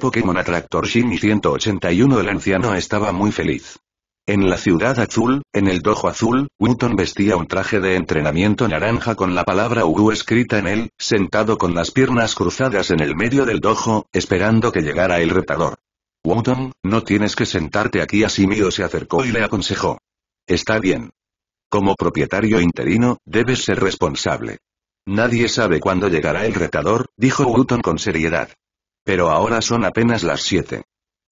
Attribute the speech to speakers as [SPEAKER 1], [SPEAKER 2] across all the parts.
[SPEAKER 1] Pokémon Attractor Shiny 181 El anciano estaba muy feliz. En la ciudad azul, en el dojo azul, Winton vestía un traje de entrenamiento naranja con la palabra Ugu escrita en él, sentado con las piernas cruzadas en el medio del dojo, esperando que llegara el retador. Winton, no tienes que sentarte aquí así mío se acercó y le aconsejó. Está bien. Como propietario interino, debes ser responsable. Nadie sabe cuándo llegará el retador, dijo Wuton con seriedad. Pero ahora son apenas las 7.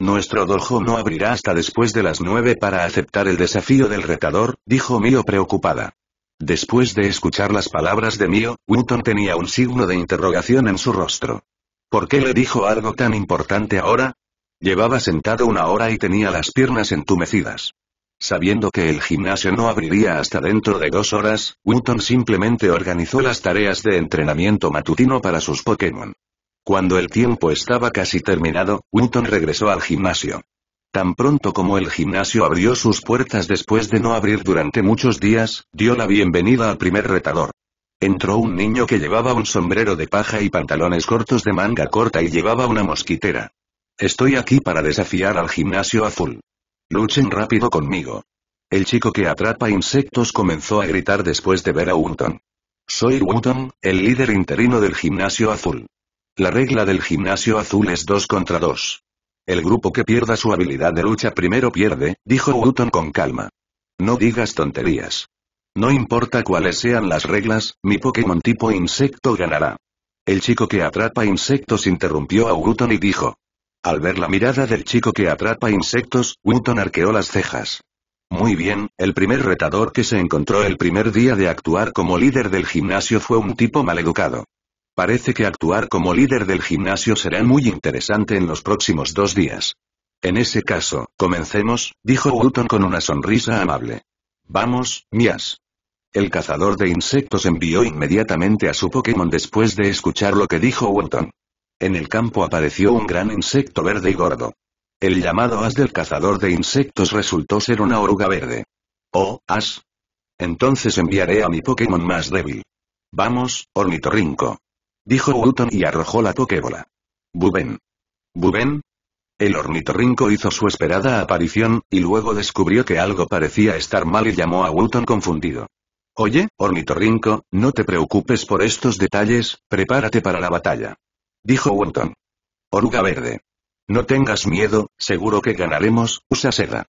[SPEAKER 1] Nuestro dojo no abrirá hasta después de las 9 para aceptar el desafío del retador, dijo Mio preocupada. Después de escuchar las palabras de Mio, Winton tenía un signo de interrogación en su rostro. ¿Por qué le dijo algo tan importante ahora? Llevaba sentado una hora y tenía las piernas entumecidas. Sabiendo que el gimnasio no abriría hasta dentro de dos horas, Winton simplemente organizó las tareas de entrenamiento matutino para sus Pokémon. Cuando el tiempo estaba casi terminado, Winton regresó al gimnasio. Tan pronto como el gimnasio abrió sus puertas después de no abrir durante muchos días, dio la bienvenida al primer retador. Entró un niño que llevaba un sombrero de paja y pantalones cortos de manga corta y llevaba una mosquitera. Estoy aquí para desafiar al gimnasio azul. Luchen rápido conmigo. El chico que atrapa insectos comenzó a gritar después de ver a Winton. Soy Winton, el líder interino del gimnasio azul. La regla del gimnasio azul es 2 contra 2. El grupo que pierda su habilidad de lucha primero pierde, dijo Wuton con calma. No digas tonterías. No importa cuáles sean las reglas, mi Pokémon tipo insecto ganará. El chico que atrapa insectos interrumpió a Wuton y dijo. Al ver la mirada del chico que atrapa insectos, Wuton arqueó las cejas. Muy bien, el primer retador que se encontró el primer día de actuar como líder del gimnasio fue un tipo maleducado. Parece que actuar como líder del gimnasio será muy interesante en los próximos dos días. En ese caso, comencemos, dijo Wooton con una sonrisa amable. Vamos, Mias. El cazador de insectos envió inmediatamente a su Pokémon después de escuchar lo que dijo Wooton. En el campo apareció un gran insecto verde y gordo. El llamado as del cazador de insectos resultó ser una oruga verde. Oh, as. Entonces enviaré a mi Pokémon más débil. Vamos, ornitorrinco. Dijo Wuton y arrojó la pokebola. Buben. Buben. El ornitorrinco hizo su esperada aparición, y luego descubrió que algo parecía estar mal y llamó a Wooton confundido. Oye, ornitorrinco, no te preocupes por estos detalles, prepárate para la batalla. Dijo Wooton. Oruga verde. No tengas miedo, seguro que ganaremos, usa seda.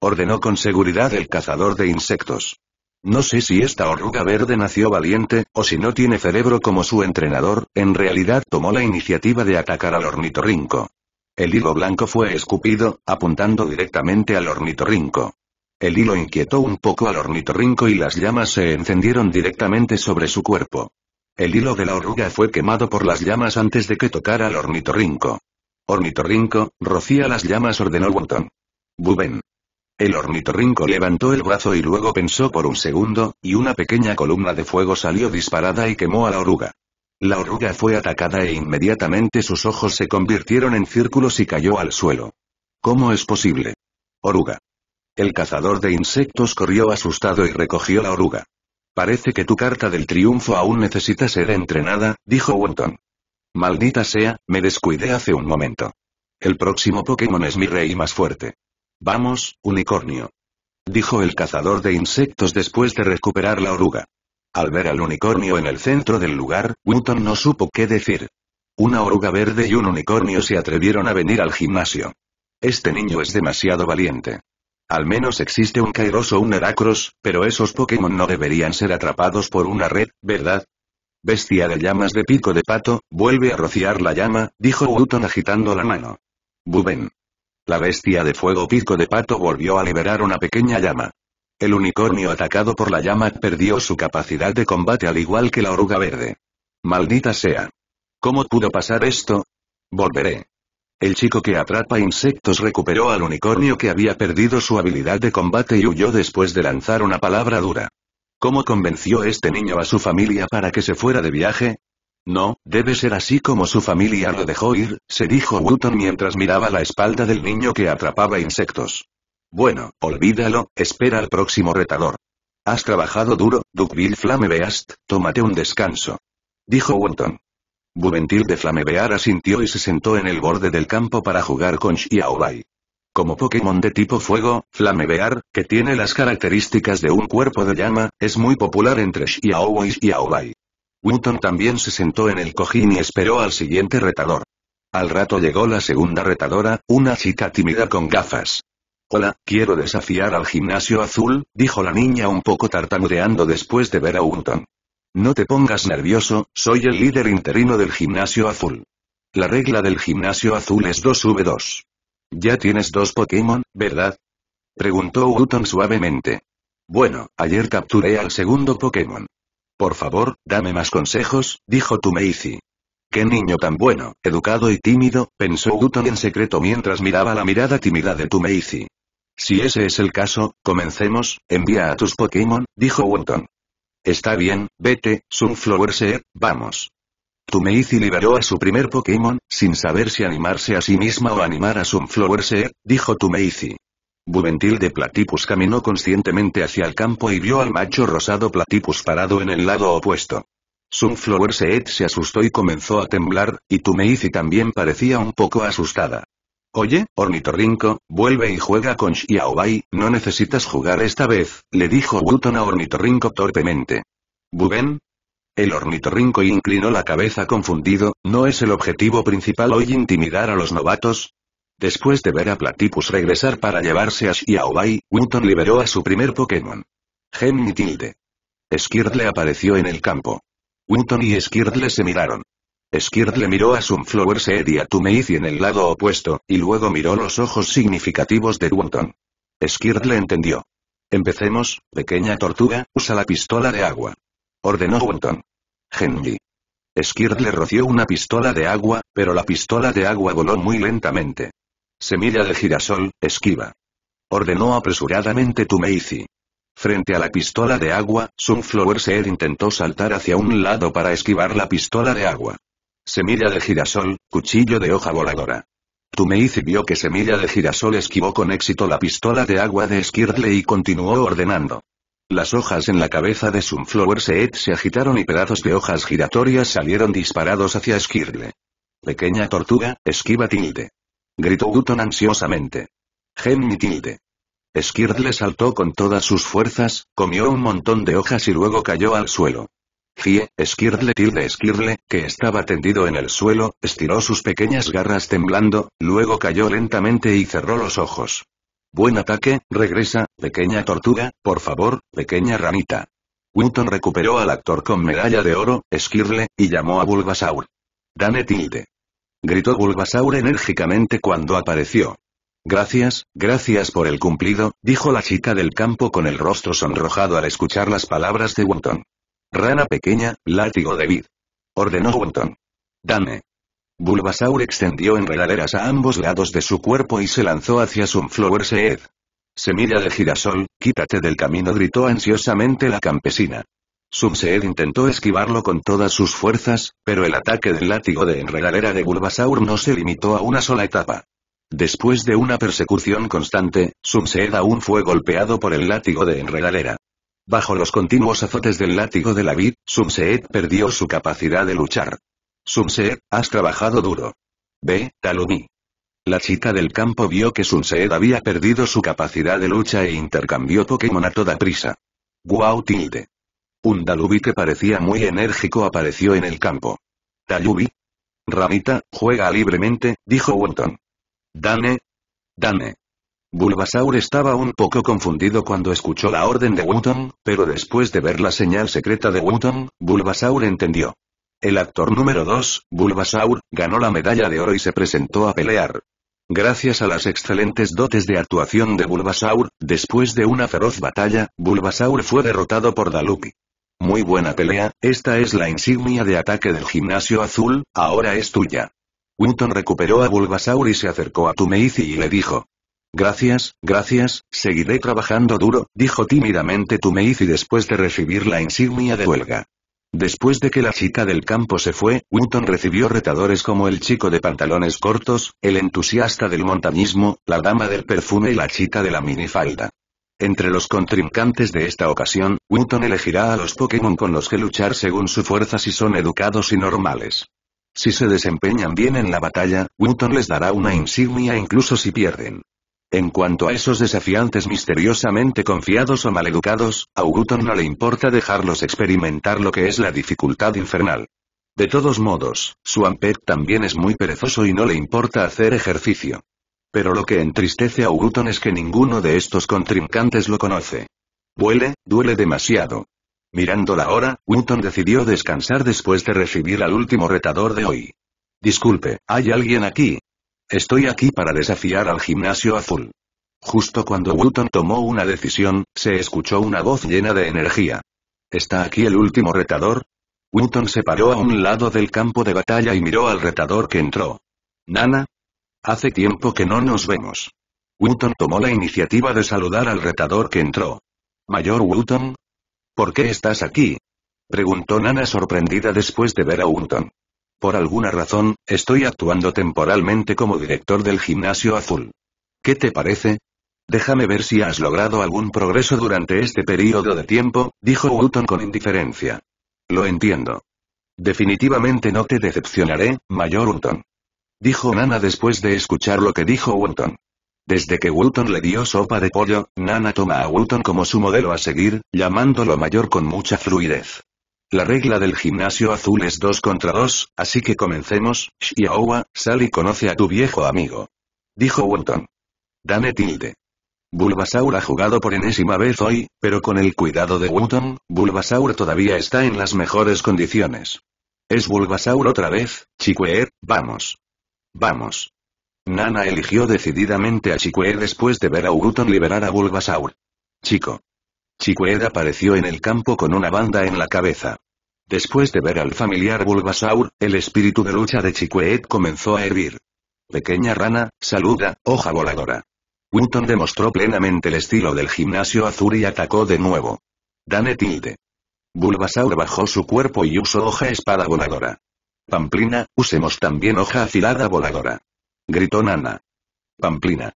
[SPEAKER 1] Ordenó con seguridad el cazador de insectos. No sé si esta oruga verde nació valiente, o si no tiene cerebro como su entrenador, en realidad tomó la iniciativa de atacar al ornitorrinco. El hilo blanco fue escupido, apuntando directamente al ornitorrinco. El hilo inquietó un poco al ornitorrinco y las llamas se encendieron directamente sobre su cuerpo. El hilo de la oruga fue quemado por las llamas antes de que tocara al ornitorrinco. Ornitorrinco, rocía las llamas ordenó Wonton. Buben. El ornitorrinco levantó el brazo y luego pensó por un segundo, y una pequeña columna de fuego salió disparada y quemó a la oruga. La oruga fue atacada e inmediatamente sus ojos se convirtieron en círculos y cayó al suelo. ¿Cómo es posible? Oruga. El cazador de insectos corrió asustado y recogió la oruga. Parece que tu carta del triunfo aún necesita ser entrenada, dijo Wonton. Maldita sea, me descuidé hace un momento. El próximo Pokémon es mi rey más fuerte. Vamos, unicornio. Dijo el cazador de insectos después de recuperar la oruga. Al ver al unicornio en el centro del lugar, Wooton no supo qué decir. Una oruga verde y un unicornio se atrevieron a venir al gimnasio. Este niño es demasiado valiente. Al menos existe un Kairos o un Heracross, pero esos Pokémon no deberían ser atrapados por una red, ¿verdad? Bestia de llamas de pico de pato, vuelve a rociar la llama, dijo Wooton agitando la mano. Buben. La bestia de fuego pico de pato volvió a liberar una pequeña llama. El unicornio atacado por la llama perdió su capacidad de combate al igual que la oruga verde. Maldita sea. ¿Cómo pudo pasar esto? Volveré. El chico que atrapa insectos recuperó al unicornio que había perdido su habilidad de combate y huyó después de lanzar una palabra dura. ¿Cómo convenció este niño a su familia para que se fuera de viaje? No, debe ser así como su familia lo dejó ir, se dijo Wuton mientras miraba la espalda del niño que atrapaba insectos. Bueno, olvídalo, espera al próximo retador. Has trabajado duro, Duckville Flamebeast, tómate un descanso. Dijo Wooton. Buventil de Flamebear asintió y se sentó en el borde del campo para jugar con Xiaobai. Como Pokémon de tipo fuego, Flamebear, que tiene las características de un cuerpo de llama, es muy popular entre Xiaobai y Xiaobai. Wuton también se sentó en el cojín y esperó al siguiente retador. Al rato llegó la segunda retadora, una chica tímida con gafas. Hola, quiero desafiar al gimnasio azul, dijo la niña un poco tartamudeando después de ver a Wuton. No te pongas nervioso, soy el líder interino del gimnasio azul. La regla del gimnasio azul es 2v2. Ya tienes dos Pokémon, ¿verdad? Preguntó Wuton suavemente. Bueno, ayer capturé al segundo Pokémon. Por favor, dame más consejos, dijo Tumeizi. Qué niño tan bueno, educado y tímido, pensó Uton en secreto mientras miraba la mirada tímida de Tumeizi. Si ese es el caso, comencemos, envía a tus Pokémon, dijo Wonton. Está bien, vete, Sunflower Seed, vamos. Tumeizi liberó a su primer Pokémon, sin saber si animarse a sí misma o animar a Sunflower Seed, dijo Tumeizi. Bubentil de Platipus caminó conscientemente hacia el campo y vio al macho rosado Platipus parado en el lado opuesto. Sunflower Seed se asustó y comenzó a temblar, y Tumeizi también parecía un poco asustada. Oye, Ornitorrinco, vuelve y juega con Xiaobai, no necesitas jugar esta vez, le dijo Wuton a Ornitorrinco torpemente. ¿Buben? El ornitorrinco inclinó la cabeza confundido, ¿no es el objetivo principal hoy intimidar a los novatos? Después de ver a Platypus regresar para llevarse a Xiaobai, Winton liberó a su primer Pokémon. Gemini Tilde. Skirtle apareció en el campo. Winton y Skirtle se miraron. Skirtle miró a Sunflower Seed y a y en el lado opuesto, y luego miró los ojos significativos de Winton. Skirtle entendió. Empecemos, pequeña tortuga, usa la pistola de agua. Ordenó Winton. Henry. Skirtle roció una pistola de agua, pero la pistola de agua voló muy lentamente. Semilla de girasol, esquiva. Ordenó apresuradamente Tumeizi. Frente a la pistola de agua, Sunflower Seed intentó saltar hacia un lado para esquivar la pistola de agua. Semilla de girasol, cuchillo de hoja voladora. Tumeizi vio que Semilla de girasol esquivó con éxito la pistola de agua de Skirle y continuó ordenando. Las hojas en la cabeza de Sunflower Seed se agitaron y pedazos de hojas giratorias salieron disparados hacia Skirle. Pequeña tortuga, esquiva tilde gritó Uton ansiosamente. Gen tilde. saltó con todas sus fuerzas, comió un montón de hojas y luego cayó al suelo. Gie, Skirle!» tilde Skirle, que estaba tendido en el suelo, estiró sus pequeñas garras temblando, luego cayó lentamente y cerró los ojos. Buen ataque, regresa, pequeña tortuga, por favor, pequeña ranita. wilton recuperó al actor con medalla de oro, Skirle, y llamó a Bulbasaur. Dane tilde gritó Bulbasaur enérgicamente cuando apareció. Gracias, gracias por el cumplido, dijo la chica del campo con el rostro sonrojado al escuchar las palabras de Wonton. Rana pequeña, látigo de vid. Ordenó Wonton. Dame. Bulbasaur extendió enredaderas a ambos lados de su cuerpo y se lanzó hacia Sunflower Seed. Semilla de girasol, quítate del camino gritó ansiosamente la campesina. Sumseed intentó esquivarlo con todas sus fuerzas, pero el ataque del látigo de enredadera de Bulbasaur no se limitó a una sola etapa. Después de una persecución constante, Sumseed aún fue golpeado por el látigo de enredadera. Bajo los continuos azotes del látigo de la vid, Sunseed perdió su capacidad de luchar. Sumseed, has trabajado duro. Ve, Talumi. La chica del campo vio que Sunseed había perdido su capacidad de lucha e intercambió Pokémon a toda prisa. wow, tilde un Dalubi que parecía muy enérgico apareció en el campo. —¿Dalubi? Ramita, juega libremente, dijo Walton. Dane. Dane. Bulbasaur estaba un poco confundido cuando escuchó la orden de Wooton, pero después de ver la señal secreta de Wooton, Bulbasaur entendió. El actor número 2, Bulbasaur, ganó la medalla de oro y se presentó a pelear. Gracias a las excelentes dotes de actuación de Bulbasaur, después de una feroz batalla, Bulbasaur fue derrotado por Dalubi. Muy buena pelea, esta es la insignia de ataque del gimnasio azul, ahora es tuya. Winton recuperó a Bulbasaur y se acercó a Tumeizi y le dijo. Gracias, gracias, seguiré trabajando duro, dijo tímidamente Tumeizi después de recibir la insignia de huelga. Después de que la chica del campo se fue, Winton recibió retadores como el chico de pantalones cortos, el entusiasta del montañismo, la dama del perfume y la chica de la minifalda. Entre los contrincantes de esta ocasión, Winton elegirá a los Pokémon con los que luchar según su fuerza si son educados y normales. Si se desempeñan bien en la batalla, Winton les dará una insignia incluso si pierden. En cuanto a esos desafiantes misteriosamente confiados o maleducados, a Wooton no le importa dejarlos experimentar lo que es la dificultad infernal. De todos modos, su Ampeg también es muy perezoso y no le importa hacer ejercicio. Pero lo que entristece a Uruton es que ninguno de estos contrincantes lo conoce. Duele, duele demasiado. Mirando la hora, decidió descansar después de recibir al último retador de hoy. Disculpe, ¿hay alguien aquí? Estoy aquí para desafiar al gimnasio azul. Justo cuando Wooton tomó una decisión, se escuchó una voz llena de energía. ¿Está aquí el último retador? Wooton se paró a un lado del campo de batalla y miró al retador que entró. Nana, Hace tiempo que no nos vemos. Wooton tomó la iniciativa de saludar al retador que entró. Mayor Wooton. ¿Por qué estás aquí? Preguntó Nana sorprendida después de ver a Wooton. Por alguna razón, estoy actuando temporalmente como director del gimnasio azul. ¿Qué te parece? Déjame ver si has logrado algún progreso durante este periodo de tiempo, dijo Wooton con indiferencia. Lo entiendo. Definitivamente no te decepcionaré, Mayor Wooton dijo Nana después de escuchar lo que dijo Wilton. Desde que Wilton le dio sopa de pollo, Nana toma a Wilton como su modelo a seguir, llamándolo mayor con mucha fluidez. La regla del gimnasio azul es dos contra dos, así que comencemos, Shiaowa, sal y conoce a tu viejo amigo. Dijo Wilton. Dame tilde. Bulbasaur ha jugado por enésima vez hoy, pero con el cuidado de Wilton, Bulbasaur todavía está en las mejores condiciones. Es Bulbasaur otra vez, Chicuer, vamos. Vamos. Nana eligió decididamente a Chicoé después de ver a Uruton liberar a Bulbasaur. Chico. Chicoé apareció en el campo con una banda en la cabeza. Después de ver al familiar Bulbasaur, el espíritu de lucha de Chicoet comenzó a hervir. Pequeña rana, saluda, hoja voladora. Winton demostró plenamente el estilo del gimnasio azul y atacó de nuevo. Dane tilde. Bulbasaur bajó su cuerpo y usó hoja espada voladora. Pamplina, usemos también hoja afilada voladora. Gritó Nana. Pamplina.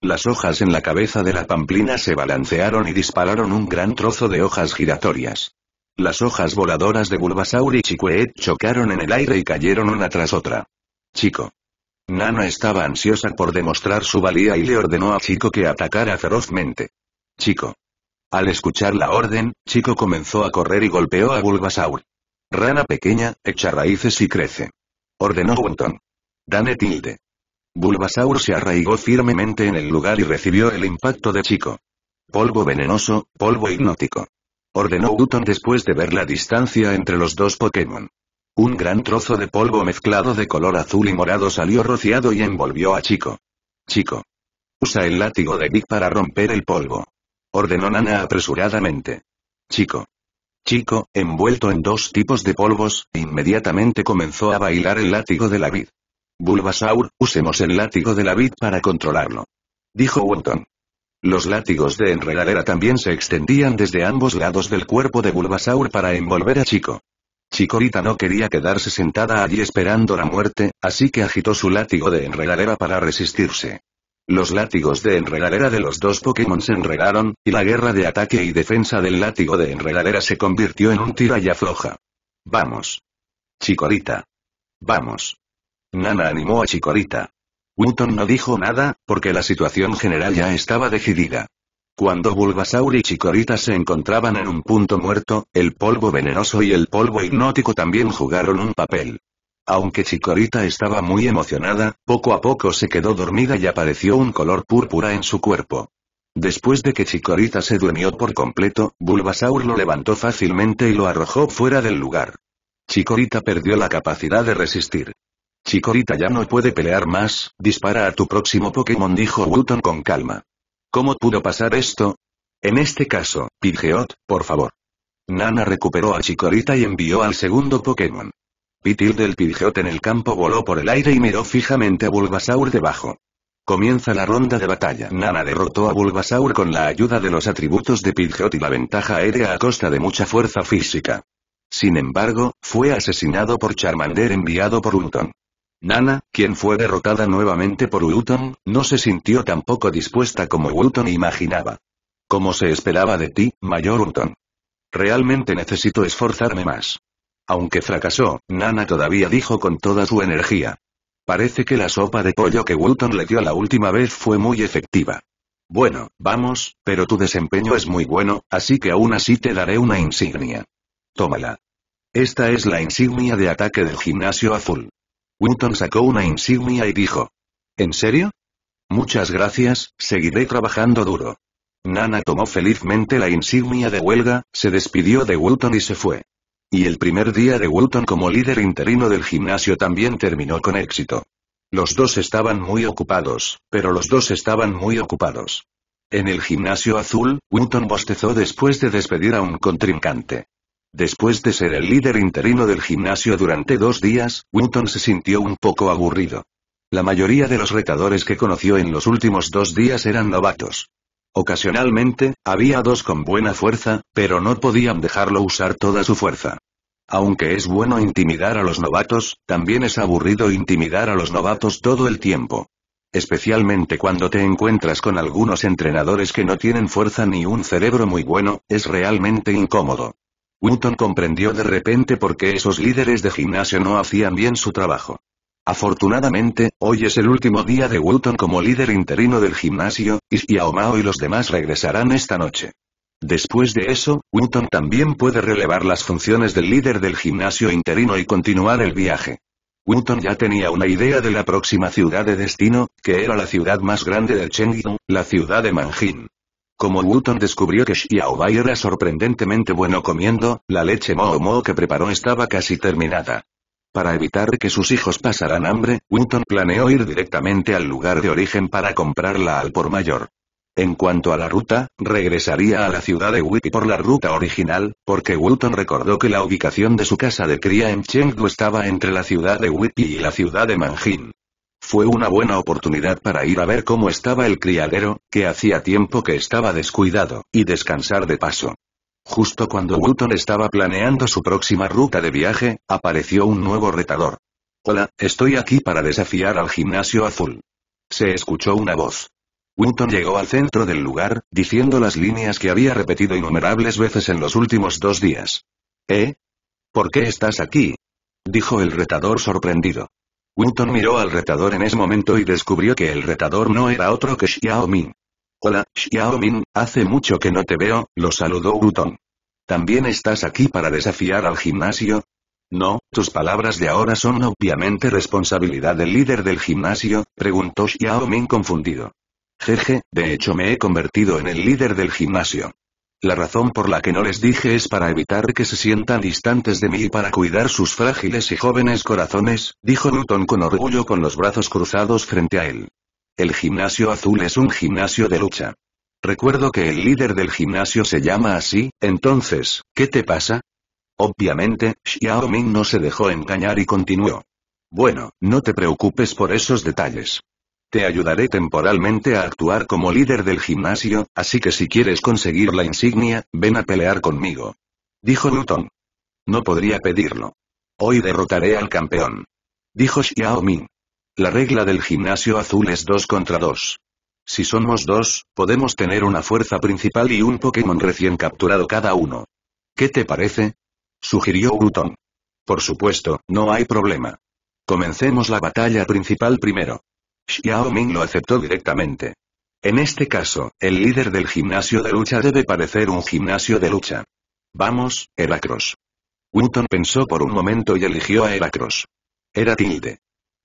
[SPEAKER 1] Las hojas en la cabeza de la pamplina se balancearon y dispararon un gran trozo de hojas giratorias. Las hojas voladoras de Bulbasaur y Chicoet chocaron en el aire y cayeron una tras otra. Chico. Nana estaba ansiosa por demostrar su valía y le ordenó a Chico que atacara ferozmente. Chico. Al escuchar la orden, Chico comenzó a correr y golpeó a Bulbasaur. Rana pequeña, echa raíces y crece. Ordenó Wuton. Dane tilde. Bulbasaur se arraigó firmemente en el lugar y recibió el impacto de Chico. Polvo venenoso, polvo hipnótico. Ordenó Uton después de ver la distancia entre los dos Pokémon. Un gran trozo de polvo mezclado de color azul y morado salió rociado y envolvió a Chico. Chico. Usa el látigo de Big para romper el polvo. Ordenó Nana apresuradamente. Chico chico, envuelto en dos tipos de polvos, inmediatamente comenzó a bailar el látigo de la vid. Bulbasaur, usemos el látigo de la vid para controlarlo. Dijo Wonton. Los látigos de enredadera también se extendían desde ambos lados del cuerpo de Bulbasaur para envolver a Chico. Chikorita no quería quedarse sentada allí esperando la muerte, así que agitó su látigo de enredadera para resistirse. Los látigos de enredadera de los dos Pokémon se enredaron, y la guerra de ataque y defensa del látigo de enredadera se convirtió en un tira y afloja. Vamos. Chicorita. Vamos. Nana animó a Chicorita. Newton no dijo nada, porque la situación general ya estaba decidida. Cuando Bulbasaur y Chicorita se encontraban en un punto muerto, el polvo venenoso y el polvo hipnótico también jugaron un papel. Aunque Chikorita estaba muy emocionada, poco a poco se quedó dormida y apareció un color púrpura en su cuerpo. Después de que Chikorita se durmió por completo, Bulbasaur lo levantó fácilmente y lo arrojó fuera del lugar. Chikorita perdió la capacidad de resistir. Chikorita ya no puede pelear más, dispara a tu próximo Pokémon dijo Wuton con calma. ¿Cómo pudo pasar esto? En este caso, Pidgeot, por favor. Nana recuperó a Chikorita y envió al segundo Pokémon. Pitil del Pidgeot en el campo voló por el aire y miró fijamente a Bulbasaur debajo. Comienza la ronda de batalla. Nana derrotó a Bulbasaur con la ayuda de los atributos de Pidgeot y la ventaja aérea a costa de mucha fuerza física. Sin embargo, fue asesinado por Charmander enviado por Uton. Nana, quien fue derrotada nuevamente por Uton, no se sintió tan poco dispuesta como Uton imaginaba. Como se esperaba de ti, Mayor Uton. Realmente necesito esforzarme más. Aunque fracasó, Nana todavía dijo con toda su energía. Parece que la sopa de pollo que Wilton le dio la última vez fue muy efectiva. Bueno, vamos, pero tu desempeño es muy bueno, así que aún así te daré una insignia. Tómala. Esta es la insignia de ataque del gimnasio azul. Wilton sacó una insignia y dijo. ¿En serio? Muchas gracias, seguiré trabajando duro. Nana tomó felizmente la insignia de huelga, se despidió de Wilton y se fue. Y el primer día de walton como líder interino del gimnasio también terminó con éxito. Los dos estaban muy ocupados, pero los dos estaban muy ocupados. En el gimnasio azul, walton bostezó después de despedir a un contrincante. Después de ser el líder interino del gimnasio durante dos días, walton se sintió un poco aburrido. La mayoría de los retadores que conoció en los últimos dos días eran novatos. Ocasionalmente, había dos con buena fuerza, pero no podían dejarlo usar toda su fuerza. Aunque es bueno intimidar a los novatos, también es aburrido intimidar a los novatos todo el tiempo. Especialmente cuando te encuentras con algunos entrenadores que no tienen fuerza ni un cerebro muy bueno, es realmente incómodo. Wooton comprendió de repente por qué esos líderes de gimnasio no hacían bien su trabajo. Afortunadamente, hoy es el último día de Wooton como líder interino del gimnasio, y Xiaomao y los demás regresarán esta noche. Después de eso, Wooton también puede relevar las funciones del líder del gimnasio interino y continuar el viaje. Wooton ya tenía una idea de la próxima ciudad de destino, que era la ciudad más grande de Chengdu, la ciudad de Manjin. Como Wooton descubrió que Xiaobai era sorprendentemente bueno comiendo, la leche Moo que preparó estaba casi terminada. Para evitar que sus hijos pasaran hambre, Winton planeó ir directamente al lugar de origen para comprarla al por mayor. En cuanto a la ruta, regresaría a la ciudad de Wiki por la ruta original, porque Wilton recordó que la ubicación de su casa de cría en Chengdu estaba entre la ciudad de Wiki y la ciudad de Manjin. Fue una buena oportunidad para ir a ver cómo estaba el criadero, que hacía tiempo que estaba descuidado, y descansar de paso. Justo cuando Wooton estaba planeando su próxima ruta de viaje, apareció un nuevo retador. Hola, estoy aquí para desafiar al gimnasio azul. Se escuchó una voz. Winton llegó al centro del lugar, diciendo las líneas que había repetido innumerables veces en los últimos dos días. ¿Eh? ¿Por qué estás aquí? dijo el retador sorprendido. Winton miró al retador en ese momento y descubrió que el retador no era otro que Xiaomi. Hola, Xiaomin. hace mucho que no te veo, lo saludó Wutong. ¿También estás aquí para desafiar al gimnasio? No, tus palabras de ahora son obviamente responsabilidad del líder del gimnasio, preguntó Xiaomin confundido. Jeje, de hecho me he convertido en el líder del gimnasio. La razón por la que no les dije es para evitar que se sientan distantes de mí y para cuidar sus frágiles y jóvenes corazones, dijo Newton con orgullo con los brazos cruzados frente a él. El gimnasio azul es un gimnasio de lucha. Recuerdo que el líder del gimnasio se llama así, entonces, ¿qué te pasa? Obviamente, Xiao no se dejó engañar y continuó. Bueno, no te preocupes por esos detalles. Te ayudaré temporalmente a actuar como líder del gimnasio, así que si quieres conseguir la insignia, ven a pelear conmigo. Dijo Newton. No podría pedirlo. Hoy derrotaré al campeón. Dijo Xiao la regla del gimnasio azul es 2 contra 2. Si somos dos, podemos tener una fuerza principal y un Pokémon recién capturado cada uno. ¿Qué te parece? Sugirió Wutong. Por supuesto, no hay problema. Comencemos la batalla principal primero. Xiao Ming lo aceptó directamente. En este caso, el líder del gimnasio de lucha debe parecer un gimnasio de lucha. Vamos, Heracross. Wuton pensó por un momento y eligió a Heracross. Era tilde.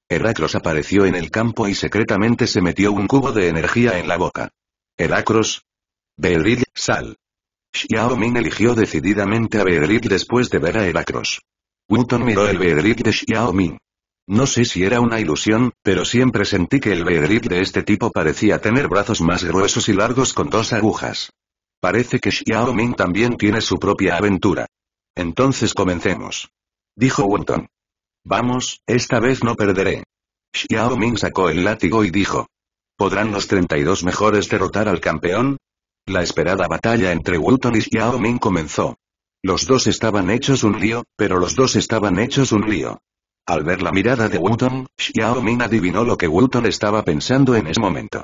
[SPEAKER 1] Heracross apareció en el campo y secretamente se metió un cubo de energía en la boca. —¿Heracross? Beedrill, sal. Xiao eligió decididamente a bedrid después de ver a Heracros. Wonton miró el Beedrill de Xiao No sé si era una ilusión, pero siempre sentí que el bedrid de este tipo parecía tener brazos más gruesos y largos con dos agujas. Parece que Xiao también tiene su propia aventura. Entonces comencemos. Dijo Wonton. Vamos, esta vez no perderé. Xiao Ming sacó el látigo y dijo. ¿Podrán los 32 mejores derrotar al campeón? La esperada batalla entre Wutong y Xiao Ming comenzó. Los dos estaban hechos un lío, pero los dos estaban hechos un lío. Al ver la mirada de Wutong, Xiao Ming adivinó lo que Wutong estaba pensando en ese momento.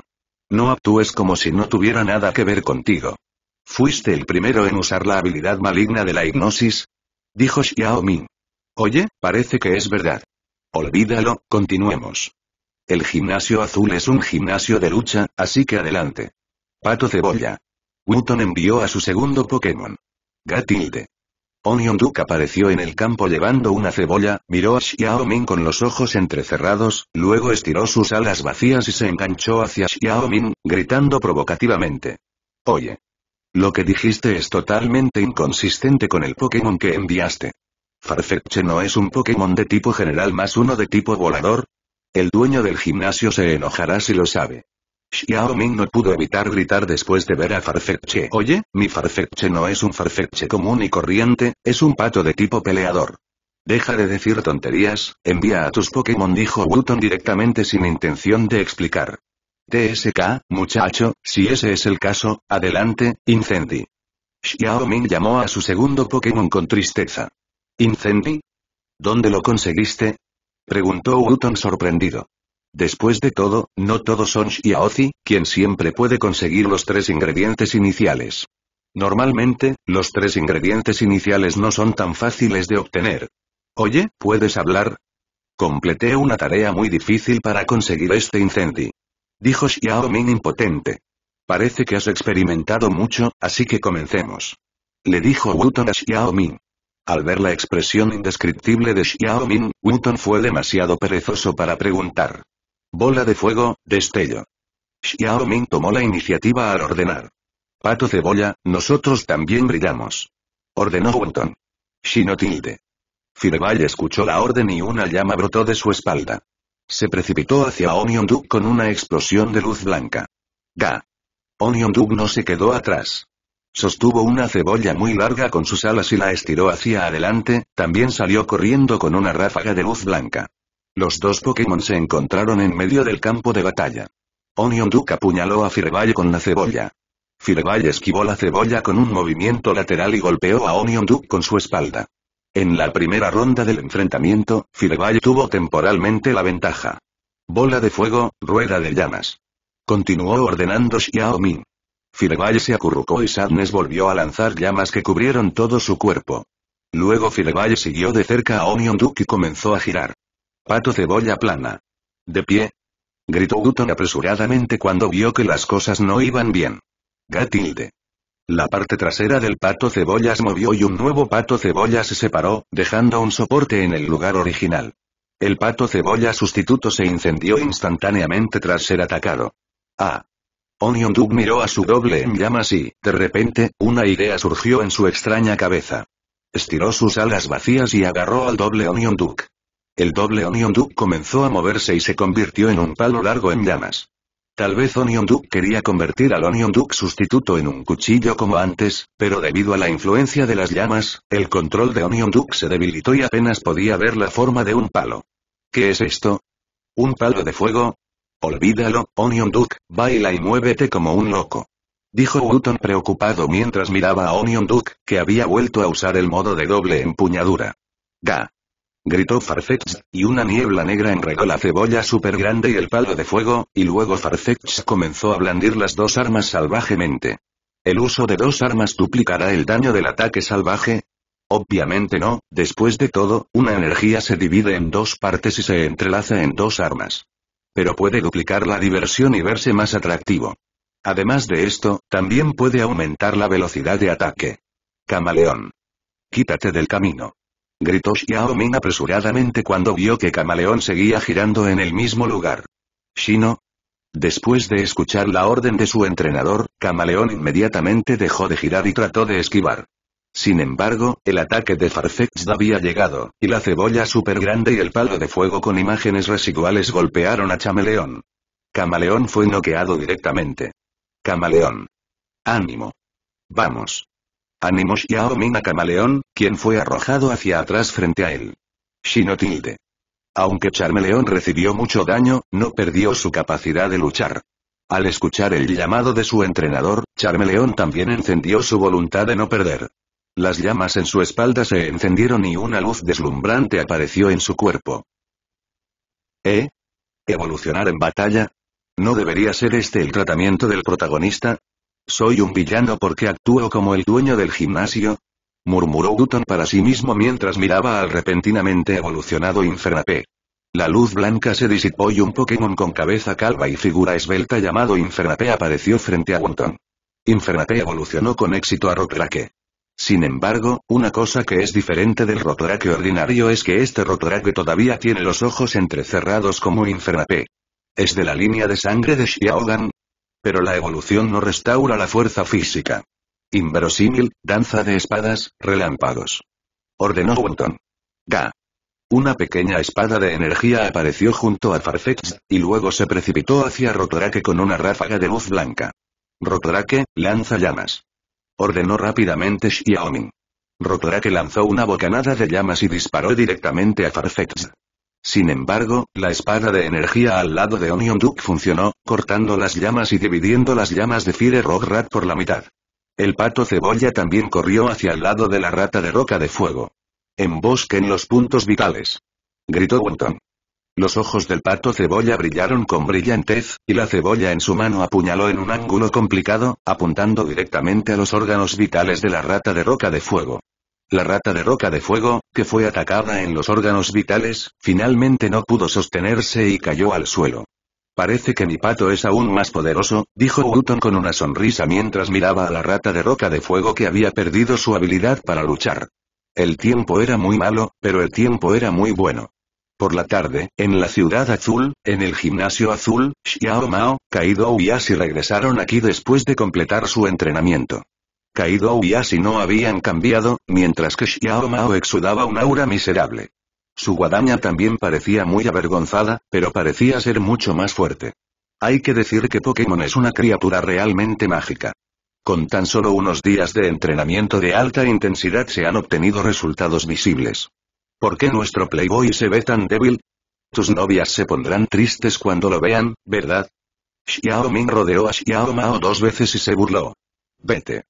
[SPEAKER 1] No actúes como si no tuviera nada que ver contigo. Fuiste el primero en usar la habilidad maligna de la hipnosis, dijo Xiao Ming. Oye, parece que es verdad. Olvídalo, continuemos. El gimnasio azul es un gimnasio de lucha, así que adelante. Pato Cebolla. Wuton envió a su segundo Pokémon. Gatilde. Onion apareció en el campo llevando una cebolla, miró a Xiaoming con los ojos entrecerrados, luego estiró sus alas vacías y se enganchó hacia Xiaoming, gritando provocativamente. Oye. Lo que dijiste es totalmente inconsistente con el Pokémon que enviaste. Farfetch no es un Pokémon de tipo general más uno de tipo volador. El dueño del gimnasio se enojará si lo sabe. Xiaoming no pudo evitar gritar después de ver a Farfetch. Oye, mi Farfetch no es un Farfetch común y corriente, es un pato de tipo peleador. Deja de decir tonterías, envía a tus Pokémon dijo Wuton directamente sin intención de explicar. TSK, muchacho, si ese es el caso, adelante, incendi. Xiaoming llamó a su segundo Pokémon con tristeza. ¿Incendi? ¿Dónde lo conseguiste? Preguntó Wutong sorprendido. Después de todo, no todos son Xiaozi, quien siempre puede conseguir los tres ingredientes iniciales. Normalmente, los tres ingredientes iniciales no son tan fáciles de obtener. Oye, ¿puedes hablar? Completé una tarea muy difícil para conseguir este incendi. Dijo Xiao Min impotente. Parece que has experimentado mucho, así que comencemos. Le dijo Wutong a Xiao Min. Al ver la expresión indescriptible de Xiao Winton fue demasiado perezoso para preguntar. Bola de fuego, destello. Xiao Min tomó la iniciativa al ordenar. Pato cebolla, nosotros también brillamos. Ordenó Winton. Shino tilde. Fireball escuchó la orden y una llama brotó de su espalda. Se precipitó hacia Onion con una explosión de luz blanca. Ga. Onion no se quedó atrás. Sostuvo una cebolla muy larga con sus alas y la estiró hacia adelante, también salió corriendo con una ráfaga de luz blanca. Los dos Pokémon se encontraron en medio del campo de batalla. Onion apuñaló a Fireball con la cebolla. Fireball esquivó la cebolla con un movimiento lateral y golpeó a Onion con su espalda. En la primera ronda del enfrentamiento, Fireball tuvo temporalmente la ventaja. Bola de fuego, rueda de llamas. Continuó ordenando Xiaomi. Fileballe se acurrucó y Sadness volvió a lanzar llamas que cubrieron todo su cuerpo. Luego Fileballe siguió de cerca a Onion y comenzó a girar. Pato cebolla plana. De pie. Gritó Guton apresuradamente cuando vio que las cosas no iban bien. Gatilde. La parte trasera del pato cebollas movió y un nuevo pato cebolla se separó, dejando un soporte en el lugar original. El pato cebolla sustituto se incendió instantáneamente tras ser atacado. Ah. Onion miró a su doble en llamas y, de repente, una idea surgió en su extraña cabeza. Estiró sus alas vacías y agarró al doble Onion Duke. El doble Onion Duke comenzó a moverse y se convirtió en un palo largo en llamas. Tal vez Onion Duke quería convertir al Onion Duke sustituto en un cuchillo como antes, pero debido a la influencia de las llamas, el control de Onion Duke se debilitó y apenas podía ver la forma de un palo. ¿Qué es esto? ¿Un palo de fuego? Olvídalo, Onion Duke, baila y muévete como un loco. Dijo Wuton preocupado mientras miraba a Onion Duke, que había vuelto a usar el modo de doble empuñadura. ¡Ga! Gritó Farfetch'd, y una niebla negra enregó la cebolla súper grande y el palo de fuego, y luego Farfetch'd comenzó a blandir las dos armas salvajemente. ¿El uso de dos armas duplicará el daño del ataque salvaje? Obviamente no, después de todo, una energía se divide en dos partes y se entrelaza en dos armas. Pero puede duplicar la diversión y verse más atractivo. Además de esto, también puede aumentar la velocidad de ataque. Camaleón. Quítate del camino. Gritó Xiao apresuradamente cuando vio que Camaleón seguía girando en el mismo lugar. Shino. Después de escuchar la orden de su entrenador, Camaleón inmediatamente dejó de girar y trató de esquivar. Sin embargo, el ataque de Farfetch'd había llegado, y la cebolla super grande y el palo de fuego con imágenes residuales golpearon a Chameleón. Camaleón fue noqueado directamente. Camaleón. Ánimo. Vamos. Ánimo Xiao Camaleón, quien fue arrojado hacia atrás frente a él. Shinotilde. Aunque Charmeleón recibió mucho daño, no perdió su capacidad de luchar. Al escuchar el llamado de su entrenador, Charmeleón también encendió su voluntad de no perder. Las llamas en su espalda se encendieron y una luz deslumbrante apareció en su cuerpo. ¿Eh? ¿Evolucionar en batalla? ¿No debería ser este el tratamiento del protagonista? ¿Soy un villano porque actúo como el dueño del gimnasio? murmuró Guton para sí mismo mientras miraba al repentinamente evolucionado Infernape. La luz blanca se disipó y un Pokémon con cabeza calva y figura esbelta llamado Infernape apareció frente a Wonton. Infernape evolucionó con éxito a Rockrake. Sin embargo, una cosa que es diferente del Rotorake ordinario es que este Rotorake todavía tiene los ojos entrecerrados como Infernape. Es de la línea de sangre de Xiaogan. Pero la evolución no restaura la fuerza física. Inverosímil, danza de espadas, relámpagos. Ordenó Wonton. Ga. Una pequeña espada de energía apareció junto a Farfetch'd, y luego se precipitó hacia Rotorake con una ráfaga de luz blanca. Rotorake, lanza llamas. Ordenó rápidamente Xiaoming. que lanzó una bocanada de llamas y disparó directamente a Farfetch. Sin embargo, la espada de energía al lado de Onion Duke funcionó, cortando las llamas y dividiendo las llamas de Fire Rock Rat por la mitad. El pato cebolla también corrió hacia el lado de la rata de roca de fuego. Embosquen los puntos vitales. Gritó Wonton. Los ojos del pato cebolla brillaron con brillantez, y la cebolla en su mano apuñaló en un ángulo complicado, apuntando directamente a los órganos vitales de la rata de roca de fuego. La rata de roca de fuego, que fue atacada en los órganos vitales, finalmente no pudo sostenerse y cayó al suelo. Parece que mi pato es aún más poderoso, dijo Wooton con una sonrisa mientras miraba a la rata de roca de fuego que había perdido su habilidad para luchar. El tiempo era muy malo, pero el tiempo era muy bueno. Por la tarde, en la ciudad azul, en el gimnasio azul, Xiao Mao, Kaido y Asi regresaron aquí después de completar su entrenamiento. Kaido y Asi no habían cambiado, mientras que Xiao Mao exudaba un aura miserable. Su guadaña también parecía muy avergonzada, pero parecía ser mucho más fuerte. Hay que decir que Pokémon es una criatura realmente mágica. Con tan solo unos días de entrenamiento de alta intensidad se han obtenido resultados visibles. ¿Por qué nuestro Playboy se ve tan débil? Tus novias se pondrán tristes cuando lo vean, ¿verdad? Xiao Ming rodeó a Xiao Mao dos veces y se burló. Vete.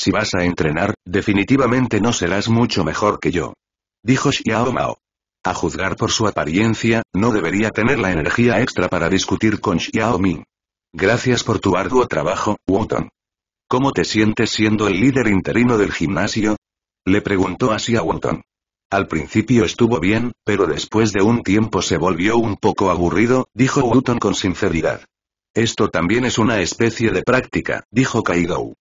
[SPEAKER 1] Si vas a entrenar, definitivamente no serás mucho mejor que yo. Dijo Xiao Mao. A juzgar por su apariencia, no debería tener la energía extra para discutir con Xiao Ming. Gracias por tu arduo trabajo, Woton. ¿Cómo te sientes siendo el líder interino del gimnasio? Le preguntó así a Woton. Al principio estuvo bien, pero después de un tiempo se volvió un poco aburrido, dijo Wooton con sinceridad. Esto también es una especie de práctica, dijo Kaido.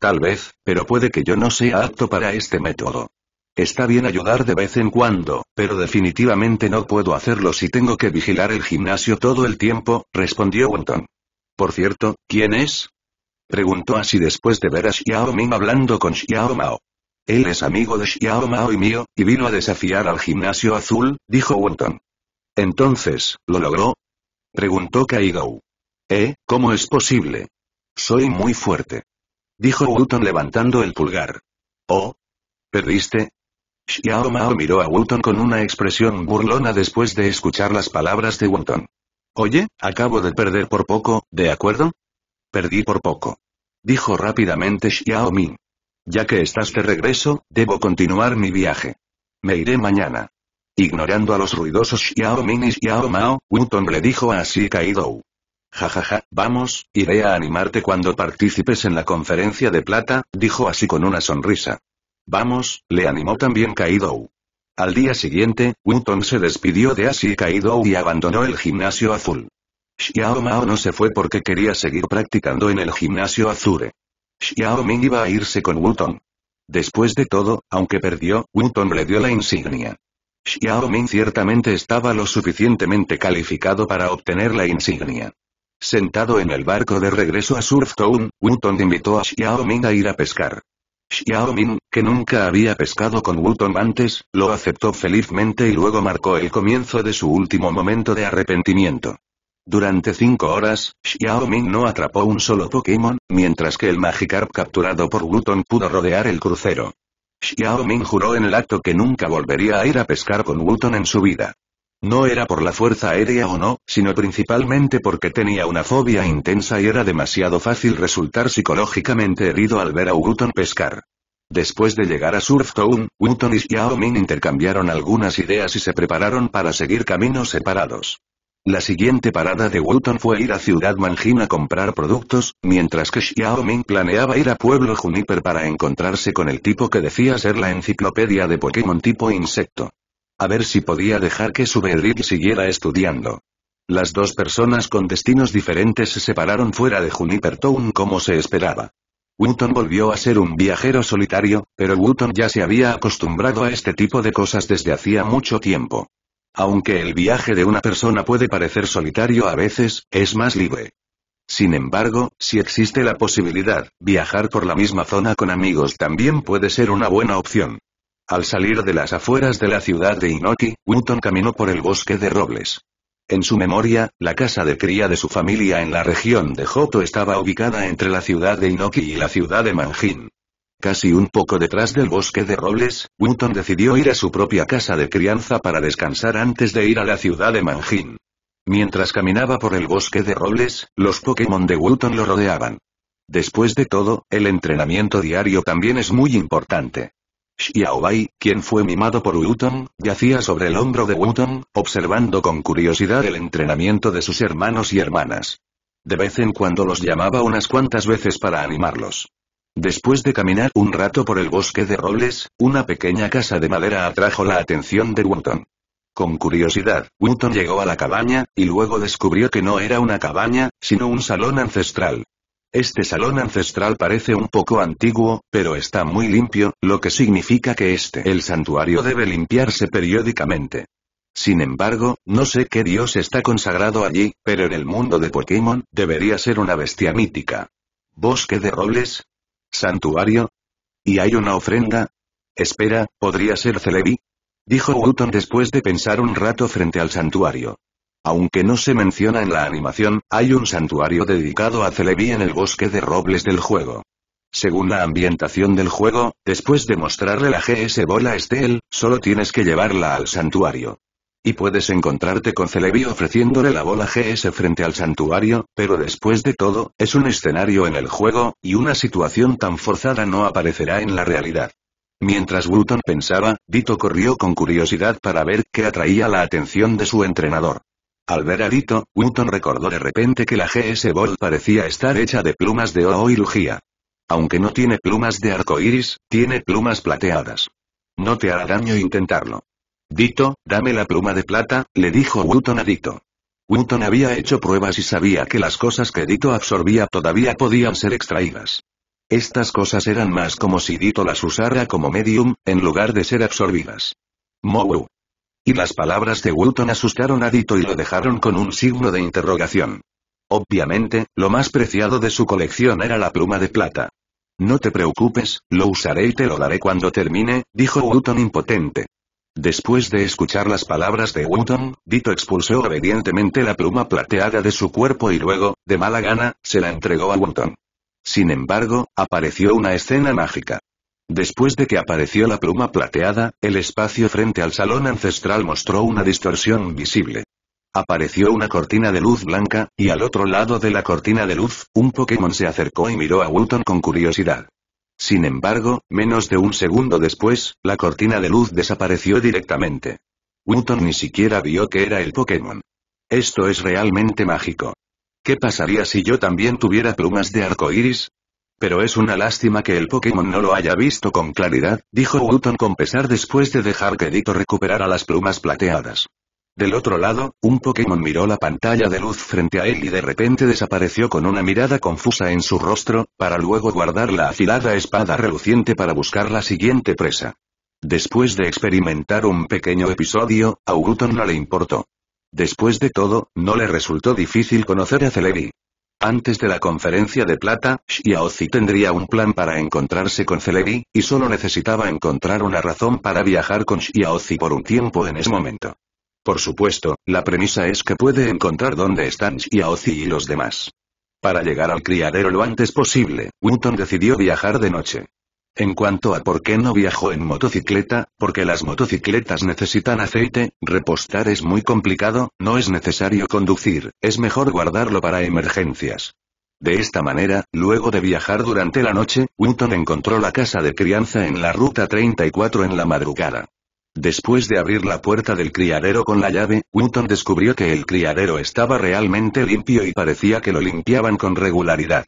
[SPEAKER 1] Tal vez, pero puede que yo no sea apto para este método. Está bien ayudar de vez en cuando, pero definitivamente no puedo hacerlo si tengo que vigilar el gimnasio todo el tiempo, respondió Wonton. Por cierto, ¿quién es? Preguntó así después de ver a Xiao Ming hablando con Xiao Mao. Él es amigo de Xiao Mao y mío, y vino a desafiar al gimnasio azul, dijo Wonton. Entonces, ¿lo logró? Preguntó Kaigou. ¿Eh? ¿Cómo es posible? Soy muy fuerte. Dijo Wonton levantando el pulgar. ¿Oh? ¿Perdiste? Xiao Mao miró a Wonton con una expresión burlona después de escuchar las palabras de Wonton. Oye, acabo de perder por poco, ¿de acuerdo? Perdí por poco. Dijo rápidamente Xiao ya que estás de regreso, debo continuar mi viaje. Me iré mañana. Ignorando a los ruidosos Xiao Min y Xiao Mao, Wutong le dijo a Ashi Ja Jajaja, ja, ja, vamos, iré a animarte cuando participes en la conferencia de plata, dijo así con una sonrisa. Vamos, le animó también Kaidou. Al día siguiente, Wutong se despidió de así Kaidou y abandonó el gimnasio azul. Xiao Mao no se fue porque quería seguir practicando en el gimnasio azure. Xiao iba a irse con Wutong. Después de todo, aunque perdió, Wutong le dio la insignia. Xiao ciertamente estaba lo suficientemente calificado para obtener la insignia. Sentado en el barco de regreso a Surf Town, Wutong invitó a Xiao a ir a pescar. Xiao que nunca había pescado con Wutong antes, lo aceptó felizmente y luego marcó el comienzo de su último momento de arrepentimiento. Durante cinco horas, Xiao Ming no atrapó un solo Pokémon, mientras que el Magikarp capturado por Wuton pudo rodear el crucero. Xiao Ming juró en el acto que nunca volvería a ir a pescar con Wuton en su vida. No era por la fuerza aérea o no, sino principalmente porque tenía una fobia intensa y era demasiado fácil resultar psicológicamente herido al ver a Wuton pescar. Después de llegar a Surf Town, y y Xiaoming intercambiaron algunas ideas y se prepararon para seguir caminos separados. La siguiente parada de Wuton fue ir a Ciudad Manjin a comprar productos, mientras que Xiao planeaba ir a Pueblo Juniper para encontrarse con el tipo que decía ser la enciclopedia de Pokémon tipo insecto. A ver si podía dejar que su bebé siguiera estudiando. Las dos personas con destinos diferentes se separaron fuera de Juniper Town como se esperaba. Wuton volvió a ser un viajero solitario, pero Wuton ya se había acostumbrado a este tipo de cosas desde hacía mucho tiempo. Aunque el viaje de una persona puede parecer solitario a veces, es más libre. Sin embargo, si existe la posibilidad, viajar por la misma zona con amigos también puede ser una buena opción. Al salir de las afueras de la ciudad de Inoki, Winton caminó por el bosque de robles. En su memoria, la casa de cría de su familia en la región de Joto estaba ubicada entre la ciudad de Inoki y la ciudad de Manjin. Casi un poco detrás del bosque de robles, Wuton decidió ir a su propia casa de crianza para descansar antes de ir a la ciudad de Manjin. Mientras caminaba por el bosque de robles, los Pokémon de Wuton lo rodeaban. Después de todo, el entrenamiento diario también es muy importante. Xiaobai, quien fue mimado por Wuton, yacía sobre el hombro de Wuton, observando con curiosidad el entrenamiento de sus hermanos y hermanas. De vez en cuando los llamaba unas cuantas veces para animarlos. Después de caminar un rato por el bosque de robles, una pequeña casa de madera atrajo la atención de Wooton. Con curiosidad, Wooton llegó a la cabaña, y luego descubrió que no era una cabaña, sino un salón ancestral. Este salón ancestral parece un poco antiguo, pero está muy limpio, lo que significa que este, el santuario debe limpiarse periódicamente. Sin embargo, no sé qué dios está consagrado allí, pero en el mundo de Pokémon, debería ser una bestia mítica. Bosque de robles, ¿Santuario? ¿Y hay una ofrenda? Espera, ¿podría ser Celebi? Dijo Wooton después de pensar un rato frente al santuario. Aunque no se menciona en la animación, hay un santuario dedicado a Celebi en el bosque de robles del juego. Según la ambientación del juego, después de mostrarle la GS Bola Estel, solo tienes que llevarla al santuario. Y puedes encontrarte con Celebi ofreciéndole la bola GS frente al santuario, pero después de todo, es un escenario en el juego, y una situación tan forzada no aparecerá en la realidad. Mientras Wooton pensaba, Dito corrió con curiosidad para ver qué atraía la atención de su entrenador. Al ver a Dito, Wooton recordó de repente que la GS Ball parecía estar hecha de plumas de OO y lujía. Aunque no tiene plumas de arco iris, tiene plumas plateadas. No te hará daño intentarlo. Dito, dame la pluma de plata, le dijo Wooton a Dito. Wooton había hecho pruebas y sabía que las cosas que Dito absorbía todavía podían ser extraídas. Estas cosas eran más como si Dito las usara como medium, en lugar de ser absorbidas. «Mowu». Y las palabras de Wooton asustaron a Dito y lo dejaron con un signo de interrogación. Obviamente, lo más preciado de su colección era la pluma de plata. No te preocupes, lo usaré y te lo daré cuando termine, dijo Wooton impotente. Después de escuchar las palabras de Wooton, Dito expulsó obedientemente la pluma plateada de su cuerpo y luego, de mala gana, se la entregó a Wooton. Sin embargo, apareció una escena mágica. Después de que apareció la pluma plateada, el espacio frente al salón ancestral mostró una distorsión visible. Apareció una cortina de luz blanca, y al otro lado de la cortina de luz, un Pokémon se acercó y miró a Wooton con curiosidad. Sin embargo, menos de un segundo después, la cortina de luz desapareció directamente. Wuton ni siquiera vio que era el Pokémon. Esto es realmente mágico. ¿Qué pasaría si yo también tuviera plumas de arco iris? Pero es una lástima que el Pokémon no lo haya visto con claridad, dijo Wuton con pesar después de dejar que Dito recuperara las plumas plateadas. Del otro lado, un Pokémon miró la pantalla de luz frente a él y de repente desapareció con una mirada confusa en su rostro, para luego guardar la afilada espada reluciente para buscar la siguiente presa. Después de experimentar un pequeño episodio, a no le importó. Después de todo, no le resultó difícil conocer a Celebi. Antes de la conferencia de plata, Xiaozi tendría un plan para encontrarse con Celebi, y solo necesitaba encontrar una razón para viajar con Xiaozi por un tiempo en ese momento. Por supuesto, la premisa es que puede encontrar dónde están Ozzy y los demás. Para llegar al criadero lo antes posible, Winton decidió viajar de noche. En cuanto a por qué no viajó en motocicleta, porque las motocicletas necesitan aceite, repostar es muy complicado, no es necesario conducir, es mejor guardarlo para emergencias. De esta manera, luego de viajar durante la noche, Winton encontró la casa de crianza en la ruta 34 en la madrugada. Después de abrir la puerta del criadero con la llave, Wooton descubrió que el criadero estaba realmente limpio y parecía que lo limpiaban con regularidad.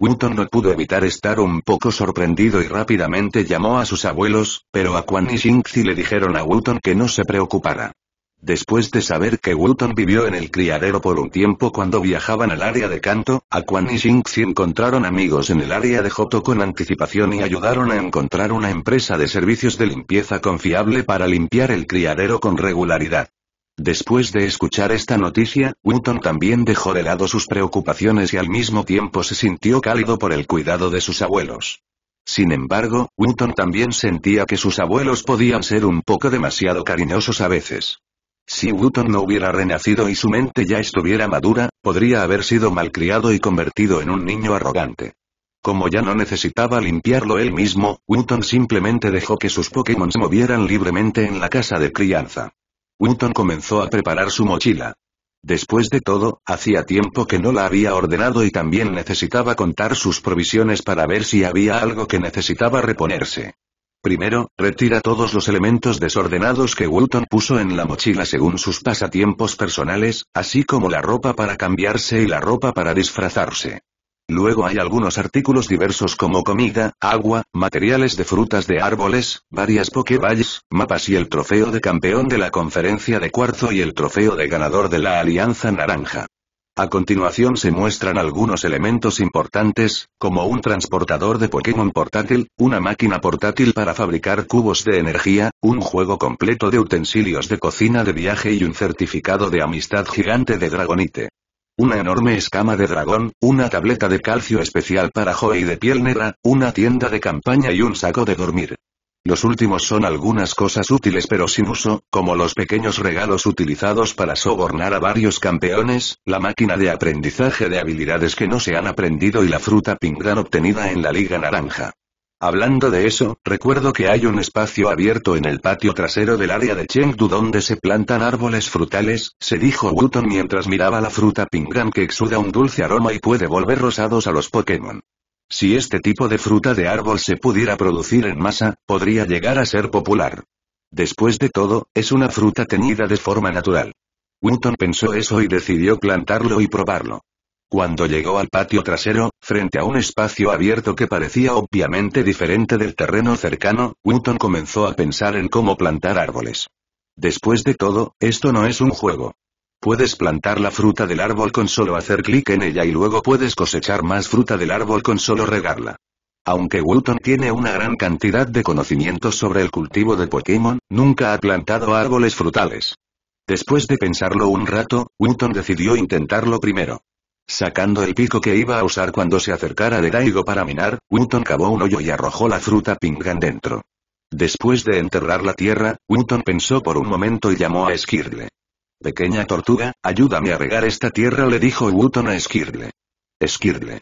[SPEAKER 1] Wooton no pudo evitar estar un poco sorprendido y rápidamente llamó a sus abuelos, pero a Quan y le dijeron a Wooton que no se preocupara. Después de saber que Winton vivió en el criadero por un tiempo cuando viajaban al área de canto, Aquan y Shinxi encontraron amigos en el área de Joto con anticipación y ayudaron a encontrar una empresa de servicios de limpieza confiable para limpiar el criadero con regularidad. Después de escuchar esta noticia, Winton también dejó de lado sus preocupaciones y al mismo tiempo se sintió cálido por el cuidado de sus abuelos. Sin embargo, Winton también sentía que sus abuelos podían ser un poco demasiado cariñosos a veces. Si Wutton no hubiera renacido y su mente ya estuviera madura, podría haber sido malcriado y convertido en un niño arrogante. Como ya no necesitaba limpiarlo él mismo, Wutton simplemente dejó que sus Pokémon se movieran libremente en la casa de crianza. Wutton comenzó a preparar su mochila. Después de todo, hacía tiempo que no la había ordenado y también necesitaba contar sus provisiones para ver si había algo que necesitaba reponerse. Primero, retira todos los elementos desordenados que Wilton puso en la mochila según sus pasatiempos personales, así como la ropa para cambiarse y la ropa para disfrazarse. Luego hay algunos artículos diversos como comida, agua, materiales de frutas de árboles, varias pokeballs, mapas y el trofeo de campeón de la conferencia de cuarzo y el trofeo de ganador de la Alianza Naranja. A continuación se muestran algunos elementos importantes, como un transportador de Pokémon portátil, una máquina portátil para fabricar cubos de energía, un juego completo de utensilios de cocina de viaje y un certificado de amistad gigante de Dragonite. Una enorme escama de dragón, una tableta de calcio especial para Joey de piel negra, una tienda de campaña y un saco de dormir. Los últimos son algunas cosas útiles pero sin uso, como los pequeños regalos utilizados para sobornar a varios campeones, la máquina de aprendizaje de habilidades que no se han aprendido y la fruta pingran obtenida en la Liga Naranja. Hablando de eso, recuerdo que hay un espacio abierto en el patio trasero del área de Chengdu donde se plantan árboles frutales, se dijo Wuton mientras miraba la fruta pingran que exuda un dulce aroma y puede volver rosados a los Pokémon. Si este tipo de fruta de árbol se pudiera producir en masa, podría llegar a ser popular. Después de todo, es una fruta teñida de forma natural. Winton pensó eso y decidió plantarlo y probarlo. Cuando llegó al patio trasero, frente a un espacio abierto que parecía obviamente diferente del terreno cercano, Winton comenzó a pensar en cómo plantar árboles. Después de todo, esto no es un juego. Puedes plantar la fruta del árbol con solo hacer clic en ella y luego puedes cosechar más fruta del árbol con solo regarla. Aunque Wilton tiene una gran cantidad de conocimientos sobre el cultivo de Pokémon, nunca ha plantado árboles frutales. Después de pensarlo un rato, Wilton decidió intentarlo primero. Sacando el pico que iba a usar cuando se acercara de Daigo para minar, Wilton cavó un hoyo y arrojó la fruta Pingan dentro. Después de enterrar la tierra, Wilton pensó por un momento y llamó a Skirle. Pequeña tortuga, ayúdame a regar esta tierra le dijo Wooton a Skirdle. Skirtle.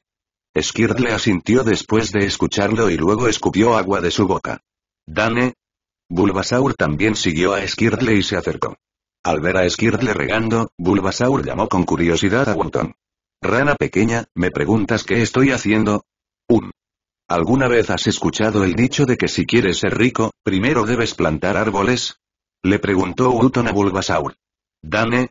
[SPEAKER 1] Skirdle asintió después de escucharlo y luego escupió agua de su boca. Dane. Bulbasaur también siguió a Skirtle y se acercó. Al ver a Skirdle regando, Bulbasaur llamó con curiosidad a Wooton. Rana pequeña, ¿me preguntas qué estoy haciendo? Un. ¿Alguna vez has escuchado el dicho de que si quieres ser rico, primero debes plantar árboles? Le preguntó Wooton a Bulbasaur. «¿Dane?»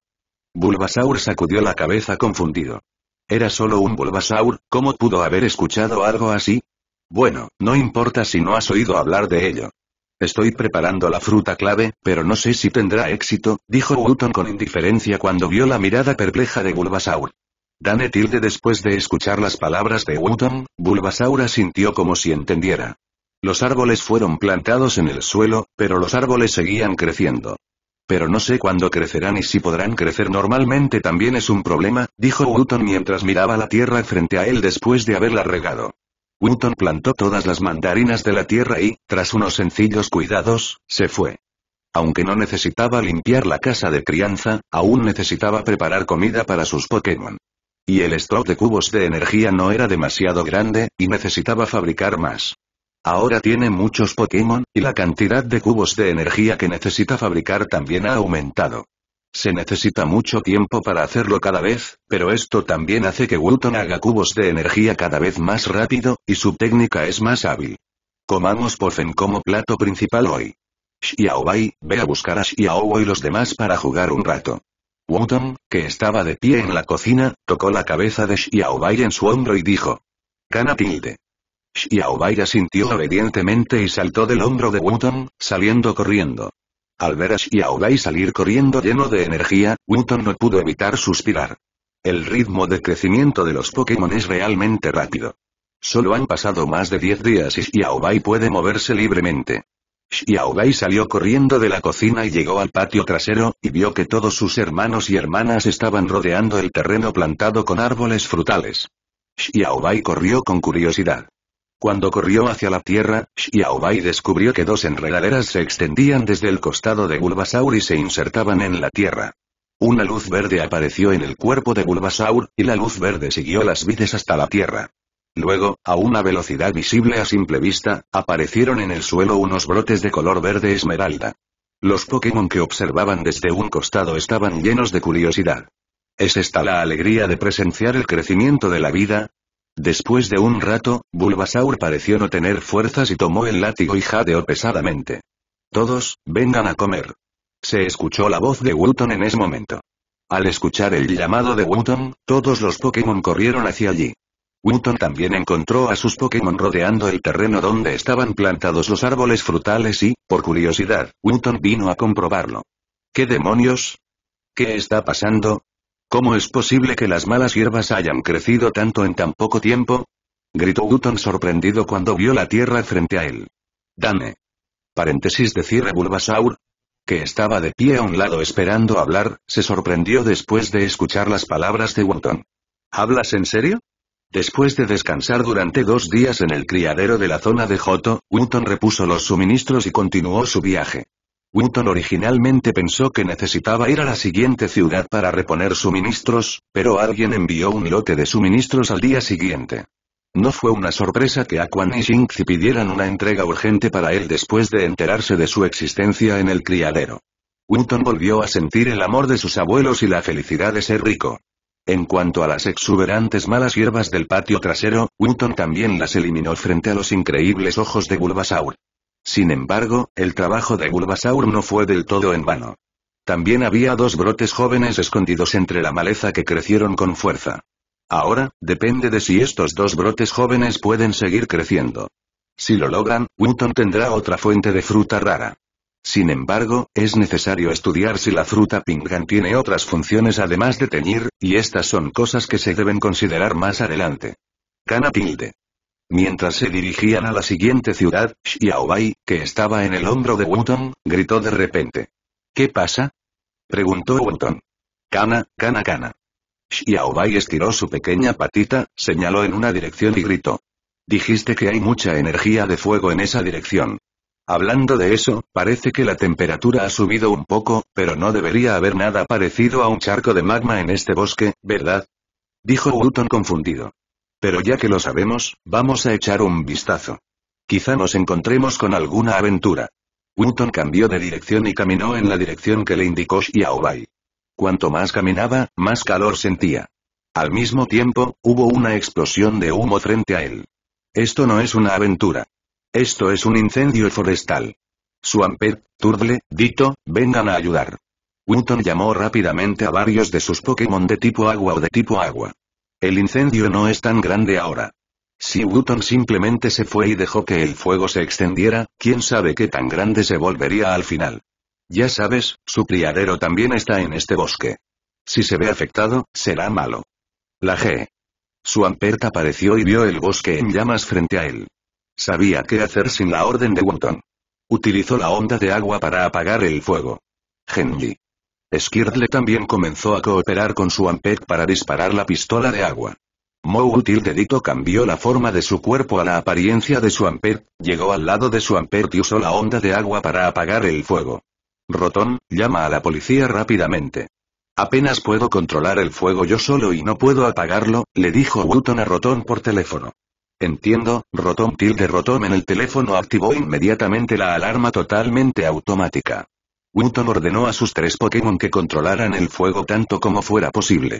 [SPEAKER 1] Bulbasaur sacudió la cabeza confundido. Era solo un Bulbasaur, ¿cómo pudo haber escuchado algo así? Bueno, no importa si no has oído hablar de ello. Estoy preparando la fruta clave, pero no sé si tendrá éxito, dijo Wuton con indiferencia cuando vio la mirada perpleja de Bulbasaur. Dane tilde después de escuchar las palabras de Wuton, Bulbasaur sintió como si entendiera. Los árboles fueron plantados en el suelo, pero los árboles seguían creciendo pero no sé cuándo crecerán y si podrán crecer normalmente también es un problema, dijo Wooton mientras miraba la tierra frente a él después de haberla regado. Wooton plantó todas las mandarinas de la tierra y, tras unos sencillos cuidados, se fue. Aunque no necesitaba limpiar la casa de crianza, aún necesitaba preparar comida para sus Pokémon. Y el stock de cubos de energía no era demasiado grande, y necesitaba fabricar más. Ahora tiene muchos Pokémon, y la cantidad de cubos de energía que necesita fabricar también ha aumentado. Se necesita mucho tiempo para hacerlo cada vez, pero esto también hace que Wilton haga cubos de energía cada vez más rápido, y su técnica es más hábil. Comamos Pofen como plato principal hoy. Xiaobai, ve a buscar a Xiaobo y los demás para jugar un rato. Wotton, que estaba de pie en la cocina, tocó la cabeza de Xiaobai en su hombro y dijo. Cana tilde. Xiaobai asintió obedientemente y saltó del hombro de Wuton, saliendo corriendo. Al ver a Xiaobai salir corriendo lleno de energía, Wuton no pudo evitar suspirar. El ritmo de crecimiento de los Pokémon es realmente rápido. Solo han pasado más de 10 días y Xiaobai puede moverse libremente. Xiaobai salió corriendo de la cocina y llegó al patio trasero, y vio que todos sus hermanos y hermanas estaban rodeando el terreno plantado con árboles frutales. Xiaobai corrió con curiosidad. Cuando corrió hacia la tierra, Xiaobai descubrió que dos enredaderas se extendían desde el costado de Bulbasaur y se insertaban en la tierra. Una luz verde apareció en el cuerpo de Bulbasaur, y la luz verde siguió las vides hasta la tierra. Luego, a una velocidad visible a simple vista, aparecieron en el suelo unos brotes de color verde esmeralda. Los Pokémon que observaban desde un costado estaban llenos de curiosidad. ¿Es esta la alegría de presenciar el crecimiento de la vida? Después de un rato, Bulbasaur pareció no tener fuerzas y tomó el látigo y jadeó pesadamente. Todos, vengan a comer. Se escuchó la voz de Wooton en ese momento. Al escuchar el llamado de Wooton, todos los Pokémon corrieron hacia allí. Wooton también encontró a sus Pokémon rodeando el terreno donde estaban plantados los árboles frutales y, por curiosidad, Wooton vino a comprobarlo. ¿Qué demonios? ¿Qué está pasando? ¿Cómo es posible que las malas hierbas hayan crecido tanto en tan poco tiempo? gritó Wotton, sorprendido cuando vio la tierra frente a él. Dame. Paréntesis de cierre Bulbasaur, que estaba de pie a un lado esperando hablar, se sorprendió después de escuchar las palabras de Wotton. ¿Hablas en serio? Después de descansar durante dos días en el criadero de la zona de Joto, Wutton repuso los suministros y continuó su viaje. Winton originalmente pensó que necesitaba ir a la siguiente ciudad para reponer suministros, pero alguien envió un lote de suministros al día siguiente. No fue una sorpresa que Aquan y pidieran una entrega urgente para él después de enterarse de su existencia en el criadero. Winton volvió a sentir el amor de sus abuelos y la felicidad de ser rico. En cuanto a las exuberantes malas hierbas del patio trasero, Winton también las eliminó frente a los increíbles ojos de Bulbasaur. Sin embargo, el trabajo de Bulbasaur no fue del todo en vano. También había dos brotes jóvenes escondidos entre la maleza que crecieron con fuerza. Ahora, depende de si estos dos brotes jóvenes pueden seguir creciendo. Si lo logran, Winton tendrá otra fuente de fruta rara. Sin embargo, es necesario estudiar si la fruta Pingan tiene otras funciones además de teñir, y estas son cosas que se deben considerar más adelante. Canapilde. Mientras se dirigían a la siguiente ciudad, Xiaobai, que estaba en el hombro de Wutong, gritó de repente. ¿Qué pasa? preguntó Wutong. Cana, cana, cana. Xiaobai estiró su pequeña patita, señaló en una dirección y gritó. Dijiste que hay mucha energía de fuego en esa dirección. Hablando de eso, parece que la temperatura ha subido un poco, pero no debería haber nada parecido a un charco de magma en este bosque, ¿verdad? Dijo Wutong confundido. Pero ya que lo sabemos, vamos a echar un vistazo. Quizá nos encontremos con alguna aventura. Wuton cambió de dirección y caminó en la dirección que le indicó Xiaobai. Cuanto más caminaba, más calor sentía. Al mismo tiempo, hubo una explosión de humo frente a él. Esto no es una aventura. Esto es un incendio forestal. Swampert, Turdle, Dito, vengan a ayudar. Winton llamó rápidamente a varios de sus Pokémon de tipo agua o de tipo agua. El incendio no es tan grande ahora. Si Wooton simplemente se fue y dejó que el fuego se extendiera, quién sabe qué tan grande se volvería al final. Ya sabes, su criadero también está en este bosque. Si se ve afectado, será malo. La G. Su amperta apareció y vio el bosque en llamas frente a él. Sabía qué hacer sin la orden de Wooton. Utilizó la onda de agua para apagar el fuego. Genji. Skirtle también comenzó a cooperar con su Ampeg para disparar la pistola de agua. Moe Dedito cambió la forma de su cuerpo a la apariencia de su Ampeg, llegó al lado de su Ampeg y usó la onda de agua para apagar el fuego. Rotón, llama a la policía rápidamente. Apenas puedo controlar el fuego yo solo y no puedo apagarlo, le dijo Wooton a Rotón por teléfono. Entiendo, Rotón tilde Rotón en el teléfono activó inmediatamente la alarma totalmente automática winton ordenó a sus tres Pokémon que controlaran el fuego tanto como fuera posible.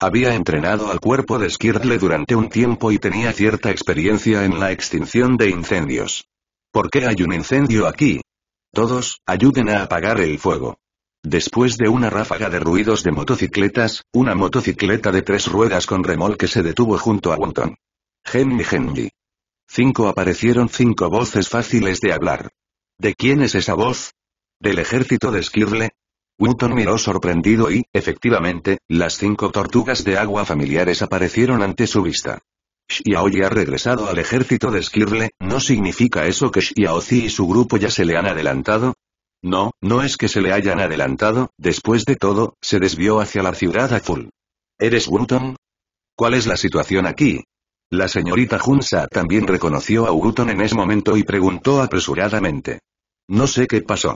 [SPEAKER 1] Había entrenado al cuerpo de Skirtle durante un tiempo y tenía cierta experiencia en la extinción de incendios. ¿Por qué hay un incendio aquí? Todos, ayuden a apagar el fuego. Después de una ráfaga de ruidos de motocicletas, una motocicleta de tres ruedas con remolque se detuvo junto a Wonton. Henry Henry. Cinco aparecieron cinco voces fáciles de hablar. ¿De quién es esa voz? ¿Del ejército de Skirle? Wilton miró sorprendido y, efectivamente, las cinco tortugas de agua familiares aparecieron ante su vista. Xiaoyi ha regresado al ejército de Skirle, ¿no significa eso que Xiaozi y su grupo ya se le han adelantado? No, no es que se le hayan adelantado, después de todo, se desvió hacia la ciudad azul. ¿Eres Wilton. ¿Cuál es la situación aquí? La señorita Hunsa también reconoció a Wuton en ese momento y preguntó apresuradamente. No sé qué pasó.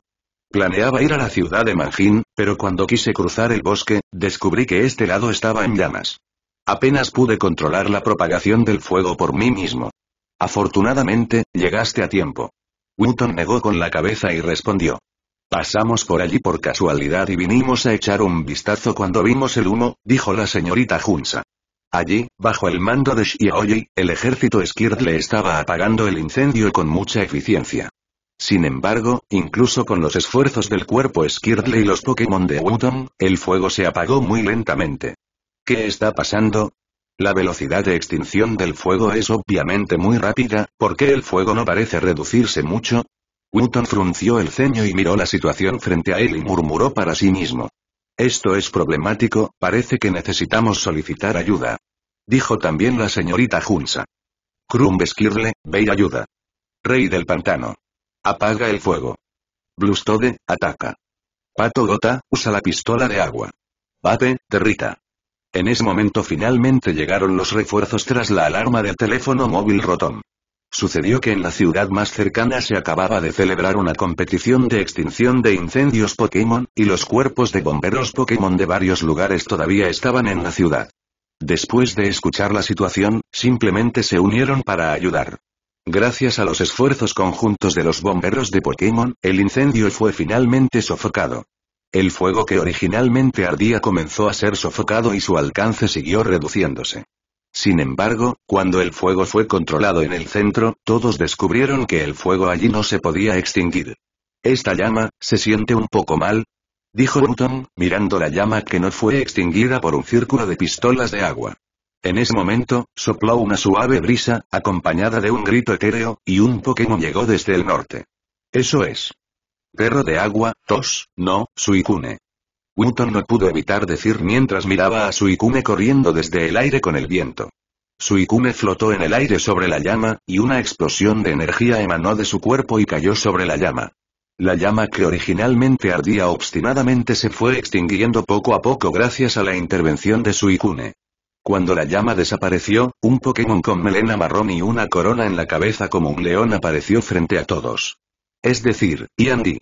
[SPEAKER 1] Planeaba ir a la ciudad de Manjin, pero cuando quise cruzar el bosque, descubrí que este lado estaba en llamas. Apenas pude controlar la propagación del fuego por mí mismo. Afortunadamente, llegaste a tiempo. Wooton negó con la cabeza y respondió. Pasamos por allí por casualidad y vinimos a echar un vistazo cuando vimos el humo, dijo la señorita Junsa. Allí, bajo el mando de Xiaoyi, el ejército Skirt le estaba apagando el incendio con mucha eficiencia. Sin embargo, incluso con los esfuerzos del cuerpo Skirtle y los Pokémon de Wuton, el fuego se apagó muy lentamente. ¿Qué está pasando? La velocidad de extinción del fuego es obviamente muy rápida, ¿por qué el fuego no parece reducirse mucho? Wooton frunció el ceño y miró la situación frente a él y murmuró para sí mismo. Esto es problemático, parece que necesitamos solicitar ayuda. Dijo también la señorita Junsa. Krumbe Skirle, ve ayuda. Rey del pantano. Apaga el fuego. Blustode, ataca. Pato Gota, usa la pistola de agua. Bate, derrita. En ese momento finalmente llegaron los refuerzos tras la alarma del teléfono móvil Rotom. Sucedió que en la ciudad más cercana se acababa de celebrar una competición de extinción de incendios Pokémon, y los cuerpos de bomberos Pokémon de varios lugares todavía estaban en la ciudad. Después de escuchar la situación, simplemente se unieron para ayudar. Gracias a los esfuerzos conjuntos de los bomberos de Pokémon, el incendio fue finalmente sofocado. El fuego que originalmente ardía comenzó a ser sofocado y su alcance siguió reduciéndose. Sin embargo, cuando el fuego fue controlado en el centro, todos descubrieron que el fuego allí no se podía extinguir. Esta llama, ¿se siente un poco mal? Dijo Button, mirando la llama que no fue extinguida por un círculo de pistolas de agua. En ese momento, sopló una suave brisa, acompañada de un grito etéreo, y un Pokémon llegó desde el norte. Eso es. Perro de agua, tos, no, Suicune. Wuton no pudo evitar decir mientras miraba a Suicune corriendo desde el aire con el viento. Suicune flotó en el aire sobre la llama, y una explosión de energía emanó de su cuerpo y cayó sobre la llama. La llama que originalmente ardía obstinadamente se fue extinguiendo poco a poco gracias a la intervención de Suicune. Cuando la llama desapareció, un Pokémon con melena marrón y una corona en la cabeza como un león apareció frente a todos. Es decir, Yandy.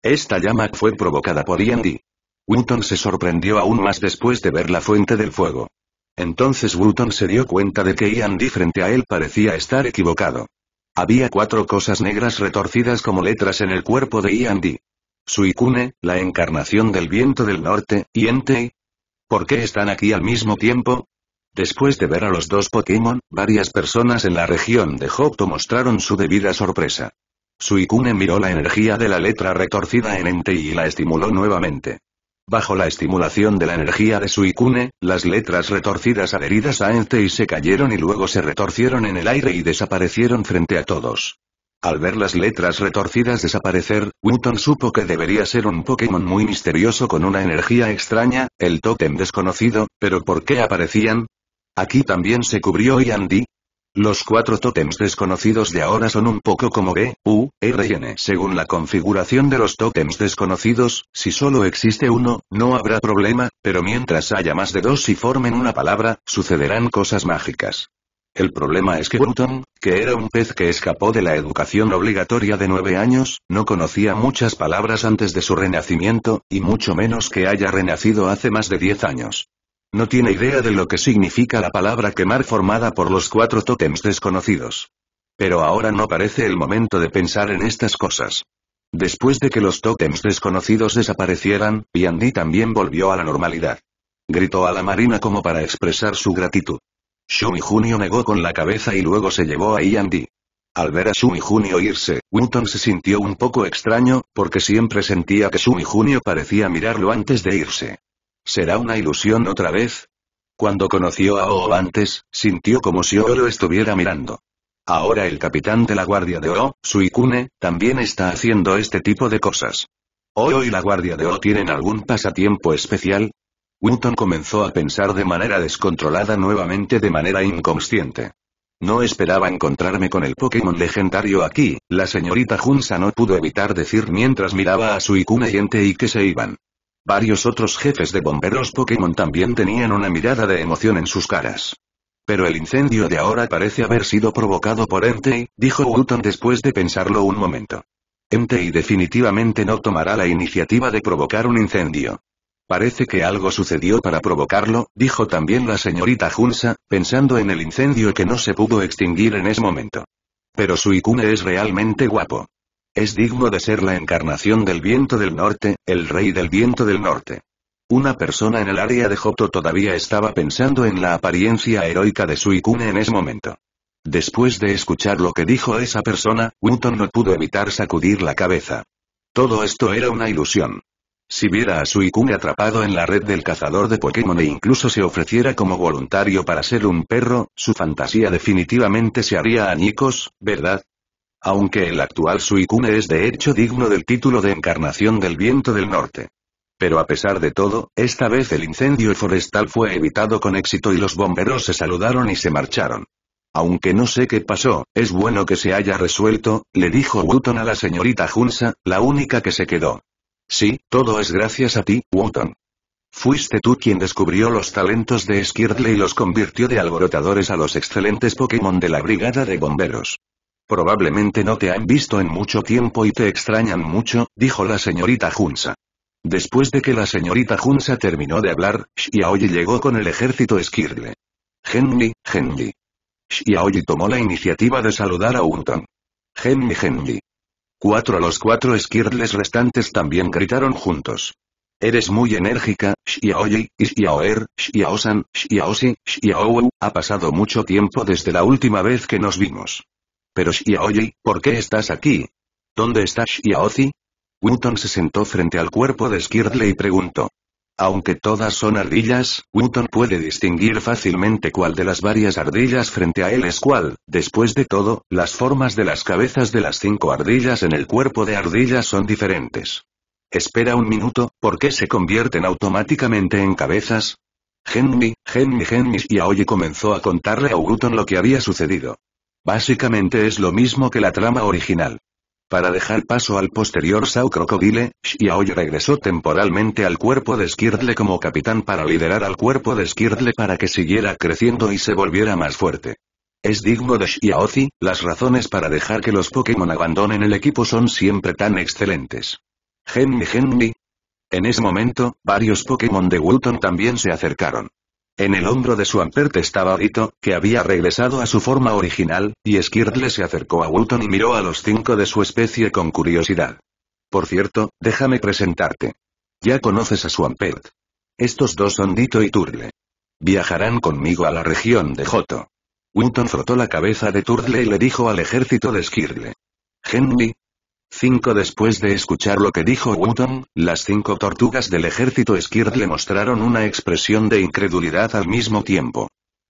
[SPEAKER 1] Esta llama fue provocada por Yandy. Wooton se sorprendió aún más después de ver la fuente del fuego. Entonces Wooton se dio cuenta de que Yandy frente a él parecía estar equivocado. Había cuatro cosas negras retorcidas como letras en el cuerpo de Su Suicune, la encarnación del viento del norte, y Entei. ¿Por qué están aquí al mismo tiempo? Después de ver a los dos Pokémon, varias personas en la región de Hokuto mostraron su debida sorpresa. Suikune miró la energía de la letra retorcida en Entei y la estimuló nuevamente. Bajo la estimulación de la energía de Suikune, las letras retorcidas adheridas a Entei se cayeron y luego se retorcieron en el aire y desaparecieron frente a todos. Al ver las letras retorcidas desaparecer, Wuton supo que debería ser un Pokémon muy misterioso con una energía extraña, el tótem desconocido, pero ¿por qué aparecían? Aquí también se cubrió y Los cuatro tótems desconocidos de ahora son un poco como B, U, R y N. Según la configuración de los tótems desconocidos, si solo existe uno, no habrá problema, pero mientras haya más de dos y formen una palabra, sucederán cosas mágicas. El problema es que Bruton, que era un pez que escapó de la educación obligatoria de nueve años, no conocía muchas palabras antes de su renacimiento, y mucho menos que haya renacido hace más de diez años. No tiene idea de lo que significa la palabra quemar formada por los cuatro tótems desconocidos. Pero ahora no parece el momento de pensar en estas cosas. Después de que los tótems desconocidos desaparecieran, Yandy también volvió a la normalidad. Gritó a la marina como para expresar su gratitud. Shumi Junio negó con la cabeza y luego se llevó a Yandy. Al ver a Shumi Junio irse, Winton se sintió un poco extraño, porque siempre sentía que Shumi Junio parecía mirarlo antes de irse. ¿Será una ilusión otra vez? Cuando conoció a O antes, sintió como si O lo estuviera mirando. Ahora el capitán de la guardia de O, Suikune, también está haciendo este tipo de cosas. ¿O y la guardia de O tienen algún pasatiempo especial? Winton comenzó a pensar de manera descontrolada nuevamente de manera inconsciente. No esperaba encontrarme con el Pokémon legendario aquí, la señorita Junsa no pudo evitar decir mientras miraba a Suikune y Entei que se iban. Varios otros jefes de bomberos Pokémon también tenían una mirada de emoción en sus caras. Pero el incendio de ahora parece haber sido provocado por Entei, dijo Wuton después de pensarlo un momento. Entei definitivamente no tomará la iniciativa de provocar un incendio. Parece que algo sucedió para provocarlo, dijo también la señorita Junsa, pensando en el incendio que no se pudo extinguir en ese momento. Pero su Ikune es realmente guapo. Es digno de ser la encarnación del viento del norte, el rey del viento del norte. Una persona en el área de Joto todavía estaba pensando en la apariencia heroica de Suicune en ese momento. Después de escuchar lo que dijo esa persona, Wuton no pudo evitar sacudir la cabeza. Todo esto era una ilusión. Si viera a Suicune atrapado en la red del cazador de Pokémon e incluso se ofreciera como voluntario para ser un perro, su fantasía definitivamente se haría añicos, ¿verdad? aunque el actual Suicune es de hecho digno del título de Encarnación del Viento del Norte. Pero a pesar de todo, esta vez el incendio forestal fue evitado con éxito y los bomberos se saludaron y se marcharon. Aunque no sé qué pasó, es bueno que se haya resuelto, le dijo Wooton a la señorita Junsa, la única que se quedó. Sí, todo es gracias a ti, Wooton. Fuiste tú quien descubrió los talentos de Skirtle y los convirtió de alborotadores a los excelentes Pokémon de la Brigada de Bomberos. Probablemente no te han visto en mucho tiempo y te extrañan mucho, dijo la señorita Junsa. Después de que la señorita Junsa terminó de hablar, Shiaoyi llegó con el ejército Esquirle. Henri, Henri. Shiaoyi tomó la iniciativa de saludar a urtan Genmi, Genmi. Cuatro a los cuatro Esquirles restantes también gritaron juntos. Eres muy enérgica, Shiaoyi, Xiaoer, Xiaosan, Xiaosi, Xiaowu, ha pasado mucho tiempo desde la última vez que nos vimos. Pero Shiaoyi, ¿por qué estás aquí? ¿Dónde está Xiaozi? Winton se sentó frente al cuerpo de Skirtle y preguntó. Aunque todas son ardillas, Winton puede distinguir fácilmente cuál de las varias ardillas frente a él es cuál. Después de todo, las formas de las cabezas de las cinco ardillas en el cuerpo de ardillas son diferentes. Espera un minuto, ¿por qué se convierten automáticamente en cabezas? Genmi, Genmi, Genmi y comenzó a contarle a Winton lo que había sucedido. Básicamente es lo mismo que la trama original. Para dejar paso al posterior Sao Crocodile, Xiaoy regresó temporalmente al cuerpo de Skirtle como capitán para liderar al cuerpo de Skirtle para que siguiera creciendo y se volviera más fuerte. Es digno de Xiaozi, las razones para dejar que los Pokémon abandonen el equipo son siempre tan excelentes. Genmi Genmi. En ese momento, varios Pokémon de Wilton también se acercaron. En el hombro de Swampert estaba Rito, que había regresado a su forma original, y Skirtle se acercó a Wooton y miró a los cinco de su especie con curiosidad. Por cierto, déjame presentarte. Ya conoces a Swampert. Estos dos son Dito y Turle. Viajarán conmigo a la región de Joto. Wooton frotó la cabeza de Turle y le dijo al ejército de Skirtle. Henry, Cinco Después de escuchar lo que dijo Wooton, las cinco tortugas del ejército Skird le mostraron una expresión de incredulidad al mismo tiempo.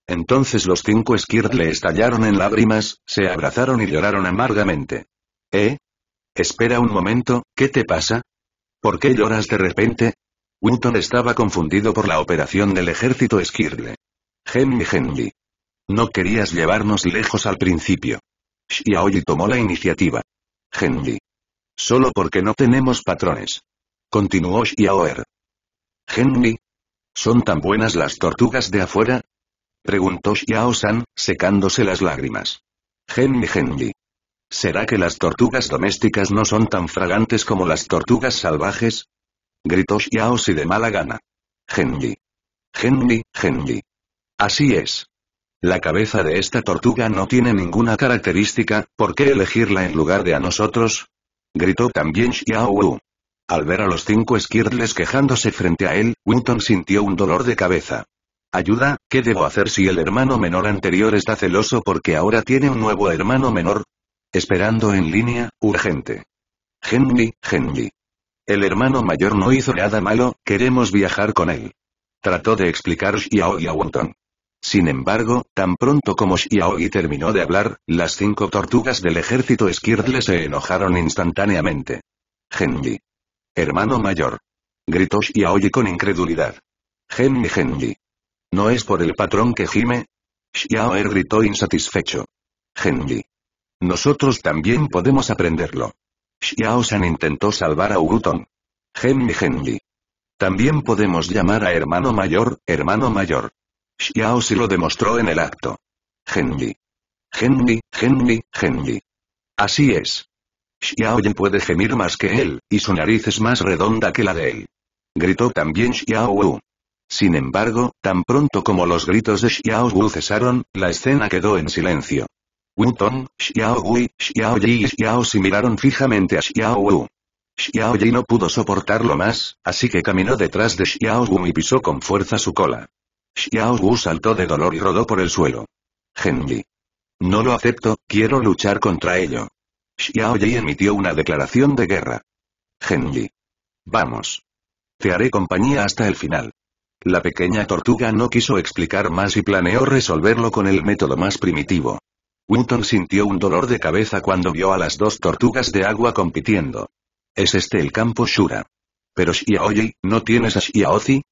[SPEAKER 1] Entonces los cinco Skird le estallaron en lágrimas, se abrazaron y lloraron amargamente. ¿Eh? Espera un momento, ¿qué te pasa? ¿Por qué lloras de repente? Wooton estaba confundido por la operación del ejército Skirle. Henry Henry. No querías llevarnos lejos al principio. Xiaoyi tomó la iniciativa. Henry. Solo porque no tenemos patrones. Continuó Xiaoer. Henry. ¿Son tan buenas las tortugas de afuera? Preguntó Xiao-san, secándose las lágrimas. Henry Henry. ¿Será que las tortugas domésticas no son tan fragantes como las tortugas salvajes? Gritó Xiao si de mala gana. Henry. Henry, Henry. Así es. La cabeza de esta tortuga no tiene ninguna característica, ¿por qué elegirla en lugar de a nosotros? gritó también Xiao Wu. Al ver a los cinco Skirtles quejándose frente a él, Winton sintió un dolor de cabeza. Ayuda, ¿qué debo hacer si el hermano menor anterior está celoso porque ahora tiene un nuevo hermano menor? Esperando en línea, urgente. Henry, Henry. El hermano mayor no hizo nada malo, queremos viajar con él. Trató de explicar Xiao y a Winton. Sin embargo, tan pronto como Xiaoyi terminó de hablar, las cinco tortugas del ejército Skirtle se enojaron instantáneamente. Genji. Hermano mayor. Gritó Xiaoyi con incredulidad. Genji Genji. ¿No es por el patrón que gime? Xiaoe gritó insatisfecho. Genji. Nosotros también podemos aprenderlo. Xiao-san intentó salvar a Uruton. Genji Genji. También podemos llamar a hermano mayor, hermano mayor. Xiao Si lo demostró en el acto. Genli. Genli, Genli, Genli. Así es. Yi puede gemir más que él, y su nariz es más redonda que la de él. Gritó también Xiao Wu. Sin embargo, tan pronto como los gritos de Xiao Wu cesaron, la escena quedó en silencio. Wu Tong, Xiao Wu, Xiao Yi y Xiao Si miraron fijamente a Xiao Wu. Xiao Yi no pudo soportarlo más, así que caminó detrás de Xiao Wu y pisó con fuerza su cola. Xiao Wu saltó de dolor y rodó por el suelo. Genji. No lo acepto, quiero luchar contra ello. Xiao Yi emitió una declaración de guerra. Genji. Vamos. Te haré compañía hasta el final. La pequeña tortuga no quiso explicar más y planeó resolverlo con el método más primitivo. Winton sintió un dolor de cabeza cuando vio a las dos tortugas de agua compitiendo. ¿Es este el campo Shura? Pero Xiaoyi, ¿no tienes a Xiaozi?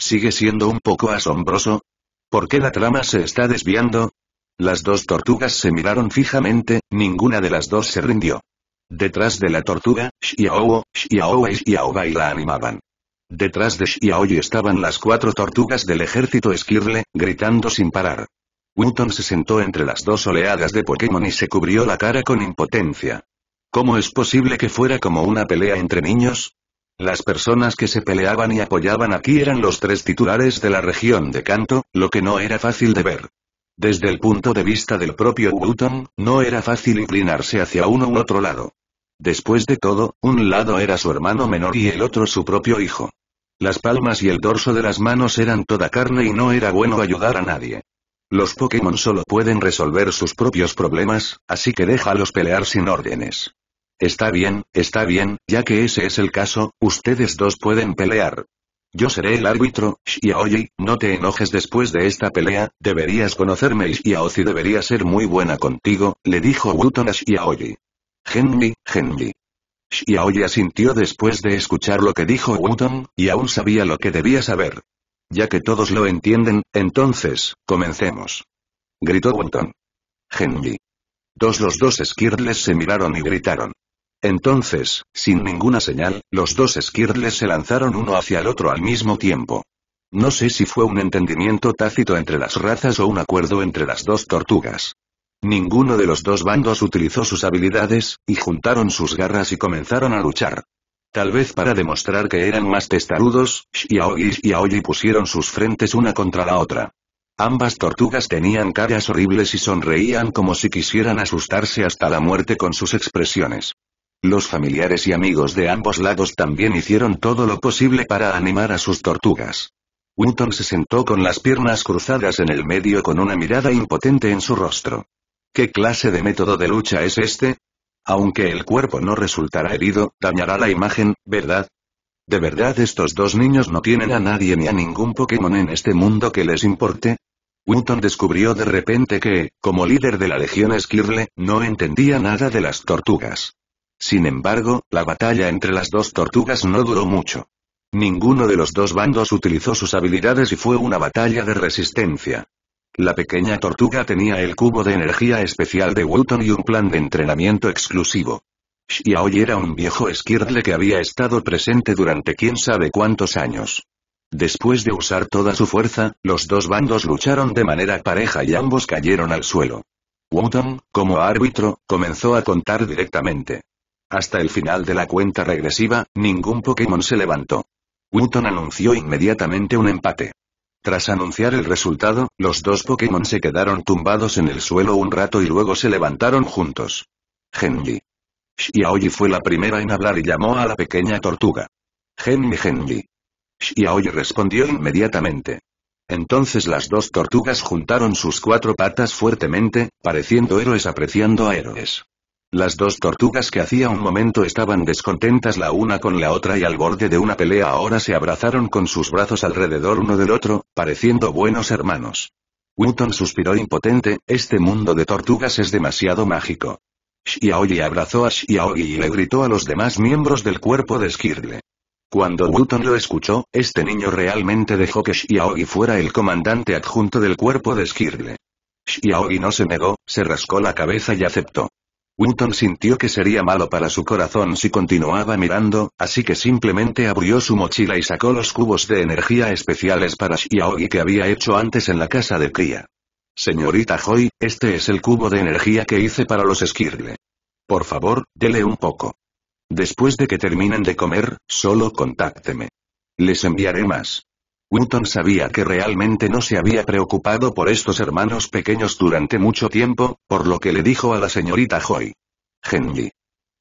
[SPEAKER 1] ¿Sigue siendo un poco asombroso? ¿Por qué la trama se está desviando? Las dos tortugas se miraron fijamente, ninguna de las dos se rindió. Detrás de la tortuga, Xiao, Shiao y Xiaobai la animaban. Detrás de Xiaoyi estaban las cuatro tortugas del ejército Esquirle, gritando sin parar. Wuton se sentó entre las dos oleadas de Pokémon y se cubrió la cara con impotencia. ¿Cómo es posible que fuera como una pelea entre niños? Las personas que se peleaban y apoyaban aquí eran los tres titulares de la región de Kanto, lo que no era fácil de ver. Desde el punto de vista del propio Wutong, no era fácil inclinarse hacia uno u otro lado. Después de todo, un lado era su hermano menor y el otro su propio hijo. Las palmas y el dorso de las manos eran toda carne y no era bueno ayudar a nadie. Los Pokémon solo pueden resolver sus propios problemas, así que déjalos pelear sin órdenes. Está bien, está bien, ya que ese es el caso, ustedes dos pueden pelear. Yo seré el árbitro, Xiaoyi, no te enojes después de esta pelea, deberías conocerme y Xiaozi debería ser muy buena contigo, le dijo Wutong a Xiaoyi. Genmi, Genmi. Xiaoyi asintió después de escuchar lo que dijo Wutong, y aún sabía lo que debía saber. Ya que todos lo entienden, entonces, comencemos. Gritó Wutong. Genmi. Dos los dos Skirtles se miraron y gritaron. Entonces, sin ninguna señal, los dos esquirles se lanzaron uno hacia el otro al mismo tiempo. No sé si fue un entendimiento tácito entre las razas o un acuerdo entre las dos tortugas. Ninguno de los dos bandos utilizó sus habilidades, y juntaron sus garras y comenzaron a luchar. Tal vez para demostrar que eran más testarudos, Xiao y Xiaoyi pusieron sus frentes una contra la otra. Ambas tortugas tenían caras horribles y sonreían como si quisieran asustarse hasta la muerte con sus expresiones. Los familiares y amigos de ambos lados también hicieron todo lo posible para animar a sus tortugas. Winton se sentó con las piernas cruzadas en el medio con una mirada impotente en su rostro. ¿Qué clase de método de lucha es este? Aunque el cuerpo no resultará herido, dañará la imagen, ¿verdad? ¿De verdad estos dos niños no tienen a nadie ni a ningún Pokémon en este mundo que les importe? Winton descubrió de repente que, como líder de la Legión Skirle, no entendía nada de las tortugas. Sin embargo, la batalla entre las dos tortugas no duró mucho. Ninguno de los dos bandos utilizó sus habilidades y fue una batalla de resistencia. La pequeña tortuga tenía el cubo de energía especial de Wooton y un plan de entrenamiento exclusivo. Xiaoy era un viejo esquirtle que había estado presente durante quién sabe cuántos años. Después de usar toda su fuerza, los dos bandos lucharon de manera pareja y ambos cayeron al suelo. Wooton, como árbitro, comenzó a contar directamente. Hasta el final de la cuenta regresiva, ningún Pokémon se levantó. Wooton anunció inmediatamente un empate. Tras anunciar el resultado, los dos Pokémon se quedaron tumbados en el suelo un rato y luego se levantaron juntos. Genji. Xiaoyi fue la primera en hablar y llamó a la pequeña tortuga. Genji Genji. Xiaoyi respondió inmediatamente. Entonces las dos tortugas juntaron sus cuatro patas fuertemente, pareciendo héroes apreciando a héroes. Las dos tortugas que hacía un momento estaban descontentas la una con la otra y al borde de una pelea ahora se abrazaron con sus brazos alrededor uno del otro, pareciendo buenos hermanos. Wuton suspiró impotente, este mundo de tortugas es demasiado mágico. y abrazó a Shiaogi y le gritó a los demás miembros del cuerpo de Skirle. Cuando Wuton lo escuchó, este niño realmente dejó que Shiaogi fuera el comandante adjunto del cuerpo de Skirle. Shiaogi no se negó, se rascó la cabeza y aceptó. Winton sintió que sería malo para su corazón si continuaba mirando, así que simplemente abrió su mochila y sacó los cubos de energía especiales para Xiaogi que había hecho antes en la casa de cría. Señorita Joy, este es el cubo de energía que hice para los Skirle. Por favor, dele un poco. Después de que terminen de comer, solo contácteme. Les enviaré más. Wooton sabía que realmente no se había preocupado por estos hermanos pequeños durante mucho tiempo, por lo que le dijo a la señorita Joy. «Henry».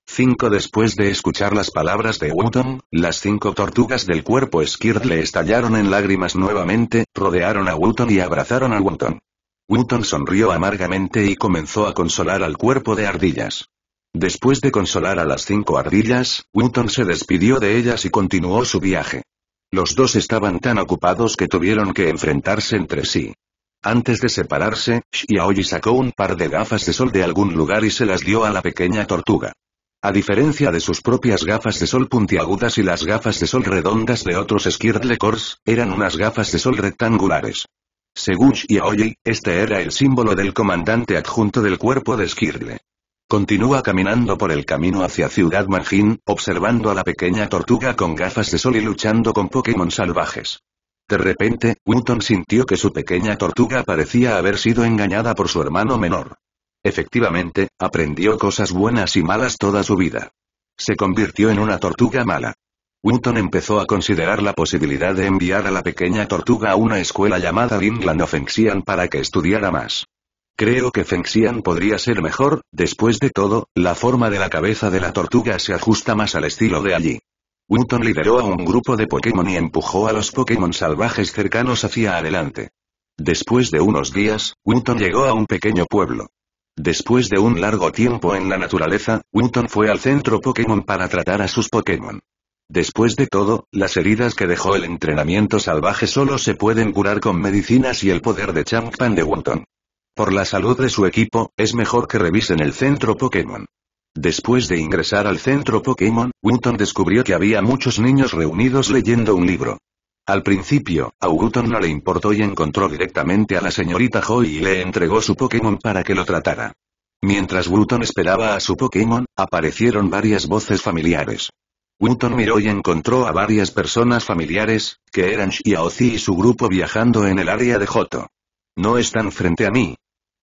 [SPEAKER 1] Cinco Después de escuchar las palabras de Wooton, las cinco tortugas del cuerpo Skirt le estallaron en lágrimas nuevamente, rodearon a Wooton y abrazaron a Wooton. Wooton sonrió amargamente y comenzó a consolar al cuerpo de ardillas. Después de consolar a las cinco ardillas, Wooton se despidió de ellas y continuó su viaje. Los dos estaban tan ocupados que tuvieron que enfrentarse entre sí. Antes de separarse, Xiaoyi sacó un par de gafas de sol de algún lugar y se las dio a la pequeña tortuga. A diferencia de sus propias gafas de sol puntiagudas y las gafas de sol redondas de otros Kors, eran unas gafas de sol rectangulares. Según Xiaoyi, este era el símbolo del comandante adjunto del cuerpo de Skirdle. Continúa caminando por el camino hacia Ciudad Magín, observando a la pequeña tortuga con gafas de sol y luchando con Pokémon salvajes. De repente, Winton sintió que su pequeña tortuga parecía haber sido engañada por su hermano menor. Efectivamente, aprendió cosas buenas y malas toda su vida. Se convirtió en una tortuga mala. Winton empezó a considerar la posibilidad de enviar a la pequeña tortuga a una escuela llamada of Offensian para que estudiara más. Creo que Fengxian podría ser mejor, después de todo, la forma de la cabeza de la tortuga se ajusta más al estilo de allí. Winton lideró a un grupo de Pokémon y empujó a los Pokémon salvajes cercanos hacia adelante. Después de unos días, Winton llegó a un pequeño pueblo. Después de un largo tiempo en la naturaleza, Winton fue al centro Pokémon para tratar a sus Pokémon. Después de todo, las heridas que dejó el entrenamiento salvaje solo se pueden curar con medicinas y el poder de Champán de Winton. Por la salud de su equipo, es mejor que revisen el centro Pokémon. Después de ingresar al centro Pokémon, Winton descubrió que había muchos niños reunidos leyendo un libro. Al principio, a Winton no le importó y encontró directamente a la señorita Joy y le entregó su Pokémon para que lo tratara. Mientras Winton esperaba a su Pokémon, aparecieron varias voces familiares. Winton miró y encontró a varias personas familiares, que eran Xiaozi y su grupo viajando en el área de Joto. No están frente a mí,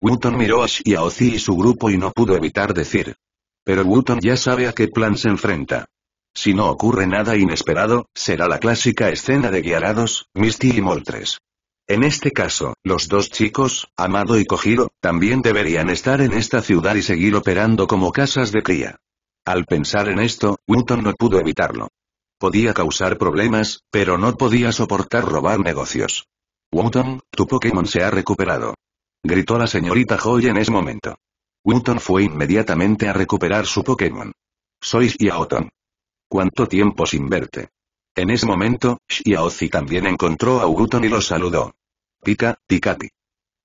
[SPEAKER 1] Wooton miró a Xiaozi y su grupo y no pudo evitar decir. Pero Wooton ya sabe a qué plan se enfrenta. Si no ocurre nada inesperado, será la clásica escena de guiarados, Misty y Moltres. En este caso, los dos chicos, Amado y Cogido, también deberían estar en esta ciudad y seguir operando como casas de cría. Al pensar en esto, Wooton no pudo evitarlo. Podía causar problemas, pero no podía soportar robar negocios. Wooton, tu Pokémon se ha recuperado gritó la señorita Joy en ese momento. Wooton fue inmediatamente a recuperar su Pokémon. Soy Xiaoton. ¿Cuánto tiempo sin verte? En ese momento, Xiaozi también encontró a Wooton y lo saludó. Pika, Pikati.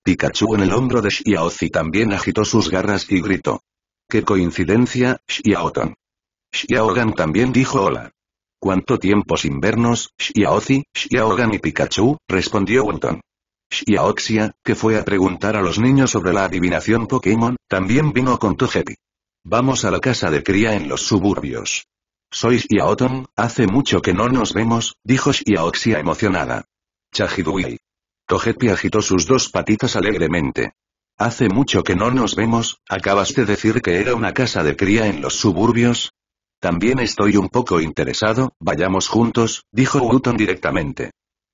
[SPEAKER 1] Pikachu en el hombro de Xiaozi también agitó sus garras y gritó. ¡Qué coincidencia, Xiaoton! Xiaogan también dijo hola. ¿Cuánto tiempo sin vernos, Xiaozi, Xiaogan y Pikachu? respondió Wooton. Shiaoxia, que fue a preguntar a los niños sobre la adivinación Pokémon, también vino con Togepi. Vamos a la casa de cría en los suburbios. Soy Shiaoton, hace mucho que no nos vemos, dijo Shiaoxia emocionada. Chajidui. Togepi agitó sus dos patitas alegremente. Hace mucho que no nos vemos, ¿acabas de decir que era una casa de cría en los suburbios? También estoy un poco interesado, vayamos juntos, dijo Wuton directamente.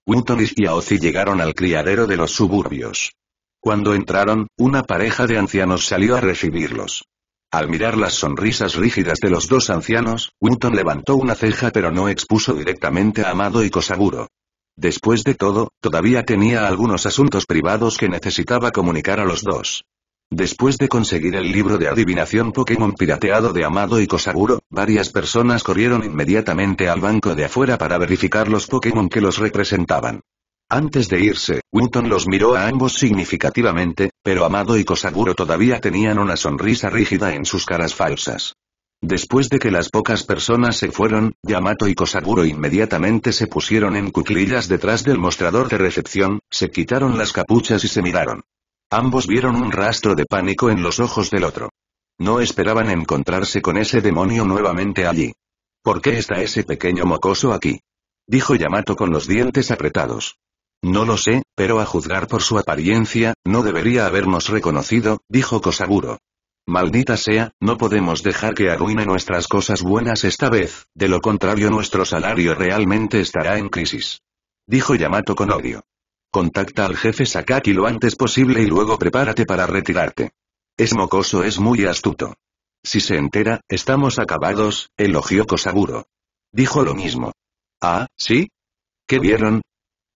[SPEAKER 1] Winton y Aozi llegaron al criadero de los suburbios. Cuando entraron, una pareja de ancianos salió a recibirlos. Al mirar las sonrisas rígidas de los dos ancianos, Winton levantó una ceja pero no expuso directamente a Amado y Kosaburo. Después de todo, todavía tenía algunos asuntos privados que necesitaba comunicar a los dos. Después de conseguir el libro de adivinación Pokémon pirateado de Amado y Kosaguro, varias personas corrieron inmediatamente al banco de afuera para verificar los Pokémon que los representaban. Antes de irse, Winton los miró a ambos significativamente, pero Amado y Kosaguro todavía tenían una sonrisa rígida en sus caras falsas. Después de que las pocas personas se fueron, Yamato y Kosaguro inmediatamente se pusieron en cuclillas detrás del mostrador de recepción, se quitaron las capuchas y se miraron. Ambos vieron un rastro de pánico en los ojos del otro. No esperaban encontrarse con ese demonio nuevamente allí. ¿Por qué está ese pequeño mocoso aquí? dijo Yamato con los dientes apretados. No lo sé, pero a juzgar por su apariencia, no debería habernos reconocido, dijo Kosaguro. Maldita sea, no podemos dejar que arruine nuestras cosas buenas esta vez, de lo contrario nuestro salario realmente estará en crisis. Dijo Yamato con odio. Contacta al jefe Sakaki lo antes posible y luego prepárate para retirarte. Es mocoso, es muy astuto. Si se entera, estamos acabados, elogió Kosaguro. Dijo lo mismo. Ah, ¿sí? ¿Qué vieron?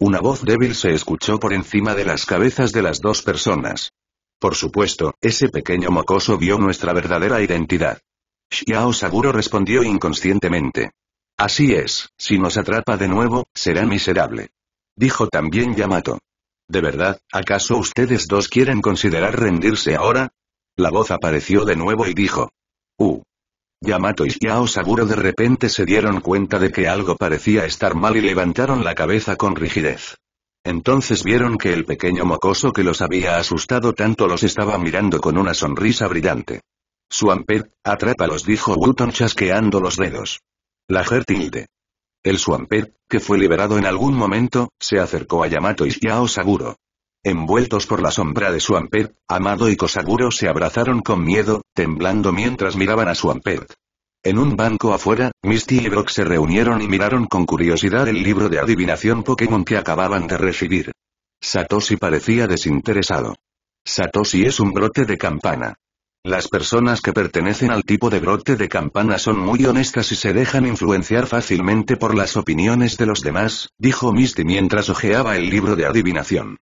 [SPEAKER 1] Una voz débil se escuchó por encima de las cabezas de las dos personas. Por supuesto, ese pequeño mocoso vio nuestra verdadera identidad. Xiao Saguro respondió inconscientemente. Así es, si nos atrapa de nuevo, será miserable. Dijo también Yamato. ¿De verdad, acaso ustedes dos quieren considerar rendirse ahora? La voz apareció de nuevo y dijo. Uh. Yamato y Xiao Saguro de repente se dieron cuenta de que algo parecía estar mal y levantaron la cabeza con rigidez. Entonces vieron que el pequeño mocoso que los había asustado tanto los estaba mirando con una sonrisa brillante. Su atrapa atrápalos dijo Wuton chasqueando los dedos. La gertilde. El Swampert, que fue liberado en algún momento, se acercó a Yamato y a Saguro. Envueltos por la sombra de Swampert, Amado y Kosaguro se abrazaron con miedo, temblando mientras miraban a Swampert. En un banco afuera, Misty y Brock se reunieron y miraron con curiosidad el libro de adivinación Pokémon que acababan de recibir. Satoshi parecía desinteresado. Satoshi es un brote de campana. Las personas que pertenecen al tipo de brote de campana son muy honestas y se dejan influenciar fácilmente por las opiniones de los demás, dijo Misty mientras hojeaba el libro de adivinación.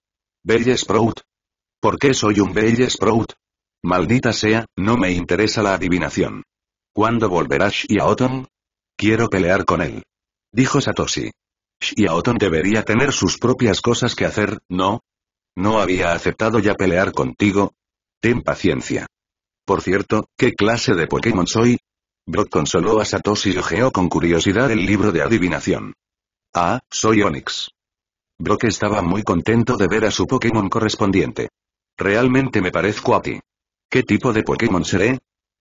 [SPEAKER 1] Belle Sprout. ¿Por qué soy un Belle Sprout? Maldita sea, no me interesa la adivinación. ¿Cuándo volverá Oton? Quiero pelear con él. Dijo Satoshi. Oton debería tener sus propias cosas que hacer, ¿no? No había aceptado ya pelear contigo. Ten paciencia. Por cierto, ¿qué clase de Pokémon soy? Brock consoló a Satoshi y ojeó con curiosidad el libro de adivinación. Ah, soy Onix. Brock estaba muy contento de ver a su Pokémon correspondiente. Realmente me parezco a ti. ¿Qué tipo de Pokémon seré?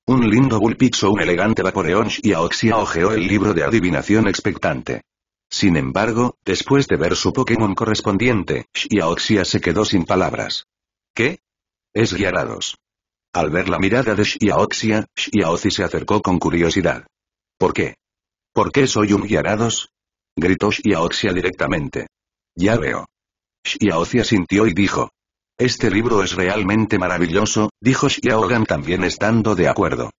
[SPEAKER 1] Un lindo Bullpix o un elegante Vaporeon y Aoxia ojeó el libro de adivinación expectante. Sin embargo, después de ver su Pokémon correspondiente, Aoxia se quedó sin palabras. ¿Qué? Es guiarados. Al ver la mirada de Shiaoxia, Xiaozi se acercó con curiosidad. ¿Por qué? ¿Por qué soy un guiarados? Gritó Shiaoxia directamente. Ya veo. Shiaoxia sintió y dijo. Este libro es realmente maravilloso, dijo Shiaogan también estando de acuerdo.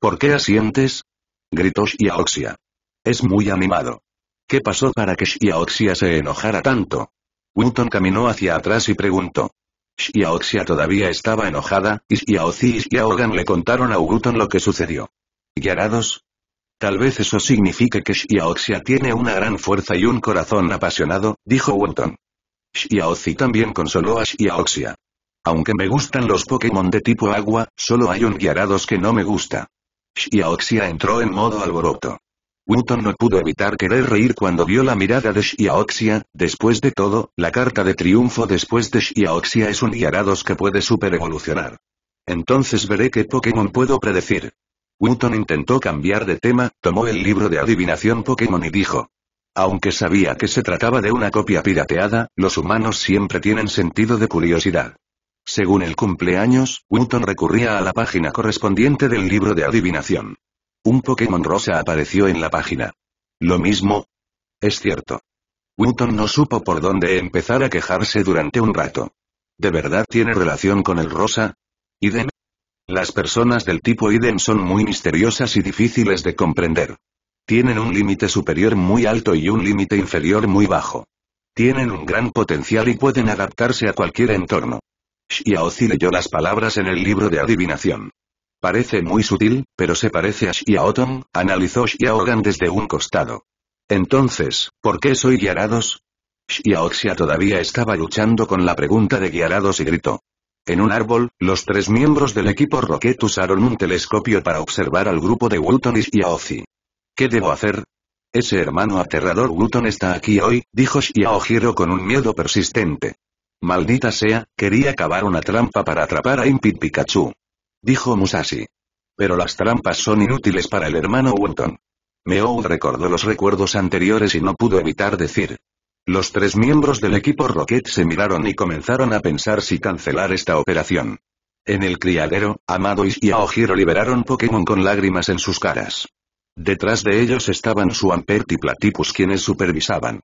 [SPEAKER 1] ¿Por qué asientes? Gritó Shiaoxia. Es muy animado. ¿Qué pasó para que Shiaoxia se enojara tanto? Wuton caminó hacia atrás y preguntó. Xiaoxia todavía estaba enojada, y Xiaozi y Xiaogan le contaron a Uguton lo que sucedió. ¿Giarados? Tal vez eso signifique que Xiaoxia tiene una gran fuerza y un corazón apasionado, dijo Wuton. Xiaozi también consoló a Shiaoxia. Aunque me gustan los Pokémon de tipo agua, solo hay un Gyarados que no me gusta. Shiaoxia entró en modo alboroto. Winton no pudo evitar querer reír cuando vio la mirada de Shiaoxia, después de todo, la carta de triunfo después de Shiaoxia es un Yarados que puede super evolucionar. Entonces veré qué Pokémon puedo predecir. Winton intentó cambiar de tema, tomó el libro de adivinación Pokémon y dijo. Aunque sabía que se trataba de una copia pirateada, los humanos siempre tienen sentido de curiosidad. Según el cumpleaños, Winton recurría a la página correspondiente del libro de adivinación. Un Pokémon rosa apareció en la página. ¿Lo mismo? Es cierto. Winton no supo por dónde empezar a quejarse durante un rato. ¿De verdad tiene relación con el rosa? Idem. Las personas del tipo Idem son muy misteriosas y difíciles de comprender. Tienen un límite superior muy alto y un límite inferior muy bajo. Tienen un gran potencial y pueden adaptarse a cualquier entorno. Xiaozi leyó las palabras en el libro de adivinación. Parece muy sutil, pero se parece a Xiaoton, analizó Xiaogan desde un costado. Entonces, ¿por qué soy Guiarados? Xia todavía estaba luchando con la pregunta de Guiarados y gritó. En un árbol, los tres miembros del equipo Rocket usaron un telescopio para observar al grupo de Wuton y Xiaozi. ¿Qué debo hacer? Ese hermano aterrador Wuton está aquí hoy, dijo giro con un miedo persistente. Maldita sea, quería cavar una trampa para atrapar a Impit Pikachu. Dijo Musashi. Pero las trampas son inútiles para el hermano Wonton. Meow recordó los recuerdos anteriores y no pudo evitar decir. Los tres miembros del equipo Rocket se miraron y comenzaron a pensar si cancelar esta operación. En el criadero, Amado y Aojiro liberaron Pokémon con lágrimas en sus caras. Detrás de ellos estaban Swampert y Platypus quienes supervisaban.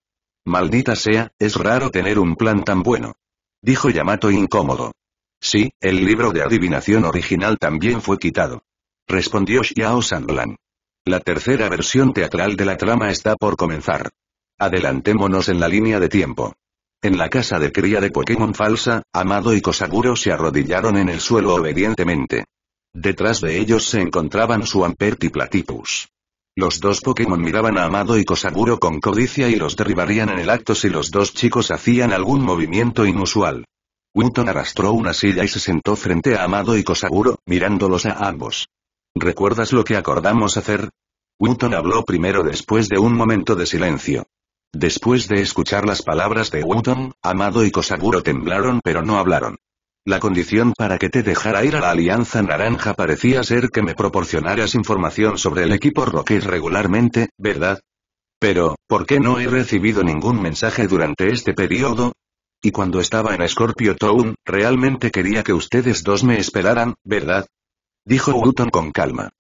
[SPEAKER 1] Maldita sea, es raro tener un plan tan bueno. Dijo Yamato incómodo. Sí, el libro de adivinación original también fue quitado. Respondió Xiao Sanglan. La tercera versión teatral de la trama está por comenzar. Adelantémonos en la línea de tiempo. En la casa de cría de Pokémon falsa, Amado y Kosaguro se arrodillaron en el suelo obedientemente. Detrás de ellos se encontraban su y Platypus. Los dos Pokémon miraban a Amado y Kosaguro con codicia y los derribarían en el acto si los dos chicos hacían algún movimiento inusual. Winton arrastró una silla y se sentó frente a Amado y Kosaguro, mirándolos a ambos. ¿Recuerdas lo que acordamos hacer? Winton habló primero después de un momento de silencio. Después de escuchar las palabras de Winton, Amado y Kosaguro temblaron pero no hablaron. La condición para que te dejara ir a la Alianza Naranja parecía ser que me proporcionaras información sobre el equipo Rocket regularmente, ¿verdad? Pero, ¿por qué no he recibido ningún mensaje durante este periodo? Y cuando estaba en Scorpio Town, realmente quería que ustedes dos me esperaran, ¿verdad? Dijo Wooton con calma.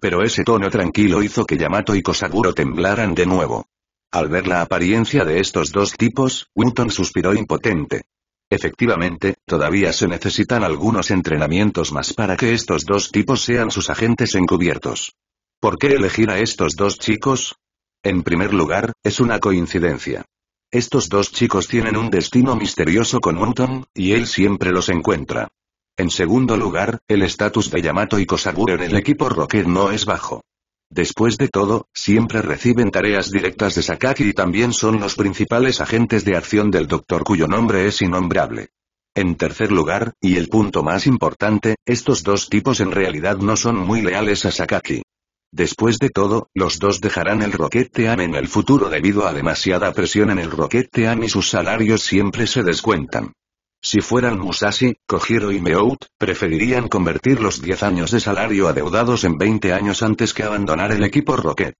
[SPEAKER 1] Pero ese tono tranquilo hizo que Yamato y Kosaguro temblaran de nuevo. Al ver la apariencia de estos dos tipos, Wooton suspiró impotente. Efectivamente, todavía se necesitan algunos entrenamientos más para que estos dos tipos sean sus agentes encubiertos. ¿Por qué elegir a estos dos chicos? En primer lugar, es una coincidencia. Estos dos chicos tienen un destino misterioso con Muton, y él siempre los encuentra. En segundo lugar, el estatus de Yamato y Kosaburo en el equipo Rocket no es bajo. Después de todo, siempre reciben tareas directas de Sakaki y también son los principales agentes de acción del Doctor cuyo nombre es innombrable. En tercer lugar, y el punto más importante, estos dos tipos en realidad no son muy leales a Sakaki. Después de todo, los dos dejarán el Rocket Team en el futuro debido a demasiada presión en el Rocket Team y sus salarios siempre se descuentan. Si fueran Musashi, Kojiro y Meout, preferirían convertir los 10 años de salario adeudados en 20 años antes que abandonar el equipo Rocket.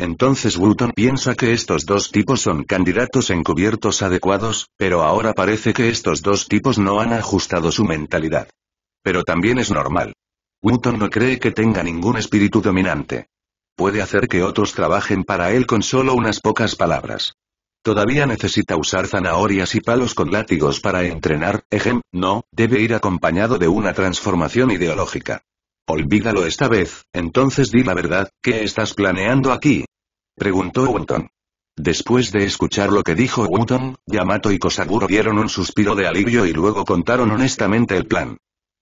[SPEAKER 1] Entonces Wuton piensa que estos dos tipos son candidatos encubiertos adecuados, pero ahora parece que estos dos tipos no han ajustado su mentalidad. Pero también es normal. Wooton no cree que tenga ningún espíritu dominante. Puede hacer que otros trabajen para él con solo unas pocas palabras. Todavía necesita usar zanahorias y palos con látigos para entrenar, ejem, no, debe ir acompañado de una transformación ideológica. Olvídalo esta vez, entonces di la verdad, ¿qué estás planeando aquí? Preguntó Wuton. Después de escuchar lo que dijo Wuton, Yamato y Kosaguro dieron un suspiro de alivio y luego contaron honestamente el plan.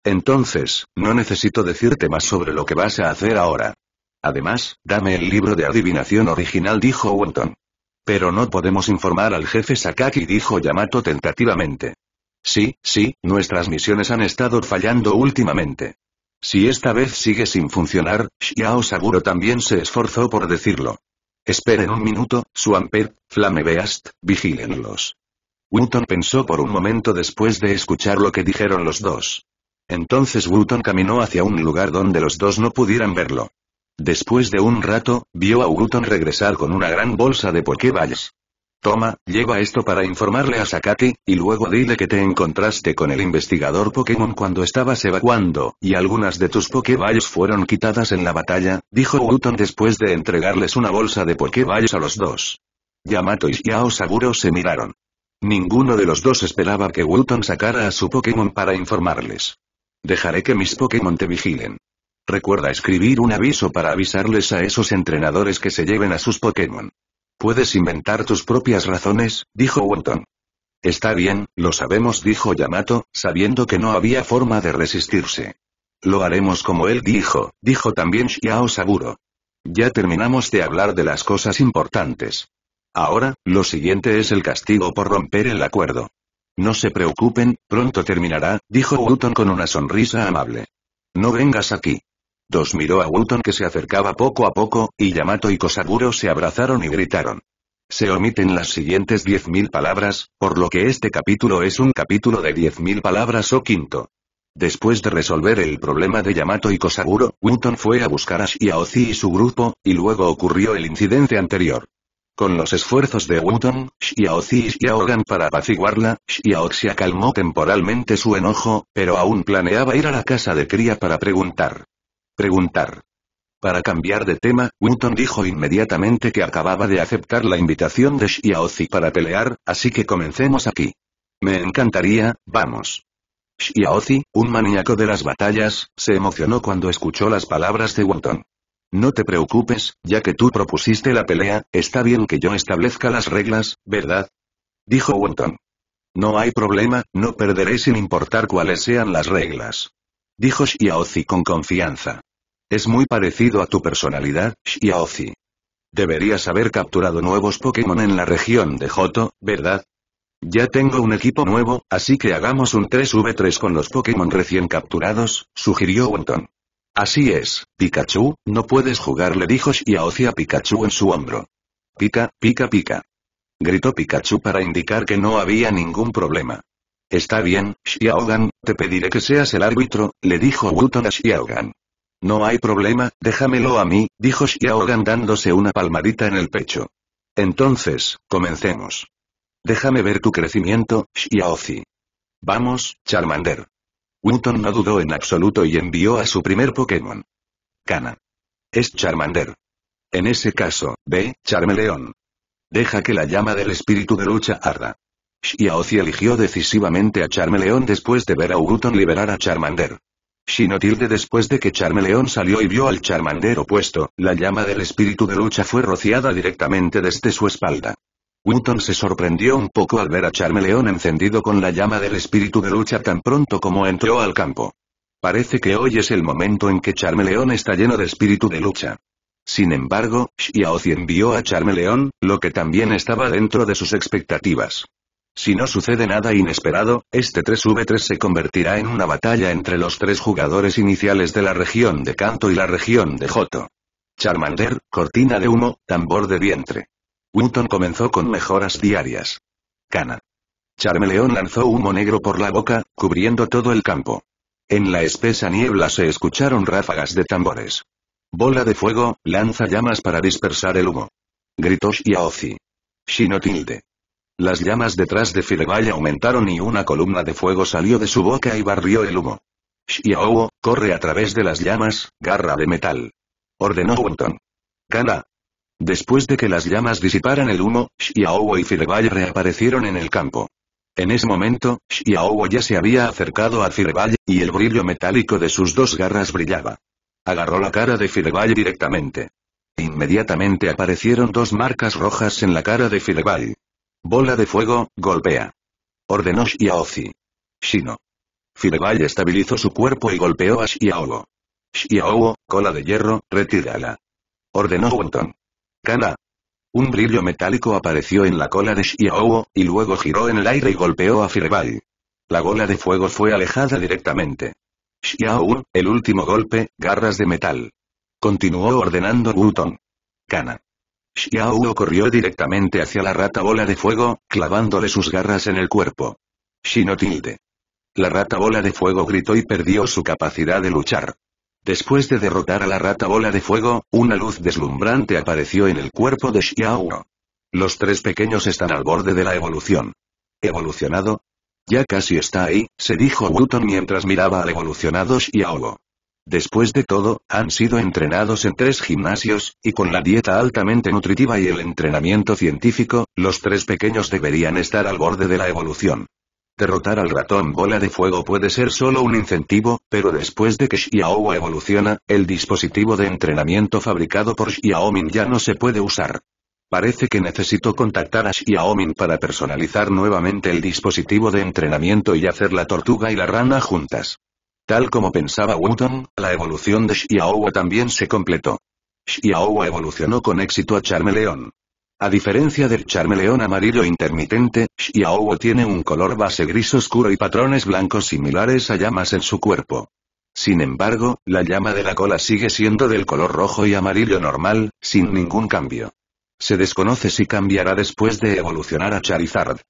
[SPEAKER 1] Entonces, no necesito decirte más sobre lo que vas a hacer ahora. Además, dame el libro de adivinación original, dijo Wonton. Pero no podemos informar al jefe Sakaki, dijo Yamato tentativamente. Sí, sí, nuestras misiones han estado fallando últimamente. Si esta vez sigue sin funcionar, Xiao Saguro también se esforzó por decirlo. Esperen un minuto, Swampert, Flamebeast, vigílenlos. Winton pensó por un momento después de escuchar lo que dijeron los dos. Entonces Wuton caminó hacia un lugar donde los dos no pudieran verlo. Después de un rato, vio a Wuton regresar con una gran bolsa de Pokéballs. Toma, lleva esto para informarle a Sakati, y luego dile que te encontraste con el investigador Pokémon cuando estabas evacuando, y algunas de tus Pokéballs fueron quitadas en la batalla, dijo Wuton después de entregarles una bolsa de Pokéballs a los dos. Yamato y Yao Saburo se miraron. Ninguno de los dos esperaba que Wuton sacara a su Pokémon para informarles. Dejaré que mis Pokémon te vigilen. Recuerda escribir un aviso para avisarles a esos entrenadores que se lleven a sus Pokémon. Puedes inventar tus propias razones, dijo Wonton. Está bien, lo sabemos, dijo Yamato, sabiendo que no había forma de resistirse. Lo haremos como él dijo, dijo también Xiao Saburo. Ya terminamos de hablar de las cosas importantes. Ahora, lo siguiente es el castigo por romper el acuerdo. No se preocupen, pronto terminará, dijo Wooton con una sonrisa amable. No vengas aquí. Dos miró a Wuton que se acercaba poco a poco, y Yamato y Kosaguro se abrazaron y gritaron. Se omiten las siguientes mil palabras, por lo que este capítulo es un capítulo de mil palabras o quinto. Después de resolver el problema de Yamato y Kosaguro, Winton fue a buscar a Shiaozi y su grupo, y luego ocurrió el incidente anterior. Con los esfuerzos de Wutong, Xiaozi y Xiaogan para apaciguarla, Xiaoxia calmó temporalmente su enojo, pero aún planeaba ir a la casa de cría para preguntar. Preguntar. Para cambiar de tema, Wutong dijo inmediatamente que acababa de aceptar la invitación de Xiaozi para pelear, así que comencemos aquí. Me encantaría, vamos. Xiaozi, un maníaco de las batallas, se emocionó cuando escuchó las palabras de Wutong. No te preocupes, ya que tú propusiste la pelea, está bien que yo establezca las reglas, ¿verdad? Dijo Wonton. No hay problema, no perderé sin importar cuáles sean las reglas. Dijo Xiaozi con confianza. Es muy parecido a tu personalidad, Xiaozi. Deberías haber capturado nuevos Pokémon en la región de Joto, ¿verdad? Ya tengo un equipo nuevo, así que hagamos un 3v3 con los Pokémon recién capturados, sugirió Wonton. Así es, Pikachu, no puedes jugar le dijo Xiaozi a Pikachu en su hombro. Pica, pica, pica. Gritó Pikachu para indicar que no había ningún problema. Está bien, Xiaogan, te pediré que seas el árbitro, le dijo Wuton a Xiaogan. No hay problema, déjamelo a mí, dijo Xiaogan dándose una palmadita en el pecho. Entonces, comencemos. Déjame ver tu crecimiento, Xiaozi. Vamos, Charmander. Wuton no dudó en absoluto y envió a su primer Pokémon. Cana. Es Charmander. En ese caso, ve, Charmeleón. Deja que la llama del espíritu de lucha arda. Xiaozi eligió decisivamente a Charmeleón después de ver a Wuton liberar a Charmander. Shinotilde después de que Charmeleón salió y vio al Charmander opuesto, la llama del espíritu de lucha fue rociada directamente desde su espalda. Wooton se sorprendió un poco al ver a Charmeleon encendido con la llama del espíritu de lucha tan pronto como entró al campo. Parece que hoy es el momento en que Charmeleon está lleno de espíritu de lucha. Sin embargo, Xiaozi envió a Charmeleon, lo que también estaba dentro de sus expectativas. Si no sucede nada inesperado, este 3v3 se convertirá en una batalla entre los tres jugadores iniciales de la región de Kanto y la región de Joto. Charmander, cortina de humo, tambor de vientre. Wooton comenzó con mejoras diarias. Cana. Charmeleón lanzó humo negro por la boca, cubriendo todo el campo. En la espesa niebla se escucharon ráfagas de tambores. Bola de fuego, lanza llamas para dispersar el humo. Gritó Shiaozi. Shino tilde. Las llamas detrás de Fireball aumentaron y una columna de fuego salió de su boca y barrió el humo. Shiao, corre a través de las llamas, garra de metal. Ordenó Wonton. Cana. Después de que las llamas disiparan el humo, Xiaobo y Fireball reaparecieron en el campo. En ese momento, Xiaobo ya se había acercado a Fireball, y el brillo metálico de sus dos garras brillaba. Agarró la cara de Fireball directamente. Inmediatamente aparecieron dos marcas rojas en la cara de Fireball. Bola de fuego, golpea. Ordenó Xiaozi. Shino. Fireball estabilizó su cuerpo y golpeó a Xiaobo. Xiaobo, cola de hierro, retírala. Ordenó Wonton. ¡Kana! Un brillo metálico apareció en la cola de Xiao, y luego giró en el aire y golpeó a Fireball. La bola de fuego fue alejada directamente. Xiao, el último golpe, garras de metal. Continuó ordenando Wutong. ¡Kana! Xiao corrió directamente hacia la rata bola de fuego, clavándole sus garras en el cuerpo. Shinotilde. La rata bola de fuego gritó y perdió su capacidad de luchar. Después de derrotar a la rata bola de fuego, una luz deslumbrante apareció en el cuerpo de Xiaogo. Los tres pequeños están al borde de la evolución. ¿Evolucionado? Ya casi está ahí, se dijo Wuton mientras miraba al evolucionado Xiaogo. Después de todo, han sido entrenados en tres gimnasios, y con la dieta altamente nutritiva y el entrenamiento científico, los tres pequeños deberían estar al borde de la evolución. Derrotar al ratón bola de fuego puede ser solo un incentivo, pero después de que Xiaowa evoluciona, el dispositivo de entrenamiento fabricado por Xiaomin ya no se puede usar. Parece que necesito contactar a Xiaomin para personalizar nuevamente el dispositivo de entrenamiento y hacer la tortuga y la rana juntas. Tal como pensaba Wooton, la evolución de Xiaowa también se completó. Xiaowa evolucionó con éxito a Charmeleon. A diferencia del charmeleón amarillo intermitente, Xiaowo tiene un color base gris oscuro y patrones blancos similares a llamas en su cuerpo. Sin embargo, la llama de la cola sigue siendo del color rojo y amarillo normal, sin ningún cambio. Se desconoce si cambiará después de evolucionar a Charizard.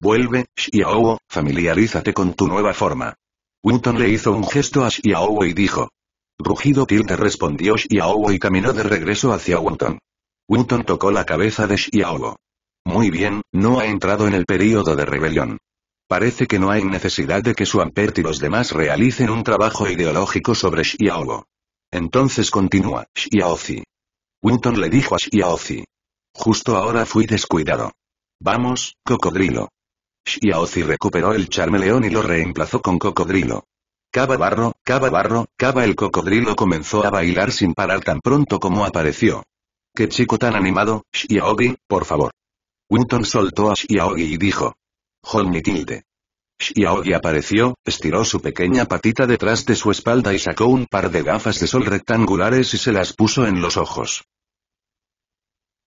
[SPEAKER 1] Vuelve, Xiaowo, familiarízate con tu nueva forma. Winton le hizo un gesto a Xiaowo y dijo. Rugido Kilde respondió Xiaowo y caminó de regreso hacia Wonton. Winton tocó la cabeza de Xiaolo. Muy bien, no ha entrado en el período de rebelión. Parece que no hay necesidad de que Suampert y los demás realicen un trabajo ideológico sobre Xiaolo. Entonces continúa, Shiaozi. Winton le dijo a Shiaozi. Justo ahora fui descuidado. Vamos, cocodrilo. Shiaozi recuperó el charmeleón y lo reemplazó con cocodrilo. Cava barro, cava barro, cava el cocodrilo comenzó a bailar sin parar tan pronto como apareció. ¡Qué chico tan animado, Shiaogi, por favor! Winton soltó a Shiaogi y dijo. Johnny tilde. apareció, estiró su pequeña patita detrás de su espalda y sacó un par de gafas de sol rectangulares y se las puso en los ojos.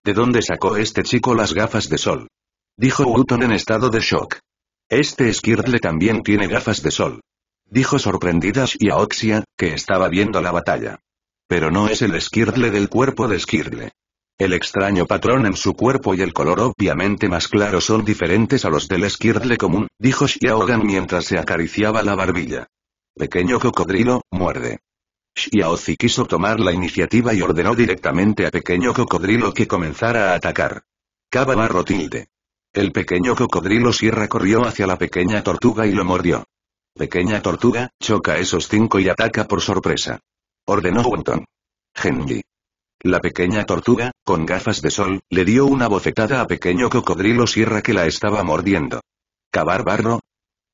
[SPEAKER 1] ¿De dónde sacó este chico las gafas de sol? Dijo Winton en estado de shock. Este Skirtle también tiene gafas de sol. Dijo sorprendida Shiaoxia, que estaba viendo la batalla. Pero no es el Skirtle del cuerpo de Skirtle. El extraño patrón en su cuerpo y el color obviamente más claro son diferentes a los del Skirtle común, dijo Xiaogan mientras se acariciaba la barbilla. Pequeño cocodrilo, muerde. Xiaozi quiso tomar la iniciativa y ordenó directamente a Pequeño Cocodrilo que comenzara a atacar. Cava El pequeño cocodrilo sierra corrió hacia la pequeña tortuga y lo mordió. Pequeña tortuga, choca esos cinco y ataca por sorpresa ordenó Wonton. Henry. La pequeña tortuga, con gafas de sol, le dio una bofetada a pequeño cocodrilo sierra que la estaba mordiendo. ¿Cavar barro?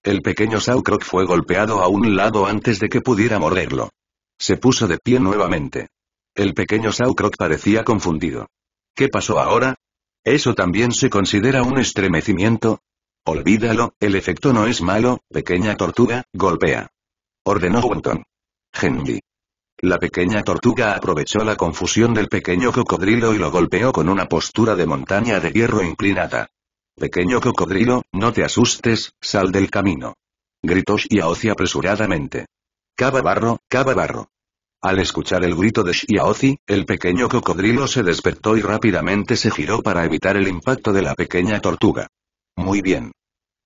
[SPEAKER 1] El pequeño Saucroc fue golpeado a un lado antes de que pudiera morderlo. Se puso de pie nuevamente. El pequeño Saucroc parecía confundido. ¿Qué pasó ahora? ¿Eso también se considera un estremecimiento? Olvídalo, el efecto no es malo, pequeña tortuga, golpea. Ordenó Wonton. Henry. La pequeña tortuga aprovechó la confusión del pequeño cocodrilo y lo golpeó con una postura de montaña de hierro inclinada. Pequeño cocodrilo, no te asustes, sal del camino. Gritó Shiaozi apresuradamente. Cava barro, cava barro. Al escuchar el grito de Shiaozi, el pequeño cocodrilo se despertó y rápidamente se giró para evitar el impacto de la pequeña tortuga. Muy bien.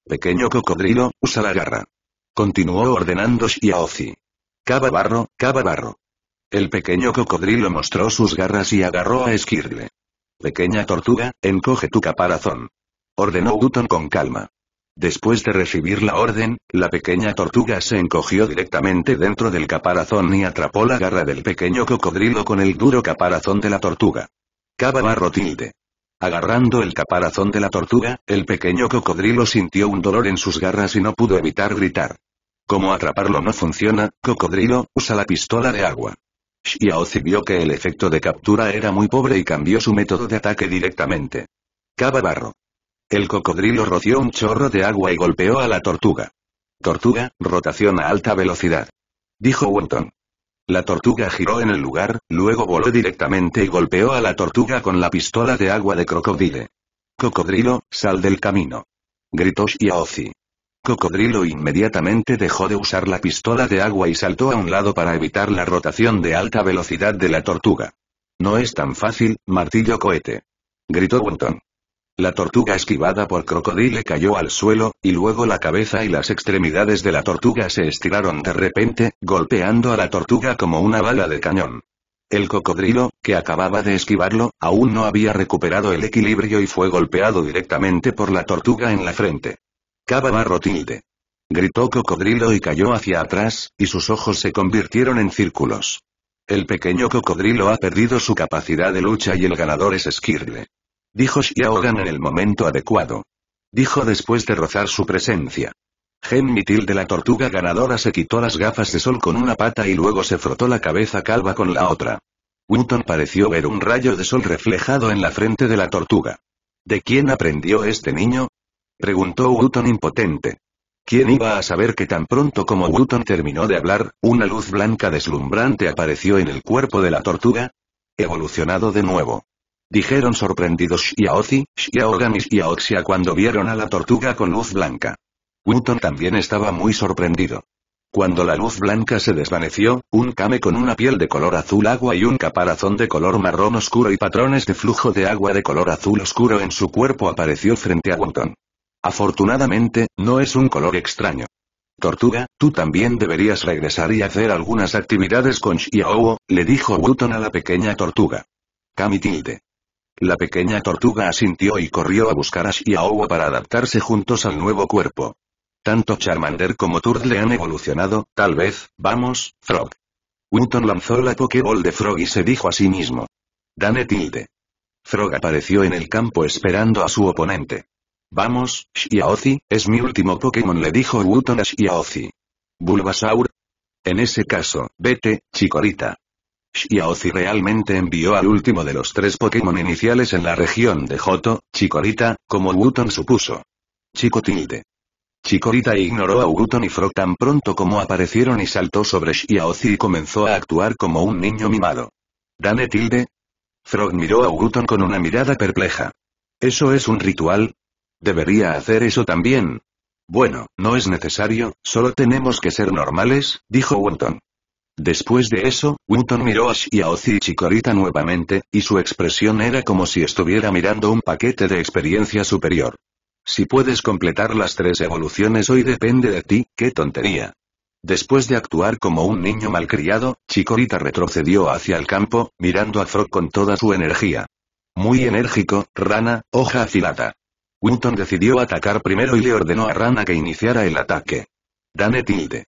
[SPEAKER 1] Pequeño cocodrilo, usa la garra. Continuó ordenando Shiaozi. Cava barro, cava barro. El pequeño cocodrilo mostró sus garras y agarró a Esquirle. Pequeña tortuga, encoge tu caparazón. Ordenó Dutton con calma. Después de recibir la orden, la pequeña tortuga se encogió directamente dentro del caparazón y atrapó la garra del pequeño cocodrilo con el duro caparazón de la tortuga. Cava barro tilde. Agarrando el caparazón de la tortuga, el pequeño cocodrilo sintió un dolor en sus garras y no pudo evitar gritar. Como atraparlo no funciona, cocodrilo, usa la pistola de agua. Xiaozi vio que el efecto de captura era muy pobre y cambió su método de ataque directamente. Cava barro. El cocodrilo roció un chorro de agua y golpeó a la tortuga. Tortuga, rotación a alta velocidad. Dijo Wenton. La tortuga giró en el lugar, luego voló directamente y golpeó a la tortuga con la pistola de agua de crocodile. Cocodrilo, sal del camino. Gritó Xiaozi. Cocodrilo inmediatamente dejó de usar la pistola de agua y saltó a un lado para evitar la rotación de alta velocidad de la tortuga. No es tan fácil, martillo cohete. Gritó Wonton. La tortuga esquivada por Crocodile cayó al suelo, y luego la cabeza y las extremidades de la tortuga se estiraron de repente, golpeando a la tortuga como una bala de cañón. El cocodrilo, que acababa de esquivarlo, aún no había recuperado el equilibrio y fue golpeado directamente por la tortuga en la frente. Cava barro tilde. Gritó cocodrilo y cayó hacia atrás, y sus ojos se convirtieron en círculos. El pequeño cocodrilo ha perdido su capacidad de lucha y el ganador es Skirle. Dijo Xiaogan en el momento adecuado. Dijo después de rozar su presencia. mitil de la tortuga ganadora se quitó las gafas de sol con una pata y luego se frotó la cabeza calva con la otra. Winton pareció ver un rayo de sol reflejado en la frente de la tortuga. ¿De quién aprendió este niño? Preguntó Wuton impotente. ¿Quién iba a saber que tan pronto como Wutton terminó de hablar, una luz blanca deslumbrante apareció en el cuerpo de la tortuga? Evolucionado de nuevo. Dijeron sorprendidos Xiaozi, Xiaogan y Oxia cuando vieron a la tortuga con luz blanca. Wutton también estaba muy sorprendido. Cuando la luz blanca se desvaneció, un came con una piel de color azul agua y un caparazón de color marrón oscuro y patrones de flujo de agua de color azul oscuro en su cuerpo apareció frente a Wuton. Afortunadamente, no es un color extraño. Tortuga, tú también deberías regresar y hacer algunas actividades con Xiaowo, le dijo Wuton a la pequeña tortuga. Cami tilde. La pequeña tortuga asintió y corrió a buscar a Xiaowo para adaptarse juntos al nuevo cuerpo. Tanto Charmander como le han evolucionado, tal vez, vamos, Frog. Wuton lanzó la Pokéball de Frog y se dijo a sí mismo. Dane tilde. Frog apareció en el campo esperando a su oponente. Vamos, Xiaozi, es mi último Pokémon le dijo Wuton a Xiaozi. Bulbasaur. En ese caso, vete, Chikorita. Shiaozi realmente envió al último de los tres Pokémon iniciales en la región de Joto, Chikorita, como Wuton supuso. Chico tilde. Chikorita ignoró a Uguton y Frog tan pronto como aparecieron y saltó sobre Shiaozi y comenzó a actuar como un niño mimado. ¿Dane tilde? Frog miró a Wuton con una mirada perpleja. ¿Eso es un ritual? Debería hacer eso también. Bueno, no es necesario, solo tenemos que ser normales, dijo Winton. Después de eso, Winton miró a Shiaozi y Chikorita nuevamente, y su expresión era como si estuviera mirando un paquete de experiencia superior. Si puedes completar las tres evoluciones hoy depende de ti, qué tontería. Después de actuar como un niño malcriado, Chikorita retrocedió hacia el campo, mirando a Frog con toda su energía. Muy enérgico, rana, hoja afilada. Winton decidió atacar primero y le ordenó a Rana que iniciara el ataque. Dane tilde.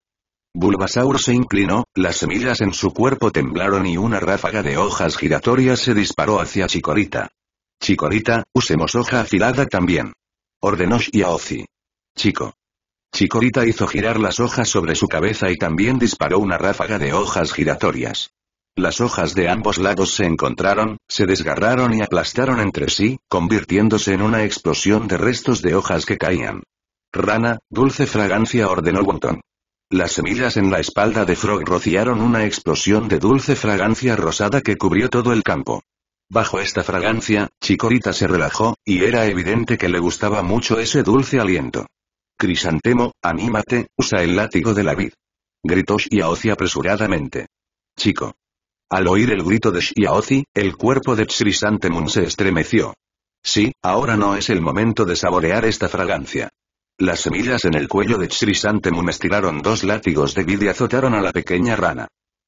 [SPEAKER 1] Bulbasaur se inclinó, las semillas en su cuerpo temblaron y una ráfaga de hojas giratorias se disparó hacia Chikorita. Chikorita, usemos hoja afilada también. Ordenó Shiaozi. Chico. Chikorita hizo girar las hojas sobre su cabeza y también disparó una ráfaga de hojas giratorias. Las hojas de ambos lados se encontraron, se desgarraron y aplastaron entre sí, convirtiéndose en una explosión de restos de hojas que caían. Rana, dulce fragancia ordenó Wonton. Las semillas en la espalda de Frog rociaron una explosión de dulce fragancia rosada que cubrió todo el campo. Bajo esta fragancia, Chicorita se relajó, y era evidente que le gustaba mucho ese dulce aliento. Crisantemo, anímate, usa el látigo de la vid. Gritó Shiaozi apresuradamente. Chico. Al oír el grito de Xiaozi, el cuerpo de Santemun se estremeció. Sí, ahora no es el momento de saborear esta fragancia. Las semillas en el cuello de Chrysanthemum estiraron dos látigos de vid y azotaron a la pequeña rana.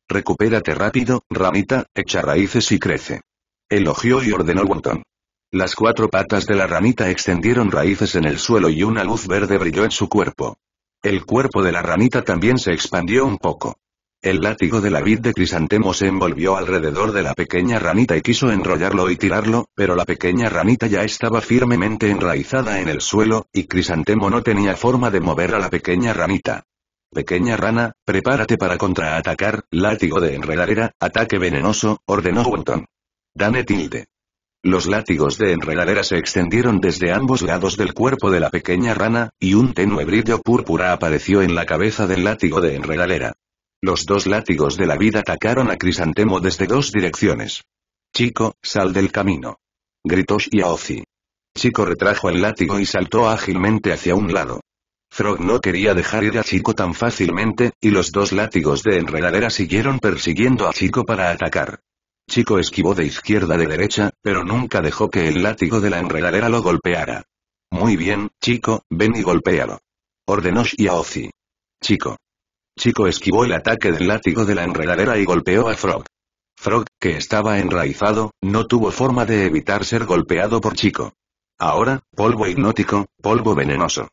[SPEAKER 1] Recupérate rápido, ranita, echa raíces y crece. Elogió y ordenó Wonton. Las cuatro patas de la ranita extendieron raíces en el suelo y una luz verde brilló en su cuerpo. El cuerpo de la ranita también se expandió un poco. El látigo de la vid de crisantemo se envolvió alrededor de la pequeña ranita y quiso enrollarlo y tirarlo, pero la pequeña ranita ya estaba firmemente enraizada en el suelo, y crisantemo no tenía forma de mover a la pequeña ranita. Pequeña rana, prepárate para contraatacar, látigo de enredadera, ataque venenoso, ordenó Wonton. Dame tilde. Los látigos de enredadera se extendieron desde ambos lados del cuerpo de la pequeña rana, y un tenue brillo púrpura apareció en la cabeza del látigo de enredadera. Los dos látigos de la vida atacaron a Crisantemo desde dos direcciones. Chico, sal del camino. Gritó Shiaozi. Chico retrajo el látigo y saltó ágilmente hacia un lado. Frog no quería dejar ir a Chico tan fácilmente, y los dos látigos de enredadera siguieron persiguiendo a Chico para atacar. Chico esquivó de izquierda de derecha, pero nunca dejó que el látigo de la enredadera lo golpeara. Muy bien, Chico, ven y golpéalo. Ordenó Shiaozi. Chico. Chico esquivó el ataque del látigo de la enredadera y golpeó a Frog. Frog, que estaba enraizado, no tuvo forma de evitar ser golpeado por Chico. Ahora, polvo hipnótico, polvo venenoso.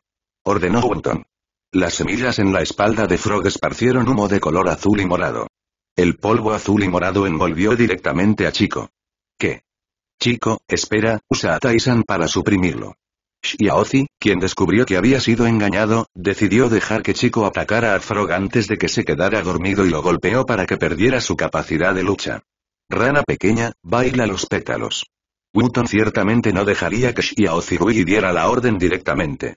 [SPEAKER 1] Ordenó Wonton. Las semillas en la espalda de Frog esparcieron humo de color azul y morado. El polvo azul y morado envolvió directamente a Chico. ¿Qué? Chico, espera, usa a Tyson para suprimirlo. Xiaozi, quien descubrió que había sido engañado, decidió dejar que Chico atacara a Frog antes de que se quedara dormido y lo golpeó para que perdiera su capacidad de lucha. Rana pequeña, baila los pétalos. Wuton ciertamente no dejaría que Rui diera la orden directamente.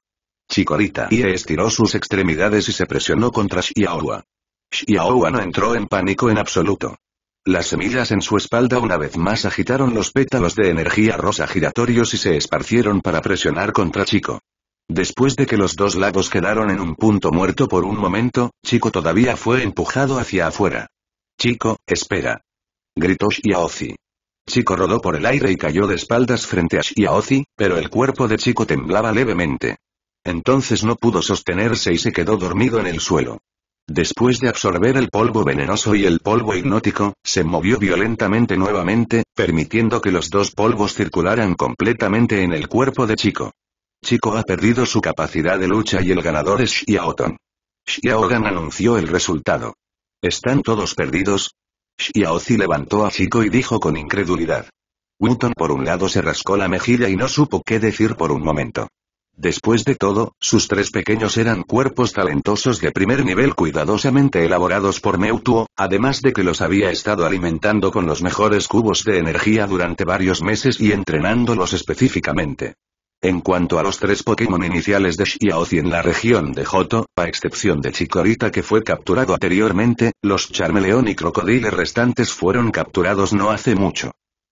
[SPEAKER 1] Chikorita y estiró sus extremidades y se presionó contra Xiaohua. Xiaohua no entró en pánico en absoluto. Las semillas en su espalda una vez más agitaron los pétalos de energía rosa giratorios y se esparcieron para presionar contra Chico. Después de que los dos lados quedaron en un punto muerto por un momento, Chico todavía fue empujado hacia afuera. Chico, espera. Gritó Shiaozi. Chico rodó por el aire y cayó de espaldas frente a Shiaozi, pero el cuerpo de Chico temblaba levemente. Entonces no pudo sostenerse y se quedó dormido en el suelo. Después de absorber el polvo venenoso y el polvo hipnótico, se movió violentamente nuevamente, permitiendo que los dos polvos circularan completamente en el cuerpo de Chico. Chico ha perdido su capacidad de lucha y el ganador es Xiaotan. Xiaogan anunció el resultado. ¿Están todos perdidos? Xiaozi levantó a Chico y dijo con incredulidad. Winton por un lado se rascó la mejilla y no supo qué decir por un momento. Después de todo, sus tres pequeños eran cuerpos talentosos de primer nivel cuidadosamente elaborados por Meutuo, además de que los había estado alimentando con los mejores cubos de energía durante varios meses y entrenándolos específicamente. En cuanto a los tres Pokémon iniciales de Shiaozi en la región de Joto, a excepción de Chikorita que fue capturado anteriormente, los Charmeleón y Crocodile restantes fueron capturados no hace mucho.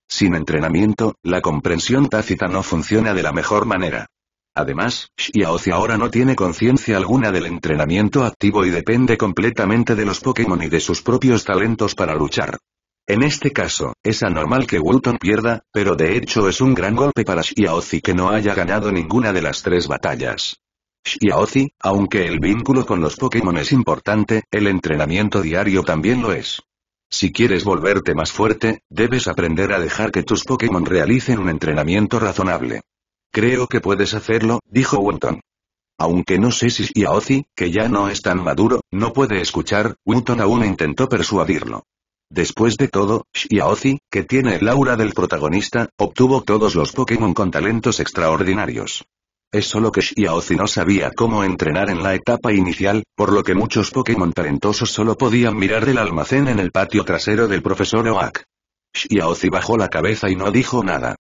[SPEAKER 1] Sin entrenamiento, la comprensión tácita no funciona de la mejor manera. Además, Xiaozi ahora no tiene conciencia alguna del entrenamiento activo y depende completamente de los Pokémon y de sus propios talentos para luchar. En este caso, es anormal que Wuton pierda, pero de hecho es un gran golpe para Xiaozi que no haya ganado ninguna de las tres batallas. Xiaozi, aunque el vínculo con los Pokémon es importante, el entrenamiento diario también lo es. Si quieres volverte más fuerte, debes aprender a dejar que tus Pokémon realicen un entrenamiento razonable. Creo que puedes hacerlo, dijo Wonton. Aunque no sé si Xiaozi, que ya no es tan maduro, no puede escuchar, Wonton aún intentó persuadirlo. Después de todo, Xiaozi, que tiene el aura del protagonista, obtuvo todos los Pokémon con talentos extraordinarios. Es solo que Xiaozi no sabía cómo entrenar en la etapa inicial, por lo que muchos Pokémon talentosos solo podían mirar el almacén en el patio trasero del profesor Oak. Xiaozi bajó la cabeza y no dijo nada.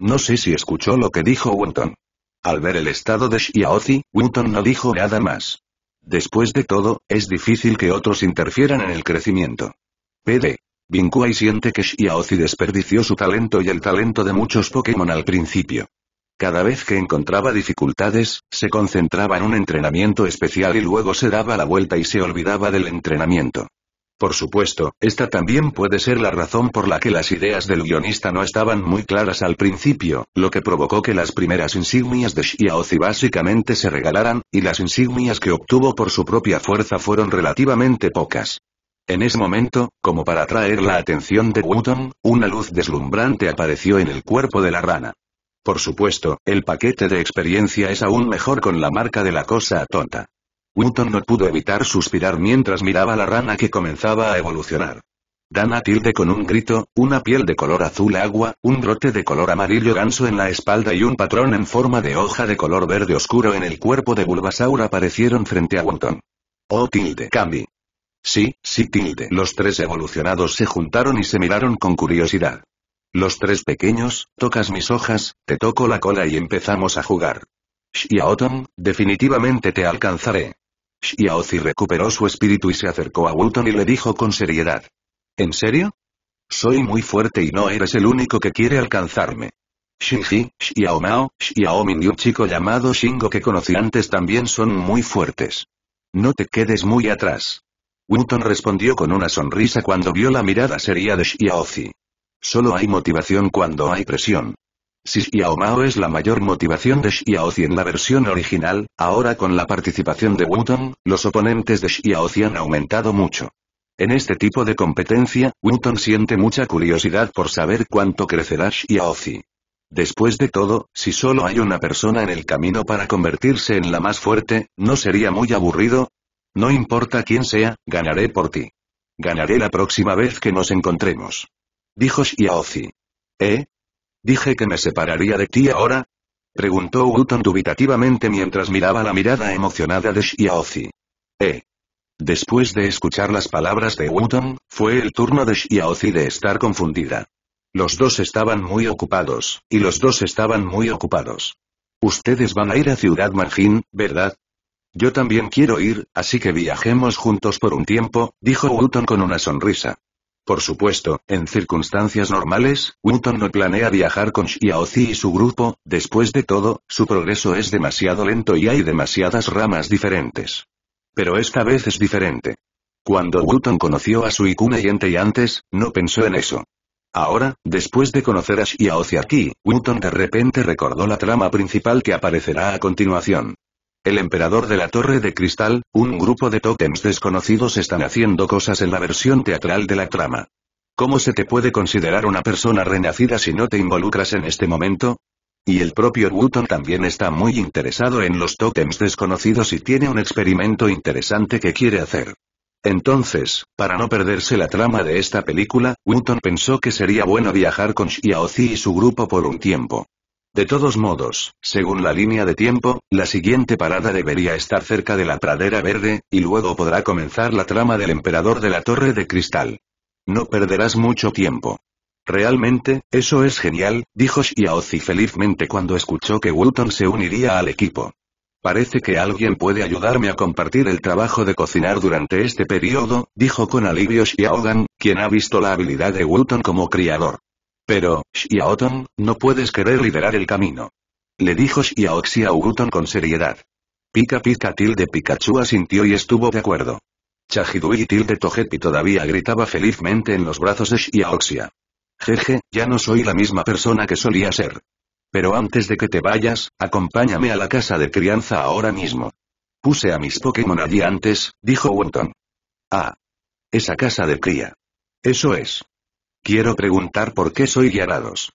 [SPEAKER 1] No sé si escuchó lo que dijo Winton. Al ver el estado de Xiaozi, Winton no dijo nada más. Después de todo, es difícil que otros interfieran en el crecimiento. PD. y siente que Xiaozi desperdició su talento y el talento de muchos Pokémon al principio. Cada vez que encontraba dificultades, se concentraba en un entrenamiento especial y luego se daba la vuelta y se olvidaba del entrenamiento. Por supuesto, esta también puede ser la razón por la que las ideas del guionista no estaban muy claras al principio, lo que provocó que las primeras insignias de Xiaozi básicamente se regalaran, y las insignias que obtuvo por su propia fuerza fueron relativamente pocas. En ese momento, como para atraer la atención de Wooton, una luz deslumbrante apareció en el cuerpo de la rana. Por supuesto, el paquete de experiencia es aún mejor con la marca de la cosa tonta. Wonton no pudo evitar suspirar mientras miraba la rana que comenzaba a evolucionar. Dana tilde con un grito, una piel de color azul agua, un brote de color amarillo ganso en la espalda y un patrón en forma de hoja de color verde oscuro en el cuerpo de Bulbasaur aparecieron frente a Wonton. Oh tilde, Cambi. Sí, sí tilde. Los tres evolucionados se juntaron y se miraron con curiosidad. Los tres pequeños, tocas mis hojas, te toco la cola y empezamos a jugar. Wonton, definitivamente te alcanzaré. Xiaozi recuperó su espíritu y se acercó a Wuton y le dijo con seriedad. ¿En serio? Soy muy fuerte y no eres el único que quiere alcanzarme. Xinji, Xiao Mao, y un chico llamado Shingo que conocí antes también son muy fuertes. No te quedes muy atrás. Wuton respondió con una sonrisa cuando vio la mirada seria de Xiaozi. Solo hay motivación cuando hay presión. Si Xiao Mao es la mayor motivación de Zi en la versión original, ahora con la participación de Wutong, los oponentes de Zi han aumentado mucho. En este tipo de competencia, Wutong siente mucha curiosidad por saber cuánto crecerá Zi. Después de todo, si solo hay una persona en el camino para convertirse en la más fuerte, ¿no sería muy aburrido? No importa quién sea, ganaré por ti. Ganaré la próxima vez que nos encontremos. Dijo Zi. ¿Eh? ¿Dije que me separaría de ti ahora? Preguntó Wuton dubitativamente mientras miraba la mirada emocionada de Shiaozi. ¿Eh? Después de escuchar las palabras de Wuton, fue el turno de Xiaozi de estar confundida. Los dos estaban muy ocupados, y los dos estaban muy ocupados. Ustedes van a ir a Ciudad Margin, ¿verdad? Yo también quiero ir, así que viajemos juntos por un tiempo, dijo Wuton con una sonrisa. Por supuesto, en circunstancias normales, Wutong no planea viajar con Xiaozi y su grupo, después de todo, su progreso es demasiado lento y hay demasiadas ramas diferentes. Pero esta vez es diferente. Cuando Wutong conoció a Suicune y Entei antes, no pensó en eso. Ahora, después de conocer a Xiaozi aquí, Wutong de repente recordó la trama principal que aparecerá a continuación. El emperador de la Torre de Cristal, un grupo de tótems desconocidos están haciendo cosas en la versión teatral de la trama. ¿Cómo se te puede considerar una persona renacida si no te involucras en este momento? Y el propio Wooton también está muy interesado en los tótems desconocidos y tiene un experimento interesante que quiere hacer. Entonces, para no perderse la trama de esta película, Wooton pensó que sería bueno viajar con Xiaozi y su grupo por un tiempo. De todos modos, según la línea de tiempo, la siguiente parada debería estar cerca de la pradera verde, y luego podrá comenzar la trama del emperador de la torre de cristal. No perderás mucho tiempo. Realmente, eso es genial, dijo Xiaozi felizmente cuando escuchó que wilton se uniría al equipo. Parece que alguien puede ayudarme a compartir el trabajo de cocinar durante este periodo, dijo con alivio Xiaogan, quien ha visto la habilidad de wilton como criador. Pero, Xiaoton, no puedes querer liderar el camino. Le dijo a Xiaoguton con seriedad. Pika Pika tilde Pikachu asintió y estuvo de acuerdo. Chahidui tilde Togepi todavía gritaba felizmente en los brazos de Xiaoxia. Jeje, ya no soy la misma persona que solía ser. Pero antes de que te vayas, acompáñame a la casa de crianza ahora mismo. Puse a mis Pokémon allí antes, dijo Ugutong. Ah. Esa casa de cría. Eso es. Quiero preguntar por qué soy guiarados.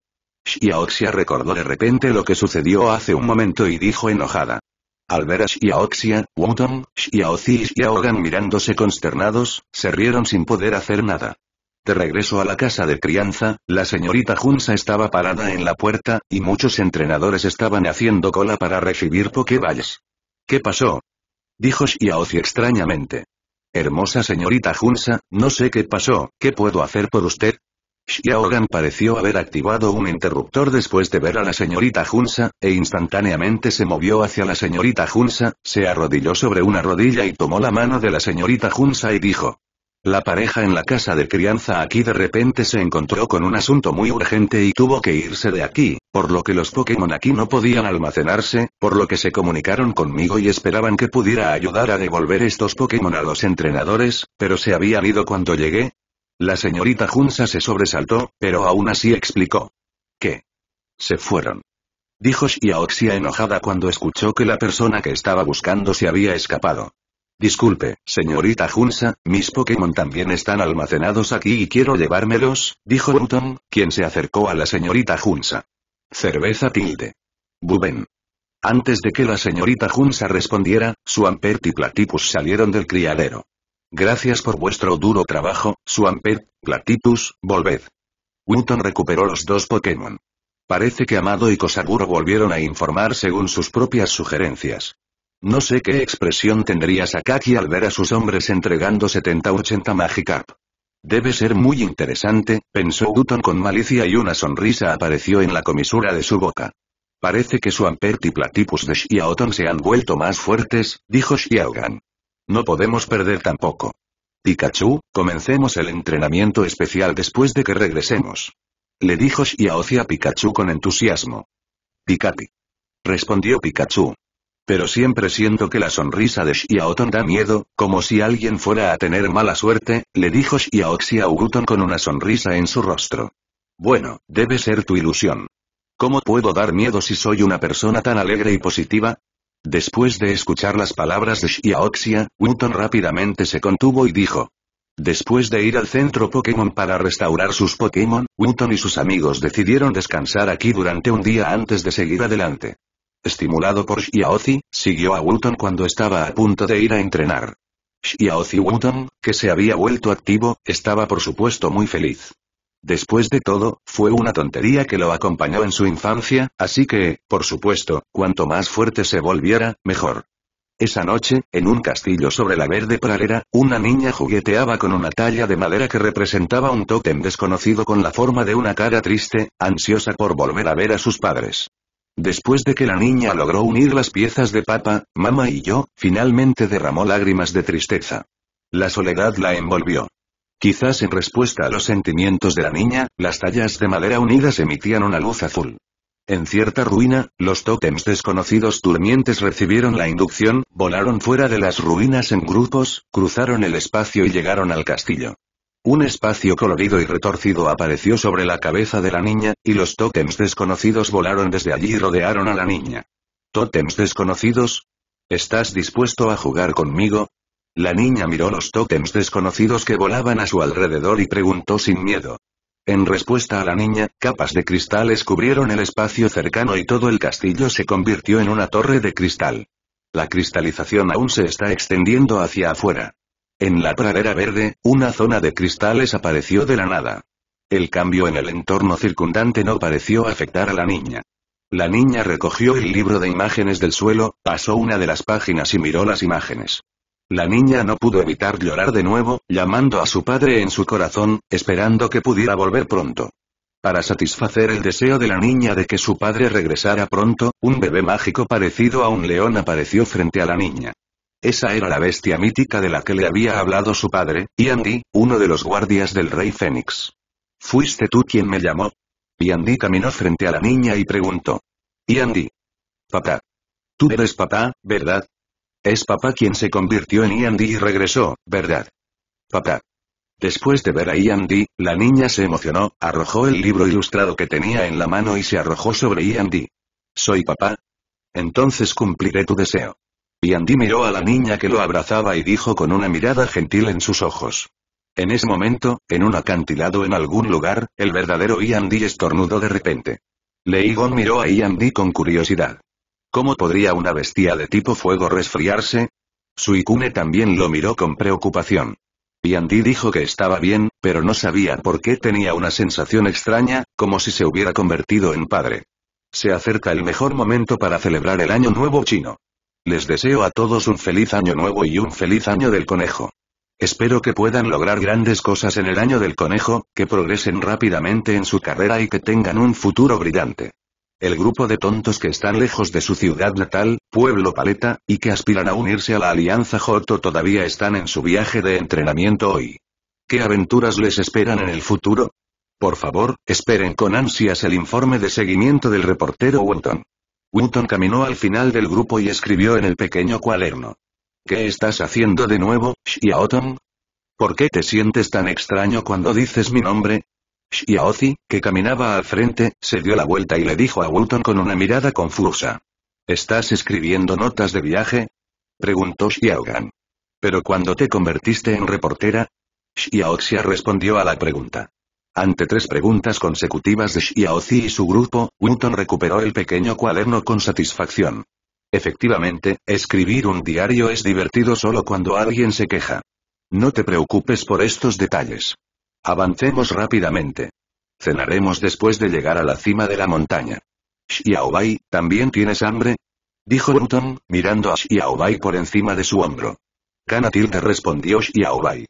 [SPEAKER 1] Xiaoxia recordó de repente lo que sucedió hace un momento y dijo enojada. Al ver a Xiaoxia, Wutong, Xiaozi y Xiaogan mirándose consternados, se rieron sin poder hacer nada. De regreso a la casa de crianza, la señorita Junsa estaba parada en la puerta, y muchos entrenadores estaban haciendo cola para recibir pokeballs. ¿Qué pasó? Dijo Xiaozi extrañamente. Hermosa señorita Junsa, no sé qué pasó, ¿qué puedo hacer por usted? Xiaogan pareció haber activado un interruptor después de ver a la señorita Junsa, e instantáneamente se movió hacia la señorita Junsa, se arrodilló sobre una rodilla y tomó la mano de la señorita Junsa y dijo. La pareja en la casa de crianza aquí de repente se encontró con un asunto muy urgente y tuvo que irse de aquí, por lo que los Pokémon aquí no podían almacenarse, por lo que se comunicaron conmigo y esperaban que pudiera ayudar a devolver estos Pokémon a los entrenadores, pero se habían ido cuando llegué, la señorita Junsa se sobresaltó, pero aún así explicó. ¿Qué? Se fueron. Dijo Xiaoxia enojada cuando escuchó que la persona que estaba buscando se había escapado. Disculpe, señorita Junsa, mis Pokémon también están almacenados aquí y quiero llevármelos, dijo Luton, quien se acercó a la señorita Junsa. Cerveza tilde. Buben. Antes de que la señorita Junsa respondiera, su y Platypus salieron del criadero. Gracias por vuestro duro trabajo, Swampert, Platitus, volved. Wuton recuperó los dos Pokémon. Parece que Amado y Kosaguro volvieron a informar según sus propias sugerencias. No sé qué expresión tendría Sakaki al ver a sus hombres entregando 70-80 Magikarp. Debe ser muy interesante, pensó Wuton con malicia y una sonrisa apareció en la comisura de su boca. Parece que Swampert y Platypus de Xiaoton se han vuelto más fuertes, dijo Xiaogan. No podemos perder tampoco. Pikachu, comencemos el entrenamiento especial después de que regresemos. Le dijo Shiaozi a Pikachu con entusiasmo. Pikapi. Respondió Pikachu. Pero siempre siento que la sonrisa de Xiaoton da miedo, como si alguien fuera a tener mala suerte, le dijo a Uguton con una sonrisa en su rostro. Bueno, debe ser tu ilusión. ¿Cómo puedo dar miedo si soy una persona tan alegre y positiva? Después de escuchar las palabras de Xiaoxia, Wuton rápidamente se contuvo y dijo. Después de ir al centro Pokémon para restaurar sus Pokémon, Wuton y sus amigos decidieron descansar aquí durante un día antes de seguir adelante. Estimulado por Xiaozi, siguió a Wuton cuando estaba a punto de ir a entrenar. Xiaozi Wuton, que se había vuelto activo, estaba por supuesto muy feliz. Después de todo, fue una tontería que lo acompañó en su infancia, así que, por supuesto, cuanto más fuerte se volviera, mejor. Esa noche, en un castillo sobre la verde pradera, una niña jugueteaba con una talla de madera que representaba un tótem desconocido con la forma de una cara triste, ansiosa por volver a ver a sus padres. Después de que la niña logró unir las piezas de papa, mamá y yo, finalmente derramó lágrimas de tristeza. La soledad la envolvió. Quizás en respuesta a los sentimientos de la niña, las tallas de madera unidas emitían una luz azul. En cierta ruina, los tótems desconocidos durmientes recibieron la inducción, volaron fuera de las ruinas en grupos, cruzaron el espacio y llegaron al castillo. Un espacio colorido y retorcido apareció sobre la cabeza de la niña, y los tótems desconocidos volaron desde allí y rodearon a la niña. ¿Tótems desconocidos? ¿Estás dispuesto a jugar conmigo? La niña miró los tótems desconocidos que volaban a su alrededor y preguntó sin miedo. En respuesta a la niña, capas de cristales cubrieron el espacio cercano y todo el castillo se convirtió en una torre de cristal. La cristalización aún se está extendiendo hacia afuera. En la pradera verde, una zona de cristales apareció de la nada. El cambio en el entorno circundante no pareció afectar a la niña. La niña recogió el libro de imágenes del suelo, pasó una de las páginas y miró las imágenes. La niña no pudo evitar llorar de nuevo, llamando a su padre en su corazón, esperando que pudiera volver pronto. Para satisfacer el deseo de la niña de que su padre regresara pronto, un bebé mágico parecido a un león apareció frente a la niña. Esa era la bestia mítica de la que le había hablado su padre, Andy, uno de los guardias del rey Fénix. ¿Fuiste tú quien me llamó? Andy caminó frente a la niña y preguntó. Andy. Papá. Tú eres papá, ¿verdad? Es papá quien se convirtió en Ian y regresó, ¿verdad? Papá. Después de ver a Ian la niña se emocionó, arrojó el libro ilustrado que tenía en la mano y se arrojó sobre Ian ¿Soy papá? Entonces cumpliré tu deseo. Ian miró a la niña que lo abrazaba y dijo con una mirada gentil en sus ojos. En ese momento, en un acantilado en algún lugar, el verdadero Ian D estornudó de repente. Leigon miró a Ian con curiosidad. ¿Cómo podría una bestia de tipo fuego resfriarse? Suikune también lo miró con preocupación. Yandi dijo que estaba bien, pero no sabía por qué tenía una sensación extraña, como si se hubiera convertido en padre. Se acerca el mejor momento para celebrar el Año Nuevo chino. Les deseo a todos un feliz Año Nuevo y un feliz Año del Conejo. Espero que puedan lograr grandes cosas en el Año del Conejo, que progresen rápidamente en su carrera y que tengan un futuro brillante. El grupo de tontos que están lejos de su ciudad natal, pueblo paleta, y que aspiran a unirse a la Alianza Joto todavía están en su viaje de entrenamiento hoy. ¿Qué aventuras les esperan en el futuro? Por favor, esperen con ansias el informe de seguimiento del reportero Winton. Winton caminó al final del grupo y escribió en el pequeño cuaderno. ¿Qué estás haciendo de nuevo, Shiaoton? ¿Por qué te sientes tan extraño cuando dices mi nombre? Xiaozi, que caminaba al frente, se dio la vuelta y le dijo a Wilton con una mirada confusa. ¿Estás escribiendo notas de viaje? Preguntó Xiaogan. ¿Pero cuando te convertiste en reportera? Xia respondió a la pregunta. Ante tres preguntas consecutivas de Xiaozi y su grupo, Wilton recuperó el pequeño cuaderno con satisfacción. Efectivamente, escribir un diario es divertido solo cuando alguien se queja. No te preocupes por estos detalles. Avancemos rápidamente. Cenaremos después de llegar a la cima de la montaña. Xiaobai, ¿también tienes hambre? Dijo Wuton, mirando a Xiaobai por encima de su hombro. Canatilde respondió Xiaobai.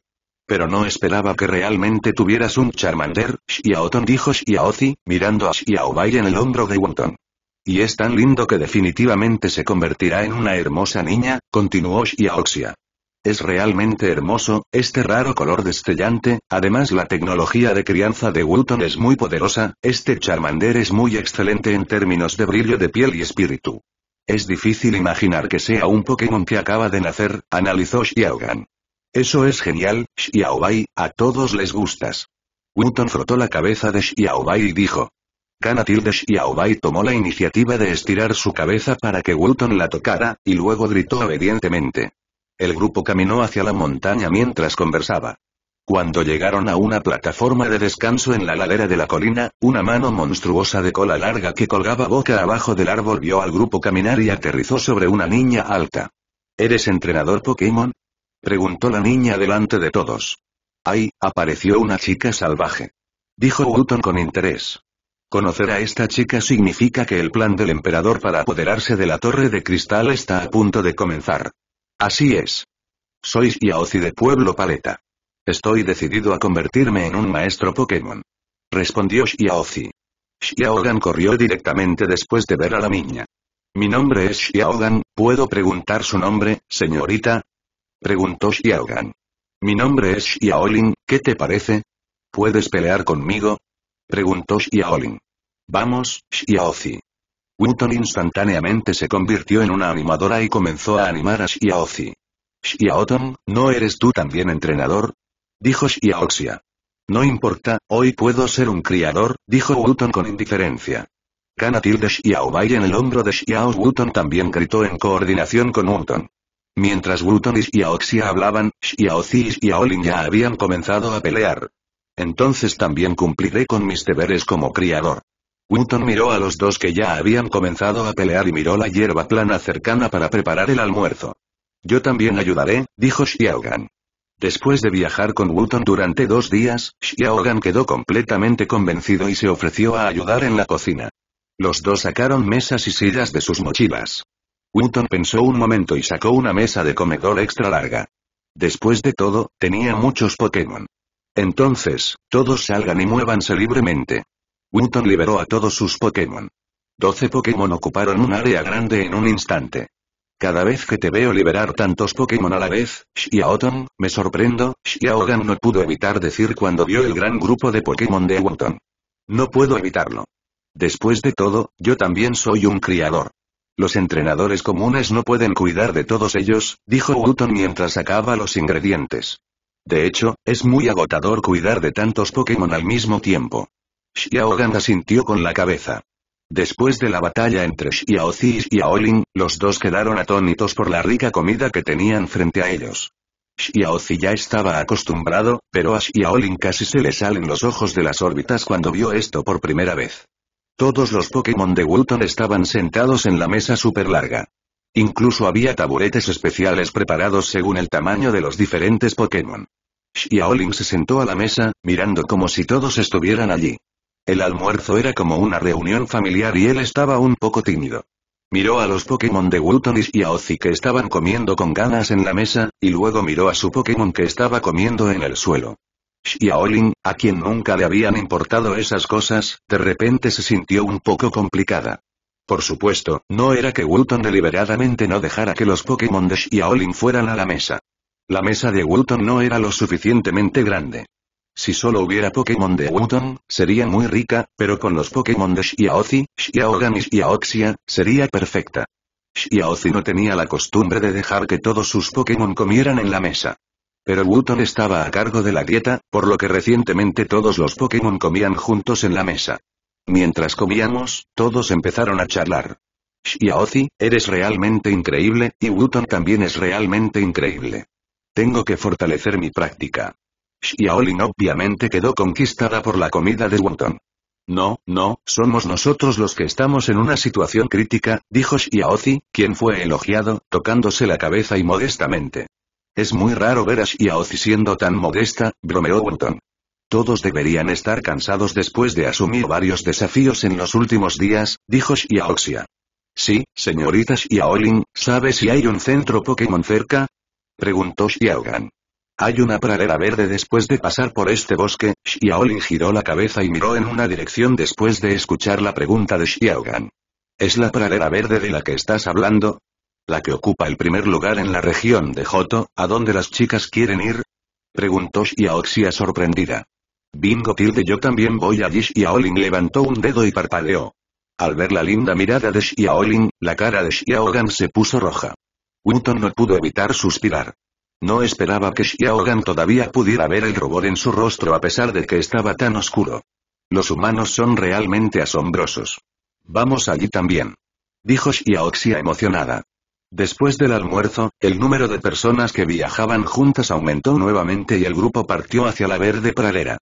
[SPEAKER 1] Pero no esperaba que realmente tuvieras un Charmander, Xiaoton dijo Xiaozi, mirando a Xiaobai en el hombro de Wonton. Y es tan lindo que definitivamente se convertirá en una hermosa niña, continuó Shiaoxia es realmente hermoso, este raro color destellante, además la tecnología de crianza de Wuton es muy poderosa, este Charmander es muy excelente en términos de brillo de piel y espíritu. Es difícil imaginar que sea un Pokémon que acaba de nacer, analizó Xiaogan. Eso es genial, Xiaobai, a todos les gustas. Wuton frotó la cabeza de Xiaobai y dijo. Kana de Xiaobai tomó la iniciativa de estirar su cabeza para que Wuton la tocara, y luego gritó obedientemente. El grupo caminó hacia la montaña mientras conversaba. Cuando llegaron a una plataforma de descanso en la ladera de la colina, una mano monstruosa de cola larga que colgaba boca abajo del árbol vio al grupo caminar y aterrizó sobre una niña alta. ¿Eres entrenador Pokémon? preguntó la niña delante de todos. Ahí apareció una chica salvaje. Dijo Wooton con interés. Conocer a esta chica significa que el plan del emperador para apoderarse de la torre de cristal está a punto de comenzar. Así es. Soy Yaozi de Pueblo Paleta. Estoy decidido a convertirme en un maestro Pokémon. Respondió Xiaozi. Xiaogan corrió directamente después de ver a la niña. Mi nombre es Xiaogan, ¿puedo preguntar su nombre, señorita? Preguntó Xiaogan. Mi nombre es Xiaolin, ¿qué te parece? ¿Puedes pelear conmigo? Preguntó Xiaolin. Vamos, Xiaozi. Wuton instantáneamente se convirtió en una animadora y comenzó a animar a Xiaozi. Xiaotom, ¿no eres tú también entrenador? Dijo Xiaoxia. No importa, hoy puedo ser un criador, dijo Wuton con indiferencia. Kanatil de Xiaobai en el hombro de Xiao Wuton también gritó en coordinación con Wuton. Mientras Wuton y Xiaoxia hablaban, Xiaozi y Xiaolin ya habían comenzado a pelear. Entonces también cumpliré con mis deberes como criador. Wooton miró a los dos que ya habían comenzado a pelear y miró la hierba plana cercana para preparar el almuerzo. Yo también ayudaré, dijo Xiaogan. Después de viajar con Wooton durante dos días, Xiaogan quedó completamente convencido y se ofreció a ayudar en la cocina. Los dos sacaron mesas y sillas de sus mochilas. Wooton pensó un momento y sacó una mesa de comedor extra larga. Después de todo, tenía muchos Pokémon. Entonces, todos salgan y muévanse libremente. Wuton liberó a todos sus Pokémon. Doce Pokémon ocuparon un área grande en un instante. Cada vez que te veo liberar tantos Pokémon a la vez, Shiaoton, me sorprendo, Shiaogan no pudo evitar decir cuando vio el gran grupo de Pokémon de Wuton. No puedo evitarlo. Después de todo, yo también soy un criador. Los entrenadores comunes no pueden cuidar de todos ellos, dijo Wuton mientras sacaba los ingredientes. De hecho, es muy agotador cuidar de tantos Pokémon al mismo tiempo. Xiaogan asintió con la cabeza. Después de la batalla entre Xiaozi y Xiaoling, los dos quedaron atónitos por la rica comida que tenían frente a ellos. Xiaozi ya estaba acostumbrado, pero a Xiaoling casi se le salen los ojos de las órbitas cuando vio esto por primera vez. Todos los Pokémon de Wulton estaban sentados en la mesa super larga. Incluso había taburetes especiales preparados según el tamaño de los diferentes Pokémon. Xiaoling se sentó a la mesa, mirando como si todos estuvieran allí. El almuerzo era como una reunión familiar y él estaba un poco tímido. Miró a los Pokémon de Wutonis y a Ozzy que estaban comiendo con ganas en la mesa, y luego miró a su Pokémon que estaba comiendo en el suelo. Xiaolin, a quien nunca le habían importado esas cosas, de repente se sintió un poco complicada. Por supuesto, no era que Wilton deliberadamente no dejara que los Pokémon de Xiaolin fueran a la mesa. La mesa de Wilton no era lo suficientemente grande. Si solo hubiera Pokémon de Wuton, sería muy rica, pero con los Pokémon de Xiaozi, Shiaogan y Shiaoxia, sería perfecta. Xiaozi no tenía la costumbre de dejar que todos sus Pokémon comieran en la mesa. Pero Wuton estaba a cargo de la dieta, por lo que recientemente todos los Pokémon comían juntos en la mesa. Mientras comíamos, todos empezaron a charlar. Xiaozi, eres realmente increíble, y Wuton también es realmente increíble. Tengo que fortalecer mi práctica. Xiaolin obviamente quedó conquistada por la comida de Wonton. No, no, somos nosotros los que estamos en una situación crítica, dijo Xiaozi, quien fue elogiado, tocándose la cabeza y modestamente. Es muy raro ver a Xiaozi siendo tan modesta, bromeó Wonton. Todos deberían estar cansados después de asumir varios desafíos en los últimos días, dijo Xiaoxia. Sí, señorita Xiaolin, ¿sabe si hay un centro Pokémon cerca? Preguntó Xiaogan. Hay una pradera verde después de pasar por este bosque, Shiaolin giró la cabeza y miró en una dirección después de escuchar la pregunta de Shiaogan. ¿Es la pradera verde de la que estás hablando? ¿La que ocupa el primer lugar en la región de Joto, a donde las chicas quieren ir? Preguntó Shiaoxia sorprendida. Bingo tilde yo también voy allí Shiaolin levantó un dedo y parpadeó. Al ver la linda mirada de Shiaolin, la cara de Shiaogan se puso roja. Winton no pudo evitar suspirar. No esperaba que Xiaogan todavía pudiera ver el rubor en su rostro a pesar de que estaba tan oscuro. Los humanos son realmente asombrosos. Vamos allí también. Dijo Xiaoxia emocionada. Después del almuerzo, el número de personas que viajaban juntas aumentó nuevamente y el grupo partió hacia la verde pradera.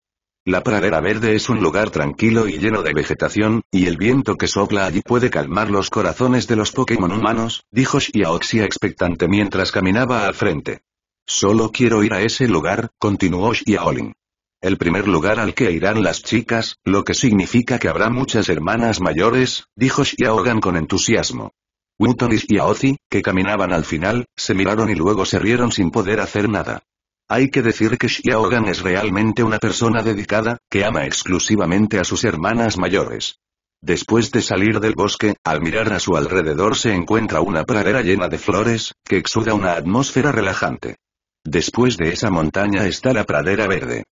[SPEAKER 1] La pradera verde es un lugar tranquilo y lleno de vegetación, y el viento que sopla allí puede calmar los corazones de los Pokémon humanos, dijo Xiaoxia expectante mientras caminaba al frente. Solo quiero ir a ese lugar, continuó Xiaolin. El primer lugar al que irán las chicas, lo que significa que habrá muchas hermanas mayores, dijo Xiaogan con entusiasmo. Winton y Xiaozi, que caminaban al final, se miraron y luego se rieron sin poder hacer nada. Hay que decir que Xiaogan es realmente una persona dedicada, que ama exclusivamente a sus hermanas mayores. Después de salir del bosque, al mirar a su alrededor se encuentra una pradera llena de flores, que exuda una atmósfera relajante. Después de esa montaña está la pradera verde.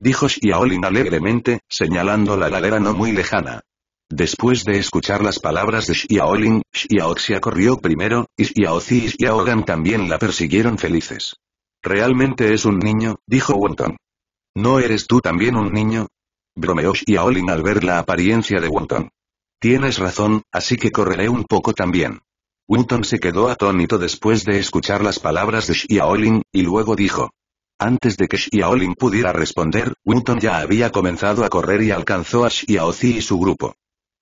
[SPEAKER 1] Dijo Xiaolin alegremente, señalando la ladera no muy lejana. Después de escuchar las palabras de Xiaolin, Xiaoxia corrió primero, y Xiaozi y Xiaogan también la persiguieron felices. Realmente es un niño, dijo Wonton. ¿No eres tú también un niño? Bromeó Xiaolin al ver la apariencia de Wonton. Tienes razón, así que correré un poco también. Winton se quedó atónito después de escuchar las palabras de Xiaolin, y luego dijo. Antes de que Xiaolin pudiera responder, Winton ya había comenzado a correr y alcanzó a Xiaozi y su grupo.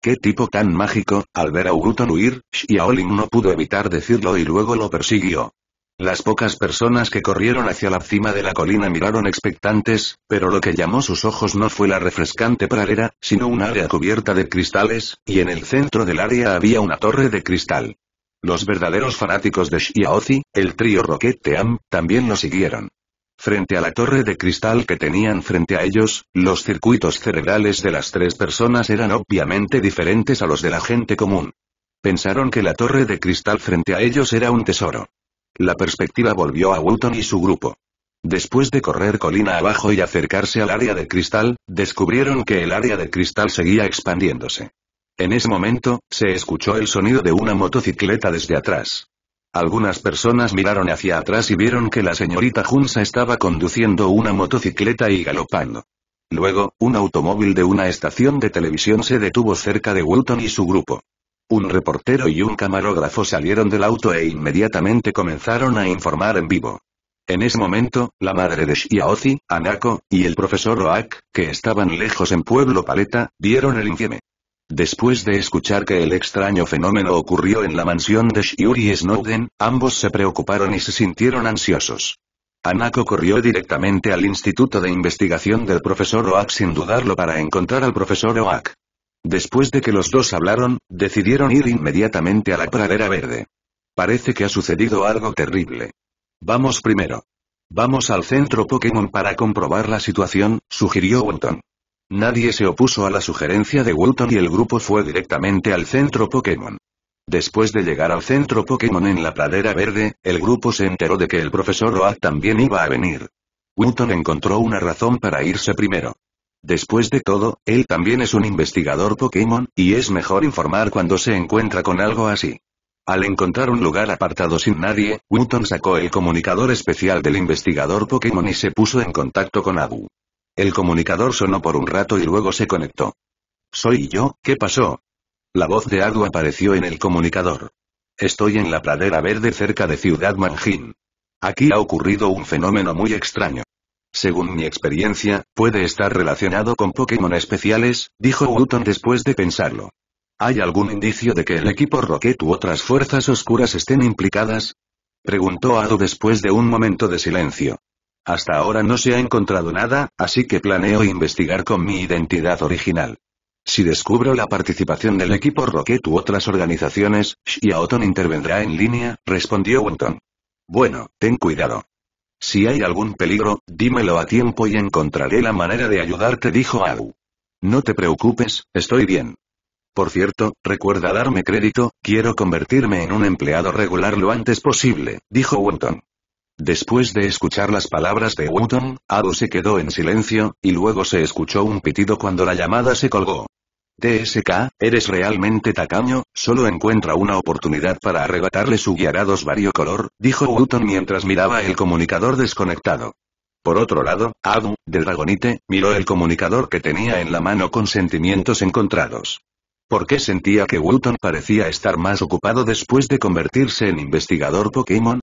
[SPEAKER 1] ¡Qué tipo tan mágico! Al ver a Winton huir, Xiaolin no pudo evitar decirlo y luego lo persiguió. Las pocas personas que corrieron hacia la cima de la colina miraron expectantes, pero lo que llamó sus ojos no fue la refrescante pradera, sino un área cubierta de cristales, y en el centro del área había una torre de cristal. Los verdaderos fanáticos de Xiaozi, el trío Rocket Team, también lo siguieron. Frente a la torre de cristal que tenían frente a ellos, los circuitos cerebrales de las tres personas eran obviamente diferentes a los de la gente común. Pensaron que la torre de cristal frente a ellos era un tesoro. La perspectiva volvió a Wilton y su grupo. Después de correr colina abajo y acercarse al área de cristal, descubrieron que el área de cristal seguía expandiéndose. En ese momento, se escuchó el sonido de una motocicleta desde atrás. Algunas personas miraron hacia atrás y vieron que la señorita Junsa estaba conduciendo una motocicleta y galopando. Luego, un automóvil de una estación de televisión se detuvo cerca de Wilton y su grupo. Un reportero y un camarógrafo salieron del auto e inmediatamente comenzaron a informar en vivo. En ese momento, la madre de Shiaozi, Anako, y el profesor Oak, que estaban lejos en Pueblo Paleta, vieron el infieme. Después de escuchar que el extraño fenómeno ocurrió en la mansión de y Snowden, ambos se preocuparon y se sintieron ansiosos. Anako corrió directamente al Instituto de Investigación del profesor Oak sin dudarlo para encontrar al profesor Oak. Después de que los dos hablaron, decidieron ir inmediatamente a la pradera verde. Parece que ha sucedido algo terrible. Vamos primero. Vamos al centro Pokémon para comprobar la situación, sugirió Wonton. Nadie se opuso a la sugerencia de Wilton y el grupo fue directamente al centro Pokémon. Después de llegar al centro Pokémon en la pradera verde, el grupo se enteró de que el profesor Oak también iba a venir. Wilton encontró una razón para irse primero. Después de todo, él también es un investigador Pokémon, y es mejor informar cuando se encuentra con algo así. Al encontrar un lugar apartado sin nadie, Wilton sacó el comunicador especial del investigador Pokémon y se puso en contacto con Abu. El comunicador sonó por un rato y luego se conectó. Soy yo, ¿qué pasó? La voz de Adu apareció en el comunicador. Estoy en la pradera verde cerca de Ciudad Manjín. Aquí ha ocurrido un fenómeno muy extraño. Según mi experiencia, puede estar relacionado con Pokémon especiales, dijo Wuton después de pensarlo. ¿Hay algún indicio de que el equipo Rocket u otras fuerzas oscuras estén implicadas? Preguntó Ado después de un momento de silencio. Hasta ahora no se ha encontrado nada, así que planeo investigar con mi identidad original. Si descubro la participación del equipo Rocket u otras organizaciones, Xiaoton intervendrá en línea, respondió Wonton. Bueno, ten cuidado. Si hay algún peligro, dímelo a tiempo y encontraré la manera de ayudarte, dijo Agu. No te preocupes, estoy bien. Por cierto, recuerda darme crédito, quiero convertirme en un empleado regular lo antes posible, dijo Wonton. Después de escuchar las palabras de Wooton, Abu se quedó en silencio, y luego se escuchó un pitido cuando la llamada se colgó. TSK, eres realmente tacaño, solo encuentra una oportunidad para arrebatarle su guiarados color, dijo Wooton mientras miraba el comunicador desconectado. Por otro lado, Abu, de Dragonite, miró el comunicador que tenía en la mano con sentimientos encontrados. ¿Por qué sentía que Wooton parecía estar más ocupado después de convertirse en investigador Pokémon?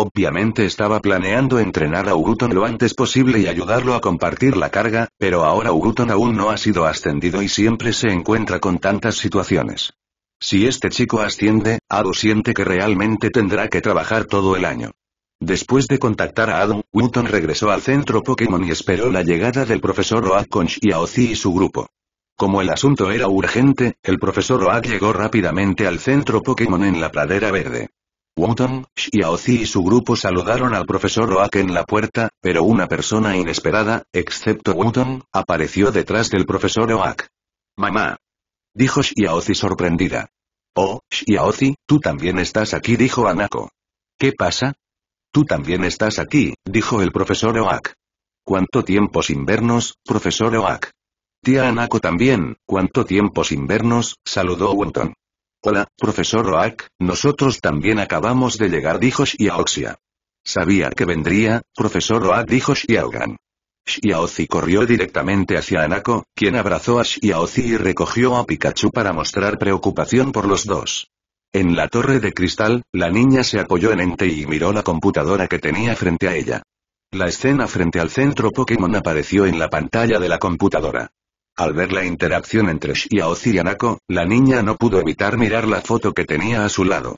[SPEAKER 1] Obviamente estaba planeando entrenar a Uruton lo antes posible y ayudarlo a compartir la carga, pero ahora Uruton aún no ha sido ascendido y siempre se encuentra con tantas situaciones. Si este chico asciende, Ado siente que realmente tendrá que trabajar todo el año. Después de contactar a Adu, Uruton regresó al centro Pokémon y esperó la llegada del profesor Oak con Shiaozi y su grupo. Como el asunto era urgente, el profesor Oak llegó rápidamente al centro Pokémon en la pradera verde. Wonton, Xiaozi y su grupo saludaron al profesor Oak en la puerta, pero una persona inesperada, excepto Wonton, apareció detrás del profesor Oak. Mamá. Dijo Xiaozi sorprendida. Oh, Xiaozi, tú también estás aquí, dijo Anako. ¿Qué pasa? Tú también estás aquí, dijo el profesor Oak. ¿Cuánto tiempo sin vernos, profesor Oak? Tía Anako también, ¿cuánto tiempo sin vernos? saludó Wonton. Hola, profesor Roak, nosotros también acabamos de llegar dijo Xiaoxia. Sabía que vendría, profesor Roak dijo Shiaogan. Xiaozi corrió directamente hacia Anako, quien abrazó a Xiaozi y recogió a Pikachu para mostrar preocupación por los dos. En la torre de cristal, la niña se apoyó en Ente y miró la computadora que tenía frente a ella. La escena frente al centro Pokémon apareció en la pantalla de la computadora. Al ver la interacción entre Shiaozi y Anako, la niña no pudo evitar mirar la foto que tenía a su lado.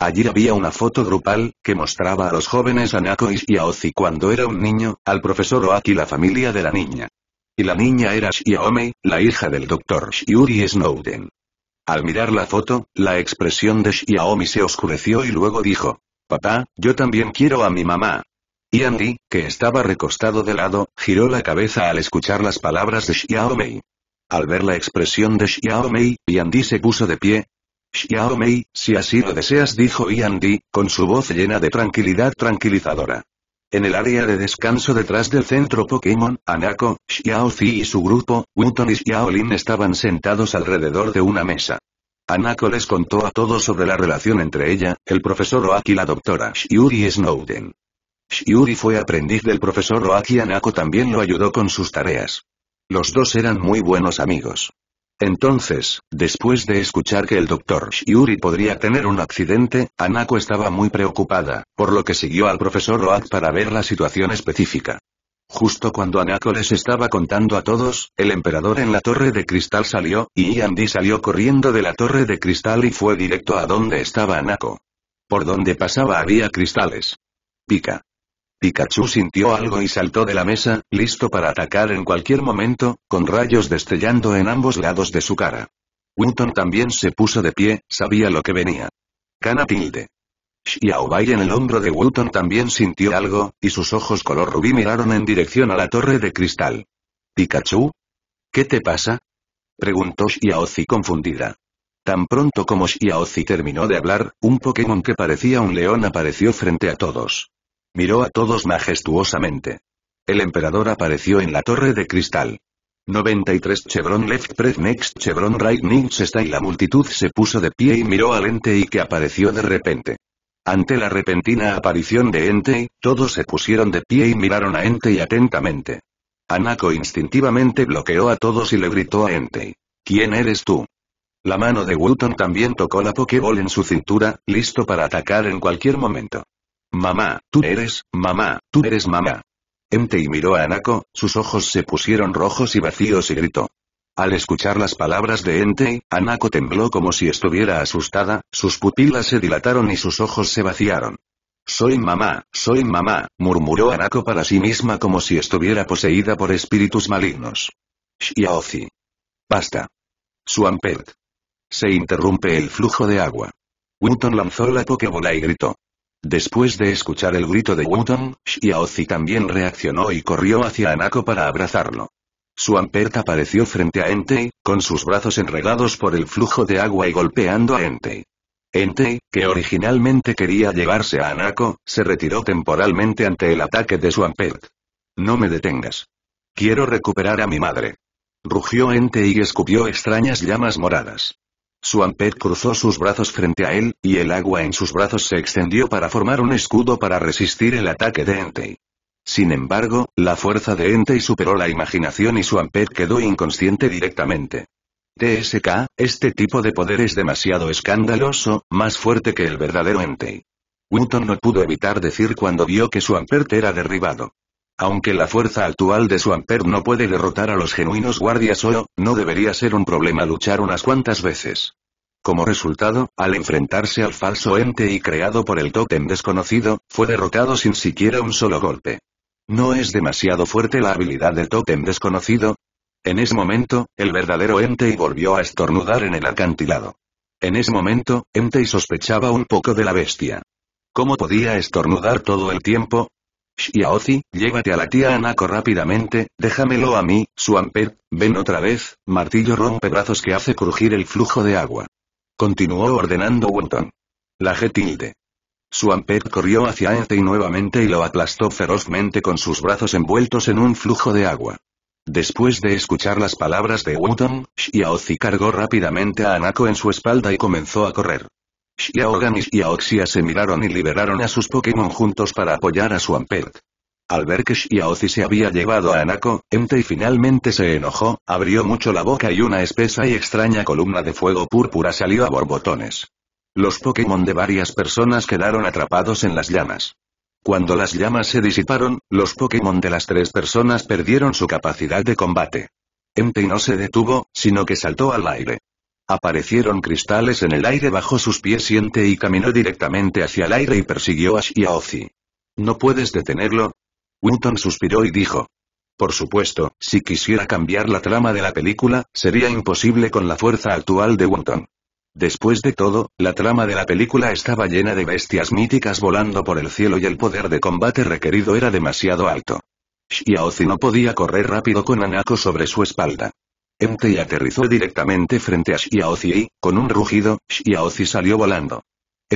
[SPEAKER 1] Allí había una foto grupal, que mostraba a los jóvenes Anako y Shiaozi cuando era un niño, al profesor Oaki y la familia de la niña. Y la niña era Shiaomi, la hija del doctor Shiuri Snowden. Al mirar la foto, la expresión de Shiaomi se oscureció y luego dijo, Papá, yo también quiero a mi mamá. Yandi, que estaba recostado de lado, giró la cabeza al escuchar las palabras de Xiaomei. Al ver la expresión de Xiaomei, Yandy se puso de pie. Xiaomei, si así lo deseas, dijo Yandy, con su voz llena de tranquilidad tranquilizadora. En el área de descanso detrás del centro Pokémon, Anako, Zi y su grupo, Winton y Xiaolin estaban sentados alrededor de una mesa. Anako les contó a todos sobre la relación entre ella, el profesor Oak y la doctora Xiuri Snowden. Shiuri fue aprendiz del profesor y Anako también lo ayudó con sus tareas. Los dos eran muy buenos amigos. Entonces, después de escuchar que el doctor Shiuri podría tener un accidente, Anako estaba muy preocupada, por lo que siguió al profesor Roak para ver la situación específica. Justo cuando Anako les estaba contando a todos, el emperador en la torre de cristal salió, y Andy salió corriendo de la torre de cristal y fue directo a donde estaba Anako. Por donde pasaba había cristales. Pica. Pikachu sintió algo y saltó de la mesa, listo para atacar en cualquier momento, con rayos destellando en ambos lados de su cara. Winton también se puso de pie, sabía lo que venía. Cana tilde. Xiaobai en el hombro de Wuton también sintió algo, y sus ojos color rubí miraron en dirección a la torre de cristal. ¿Pikachu? ¿Qué te pasa? Preguntó Xiaozi confundida. Tan pronto como Xiaozi terminó de hablar, un Pokémon que parecía un león apareció frente a todos. Miró a todos majestuosamente. El emperador apareció en la torre de cristal. 93 Chevron Left Press Next Chevron Right Next está y la multitud se puso de pie y miró al ente y que apareció de repente. Ante la repentina aparición de Entei, todos se pusieron de pie y miraron a Entei atentamente. Anako instintivamente bloqueó a todos y le gritó a Entei. ¿Quién eres tú? La mano de Wilton también tocó la Pokéball en su cintura, listo para atacar en cualquier momento. Mamá, tú eres, mamá, tú eres mamá. Entei miró a Anako, sus ojos se pusieron rojos y vacíos y gritó. Al escuchar las palabras de Entei, Anako tembló como si estuviera asustada, sus pupilas se dilataron y sus ojos se vaciaron. Soy mamá, soy mamá, murmuró Anako para sí misma como si estuviera poseída por espíritus malignos. Shiaozi. Basta. Suampert. Se interrumpe el flujo de agua. Wuton lanzó la pokebola y gritó. Después de escuchar el grito de Wutong, Xiaozi también reaccionó y corrió hacia Anako para abrazarlo. Su apareció frente a Entei, con sus brazos enredados por el flujo de agua y golpeando a Entei. Entei, que originalmente quería llevarse a Anako, se retiró temporalmente ante el ataque de su No me detengas. Quiero recuperar a mi madre. Rugió Entei y escupió extrañas llamas moradas. Su cruzó sus brazos frente a él, y el agua en sus brazos se extendió para formar un escudo para resistir el ataque de Entei. Sin embargo, la fuerza de Entei superó la imaginación y su quedó inconsciente directamente. TSK, este tipo de poder es demasiado escandaloso, más fuerte que el verdadero Entei. Winton no pudo evitar decir cuando vio que su era derribado. Aunque la fuerza actual de su Amper no puede derrotar a los genuinos guardias oro, no debería ser un problema luchar unas cuantas veces. Como resultado, al enfrentarse al falso ente y creado por el tótem desconocido, fue derrotado sin siquiera un solo golpe. ¿No es demasiado fuerte la habilidad del Totem desconocido? En ese momento, el verdadero Entei volvió a estornudar en el acantilado. En ese momento, Entei sospechaba un poco de la bestia. ¿Cómo podía estornudar todo el tiempo? Xiaozi, llévate a la tía Anako rápidamente, déjamelo a mí, Suamper, ven otra vez, martillo rompe brazos que hace crujir el flujo de agua. Continuó ordenando Wonton. La G tilde. Suamper corrió hacia Ente y nuevamente y lo aplastó ferozmente con sus brazos envueltos en un flujo de agua. Después de escuchar las palabras de Wonton, Xiaozi cargó rápidamente a Anako en su espalda y comenzó a correr y Aoxia se miraron y liberaron a sus Pokémon juntos para apoyar a su Al ver que Xiaozi se había llevado a Anako, Entei finalmente se enojó, abrió mucho la boca y una espesa y extraña columna de fuego púrpura salió a borbotones. Los Pokémon de varias personas quedaron atrapados en las llamas. Cuando las llamas se disiparon, los Pokémon de las tres personas perdieron su capacidad de combate. Entei no se detuvo, sino que saltó al aire. Aparecieron cristales en el aire bajo sus pies siente y caminó directamente hacia el aire y persiguió a Shiaozi. ¿No puedes detenerlo? winton suspiró y dijo. Por supuesto, si quisiera cambiar la trama de la película, sería imposible con la fuerza actual de winton Después de todo, la trama de la película estaba llena de bestias míticas volando por el cielo y el poder de combate requerido era demasiado alto. Xiaozi no podía correr rápido con Anako sobre su espalda. Entei aterrizó directamente frente a Xiaozi y, con un rugido, Xiaozi salió volando.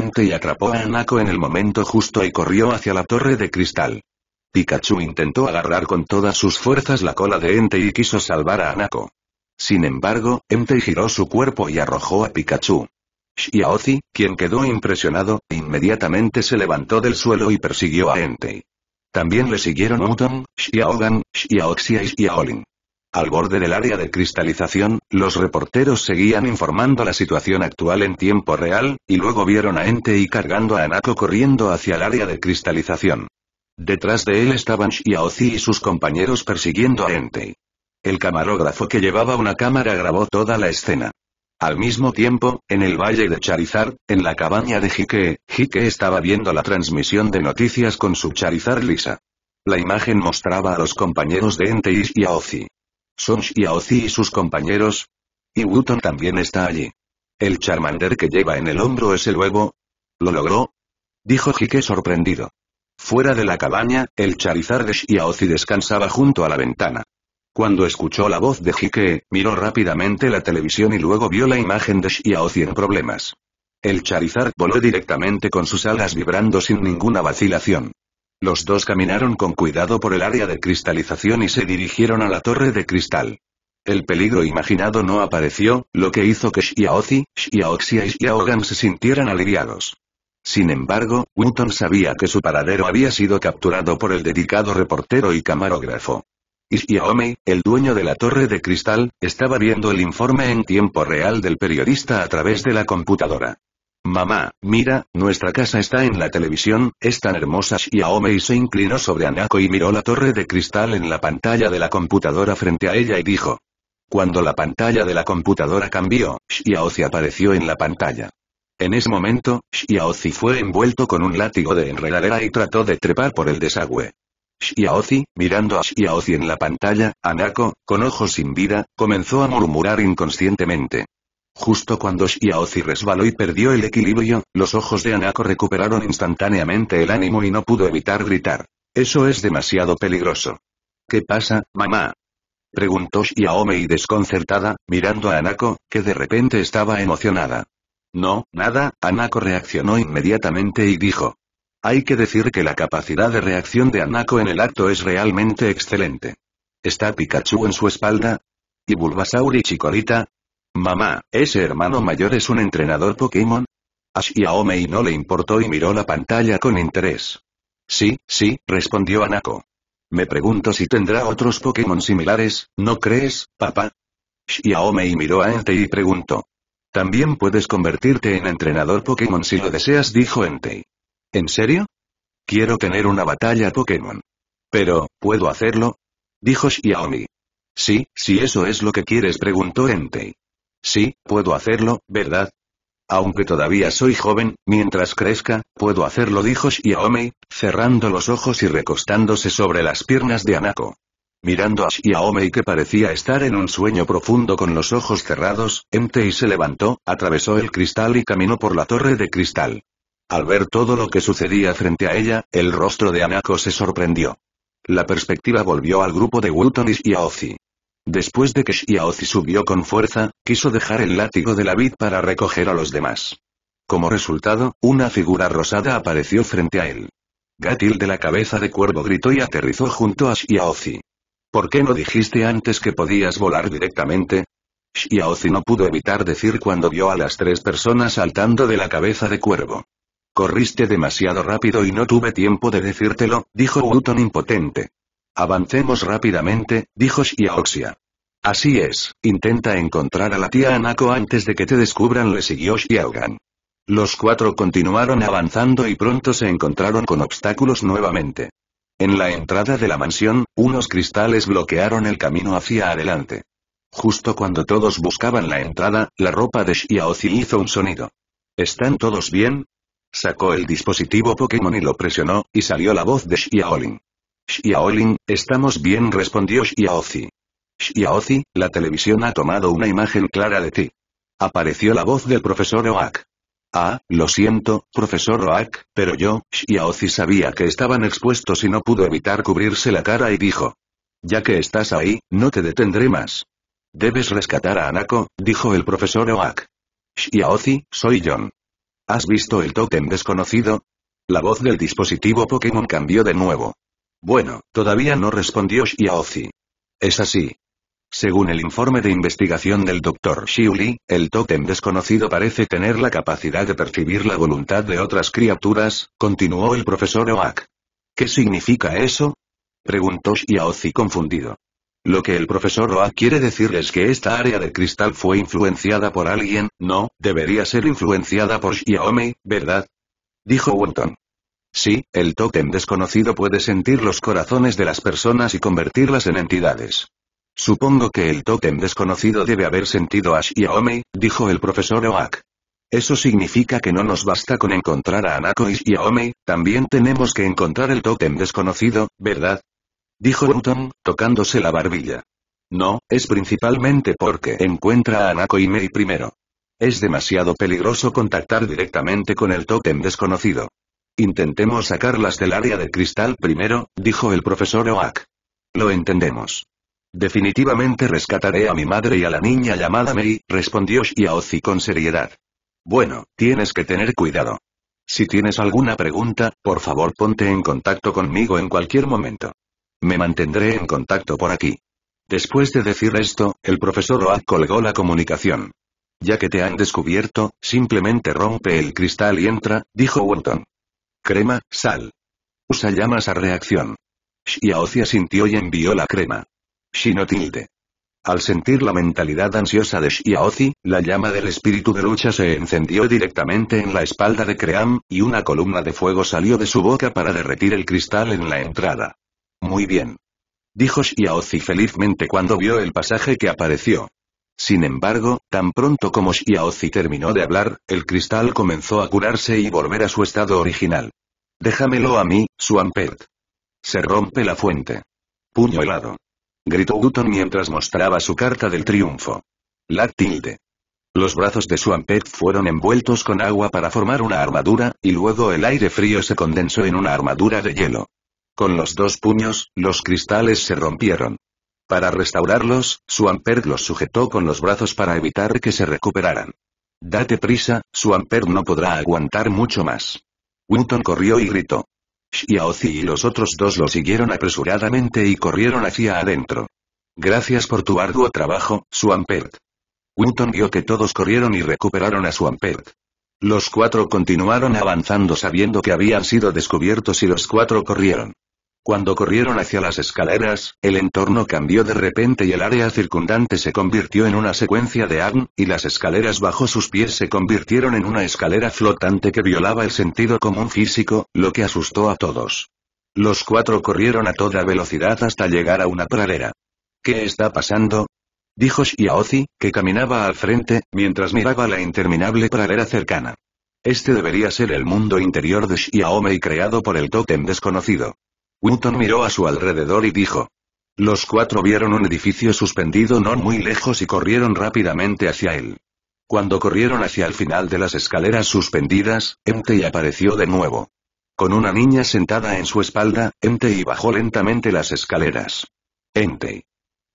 [SPEAKER 1] Entei atrapó a Anako en el momento justo y corrió hacia la torre de cristal. Pikachu intentó agarrar con todas sus fuerzas la cola de Entei y quiso salvar a Anako. Sin embargo, Entei giró su cuerpo y arrojó a Pikachu. Xiaozi, quien quedó impresionado, inmediatamente se levantó del suelo y persiguió a Entei. También le siguieron Uton, Xiaogan, Xiaoxia y Xiaolin. Al borde del área de cristalización, los reporteros seguían informando la situación actual en tiempo real, y luego vieron a Entei cargando a Anako corriendo hacia el área de cristalización. Detrás de él estaban Xiaozi y sus compañeros persiguiendo a Entei. El camarógrafo que llevaba una cámara grabó toda la escena. Al mismo tiempo, en el valle de Charizard, en la cabaña de Jike, Jike estaba viendo la transmisión de noticias con su Charizard lisa. La imagen mostraba a los compañeros de Entei y Xiaozi. ¿Son Xiaozi y sus compañeros? Y Wutong también está allí. El Charmander que lleva en el hombro es el huevo. ¿Lo logró? Dijo Jique sorprendido. Fuera de la cabaña, el Charizard de Xiaozi descansaba junto a la ventana. Cuando escuchó la voz de Jique, miró rápidamente la televisión y luego vio la imagen de Xiaozi en problemas. El Charizard voló directamente con sus alas vibrando sin ninguna vacilación. Los dos caminaron con cuidado por el área de cristalización y se dirigieron a la torre de cristal. El peligro imaginado no apareció, lo que hizo que Xiaozi, Xiaoxia y Xiaogan se sintieran aliviados. Sin embargo, Winton sabía que su paradero había sido capturado por el dedicado reportero y camarógrafo. Y Xiaomi, el dueño de la torre de cristal, estaba viendo el informe en tiempo real del periodista a través de la computadora. Mamá, mira, nuestra casa está en la televisión, es tan hermosa. Xiaomei se inclinó sobre Anako y miró la torre de cristal en la pantalla de la computadora frente a ella y dijo. Cuando la pantalla de la computadora cambió, Xiaozi apareció en la pantalla. En ese momento, Xiaozi fue envuelto con un látigo de enredadera y trató de trepar por el desagüe. Xiaozi, mirando a Xiaozi en la pantalla, Anako, con ojos sin vida, comenzó a murmurar inconscientemente. Justo cuando Xiaozi resbaló y perdió el equilibrio, los ojos de Anako recuperaron instantáneamente el ánimo y no pudo evitar gritar. Eso es demasiado peligroso. ¿Qué pasa, mamá? Preguntó y desconcertada, mirando a Anako, que de repente estaba emocionada. No, nada, Anako reaccionó inmediatamente y dijo. Hay que decir que la capacidad de reacción de Anako en el acto es realmente excelente. ¿Está Pikachu en su espalda? ¿Y Bulbasaur y Chikorita? Mamá, ¿ese hermano mayor es un entrenador Pokémon? a no le importó y miró la pantalla con interés. Sí, sí, respondió Anako. Me pregunto si tendrá otros Pokémon similares, ¿no crees, papá? Xiaomei miró a Entei y preguntó. También puedes convertirte en entrenador Pokémon si lo deseas, dijo Entei. ¿En serio? Quiero tener una batalla Pokémon. Pero, ¿puedo hacerlo? Dijo Xiaomi. Sí, si eso es lo que quieres, preguntó Entei. Sí, puedo hacerlo, ¿verdad? Aunque todavía soy joven, mientras crezca, puedo hacerlo, dijo Shiaomei, cerrando los ojos y recostándose sobre las piernas de Anako. Mirando a Shiaomei que parecía estar en un sueño profundo con los ojos cerrados, Entei se levantó, atravesó el cristal y caminó por la torre de cristal. Al ver todo lo que sucedía frente a ella, el rostro de Anako se sorprendió. La perspectiva volvió al grupo de Wilton y Xiaozi. Después de que Xiaozi subió con fuerza, quiso dejar el látigo de la vid para recoger a los demás. Como resultado, una figura rosada apareció frente a él. Gatil de la cabeza de cuervo gritó y aterrizó junto a Xiaozi. ¿Por qué no dijiste antes que podías volar directamente? Xiaozi no pudo evitar decir cuando vio a las tres personas saltando de la cabeza de cuervo. Corriste demasiado rápido y no tuve tiempo de decírtelo, dijo Wuton impotente. Avancemos rápidamente, dijo Xiaoxia. Así es, intenta encontrar a la tía Anako antes de que te descubran, le siguió Xiaogan. Los cuatro continuaron avanzando y pronto se encontraron con obstáculos nuevamente. En la entrada de la mansión, unos cristales bloquearon el camino hacia adelante. Justo cuando todos buscaban la entrada, la ropa de Xiaozi hizo un sonido. ¿Están todos bien? Sacó el dispositivo Pokémon y lo presionó, y salió la voz de Xiaolin. «Shiaolin, estamos bien respondió Shiaozi. «Shiaozi, la televisión ha tomado una imagen clara de ti. Apareció la voz del profesor Oak. Ah, lo siento, profesor Oak, pero yo, Shiaozi sabía que estaban expuestos y no pudo evitar cubrirse la cara y dijo. Ya que estás ahí, no te detendré más. Debes rescatar a Anako, dijo el profesor Oak. «Shiaozi, soy John. ¿Has visto el tótem desconocido? La voz del dispositivo Pokémon cambió de nuevo. Bueno, todavía no respondió Xiaozi. Es así. Según el informe de investigación del Dr. Shiuli, el tótem desconocido parece tener la capacidad de percibir la voluntad de otras criaturas, continuó el profesor Oak. ¿Qué significa eso? preguntó Xiaozi confundido. Lo que el profesor Oak quiere decir es que esta área de cristal fue influenciada por alguien, no, debería ser influenciada por Xiaomi, ¿verdad? Dijo Wonton. Sí, el tótem desconocido puede sentir los corazones de las personas y convertirlas en entidades. Supongo que el tótem desconocido debe haber sentido a Xiaomi, dijo el profesor Oak. Eso significa que no nos basta con encontrar a Anako y Xiaomi, también tenemos que encontrar el tótem desconocido, ¿verdad? Dijo Wutong, tocándose la barbilla. No, es principalmente porque encuentra a Anako y Mei primero. Es demasiado peligroso contactar directamente con el tótem desconocido. Intentemos sacarlas del área de cristal primero, dijo el profesor Oak. Lo entendemos. Definitivamente rescataré a mi madre y a la niña llamada Mei, respondió Shiaozi con seriedad. Bueno, tienes que tener cuidado. Si tienes alguna pregunta, por favor ponte en contacto conmigo en cualquier momento. Me mantendré en contacto por aquí. Después de decir esto, el profesor Oak colgó la comunicación. Ya que te han descubierto, simplemente rompe el cristal y entra, dijo Wonton. Crema, sal. Usa llamas a reacción. Xiaocia sintió y envió la crema. Shinotilde. Al sentir la mentalidad ansiosa de Xiaozi, la llama del espíritu de lucha se encendió directamente en la espalda de Cream, y una columna de fuego salió de su boca para derretir el cristal en la entrada. Muy bien. Dijo Xiaozi felizmente cuando vio el pasaje que apareció. Sin embargo, tan pronto como Xiaozi terminó de hablar, el cristal comenzó a curarse y volver a su estado original. Déjamelo a mí, Swampert!» Se rompe la fuente. Puño helado. Gritó Guton mientras mostraba su carta del triunfo. La tilde. Los brazos de Swampert fueron envueltos con agua para formar una armadura, y luego el aire frío se condensó en una armadura de hielo. Con los dos puños, los cristales se rompieron. Para restaurarlos, Swampert los sujetó con los brazos para evitar que se recuperaran. Date prisa, Swampert no podrá aguantar mucho más. Winton corrió y gritó. Xiaozi y los otros dos lo siguieron apresuradamente y corrieron hacia adentro. Gracias por tu arduo trabajo, Swampert. Winton vio que todos corrieron y recuperaron a Swampert. Los cuatro continuaron avanzando sabiendo que habían sido descubiertos y los cuatro corrieron. Cuando corrieron hacia las escaleras, el entorno cambió de repente y el área circundante se convirtió en una secuencia de AGN, y las escaleras bajo sus pies se convirtieron en una escalera flotante que violaba el sentido común físico, lo que asustó a todos. Los cuatro corrieron a toda velocidad hasta llegar a una pradera. ¿Qué está pasando? dijo Shiaozi, que caminaba al frente, mientras miraba la interminable pradera cercana. Este debería ser el mundo interior de Shiaomei creado por el tótem desconocido. Winton miró a su alrededor y dijo. Los cuatro vieron un edificio suspendido no muy lejos y corrieron rápidamente hacia él. Cuando corrieron hacia el final de las escaleras suspendidas, Entei apareció de nuevo. Con una niña sentada en su espalda, Entei bajó lentamente las escaleras. Entei.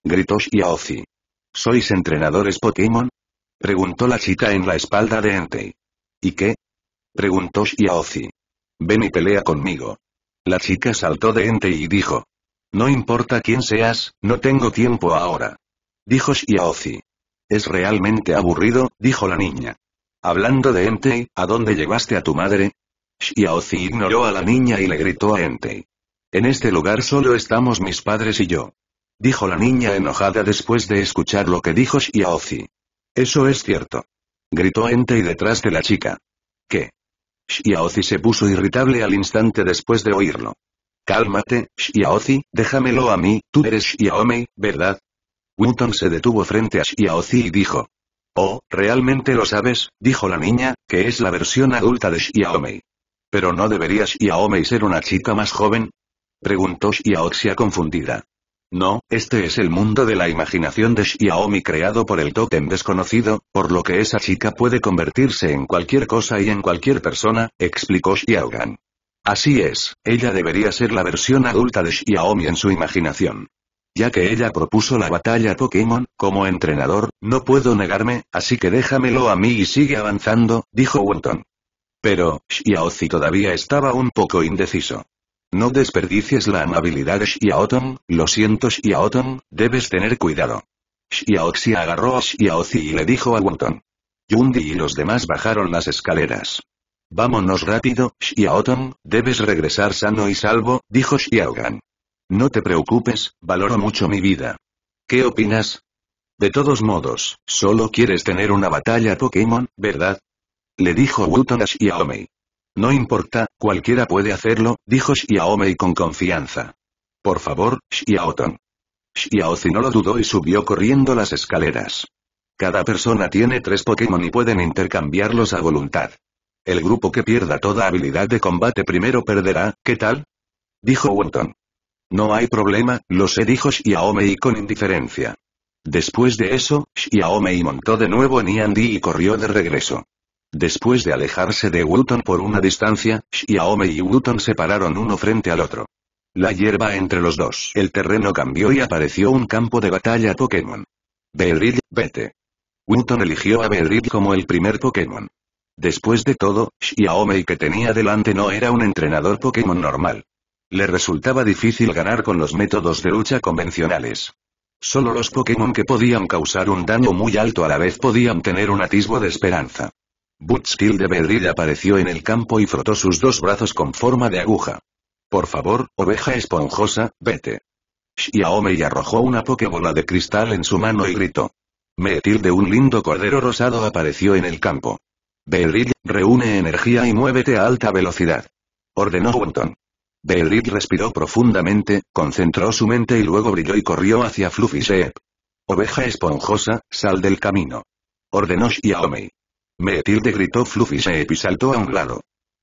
[SPEAKER 1] Gritó Shiaozi. ¿Sois entrenadores Pokémon? Preguntó la chica en la espalda de Entei. ¿Y qué? Preguntó Shiaozi. Ven y pelea conmigo. La chica saltó de Entei y dijo. No importa quién seas, no tengo tiempo ahora. Dijo Xiaozi. Es realmente aburrido, dijo la niña. Hablando de Entei, ¿a dónde llevaste a tu madre? Xiaozi ignoró a la niña y le gritó a Entei. En este lugar solo estamos mis padres y yo. Dijo la niña enojada después de escuchar lo que dijo Xiaozi. Eso es cierto. Gritó Entei detrás de la chica. ¿Qué? Xiaozi se puso irritable al instante después de oírlo. Cálmate, Xiaozi, déjamelo a mí, tú eres Xiaomei, ¿verdad? Winton se detuvo frente a Xiaozi y dijo. Oh, realmente lo sabes, dijo la niña, que es la versión adulta de Xiaomei. Pero no debería Xiaomei ser una chica más joven, preguntó Xiaoxia confundida. No, este es el mundo de la imaginación de Xiaomi creado por el token desconocido, por lo que esa chica puede convertirse en cualquier cosa y en cualquier persona, explicó Xiaogan. Así es, ella debería ser la versión adulta de Xiaomi en su imaginación. Ya que ella propuso la batalla Pokémon, como entrenador, no puedo negarme, así que déjamelo a mí y sigue avanzando, dijo Wonton. Pero, Xiaozi todavía estaba un poco indeciso. No desperdicies la amabilidad de lo siento Shiaoton, debes tener cuidado. Shiaoxi agarró a Xiaozi y le dijo a Wonton. Yundi y los demás bajaron las escaleras. Vámonos rápido, Shiaoton, debes regresar sano y salvo, dijo Shiaogan. No te preocupes, valoro mucho mi vida. ¿Qué opinas? De todos modos, solo quieres tener una batalla Pokémon, ¿verdad? Le dijo Wutong a Shiaomei. No importa, cualquiera puede hacerlo, dijo Xiaomei con confianza. Por favor, Xiaotong. Xiaozi no lo dudó y subió corriendo las escaleras. Cada persona tiene tres Pokémon y pueden intercambiarlos a voluntad. El grupo que pierda toda habilidad de combate primero perderá, ¿qué tal? Dijo Wonton. No hay problema, lo sé dijo Xiaomei con indiferencia. Después de eso, Xiaomei montó de nuevo en Yandi y corrió de regreso. Después de alejarse de Wuton por una distancia, Xiaomi y Wuton se pararon uno frente al otro. La hierba entre los dos. El terreno cambió y apareció un campo de batalla Pokémon. Beedrill, vete. Wuton eligió a Beedrill como el primer Pokémon. Después de todo, Xiaomi que tenía delante no era un entrenador Pokémon normal. Le resultaba difícil ganar con los métodos de lucha convencionales. Solo los Pokémon que podían causar un daño muy alto a la vez podían tener un atisbo de esperanza. Butzkill de Bedrid apareció en el campo y frotó sus dos brazos con forma de aguja. Por favor, oveja esponjosa, vete. Xiaomei arrojó una pokebola de cristal en su mano y gritó. Metil de un lindo cordero rosado apareció en el campo. Beldrid, reúne energía y muévete a alta velocidad. Ordenó Wonton. respiró profundamente, concentró su mente y luego brilló y corrió hacia Fluffy Sheep. Oveja esponjosa, sal del camino. Ordenó Xiaomei. Metilde gritó Fluffy se y a un lado.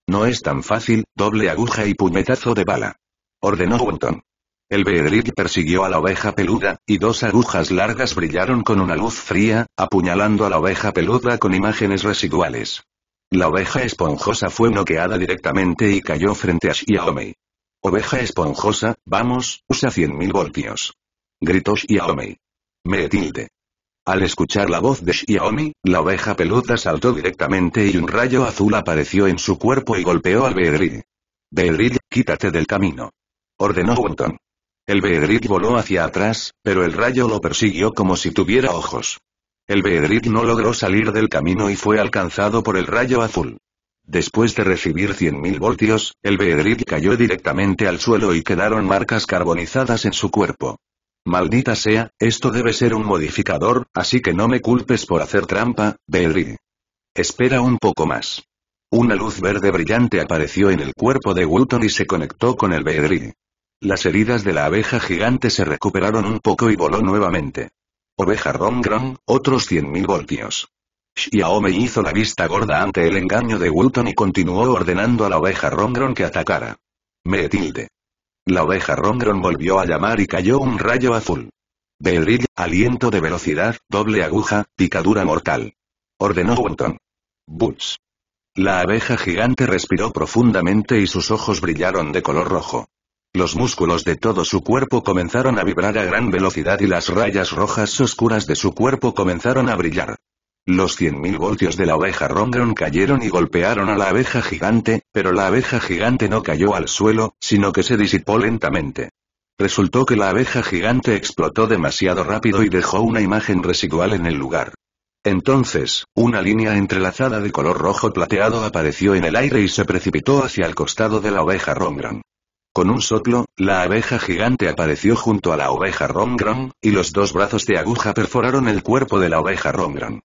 [SPEAKER 1] No es tan fácil, doble aguja y puñetazo de bala. Ordenó Wonton. El Beedrill persiguió a la oveja peluda, y dos agujas largas brillaron con una luz fría, apuñalando a la oveja peluda con imágenes residuales. La oveja esponjosa fue noqueada directamente y cayó frente a Xiaomi. Oveja esponjosa, vamos, usa 100.000 voltios. Gritó Xiaomi. Me tilde. Al escuchar la voz de Xiaomi, la oveja peluda saltó directamente y un rayo azul apareció en su cuerpo y golpeó al Beedrill. Beedrill, quítate del camino. Ordenó Wonton. El Beedrill voló hacia atrás, pero el rayo lo persiguió como si tuviera ojos. El Beedrill no logró salir del camino y fue alcanzado por el rayo azul. Después de recibir 100.000 voltios, el Beedrill cayó directamente al suelo y quedaron marcas carbonizadas en su cuerpo. Maldita sea, esto debe ser un modificador, así que no me culpes por hacer trampa, Beedri. Espera un poco más. Una luz verde brillante apareció en el cuerpo de Wilton y se conectó con el Beedri. Las heridas de la abeja gigante se recuperaron un poco y voló nuevamente. Oveja Rongron, otros 100.000 voltios. Xiaomi hizo la vista gorda ante el engaño de Wilton y continuó ordenando a la oveja Rongron que atacara. Me tilde. La oveja Rongron volvió a llamar y cayó un rayo azul. Beerilla, aliento de velocidad, doble aguja, picadura mortal. Ordenó Wonton. Butch. La abeja gigante respiró profundamente y sus ojos brillaron de color rojo. Los músculos de todo su cuerpo comenzaron a vibrar a gran velocidad y las rayas rojas oscuras de su cuerpo comenzaron a brillar. Los 100.000 voltios de la oveja Rongron cayeron y golpearon a la abeja gigante, pero la abeja gigante no cayó al suelo, sino que se disipó lentamente. Resultó que la abeja gigante explotó demasiado rápido y dejó una imagen residual en el lugar. Entonces, una línea entrelazada de color rojo plateado apareció en el aire y se precipitó hacia el costado de la oveja Rongron. Con un soplo, la abeja gigante apareció junto a la oveja Rongron, y los dos brazos de aguja perforaron el cuerpo de la oveja Rongron.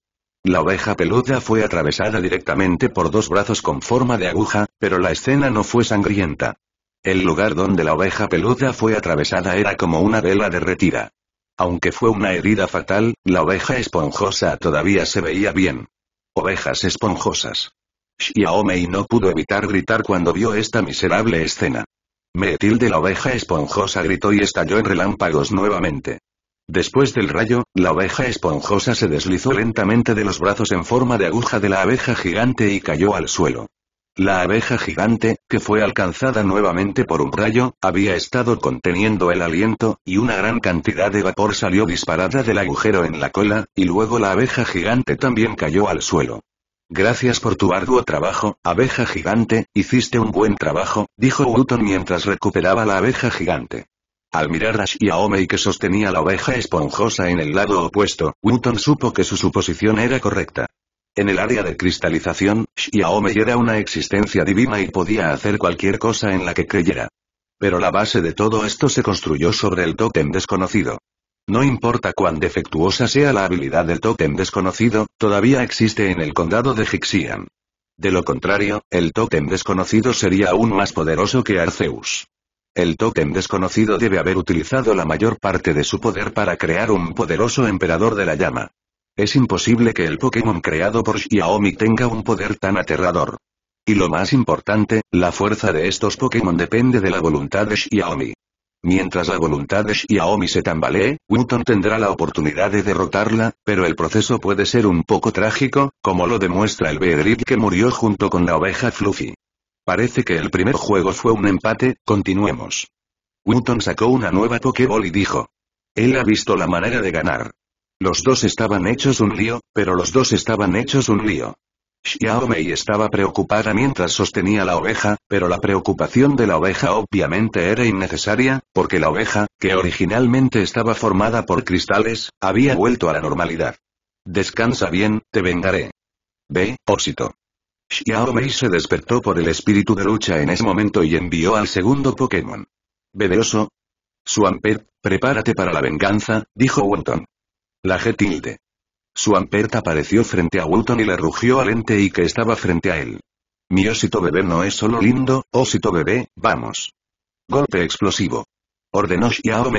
[SPEAKER 1] La oveja peluda fue atravesada directamente por dos brazos con forma de aguja, pero la escena no fue sangrienta. El lugar donde la oveja peluda fue atravesada era como una vela derretida. Aunque fue una herida fatal, la oveja esponjosa todavía se veía bien. Ovejas esponjosas. Xiaomi no pudo evitar gritar cuando vio esta miserable escena. Metil de la oveja esponjosa gritó y estalló en relámpagos nuevamente. Después del rayo, la oveja esponjosa se deslizó lentamente de los brazos en forma de aguja de la abeja gigante y cayó al suelo. La abeja gigante, que fue alcanzada nuevamente por un rayo, había estado conteniendo el aliento, y una gran cantidad de vapor salió disparada del agujero en la cola, y luego la abeja gigante también cayó al suelo. Gracias por tu arduo trabajo, abeja gigante, hiciste un buen trabajo, dijo Wooton mientras recuperaba la abeja gigante. Al mirar a y que sostenía la oveja esponjosa en el lado opuesto, Wuton supo que su suposición era correcta. En el área de cristalización, Shiaomei era una existencia divina y podía hacer cualquier cosa en la que creyera. Pero la base de todo esto se construyó sobre el tótem desconocido. No importa cuán defectuosa sea la habilidad del tótem desconocido, todavía existe en el condado de Hixian. De lo contrario, el tótem desconocido sería aún más poderoso que Arceus. El tótem desconocido debe haber utilizado la mayor parte de su poder para crear un poderoso emperador de la llama. Es imposible que el Pokémon creado por Xiaomi tenga un poder tan aterrador. Y lo más importante, la fuerza de estos Pokémon depende de la voluntad de Xiaomi. Mientras la voluntad de Xiaomi se tambalee, Winton tendrá la oportunidad de derrotarla, pero el proceso puede ser un poco trágico, como lo demuestra el Beedrill que murió junto con la oveja Fluffy. Parece que el primer juego fue un empate, continuemos. Wooton sacó una nueva Pokéball y dijo. Él ha visto la manera de ganar. Los dos estaban hechos un lío, pero los dos estaban hechos un lío. Xiaomei estaba preocupada mientras sostenía la oveja, pero la preocupación de la oveja obviamente era innecesaria, porque la oveja, que originalmente estaba formada por cristales, había vuelto a la normalidad. Descansa bien, te vengaré. Ve, óxito. Xiao se despertó por el espíritu de lucha en ese momento y envió al segundo Pokémon. Bebeoso. Swampert, prepárate para la venganza, dijo Wuton. La G tilde. Swampert apareció frente a Wuton y le rugió al ente y que estaba frente a él. Mi osito bebé no es solo lindo, osito bebé, vamos. Golpe explosivo. Ordenó Xiao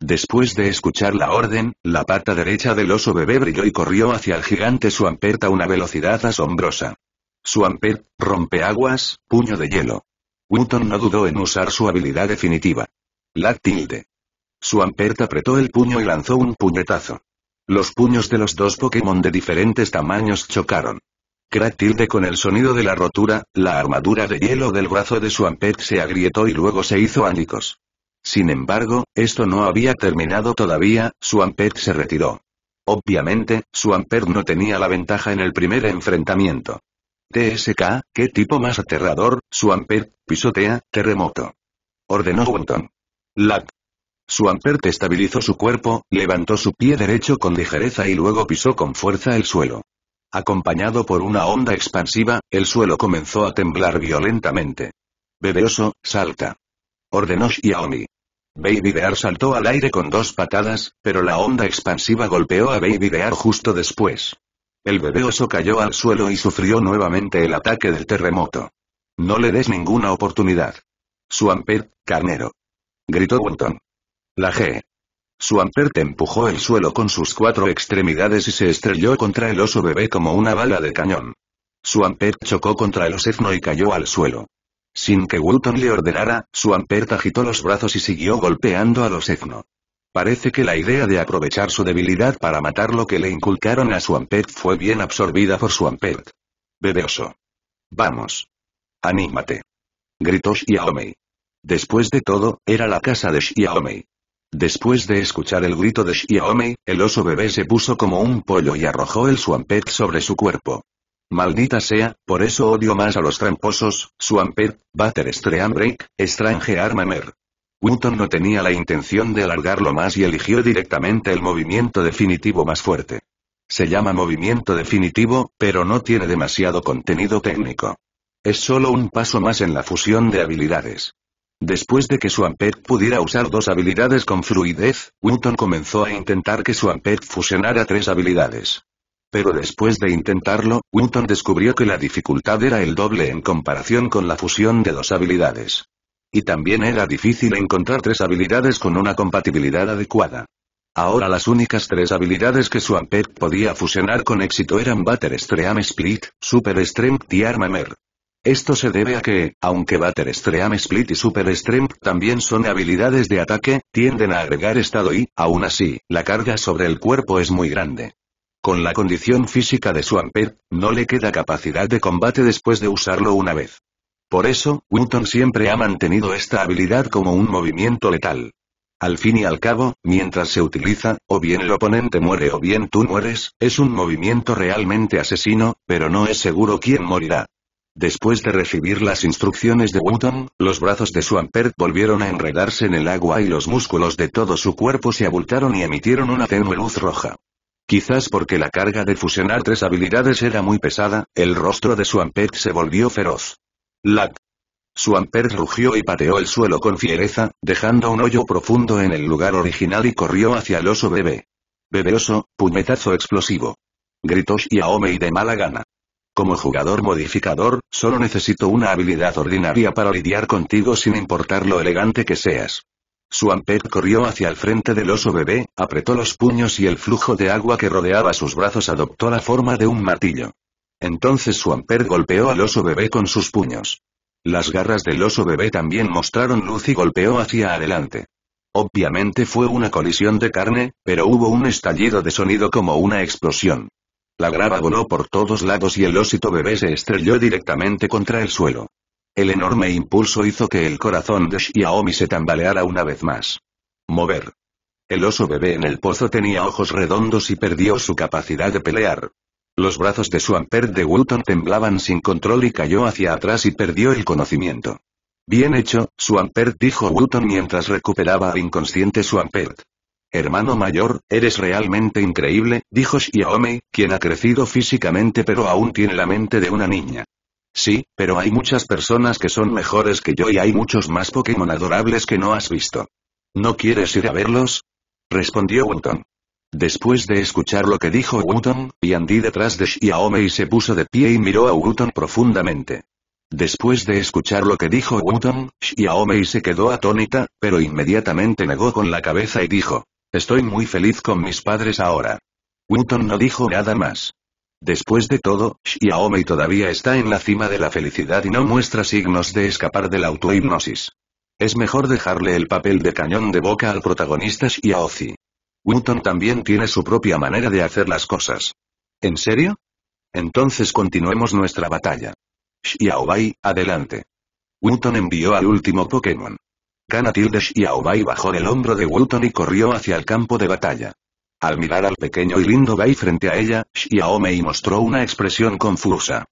[SPEAKER 1] Después de escuchar la orden, la pata derecha del oso bebé brilló y corrió hacia el gigante Swampert a una velocidad asombrosa. Su rompeaguas, puño de hielo. Wuton no dudó en usar su habilidad definitiva. La tilde. apretó el puño y lanzó un puñetazo. Los puños de los dos Pokémon de diferentes tamaños chocaron. Crack tilde con el sonido de la rotura, la armadura de hielo del brazo de Swampert se agrietó y luego se hizo ánicos. Sin embargo, esto no había terminado todavía, su se retiró. Obviamente, su no tenía la ventaja en el primer enfrentamiento. TSK, qué tipo más aterrador, Swampert, pisotea, terremoto. Ordenó Wonton. Lag. Swampert estabilizó su cuerpo, levantó su pie derecho con ligereza y luego pisó con fuerza el suelo. Acompañado por una onda expansiva, el suelo comenzó a temblar violentamente. Bebeoso, salta. Ordenó Xiaomi. Baby Bear saltó al aire con dos patadas, pero la onda expansiva golpeó a Baby Bear justo después. El bebé oso cayó al suelo y sufrió nuevamente el ataque del terremoto. No le des ninguna oportunidad. Swampert, carnero. Gritó Wilton. La G. Swampert empujó el suelo con sus cuatro extremidades y se estrelló contra el oso bebé como una bala de cañón. Swampert chocó contra el osefno y cayó al suelo. Sin que Wilton le ordenara, Swampert agitó los brazos y siguió golpeando al osefno. Parece que la idea de aprovechar su debilidad para matar lo que le inculcaron a Swamped fue bien absorbida por Bebé Bebeoso. Vamos. Anímate. Gritó Xiaomi. Después de todo, era la casa de Xiaomi. Después de escuchar el grito de Xiaomi, el oso bebé se puso como un pollo y arrojó el Swampet sobre su cuerpo. Maldita sea, por eso odio más a los tramposos, Swamped, Batter, Stream Break, Strange Armamer. Wooton no tenía la intención de alargarlo más y eligió directamente el movimiento definitivo más fuerte. Se llama movimiento definitivo, pero no tiene demasiado contenido técnico. Es solo un paso más en la fusión de habilidades. Después de que Swampert pudiera usar dos habilidades con fluidez, Winton comenzó a intentar que Swampert fusionara tres habilidades. Pero después de intentarlo, Winton descubrió que la dificultad era el doble en comparación con la fusión de dos habilidades. Y también era difícil encontrar tres habilidades con una compatibilidad adecuada. Ahora las únicas tres habilidades que Swampert podía fusionar con éxito eran Butter Stream Split, Super Strength y Armamer. Esto se debe a que, aunque Butter Stream Split y Super Strength también son habilidades de ataque, tienden a agregar estado y, aún así, la carga sobre el cuerpo es muy grande. Con la condición física de Swampert, no le queda capacidad de combate después de usarlo una vez. Por eso, Winton siempre ha mantenido esta habilidad como un movimiento letal. Al fin y al cabo, mientras se utiliza, o bien el oponente muere o bien tú mueres, es un movimiento realmente asesino, pero no es seguro quién morirá. Después de recibir las instrucciones de Wooton, los brazos de Swampert volvieron a enredarse en el agua y los músculos de todo su cuerpo se abultaron y emitieron una tenue luz roja. Quizás porque la carga de fusionar tres habilidades era muy pesada, el rostro de Swampert se volvió feroz. Lac. Swampert rugió y pateó el suelo con fiereza, dejando un hoyo profundo en el lugar original y corrió hacia el oso bebé. Bebé oso, puñetazo explosivo. Gritó y de mala gana. Como jugador modificador, solo necesito una habilidad ordinaria para lidiar contigo sin importar lo elegante que seas. Swampert corrió hacia el frente del oso bebé, apretó los puños y el flujo de agua que rodeaba sus brazos adoptó la forma de un martillo. Entonces Swampert golpeó al oso bebé con sus puños. Las garras del oso bebé también mostraron luz y golpeó hacia adelante. Obviamente fue una colisión de carne, pero hubo un estallido de sonido como una explosión. La grava voló por todos lados y el osito bebé se estrelló directamente contra el suelo. El enorme impulso hizo que el corazón de Xiaomi se tambaleara una vez más. Mover. El oso bebé en el pozo tenía ojos redondos y perdió su capacidad de pelear. Los brazos de Swampert de Wooton temblaban sin control y cayó hacia atrás y perdió el conocimiento. Bien hecho, Swampert dijo Wooton mientras recuperaba inconsciente Swampert. Hermano mayor, eres realmente increíble, dijo Xiaomi, quien ha crecido físicamente pero aún tiene la mente de una niña. Sí, pero hay muchas personas que son mejores que yo y hay muchos más Pokémon adorables que no has visto. ¿No quieres ir a verlos? Respondió Wooton. Después de escuchar lo que dijo y Yandi detrás de Xiaomei se puso de pie y miró a Wutong profundamente. Después de escuchar lo que dijo Wutong, Xiaomei se quedó atónita, pero inmediatamente negó con la cabeza y dijo, Estoy muy feliz con mis padres ahora. Wutong no dijo nada más. Después de todo, Xiaomei todavía está en la cima de la felicidad y no muestra signos de escapar de la autohipnosis. Es mejor dejarle el papel de cañón de boca al protagonista Xiaozi. Wuton también tiene su propia manera de hacer las cosas. ¿En serio? Entonces continuemos nuestra batalla. Xiaobai, adelante. Wuton envió al último Pokémon. Ganatilde Xiaobai bajó del hombro de Wuton y corrió hacia el campo de batalla. Al mirar al pequeño y lindo Bay frente a ella, Xiaomei mostró una expresión confusa.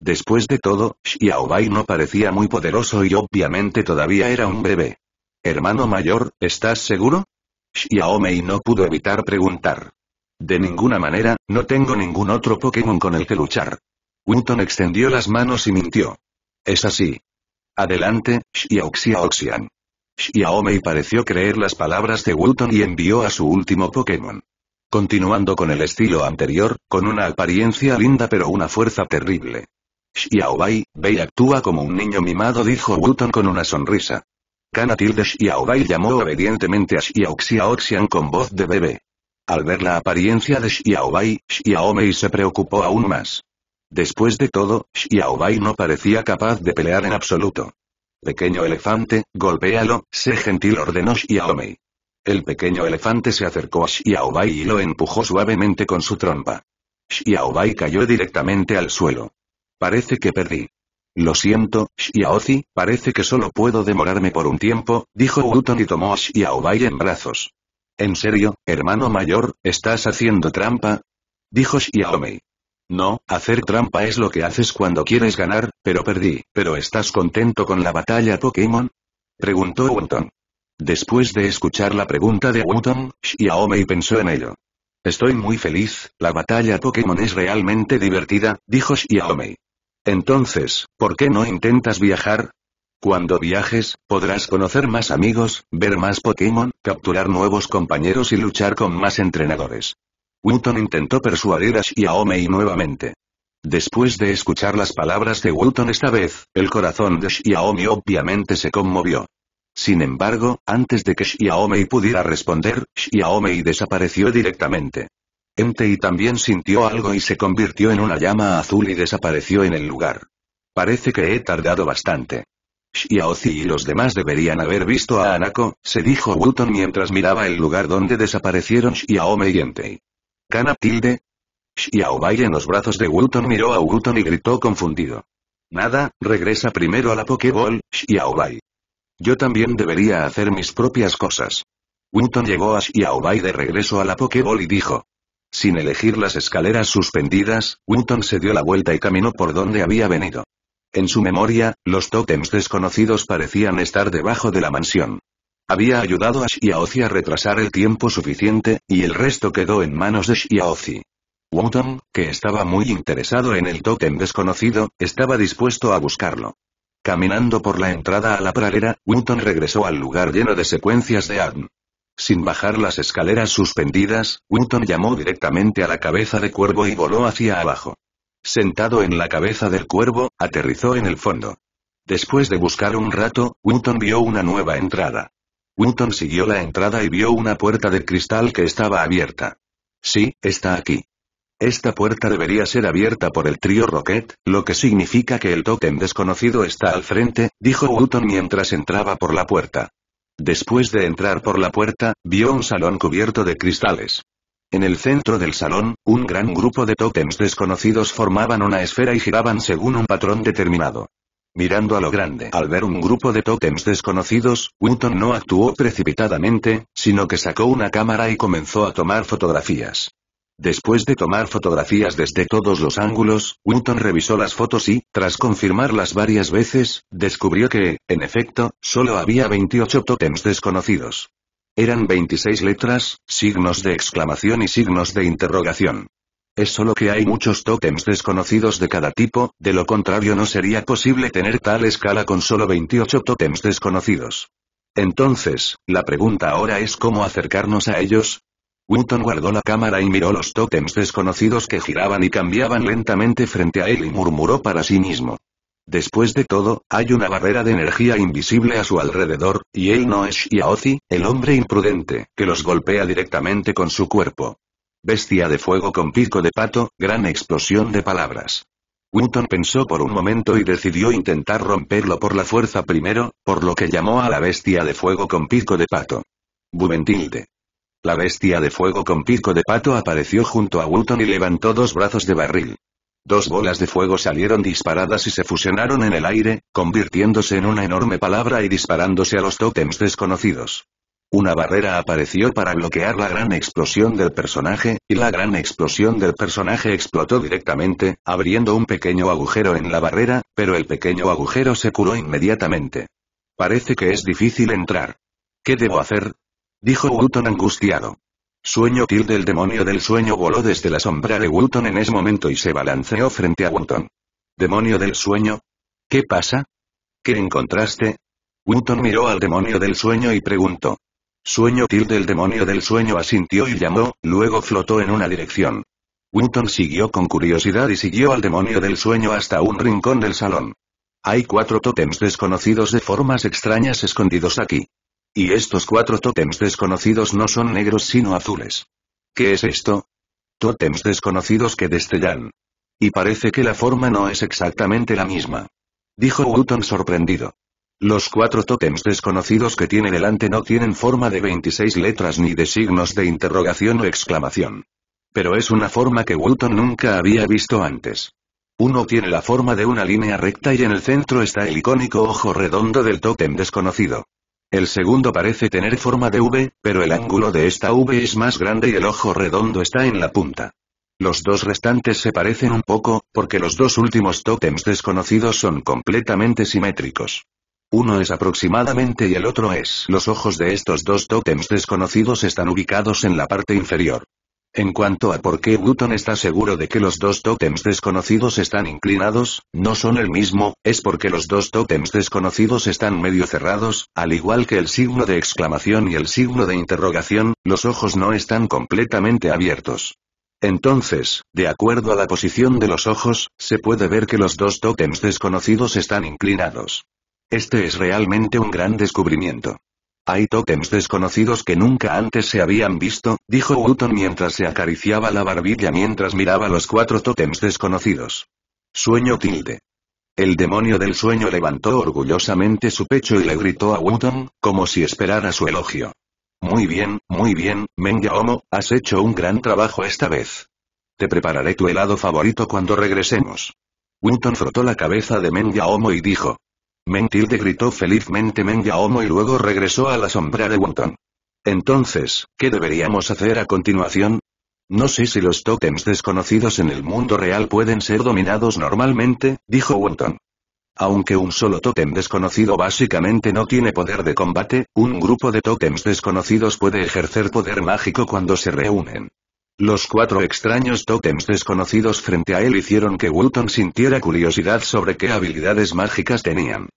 [SPEAKER 1] Después de todo, Xiaobai no parecía muy poderoso y obviamente todavía era un bebé. Hermano mayor, ¿estás seguro? Xiaomei no pudo evitar preguntar. De ninguna manera, no tengo ningún otro Pokémon con el que luchar. Wuton extendió las manos y mintió. Es así. Adelante, Xiaoxiaoxian. Xiaomei pareció creer las palabras de Wuton y envió a su último Pokémon. Continuando con el estilo anterior, con una apariencia linda pero una fuerza terrible. Xiaobai, Bei actúa como un niño mimado dijo Wuton con una sonrisa. Kana de Xiaobai llamó obedientemente a Xiao con voz de bebé. Al ver la apariencia de Xiaobai, Xiaomei se preocupó aún más. Después de todo, Xiaobai no parecía capaz de pelear en absoluto. Pequeño elefante, golpéalo, sé gentil ordenó Xiaomei. El pequeño elefante se acercó a Xiaobai y lo empujó suavemente con su trompa. Xiaobai cayó directamente al suelo. Parece que perdí. Lo siento, Xiaozi, parece que solo puedo demorarme por un tiempo, dijo Wutong y tomó a Xiaobai en brazos. ¿En serio, hermano mayor, estás haciendo trampa? Dijo Xiaomei. No, hacer trampa es lo que haces cuando quieres ganar, pero perdí, pero ¿estás contento con la batalla Pokémon? Preguntó Wutong. Después de escuchar la pregunta de Wuton, Xiaomei pensó en ello. Estoy muy feliz, la batalla Pokémon es realmente divertida, dijo Xiaomei. Entonces, ¿por qué no intentas viajar? Cuando viajes, podrás conocer más amigos, ver más Pokémon, capturar nuevos compañeros y luchar con más entrenadores. Wilton intentó persuadir a Xiaomi nuevamente. Después de escuchar las palabras de Wilton esta vez, el corazón de Xiaomi obviamente se conmovió. Sin embargo, antes de que Xiaomi pudiera responder, Xiaomi desapareció directamente. Entei también sintió algo y se convirtió en una llama azul y desapareció en el lugar. Parece que he tardado bastante. Xiaozi y los demás deberían haber visto a Anako, se dijo Wuton mientras miraba el lugar donde desaparecieron Xiaome y Entei. ¿Kana tilde? Xiaobai en los brazos de Wuton miró a Wuton y gritó confundido. Nada, regresa primero a la Pokéball, Shiaobai. Yo también debería hacer mis propias cosas. Wuton llegó a Shiaobai de regreso a la Pokéball y dijo. Sin elegir las escaleras suspendidas, Winton se dio la vuelta y caminó por donde había venido. En su memoria, los tótems desconocidos parecían estar debajo de la mansión. Había ayudado a Xiaozi a retrasar el tiempo suficiente, y el resto quedó en manos de Xiaozi. Winton, que estaba muy interesado en el tótem desconocido, estaba dispuesto a buscarlo. Caminando por la entrada a la pradera, Winton regresó al lugar lleno de secuencias de Adn. Sin bajar las escaleras suspendidas, Winton llamó directamente a la cabeza de cuervo y voló hacia abajo. Sentado en la cabeza del cuervo, aterrizó en el fondo. Después de buscar un rato, Winton vio una nueva entrada. Winton siguió la entrada y vio una puerta de cristal que estaba abierta. Sí, está aquí. Esta puerta debería ser abierta por el trío Rocket, lo que significa que el tótem desconocido está al frente, dijo Winton mientras entraba por la puerta. Después de entrar por la puerta, vio un salón cubierto de cristales. En el centro del salón, un gran grupo de tótems desconocidos formaban una esfera y giraban según un patrón determinado. Mirando a lo grande al ver un grupo de tótems desconocidos, Winton no actuó precipitadamente, sino que sacó una cámara y comenzó a tomar fotografías. Después de tomar fotografías desde todos los ángulos, Wooton revisó las fotos y, tras confirmarlas varias veces, descubrió que, en efecto, solo había 28 tótems desconocidos. Eran 26 letras, signos de exclamación y signos de interrogación. Es solo que hay muchos tótems desconocidos de cada tipo, de lo contrario no sería posible tener tal escala con solo 28 tótems desconocidos. Entonces, la pregunta ahora es cómo acercarnos a ellos, winton guardó la cámara y miró los tótems desconocidos que giraban y cambiaban lentamente frente a él y murmuró para sí mismo. Después de todo, hay una barrera de energía invisible a su alrededor, y él no es Shiaozi, el hombre imprudente, que los golpea directamente con su cuerpo. Bestia de fuego con pico de pato, gran explosión de palabras. winton pensó por un momento y decidió intentar romperlo por la fuerza primero, por lo que llamó a la bestia de fuego con pico de pato. Bubentilde. La bestia de fuego con pico de pato apareció junto a Wooton y levantó dos brazos de barril. Dos bolas de fuego salieron disparadas y se fusionaron en el aire, convirtiéndose en una enorme palabra y disparándose a los tótems desconocidos. Una barrera apareció para bloquear la gran explosión del personaje, y la gran explosión del personaje explotó directamente, abriendo un pequeño agujero en la barrera, pero el pequeño agujero se curó inmediatamente. Parece que es difícil entrar. ¿Qué debo hacer? Dijo Wooton angustiado. Sueño tilde del demonio del sueño voló desde la sombra de Wooton en ese momento y se balanceó frente a Wooton. ¿Demonio del sueño? ¿Qué pasa? ¿Qué encontraste? Wooton miró al demonio del sueño y preguntó. Sueño tilde del demonio del sueño asintió y llamó, luego flotó en una dirección. Wooton siguió con curiosidad y siguió al demonio del sueño hasta un rincón del salón. Hay cuatro tótems desconocidos de formas extrañas escondidos aquí. Y estos cuatro tótems desconocidos no son negros sino azules. ¿Qué es esto? Tótems desconocidos que destellan. Y parece que la forma no es exactamente la misma. Dijo Wooton sorprendido. Los cuatro tótems desconocidos que tiene delante no tienen forma de 26 letras ni de signos de interrogación o exclamación. Pero es una forma que Wooton nunca había visto antes. Uno tiene la forma de una línea recta y en el centro está el icónico ojo redondo del tótem desconocido. El segundo parece tener forma de V, pero el ángulo de esta V es más grande y el ojo redondo está en la punta. Los dos restantes se parecen un poco, porque los dos últimos tótems desconocidos son completamente simétricos. Uno es aproximadamente y el otro es. Los ojos de estos dos tótems desconocidos están ubicados en la parte inferior. En cuanto a por qué Button está seguro de que los dos tótems desconocidos están inclinados, no son el mismo, es porque los dos tótems desconocidos están medio cerrados, al igual que el signo de exclamación y el signo de interrogación, los ojos no están completamente abiertos. Entonces, de acuerdo a la posición de los ojos, se puede ver que los dos tótems desconocidos están inclinados. Este es realmente un gran descubrimiento. Hay tótems desconocidos que nunca antes se habían visto, dijo Wooton mientras se acariciaba la barbilla mientras miraba los cuatro tótems desconocidos. Sueño tilde. El demonio del sueño levantó orgullosamente su pecho y le gritó a Wooton, como si esperara su elogio. Muy bien, muy bien, Mengaomo, has hecho un gran trabajo esta vez. Te prepararé tu helado favorito cuando regresemos. Wooton frotó la cabeza de Mengaomo y dijo, Mentilde gritó felizmente Mengaomo y luego regresó a la sombra de Wonton. Entonces, ¿qué deberíamos hacer a continuación? No sé si los tótems desconocidos en el mundo real pueden ser dominados normalmente, dijo Wonton. Aunque un solo tótem desconocido básicamente no tiene poder de combate, un grupo de tótems desconocidos puede ejercer poder mágico cuando se reúnen. Los cuatro extraños tótems desconocidos frente a él hicieron que Wuton sintiera curiosidad sobre qué habilidades mágicas tenían.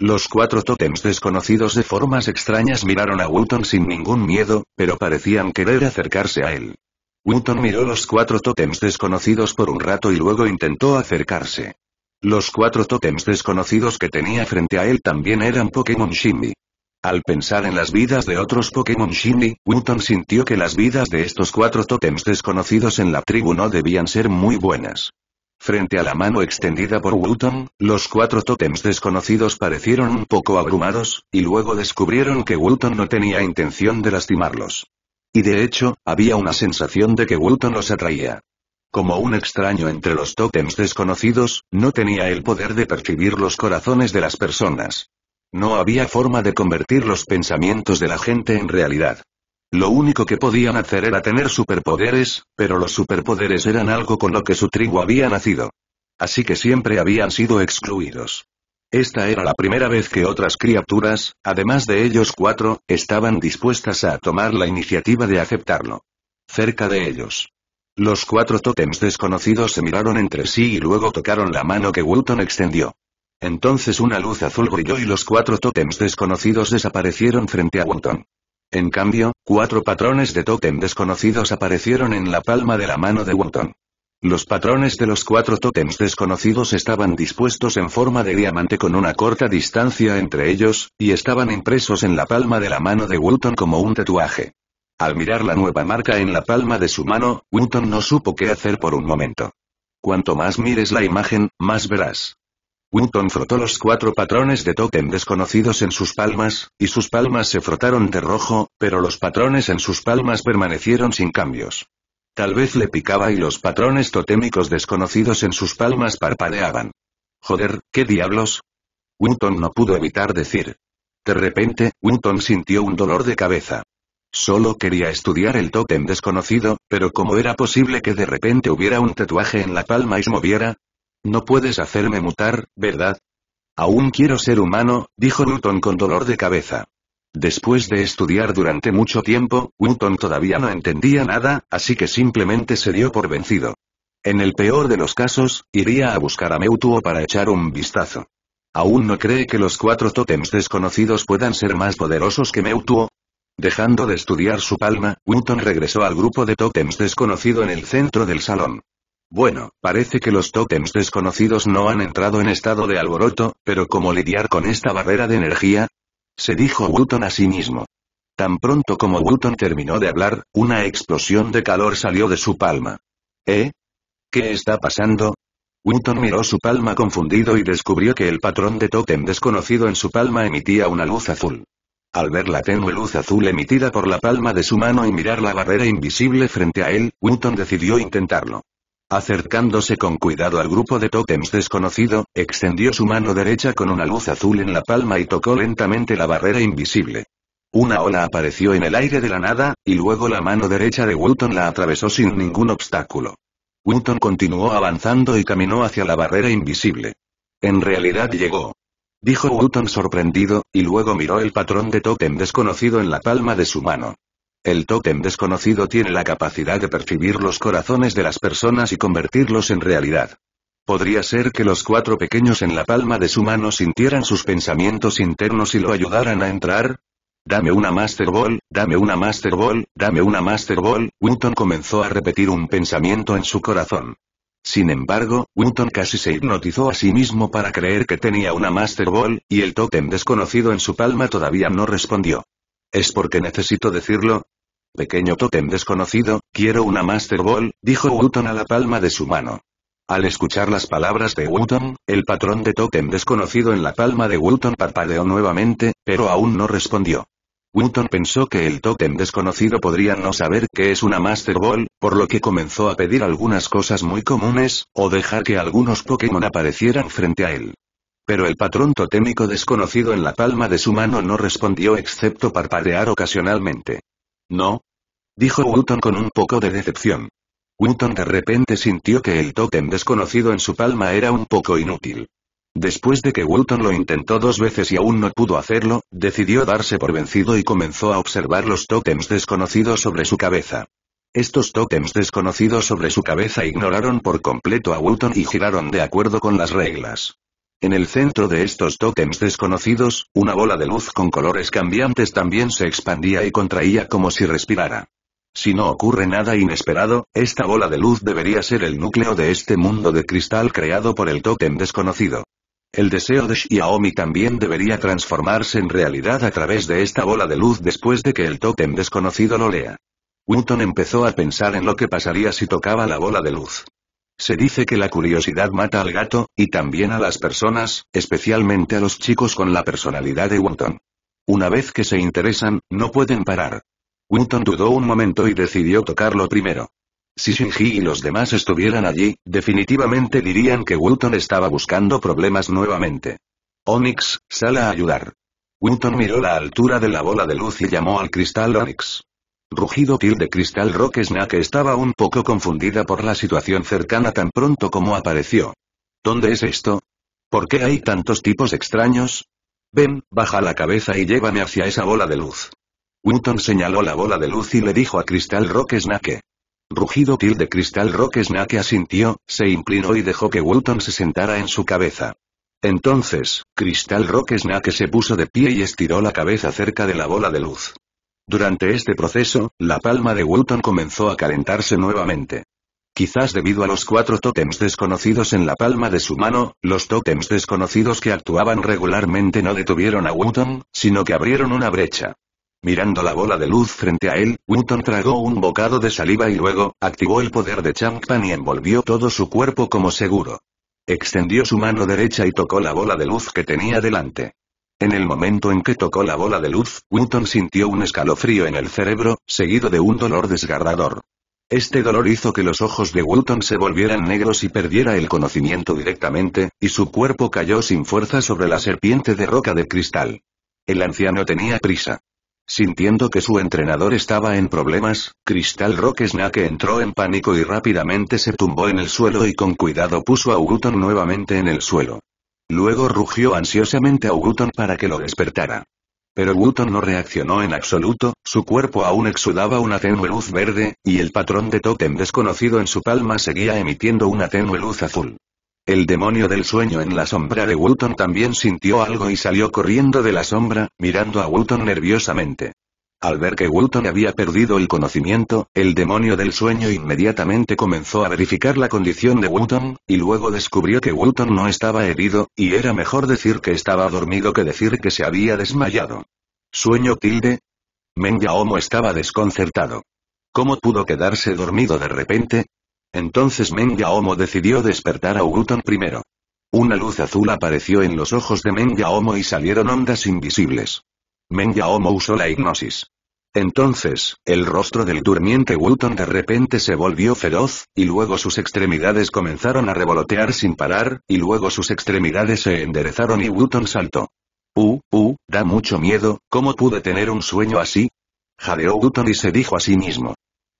[SPEAKER 1] Los cuatro tótems desconocidos de formas extrañas miraron a Wuton sin ningún miedo, pero parecían querer acercarse a él. Wuton miró los cuatro tótems desconocidos por un rato y luego intentó acercarse. Los cuatro tótems desconocidos que tenía frente a él también eran Pokémon Shimmy. Al pensar en las vidas de otros Pokémon Shiny, Wooton sintió que las vidas de estos cuatro tótems desconocidos en la tribu no debían ser muy buenas. Frente a la mano extendida por wilton, los cuatro tótems desconocidos parecieron un poco abrumados, y luego descubrieron que wilton no tenía intención de lastimarlos. Y de hecho, había una sensación de que wilton los atraía. Como un extraño entre los tótems desconocidos, no tenía el poder de percibir los corazones de las personas. No había forma de convertir los pensamientos de la gente en realidad. Lo único que podían hacer era tener superpoderes, pero los superpoderes eran algo con lo que su tribu había nacido. Así que siempre habían sido excluidos. Esta era la primera vez que otras criaturas, además de ellos cuatro, estaban dispuestas a tomar la iniciativa de aceptarlo. Cerca de ellos. Los cuatro tótems desconocidos se miraron entre sí y luego tocaron la mano que Wilton extendió. Entonces una luz azul brilló y los cuatro tótems desconocidos desaparecieron frente a Wonton. En cambio, cuatro patrones de tótem desconocidos aparecieron en la palma de la mano de Wonton. Los patrones de los cuatro tótems desconocidos estaban dispuestos en forma de diamante con una corta distancia entre ellos, y estaban impresos en la palma de la mano de Wonton como un tatuaje. Al mirar la nueva marca en la palma de su mano, Wonton no supo qué hacer por un momento. Cuanto más mires la imagen, más verás. Winton frotó los cuatro patrones de tótem desconocidos en sus palmas, y sus palmas se frotaron de rojo, pero los patrones en sus palmas permanecieron sin cambios. Tal vez le picaba y los patrones totémicos desconocidos en sus palmas parpadeaban. Joder, ¿qué diablos? Winton no pudo evitar decir. De repente, Winton sintió un dolor de cabeza. Solo quería estudiar el token desconocido, pero ¿cómo era posible que de repente hubiera un tatuaje en la palma y se moviera? No puedes hacerme mutar, ¿verdad? Aún quiero ser humano, dijo Newton con dolor de cabeza. Después de estudiar durante mucho tiempo, Newton todavía no entendía nada, así que simplemente se dio por vencido. En el peor de los casos, iría a buscar a Meutuo para echar un vistazo. ¿Aún no cree que los cuatro tótems desconocidos puedan ser más poderosos que Meutuo? Dejando de estudiar su palma, Newton regresó al grupo de tótems desconocido en el centro del salón. Bueno, parece que los tótems desconocidos no han entrado en estado de alboroto, pero ¿cómo lidiar con esta barrera de energía? Se dijo Wooton a sí mismo. Tan pronto como Wooton terminó de hablar, una explosión de calor salió de su palma. ¿Eh? ¿Qué está pasando? Wooton miró su palma confundido y descubrió que el patrón de tótem desconocido en su palma emitía una luz azul. Al ver la tenue luz azul emitida por la palma de su mano y mirar la barrera invisible frente a él, Wooton decidió intentarlo. Acercándose con cuidado al grupo de totems desconocido, extendió su mano derecha con una luz azul en la palma y tocó lentamente la barrera invisible. Una ola apareció en el aire de la nada, y luego la mano derecha de Wilton la atravesó sin ningún obstáculo. Wilton continuó avanzando y caminó hacia la barrera invisible. En realidad llegó. Dijo Wilton sorprendido, y luego miró el patrón de tótem desconocido en la palma de su mano. El tótem desconocido tiene la capacidad de percibir los corazones de las personas y convertirlos en realidad. Podría ser que los cuatro pequeños en la palma de su mano sintieran sus pensamientos internos y lo ayudaran a entrar. Dame una Master Ball, dame una Master Ball, dame una Master Ball, Winton comenzó a repetir un pensamiento en su corazón. Sin embargo, Winton casi se hipnotizó a sí mismo para creer que tenía una Master Ball, y el tótem desconocido en su palma todavía no respondió. ¿Es porque necesito decirlo? Pequeño tótem desconocido, quiero una Master Ball, dijo Wooton a la palma de su mano. Al escuchar las palabras de Wooton, el patrón de tótem desconocido en la palma de Wooton parpadeó nuevamente, pero aún no respondió. Wooton pensó que el tótem desconocido podría no saber qué es una Master Ball, por lo que comenzó a pedir algunas cosas muy comunes, o dejar que algunos Pokémon aparecieran frente a él. Pero el patrón totémico desconocido en la palma de su mano no respondió excepto parpadear ocasionalmente. No. Dijo Wooton con un poco de decepción. Wooton de repente sintió que el tótem desconocido en su palma era un poco inútil. Después de que Wooton lo intentó dos veces y aún no pudo hacerlo, decidió darse por vencido y comenzó a observar los tótems desconocidos sobre su cabeza. Estos tótems desconocidos sobre su cabeza ignoraron por completo a Wooton y giraron de acuerdo con las reglas. En el centro de estos tótems desconocidos, una bola de luz con colores cambiantes también se expandía y contraía como si respirara. Si no ocurre nada inesperado, esta bola de luz debería ser el núcleo de este mundo de cristal creado por el tótem desconocido. El deseo de Xiaomi también debería transformarse en realidad a través de esta bola de luz después de que el tótem desconocido lo lea. Wooton empezó a pensar en lo que pasaría si tocaba la bola de luz. Se dice que la curiosidad mata al gato, y también a las personas, especialmente a los chicos con la personalidad de Winton. Una vez que se interesan, no pueden parar. Winton dudó un momento y decidió tocarlo primero. Si Shinji y los demás estuvieran allí, definitivamente dirían que Wilton estaba buscando problemas nuevamente. Onyx, sale a ayudar. Winton miró la altura de la bola de luz y llamó al cristal Onyx. Rugido til de Cristal Rock estaba un poco confundida por la situación cercana tan pronto como apareció. ¿Dónde es esto? ¿Por qué hay tantos tipos extraños? Ven, baja la cabeza y llévame hacia esa bola de luz. Winton señaló la bola de luz y le dijo a Cristal Rock Rugido til de Cristal Rock asintió, se inclinó y dejó que Wilton se sentara en su cabeza. Entonces, Cristal Rock se puso de pie y estiró la cabeza cerca de la bola de luz. Durante este proceso, la palma de Wooton comenzó a calentarse nuevamente. Quizás debido a los cuatro tótems desconocidos en la palma de su mano, los tótems desconocidos que actuaban regularmente no detuvieron a Wooton, sino que abrieron una brecha. Mirando la bola de luz frente a él, Wooton tragó un bocado de saliva y luego, activó el poder de Changpan y envolvió todo su cuerpo como seguro. Extendió su mano derecha y tocó la bola de luz que tenía delante. En el momento en que tocó la bola de luz, Wooton sintió un escalofrío en el cerebro, seguido de un dolor desgarrador. Este dolor hizo que los ojos de Wooton se volvieran negros y perdiera el conocimiento directamente, y su cuerpo cayó sin fuerza sobre la serpiente de roca de cristal. El anciano tenía prisa. Sintiendo que su entrenador estaba en problemas, Crystal Rock Snake entró en pánico y rápidamente se tumbó en el suelo y con cuidado puso a Wooton nuevamente en el suelo. Luego rugió ansiosamente a Wooton para que lo despertara. Pero Wooton no reaccionó en absoluto, su cuerpo aún exudaba una tenue luz verde, y el patrón de tótem desconocido en su palma seguía emitiendo una tenue luz azul. El demonio del sueño en la sombra de Wooton también sintió algo y salió corriendo de la sombra, mirando a Wooton nerviosamente. Al ver que Wooton había perdido el conocimiento, el demonio del sueño inmediatamente comenzó a verificar la condición de Wuton, y luego descubrió que Wooton no estaba herido, y era mejor decir que estaba dormido que decir que se había desmayado. ¿Sueño tilde? Yaomo estaba desconcertado. ¿Cómo pudo quedarse dormido de repente? Entonces homo decidió despertar a Wuton primero. Una luz azul apareció en los ojos de homo y salieron ondas invisibles. Yaomo usó la hipnosis. Entonces, el rostro del durmiente Wooton de repente se volvió feroz, y luego sus extremidades comenzaron a revolotear sin parar, y luego sus extremidades se enderezaron y Wooton saltó. Uh, uh, da mucho miedo, ¿cómo pude tener un sueño así? Jadeó Wuton y se dijo a sí mismo.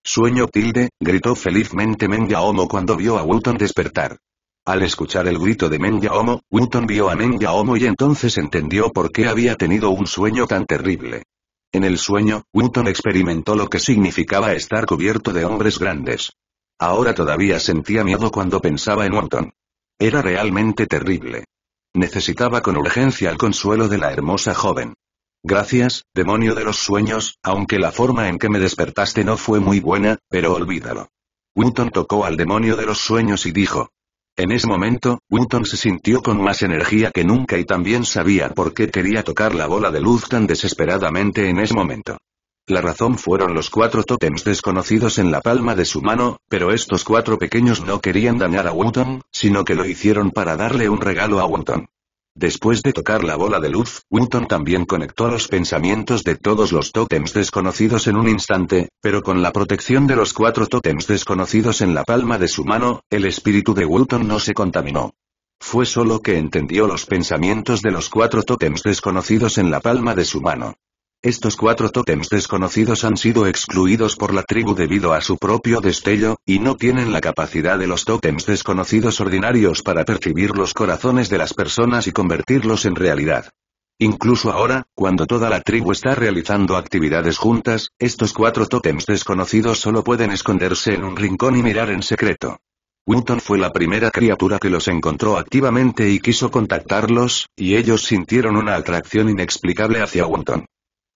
[SPEAKER 1] Sueño tilde, gritó felizmente Menyaomo cuando vio a Wuton despertar. Al escuchar el grito de Menyaomo, Wuton vio a Menyaomo y entonces entendió por qué había tenido un sueño tan terrible. En el sueño, Winton experimentó lo que significaba estar cubierto de hombres grandes. Ahora todavía sentía miedo cuando pensaba en Winton. Era realmente terrible. Necesitaba con urgencia el consuelo de la hermosa joven. Gracias, demonio de los sueños, aunque la forma en que me despertaste no fue muy buena, pero olvídalo. Winton tocó al demonio de los sueños y dijo, en ese momento, Wutong se sintió con más energía que nunca y también sabía por qué quería tocar la bola de luz tan desesperadamente en ese momento. La razón fueron los cuatro tótems desconocidos en la palma de su mano, pero estos cuatro pequeños no querían dañar a Wutong, sino que lo hicieron para darle un regalo a Wutong. Después de tocar la bola de luz, Winton también conectó los pensamientos de todos los tótems desconocidos en un instante, pero con la protección de los cuatro tótems desconocidos en la palma de su mano, el espíritu de Wilton no se contaminó. Fue solo que entendió los pensamientos de los cuatro tótems desconocidos en la palma de su mano. Estos cuatro tótems desconocidos han sido excluidos por la tribu debido a su propio destello, y no tienen la capacidad de los tótems desconocidos ordinarios para percibir los corazones de las personas y convertirlos en realidad. Incluso ahora, cuando toda la tribu está realizando actividades juntas, estos cuatro tótems desconocidos solo pueden esconderse en un rincón y mirar en secreto. Winton fue la primera criatura que los encontró activamente y quiso contactarlos, y ellos sintieron una atracción inexplicable hacia Winton.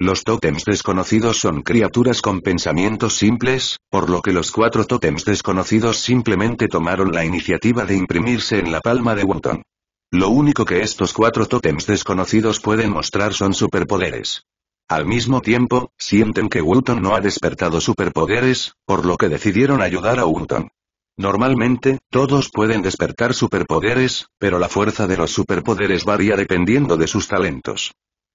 [SPEAKER 1] Los tótems desconocidos son criaturas con pensamientos simples, por lo que los cuatro tótems desconocidos simplemente tomaron la iniciativa de imprimirse en la palma de Wuton. Lo único que estos cuatro tótems desconocidos pueden mostrar son superpoderes. Al mismo tiempo, sienten que Wuton no ha despertado superpoderes, por lo que decidieron ayudar a Wuton. Normalmente, todos pueden despertar superpoderes, pero la fuerza de los superpoderes varía dependiendo de sus talentos.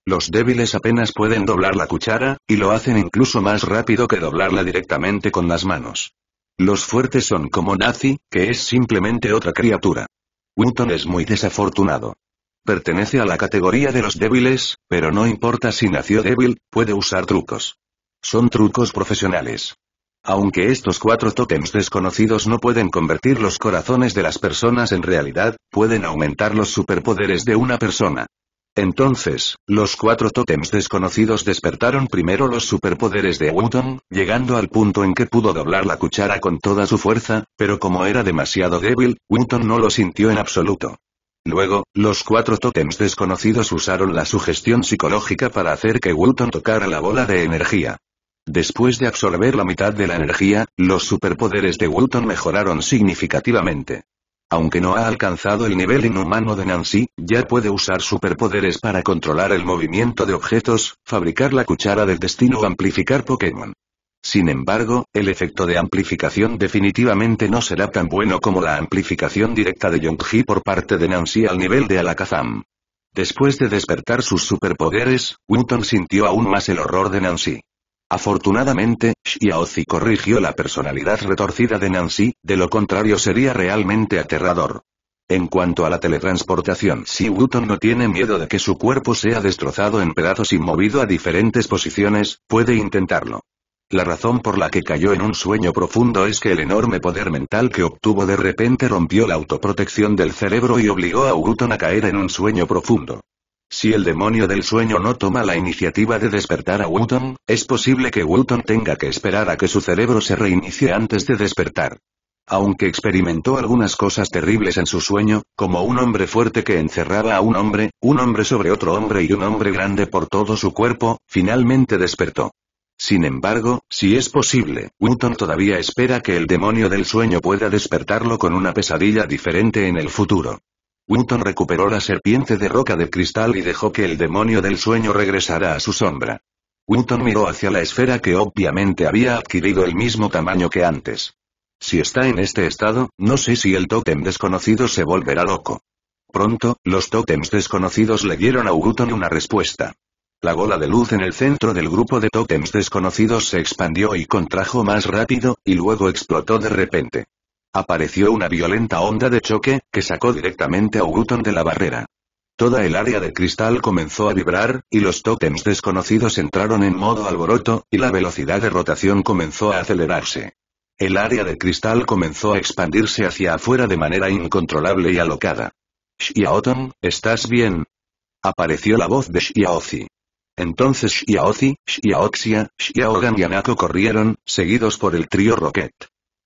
[SPEAKER 1] Los débiles apenas pueden doblar la cuchara, y lo hacen incluso más rápido que doblarla directamente con las manos. Los fuertes son como Nazi, que es simplemente otra criatura. Winton es muy desafortunado. Pertenece a la categoría de los débiles, pero no importa si nació débil, puede usar trucos. Son trucos profesionales. Aunque estos cuatro tokens desconocidos no pueden convertir los corazones de las personas en realidad, pueden aumentar los superpoderes de una persona. Entonces, los cuatro tótems desconocidos despertaron primero los superpoderes de Wooton, llegando al punto en que pudo doblar la cuchara con toda su fuerza, pero como era demasiado débil, Wooton no lo sintió en absoluto. Luego, los cuatro tótems desconocidos usaron la sugestión psicológica para hacer que Wooton tocara la bola de energía. Después de absorber la mitad de la energía, los superpoderes de Wooton mejoraron significativamente. Aunque no ha alcanzado el nivel inhumano de Nancy, ya puede usar superpoderes para controlar el movimiento de objetos, fabricar la cuchara del destino o amplificar Pokémon. Sin embargo, el efecto de amplificación definitivamente no será tan bueno como la amplificación directa de Yongji por parte de Nancy al nivel de Alakazam. Después de despertar sus superpoderes, Wooton sintió aún más el horror de Nancy. Afortunadamente, Xiaozi corrigió la personalidad retorcida de Nancy, de lo contrario sería realmente aterrador. En cuanto a la teletransportación, si Wutton no tiene miedo de que su cuerpo sea destrozado en pedazos y movido a diferentes posiciones, puede intentarlo. La razón por la que cayó en un sueño profundo es que el enorme poder mental que obtuvo de repente rompió la autoprotección del cerebro y obligó a Wutton a caer en un sueño profundo. Si el demonio del sueño no toma la iniciativa de despertar a Wooton, es posible que Wooton tenga que esperar a que su cerebro se reinicie antes de despertar. Aunque experimentó algunas cosas terribles en su sueño, como un hombre fuerte que encerraba a un hombre, un hombre sobre otro hombre y un hombre grande por todo su cuerpo, finalmente despertó. Sin embargo, si es posible, Wooton todavía espera que el demonio del sueño pueda despertarlo con una pesadilla diferente en el futuro winton recuperó la serpiente de roca de cristal y dejó que el demonio del sueño regresara a su sombra. Winton miró hacia la esfera que obviamente había adquirido el mismo tamaño que antes. Si está en este estado, no sé si el tótem desconocido se volverá loco. Pronto, los tótems desconocidos le dieron a Winton una respuesta. La bola de luz en el centro del grupo de tótems desconocidos se expandió y contrajo más rápido, y luego explotó de repente. Apareció una violenta onda de choque, que sacó directamente a Uguton de la barrera. Toda el área de cristal comenzó a vibrar, y los tótems desconocidos entraron en modo alboroto, y la velocidad de rotación comenzó a acelerarse. El área de cristal comenzó a expandirse hacia afuera de manera incontrolable y alocada. Shiaoton, ¿estás bien? Apareció la voz de Shiaozi. Entonces Shiaozi, Shiaoxia, Shiaogan y Anako corrieron, seguidos por el trío Rocket.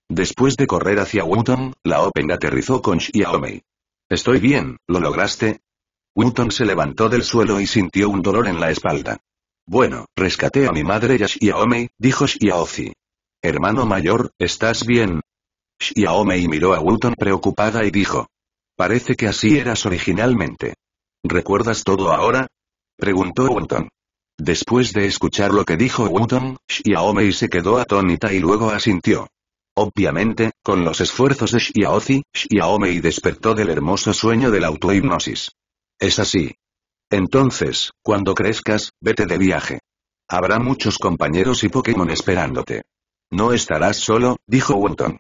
[SPEAKER 1] Después de correr hacia Wooton, la Open aterrizó con Xiaomi. Estoy bien, ¿lo lograste? Wooton se levantó del suelo y sintió un dolor en la espalda. Bueno, rescaté a mi madre y a Xiaomi, dijo Xiaozi. Hermano mayor, ¿estás bien? Xiaomi miró a Wooton preocupada y dijo. Parece que así eras originalmente. ¿Recuerdas todo ahora? Preguntó Wooton. Después de escuchar lo que dijo Wooton, Xiaomi se quedó atónita y luego asintió. Obviamente, con los esfuerzos de Xiaozi, Xiaomei despertó del hermoso sueño de la autohipnosis. Es así. Entonces, cuando crezcas, vete de viaje. Habrá muchos compañeros y Pokémon esperándote. No estarás solo, dijo Wonton.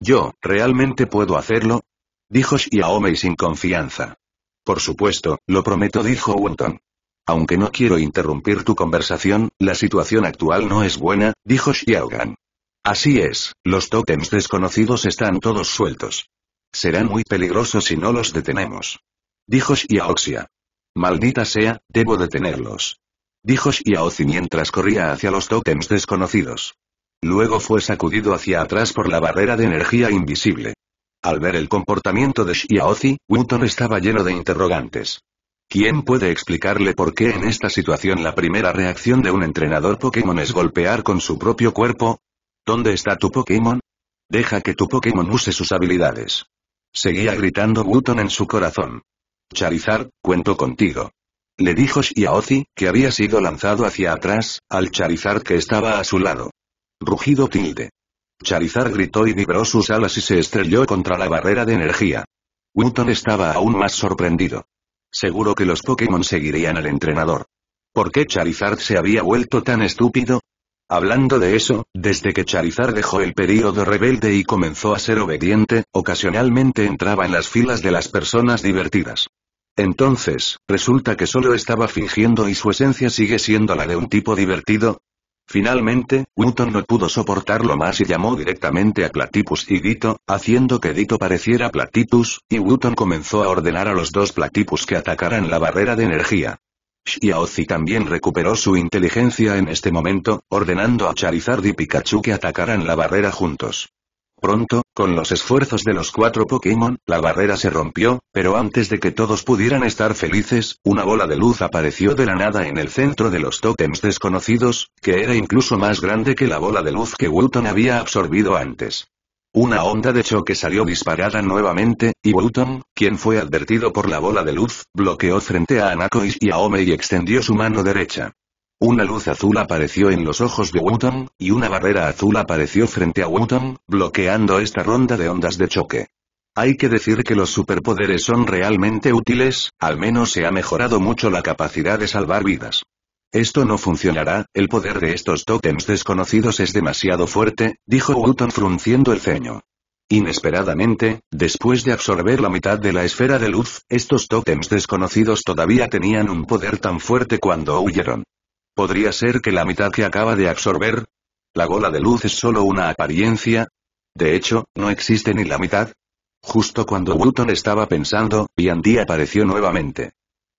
[SPEAKER 1] Yo, ¿realmente puedo hacerlo? Dijo Xiaomei sin confianza. Por supuesto, lo prometo, dijo Wonton. Aunque no quiero interrumpir tu conversación, la situación actual no es buena, dijo Xiaogan. Así es, los tótems desconocidos están todos sueltos. Serán muy peligrosos si no los detenemos. Dijo Xiaoxia. Maldita sea, debo detenerlos. Dijo Xiaozi mientras corría hacia los tótems desconocidos. Luego fue sacudido hacia atrás por la barrera de energía invisible. Al ver el comportamiento de Xiaozi, Wuton estaba lleno de interrogantes. ¿Quién puede explicarle por qué en esta situación la primera reacción de un entrenador Pokémon es golpear con su propio cuerpo? ¿Dónde está tu Pokémon? Deja que tu Pokémon use sus habilidades. Seguía gritando Wuton en su corazón. Charizard, cuento contigo. Le dijo Shiaozi, que había sido lanzado hacia atrás, al Charizard que estaba a su lado. Rugido tilde. Charizard gritó y vibró sus alas y se estrelló contra la barrera de energía. Wuton estaba aún más sorprendido. Seguro que los Pokémon seguirían al entrenador. ¿Por qué Charizard se había vuelto tan estúpido? Hablando de eso, desde que Charizard dejó el período rebelde y comenzó a ser obediente, ocasionalmente entraba en las filas de las personas divertidas. Entonces, ¿resulta que solo estaba fingiendo y su esencia sigue siendo la de un tipo divertido? Finalmente, Wuton no pudo soportarlo más y llamó directamente a Platipus y Dito, haciendo que Dito pareciera Platipus, y Wuton comenzó a ordenar a los dos Platipus que atacaran la barrera de energía. Xiaozi también recuperó su inteligencia en este momento, ordenando a Charizard y Pikachu que atacaran la barrera juntos. Pronto, con los esfuerzos de los cuatro Pokémon, la barrera se rompió, pero antes de que todos pudieran estar felices, una bola de luz apareció de la nada en el centro de los tótems desconocidos, que era incluso más grande que la bola de luz que Wilton había absorbido antes. Una onda de choque salió disparada nuevamente, y Wooton, quien fue advertido por la bola de luz, bloqueó frente a Anacois y a Ome y extendió su mano derecha. Una luz azul apareció en los ojos de Wooton, y una barrera azul apareció frente a Wuton, bloqueando esta ronda de ondas de choque. Hay que decir que los superpoderes son realmente útiles, al menos se ha mejorado mucho la capacidad de salvar vidas. Esto no funcionará, el poder de estos tótems desconocidos es demasiado fuerte, dijo Wooton frunciendo el ceño. Inesperadamente, después de absorber la mitad de la esfera de luz, estos tótems desconocidos todavía tenían un poder tan fuerte cuando huyeron. ¿Podría ser que la mitad que acaba de absorber? ¿La bola de luz es solo una apariencia? De hecho, no existe ni la mitad. Justo cuando Wooton estaba pensando, Yandy apareció nuevamente.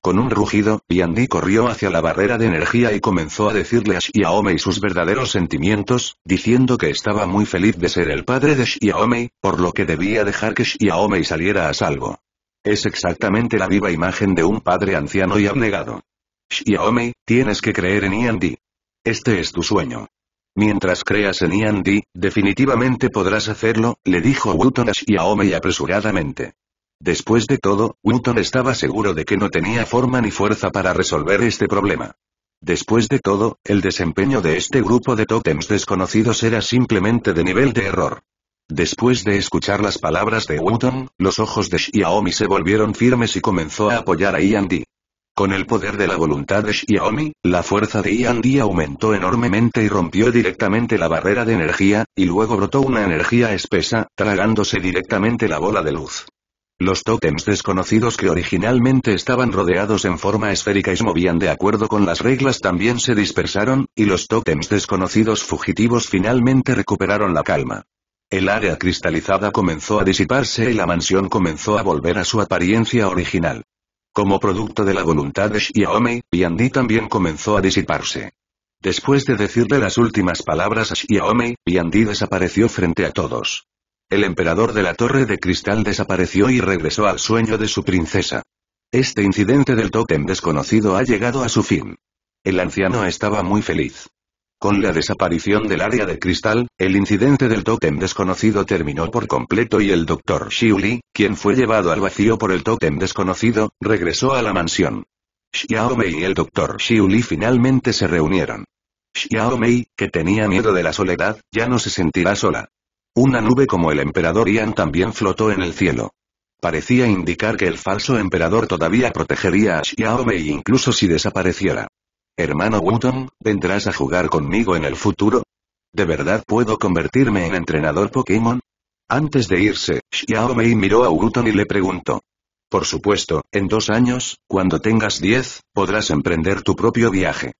[SPEAKER 1] Con un rugido, Yandi corrió hacia la barrera de energía y comenzó a decirle a Shiaomei sus verdaderos sentimientos, diciendo que estaba muy feliz de ser el padre de Shiaomei, por lo que debía dejar que Shiaomei saliera a salvo. Es exactamente la viva imagen de un padre anciano y abnegado. Shiaomei, tienes que creer en Yandi. Este es tu sueño. Mientras creas en Yandi, definitivamente podrás hacerlo, le dijo Wuton a Shiaomei apresuradamente. Después de todo, Wuton estaba seguro de que no tenía forma ni fuerza para resolver este problema. Después de todo, el desempeño de este grupo de tótems desconocidos era simplemente de nivel de error. Después de escuchar las palabras de Wooton, los ojos de Xiaomi se volvieron firmes y comenzó a apoyar a Ian Con el poder de la voluntad de Xiaomi, la fuerza de Ian aumentó enormemente y rompió directamente la barrera de energía, y luego brotó una energía espesa, tragándose directamente la bola de luz. Los tótems desconocidos que originalmente estaban rodeados en forma esférica y se movían de acuerdo con las reglas también se dispersaron, y los tótems desconocidos fugitivos finalmente recuperaron la calma. El área cristalizada comenzó a disiparse y la mansión comenzó a volver a su apariencia original. Como producto de la voluntad de Xiaomi, Yandi también comenzó a disiparse. Después de decirle las últimas palabras a Xiaomi, Yandy desapareció frente a todos. El emperador de la Torre de Cristal desapareció y regresó al sueño de su princesa. Este incidente del tótem desconocido ha llegado a su fin. El anciano estaba muy feliz. Con la desaparición del área de cristal, el incidente del tótem desconocido terminó por completo y el doctor li quien fue llevado al vacío por el tótem desconocido, regresó a la mansión. Xiaomei y el doctor li finalmente se reunieron. Xiaomei, que tenía miedo de la soledad, ya no se sentirá sola. Una nube como el emperador Ian también flotó en el cielo. Parecía indicar que el falso emperador todavía protegería a Xiaomei incluso si desapareciera. Hermano Wutong, ¿vendrás a jugar conmigo en el futuro? ¿De verdad puedo convertirme en entrenador Pokémon? Antes de irse, Xiaomei miró a Wutong y le preguntó. Por supuesto, en dos años, cuando tengas diez, podrás emprender tu propio viaje.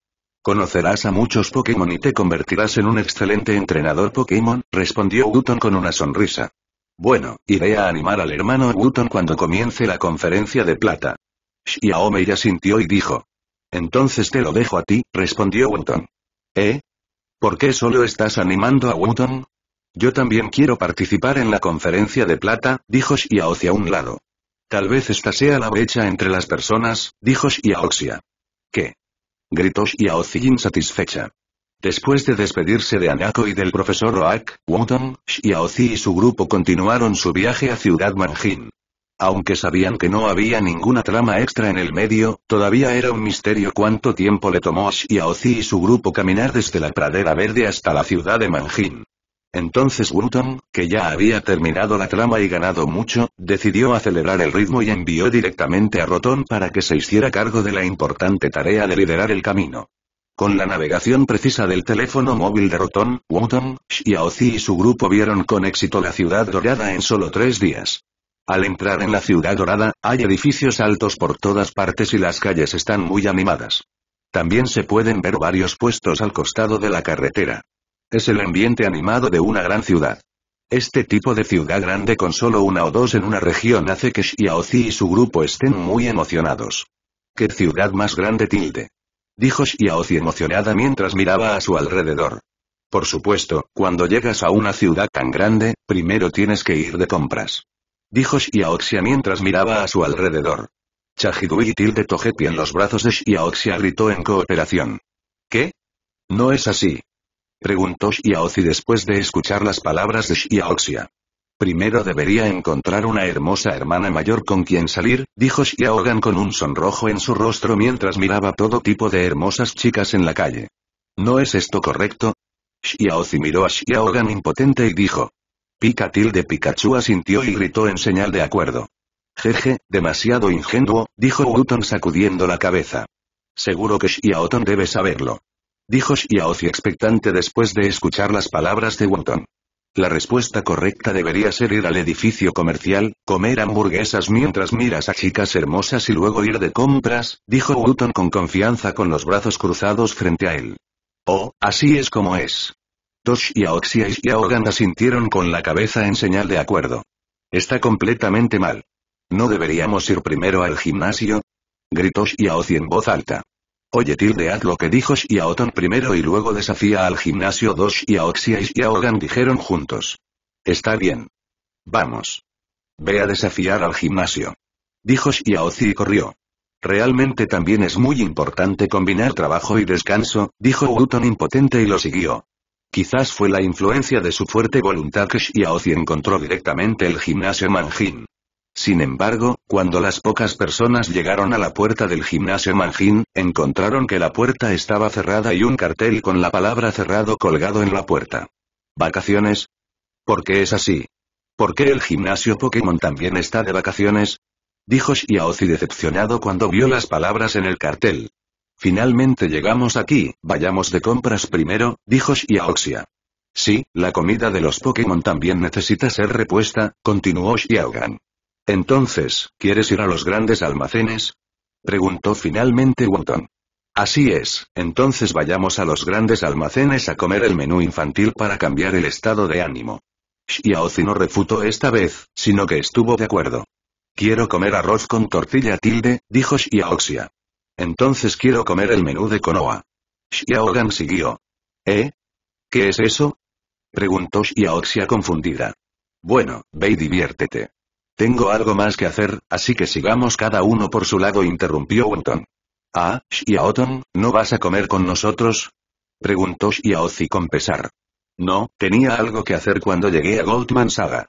[SPEAKER 1] Conocerás a muchos Pokémon y te convertirás en un excelente entrenador Pokémon, respondió Wuton con una sonrisa. Bueno, iré a animar al hermano Wuton cuando comience la conferencia de plata. ya sintió y dijo. Entonces te lo dejo a ti, respondió Wuton. ¿Eh? ¿Por qué solo estás animando a Wuton? Yo también quiero participar en la conferencia de plata, dijo Xiao hacia un lado. Tal vez esta sea la brecha entre las personas, dijo Xiaoxia. ¿Qué? gritó Xiaozi insatisfecha. Después de despedirse de Anako y del profesor Roak, Wotong, Xiaozi y su grupo continuaron su viaje a Ciudad Manjin. Aunque sabían que no había ninguna trama extra en el medio, todavía era un misterio cuánto tiempo le tomó a Xiaozi y su grupo caminar desde la pradera verde hasta la ciudad de Manjin. Entonces Wooton, que ya había terminado la trama y ganado mucho, decidió acelerar el ritmo y envió directamente a Rotón para que se hiciera cargo de la importante tarea de liderar el camino. Con la navegación precisa del teléfono móvil de Rotón, Wotton, Xiaozi y su grupo vieron con éxito la ciudad dorada en solo tres días. Al entrar en la ciudad dorada, hay edificios altos por todas partes y las calles están muy animadas. También se pueden ver varios puestos al costado de la carretera. Es el ambiente animado de una gran ciudad. Este tipo de ciudad grande con solo una o dos en una región hace que Xiaozi y su grupo estén muy emocionados. ¿Qué ciudad más grande tilde? Dijo Xiaozi emocionada mientras miraba a su alrededor. Por supuesto, cuando llegas a una ciudad tan grande, primero tienes que ir de compras. Dijo Xiaoxia mientras miraba a su alrededor. Chahidui y Tilde Togepi en los brazos de Xiaoxia gritó en cooperación. ¿Qué? No es así. Preguntó Xiaozi después de escuchar las palabras de Xiaoxia. Primero debería encontrar una hermosa hermana mayor con quien salir, dijo Xiaogan con un sonrojo en su rostro mientras miraba todo tipo de hermosas chicas en la calle. ¿No es esto correcto? Xiaozi miró a Xiaogan impotente y dijo. Pikachu de Pikachu asintió y gritó en señal de acuerdo. Jeje, demasiado ingenuo, dijo Wuton sacudiendo la cabeza. Seguro que Xiaoton debe saberlo dijo Xiaozi expectante después de escuchar las palabras de Wotton. La respuesta correcta debería ser ir al edificio comercial, comer hamburguesas mientras miras a chicas hermosas y luego ir de compras, dijo Wotton con confianza con los brazos cruzados frente a él. Oh, así es como es. Tosh y Aoxia y Yaogan asintieron con la cabeza en señal de acuerdo. Está completamente mal. ¿No deberíamos ir primero al gimnasio? Gritó Xiaozi en voz alta. Oye tildead lo que dijo Shiaoton primero y luego desafía al gimnasio 2 Shiaoxia y Xiaogan dijeron juntos. Está bien. Vamos. Ve a desafiar al gimnasio. Dijo Xiaozi y corrió. Realmente también es muy importante combinar trabajo y descanso, dijo Wuton impotente y lo siguió. Quizás fue la influencia de su fuerte voluntad que Xiaozi encontró directamente el gimnasio Manjin. Sin embargo, cuando las pocas personas llegaron a la puerta del gimnasio Manjin, encontraron que la puerta estaba cerrada y un cartel con la palabra cerrado colgado en la puerta. ¿Vacaciones? ¿Por qué es así? ¿Por qué el gimnasio Pokémon también está de vacaciones? Dijo Xiaozi decepcionado cuando vio las palabras en el cartel. Finalmente llegamos aquí, vayamos de compras primero, dijo Xiaoxia. Sí, la comida de los Pokémon también necesita ser repuesta, continuó Xiaogan. Entonces, ¿quieres ir a los grandes almacenes? Preguntó finalmente Wotton. Así es, entonces vayamos a los grandes almacenes a comer el menú infantil para cambiar el estado de ánimo. Xiaozi no refutó esta vez, sino que estuvo de acuerdo. Quiero comer arroz con tortilla tilde, dijo Xiaoxia. Entonces quiero comer el menú de Konoha. Xiaogan siguió. ¿Eh? ¿Qué es eso? Preguntó Xiaoxia confundida. Bueno, ve y diviértete. Tengo algo más que hacer, así que sigamos cada uno por su lado, interrumpió Winton. Ah, Xiaoton, ¿no vas a comer con nosotros? preguntó Xiaozi con pesar. No, tenía algo que hacer cuando llegué a Goldman Saga.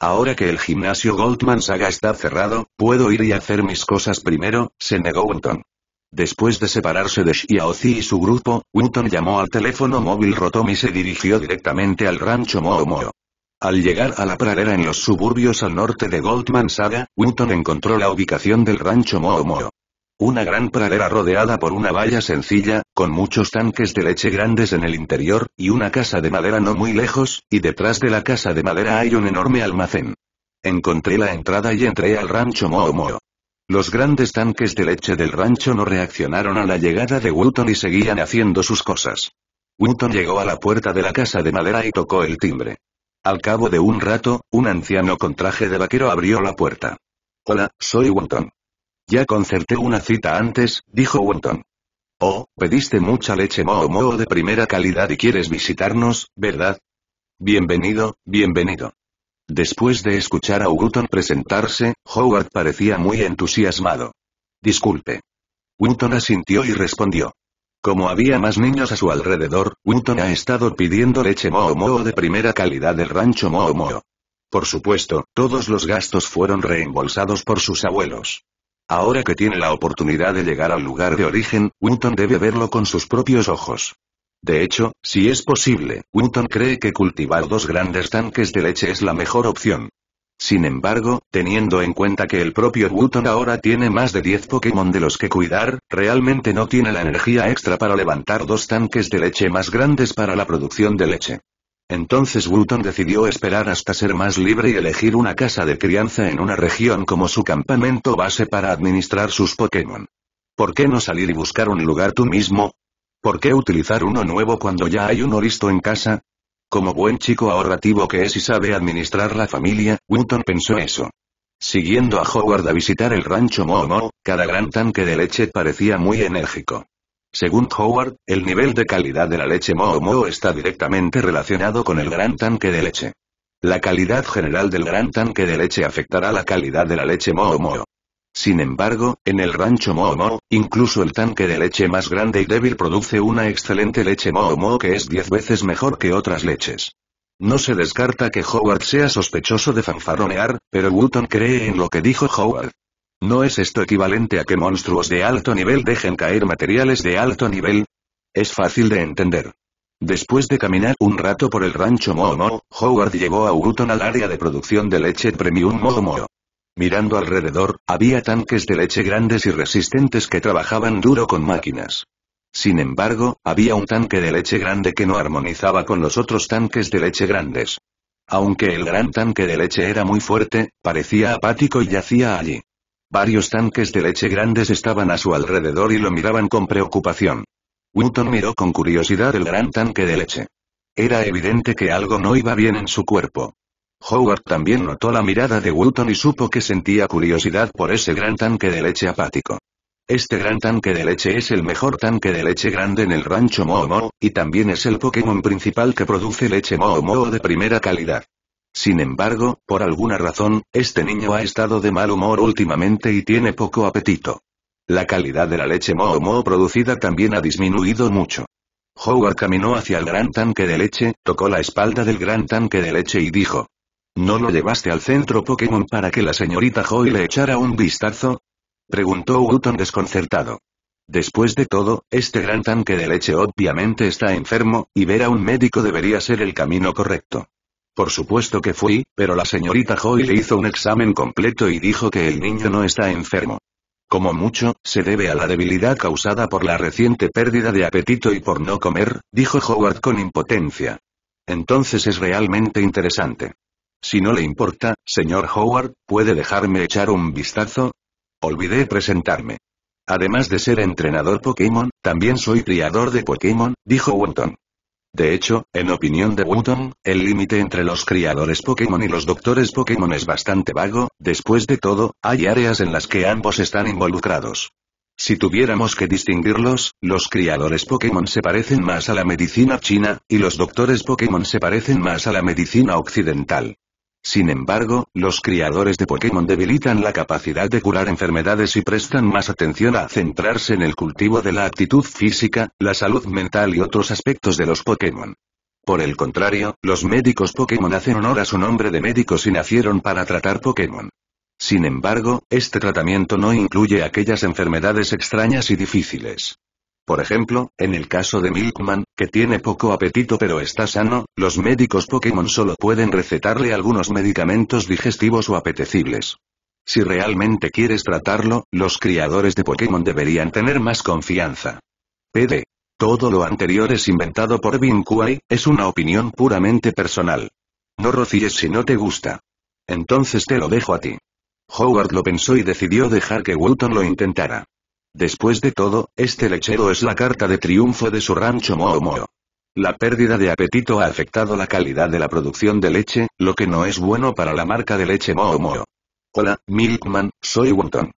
[SPEAKER 1] Ahora que el gimnasio Goldman Saga está cerrado, puedo ir y hacer mis cosas primero, se negó Winton. Después de separarse de Xiaozi y su grupo, Winton llamó al teléfono móvil Rotom y se dirigió directamente al rancho Moo al llegar a la pradera en los suburbios al norte de Goldman Saga, Winton encontró la ubicación del rancho Moomo. Una gran pradera rodeada por una valla sencilla, con muchos tanques de leche grandes en el interior, y una casa de madera no muy lejos, y detrás de la casa de madera hay un enorme almacén. Encontré la entrada y entré al rancho Moomo. Los grandes tanques de leche del rancho no reaccionaron a la llegada de Wooton y seguían haciendo sus cosas. Wooton llegó a la puerta de la casa de madera y tocó el timbre. Al cabo de un rato, un anciano con traje de vaquero abrió la puerta. Hola, soy Wonton. Ya concerté una cita antes, dijo Wonton. Oh, pediste mucha leche moho moho de primera calidad y quieres visitarnos, ¿verdad? Bienvenido, bienvenido. Después de escuchar a Wonton presentarse, Howard parecía muy entusiasmado. Disculpe. Wilton asintió y respondió. Como había más niños a su alrededor, Winton ha estado pidiendo leche moho moho de primera calidad del rancho moho moho. Por supuesto, todos los gastos fueron reembolsados por sus abuelos. Ahora que tiene la oportunidad de llegar al lugar de origen, Winton debe verlo con sus propios ojos. De hecho, si es posible, Winton cree que cultivar dos grandes tanques de leche es la mejor opción. Sin embargo, teniendo en cuenta que el propio Wuton ahora tiene más de 10 Pokémon de los que cuidar, realmente no tiene la energía extra para levantar dos tanques de leche más grandes para la producción de leche. Entonces Wuton decidió esperar hasta ser más libre y elegir una casa de crianza en una región como su campamento base para administrar sus Pokémon. ¿Por qué no salir y buscar un lugar tú mismo? ¿Por qué utilizar uno nuevo cuando ya hay uno listo en casa? Como buen chico ahorrativo que es y sabe administrar la familia, Winton pensó eso. Siguiendo a Howard a visitar el rancho Moomo, cada gran tanque de leche parecía muy enérgico. Según Howard, el nivel de calidad de la leche Moomo está directamente relacionado con el gran tanque de leche. La calidad general del gran tanque de leche afectará la calidad de la leche Moomo. Sin embargo, en el rancho Moho incluso el tanque de leche más grande y débil produce una excelente leche Moho que es 10 veces mejor que otras leches. No se descarta que Howard sea sospechoso de fanfaronear, pero Wooton cree en lo que dijo Howard. ¿No es esto equivalente a que monstruos de alto nivel dejen caer materiales de alto nivel? Es fácil de entender. Después de caminar un rato por el rancho Moho, Howard llevó a Wooton al área de producción de leche premium Moho. Mirando alrededor, había tanques de leche grandes y resistentes que trabajaban duro con máquinas. Sin embargo, había un tanque de leche grande que no armonizaba con los otros tanques de leche grandes. Aunque el gran tanque de leche era muy fuerte, parecía apático y yacía allí. Varios tanques de leche grandes estaban a su alrededor y lo miraban con preocupación. Newton miró con curiosidad el gran tanque de leche. Era evidente que algo no iba bien en su cuerpo. Howard también notó la mirada de Wooton y supo que sentía curiosidad por ese gran tanque de leche apático. Este gran tanque de leche es el mejor tanque de leche grande en el rancho Moo y también es el Pokémon principal que produce leche Moomo de primera calidad. Sin embargo, por alguna razón, este niño ha estado de mal humor últimamente y tiene poco apetito. La calidad de la leche Moomo producida también ha disminuido mucho. Howard caminó hacia el gran tanque de leche, tocó la espalda del gran tanque de leche y dijo, ¿No lo llevaste al centro Pokémon para que la señorita Joy le echara un vistazo? Preguntó Uton desconcertado. Después de todo, este gran tanque de leche obviamente está enfermo, y ver a un médico debería ser el camino correcto. Por supuesto que fui, pero la señorita Joy le hizo un examen completo y dijo que el niño no está enfermo. Como mucho, se debe a la debilidad causada por la reciente pérdida de apetito y por no comer, dijo Howard con impotencia. Entonces es realmente interesante. Si no le importa, señor Howard, ¿puede dejarme echar un vistazo? Olvidé presentarme. Además de ser entrenador Pokémon, también soy criador de Pokémon, dijo Wonton. De hecho, en opinión de Wonton, el límite entre los criadores Pokémon y los doctores Pokémon es bastante vago, después de todo, hay áreas en las que ambos están involucrados. Si tuviéramos que distinguirlos, los criadores Pokémon se parecen más a la medicina china, y los doctores Pokémon se parecen más a la medicina occidental. Sin embargo, los criadores de Pokémon debilitan la capacidad de curar enfermedades y prestan más atención a centrarse en el cultivo de la actitud física, la salud mental y otros aspectos de los Pokémon. Por el contrario, los médicos Pokémon hacen honor a su nombre de médicos y nacieron para tratar Pokémon. Sin embargo, este tratamiento no incluye aquellas enfermedades extrañas y difíciles. Por ejemplo, en el caso de Milkman, que tiene poco apetito pero está sano, los médicos Pokémon solo pueden recetarle algunos medicamentos digestivos o apetecibles. Si realmente quieres tratarlo, los criadores de Pokémon deberían tener más confianza. PD. Todo lo anterior es inventado por Bin es una opinión puramente personal. No rocíes si no te gusta. Entonces te lo dejo a ti. Howard lo pensó y decidió dejar que Walton lo intentara. Después de todo, este lechero es la carta de triunfo de su rancho Moomo. La pérdida de apetito ha afectado la calidad de la producción de leche, lo que no es bueno para la marca de leche Moomo. Hola, Milkman, soy Wonton.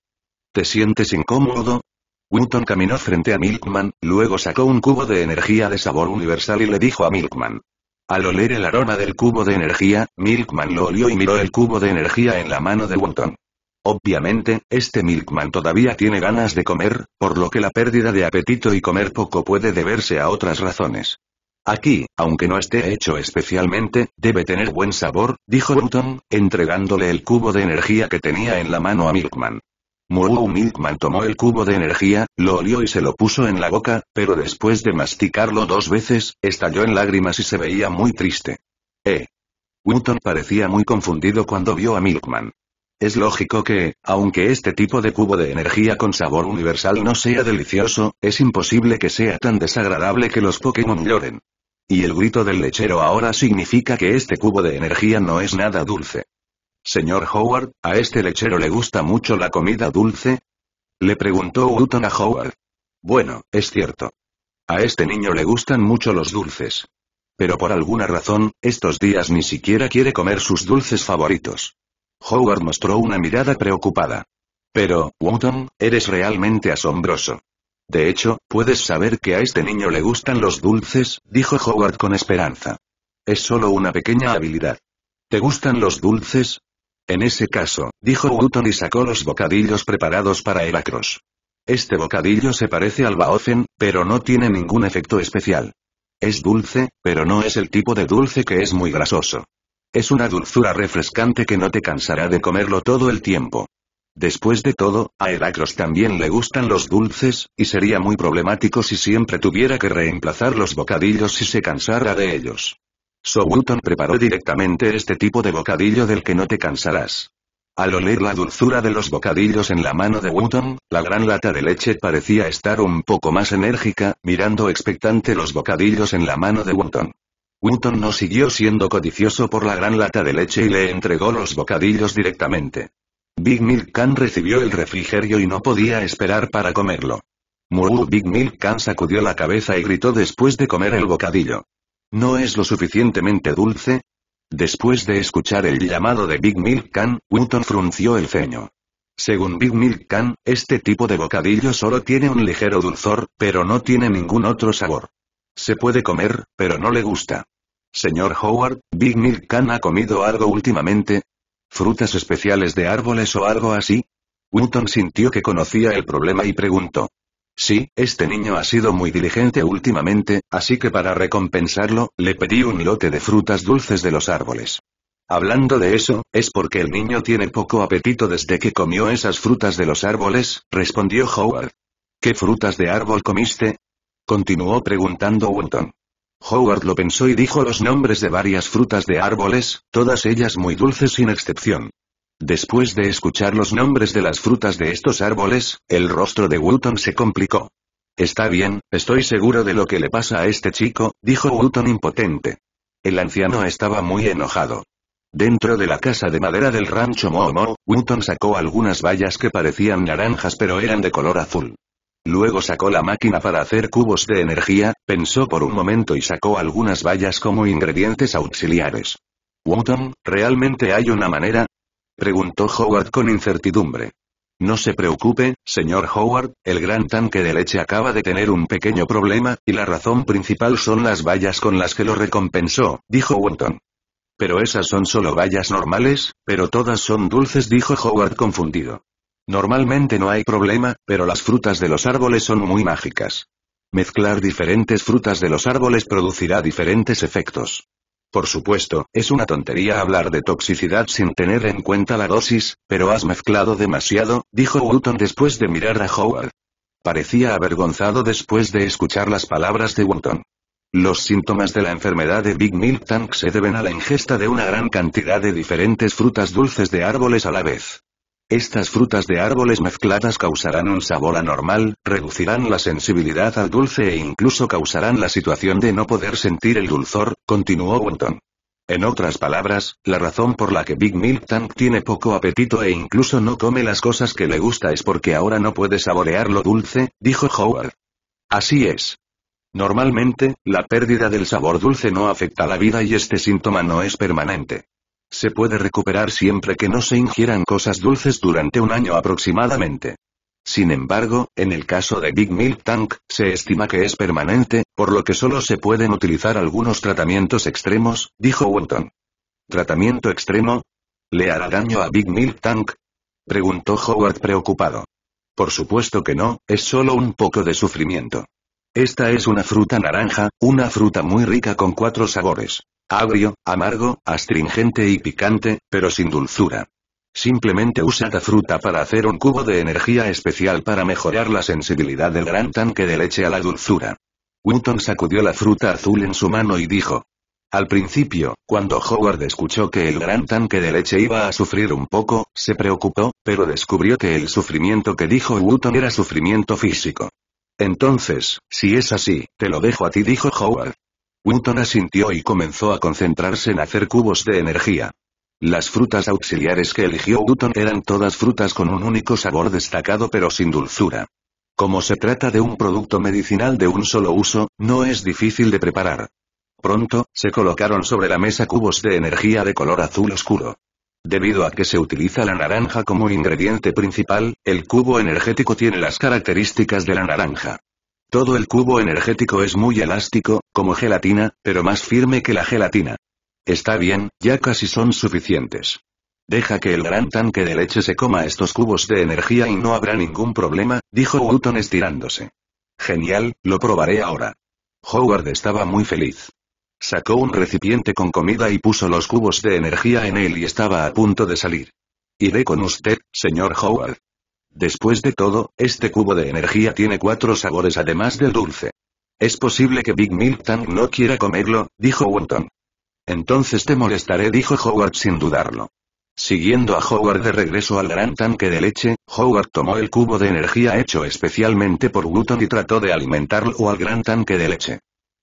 [SPEAKER 1] ¿Te sientes incómodo? Winton caminó frente a Milkman, luego sacó un cubo de energía de sabor universal y le dijo a Milkman. Al oler el aroma del cubo de energía, Milkman lo olió y miró el cubo de energía en la mano de Wonton. Obviamente, este Milkman todavía tiene ganas de comer, por lo que la pérdida de apetito y comer poco puede deberse a otras razones. Aquí, aunque no esté hecho especialmente, debe tener buen sabor, dijo Button, entregándole el cubo de energía que tenía en la mano a Milkman. murmuró Milkman tomó el cubo de energía, lo olió y se lo puso en la boca, pero después de masticarlo dos veces, estalló en lágrimas y se veía muy triste. Eh. Wilton parecía muy confundido cuando vio a Milkman. Es lógico que, aunque este tipo de cubo de energía con sabor universal no sea delicioso, es imposible que sea tan desagradable que los Pokémon lloren. Y el grito del lechero ahora significa que este cubo de energía no es nada dulce. Señor Howard, ¿a este lechero le gusta mucho la comida dulce? Le preguntó Wooton a Howard. Bueno, es cierto. A este niño le gustan mucho los dulces. Pero por alguna razón, estos días ni siquiera quiere comer sus dulces favoritos. Howard mostró una mirada preocupada. Pero, Wotton, eres realmente asombroso. De hecho, puedes saber que a este niño le gustan los dulces, dijo Howard con esperanza. Es solo una pequeña habilidad. ¿Te gustan los dulces? En ese caso, dijo Wotton y sacó los bocadillos preparados para acros. Este bocadillo se parece al Baofen, pero no tiene ningún efecto especial. Es dulce, pero no es el tipo de dulce que es muy grasoso. Es una dulzura refrescante que no te cansará de comerlo todo el tiempo. Después de todo, a Heracross también le gustan los dulces, y sería muy problemático si siempre tuviera que reemplazar los bocadillos si se cansara de ellos. So Wuton preparó directamente este tipo de bocadillo del que no te cansarás. Al oler la dulzura de los bocadillos en la mano de Wooton, la gran lata de leche parecía estar un poco más enérgica, mirando expectante los bocadillos en la mano de Wooton. Winton no siguió siendo codicioso por la gran lata de leche y le entregó los bocadillos directamente. Big Milk Can recibió el refrigerio y no podía esperar para comerlo. Muru Big Milk Can sacudió la cabeza y gritó después de comer el bocadillo. ¿No es lo suficientemente dulce? Después de escuchar el llamado de Big Milk Can, Wooton frunció el ceño. Según Big Milk Can, este tipo de bocadillo solo tiene un ligero dulzor, pero no tiene ningún otro sabor. Se puede comer, pero no le gusta. Señor Howard, Big Milk ha comido algo últimamente. ¿Frutas especiales de árboles o algo así? Wilton sintió que conocía el problema y preguntó. Sí, este niño ha sido muy diligente últimamente, así que para recompensarlo, le pedí un lote de frutas dulces de los árboles. Hablando de eso, es porque el niño tiene poco apetito desde que comió esas frutas de los árboles, respondió Howard. ¿Qué frutas de árbol comiste? Continuó preguntando Wilton. Howard lo pensó y dijo los nombres de varias frutas de árboles, todas ellas muy dulces sin excepción. Después de escuchar los nombres de las frutas de estos árboles, el rostro de Wilton se complicó. Está bien, estoy seguro de lo que le pasa a este chico, dijo Wilton impotente. El anciano estaba muy enojado. Dentro de la casa de madera del rancho Momo, Wilton sacó algunas bayas que parecían naranjas pero eran de color azul. Luego sacó la máquina para hacer cubos de energía, pensó por un momento y sacó algunas vallas como ingredientes auxiliares. Wotan, ¿realmente hay una manera?» preguntó Howard con incertidumbre. No se preocupe, señor Howard, el gran tanque de leche acaba de tener un pequeño problema, y la razón principal son las vallas con las que lo recompensó, dijo Wotan. Pero esas son solo vallas normales, pero todas son dulces, dijo Howard confundido. Normalmente no hay problema, pero las frutas de los árboles son muy mágicas. Mezclar diferentes frutas de los árboles producirá diferentes efectos. Por supuesto, es una tontería hablar de toxicidad sin tener en cuenta la dosis, pero has mezclado demasiado, dijo Wooton después de mirar a Howard. Parecía avergonzado después de escuchar las palabras de Wooton. Los síntomas de la enfermedad de Big Milk Tank se deben a la ingesta de una gran cantidad de diferentes frutas dulces de árboles a la vez. Estas frutas de árboles mezcladas causarán un sabor anormal, reducirán la sensibilidad al dulce e incluso causarán la situación de no poder sentir el dulzor, continuó Winton. En otras palabras, la razón por la que Big Milk Tank tiene poco apetito e incluso no come las cosas que le gusta es porque ahora no puede saborear lo dulce, dijo Howard. Así es. Normalmente, la pérdida del sabor dulce no afecta la vida y este síntoma no es permanente. Se puede recuperar siempre que no se ingieran cosas dulces durante un año aproximadamente. Sin embargo, en el caso de Big Milk Tank, se estima que es permanente, por lo que solo se pueden utilizar algunos tratamientos extremos, dijo Walton. ¿Tratamiento extremo? ¿Le hará daño a Big Milk Tank? preguntó Howard preocupado. Por supuesto que no, es solo un poco de sufrimiento. Esta es una fruta naranja, una fruta muy rica con cuatro sabores. Agrio, amargo, astringente y picante, pero sin dulzura. Simplemente usa la fruta para hacer un cubo de energía especial para mejorar la sensibilidad del gran tanque de leche a la dulzura. Wooton sacudió la fruta azul en su mano y dijo. Al principio, cuando Howard escuchó que el gran tanque de leche iba a sufrir un poco, se preocupó, pero descubrió que el sufrimiento que dijo Wilton era sufrimiento físico. Entonces, si es así, te lo dejo a ti, dijo Howard. Wuton asintió y comenzó a concentrarse en hacer cubos de energía. Las frutas auxiliares que eligió Wuton eran todas frutas con un único sabor destacado pero sin dulzura. Como se trata de un producto medicinal de un solo uso, no es difícil de preparar. Pronto, se colocaron sobre la mesa cubos de energía de color azul oscuro. Debido a que se utiliza la naranja como ingrediente principal, el cubo energético tiene las características de la naranja. Todo el cubo energético es muy elástico, como gelatina, pero más firme que la gelatina. Está bien, ya casi son suficientes. Deja que el gran tanque de leche se coma estos cubos de energía y no habrá ningún problema, dijo Wooton estirándose. Genial, lo probaré ahora. Howard estaba muy feliz. Sacó un recipiente con comida y puso los cubos de energía en él y estaba a punto de salir. Iré con usted, señor Howard. Después de todo, este cubo de energía tiene cuatro sabores además del dulce. Es posible que Big Milk Tank no quiera comerlo, dijo Wonton. Entonces te molestaré, dijo Howard sin dudarlo. Siguiendo a Howard de regreso al gran tanque de leche, Howard tomó el cubo de energía hecho especialmente por Wooton y trató de alimentarlo al gran tanque de leche.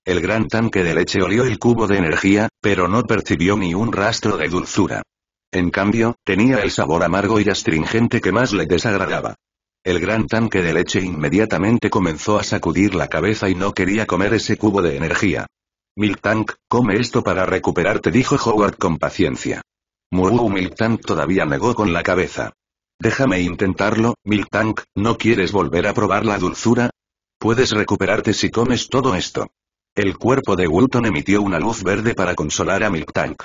[SPEAKER 1] El gran tanque de leche olió el cubo de energía, pero no percibió ni un rastro de dulzura. En cambio, tenía el sabor amargo y astringente que más le desagradaba. El gran tanque de leche inmediatamente comenzó a sacudir la cabeza y no quería comer ese cubo de energía. Milk Tank, come esto para recuperarte, dijo Howard con paciencia. Muru Milk Tank todavía negó con la cabeza. Déjame intentarlo, Milk Tank, ¿no quieres volver a probar la dulzura? Puedes recuperarte si comes todo esto. El cuerpo de Wilton emitió una luz verde para consolar a Milk Tank.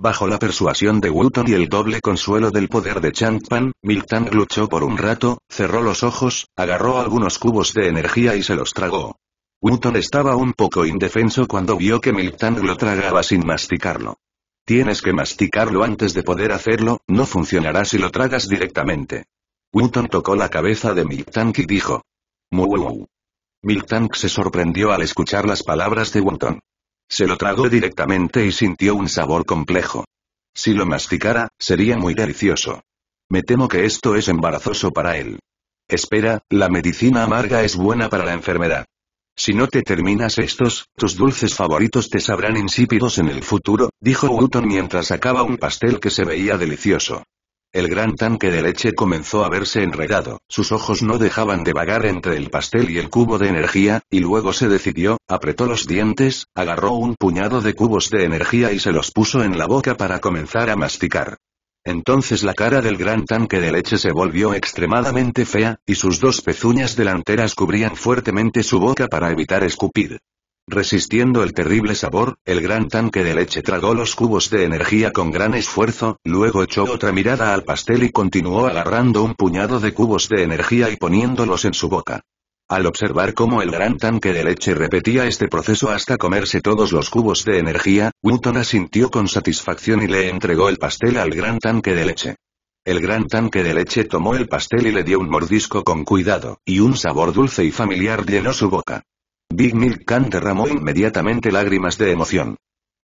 [SPEAKER 1] Bajo la persuasión de Wuton y el doble consuelo del poder de Changpan, Miltang luchó por un rato, cerró los ojos, agarró algunos cubos de energía y se los tragó. Wuton estaba un poco indefenso cuando vio que Miltang lo tragaba sin masticarlo. Tienes que masticarlo antes de poder hacerlo, no funcionará si lo tragas directamente. Wuton tocó la cabeza de Miltan y dijo. Muuu. Miltank se sorprendió al escuchar las palabras de Wuton. Se lo tragó directamente y sintió un sabor complejo. Si lo masticara, sería muy delicioso. Me temo que esto es embarazoso para él. Espera, la medicina amarga es buena para la enfermedad. Si no te terminas estos, tus dulces favoritos te sabrán insípidos en el futuro, dijo Wooton mientras sacaba un pastel que se veía delicioso. El gran tanque de leche comenzó a verse enredado, sus ojos no dejaban de vagar entre el pastel y el cubo de energía, y luego se decidió, apretó los dientes, agarró un puñado de cubos de energía y se los puso en la boca para comenzar a masticar. Entonces la cara del gran tanque de leche se volvió extremadamente fea, y sus dos pezuñas delanteras cubrían fuertemente su boca para evitar escupir. Resistiendo el terrible sabor, el gran tanque de leche tragó los cubos de energía con gran esfuerzo, luego echó otra mirada al pastel y continuó agarrando un puñado de cubos de energía y poniéndolos en su boca. Al observar cómo el gran tanque de leche repetía este proceso hasta comerse todos los cubos de energía, Newton asintió con satisfacción y le entregó el pastel al gran tanque de leche. El gran tanque de leche tomó el pastel y le dio un mordisco con cuidado, y un sabor dulce y familiar llenó su boca. Big Milk Khan derramó inmediatamente lágrimas de emoción.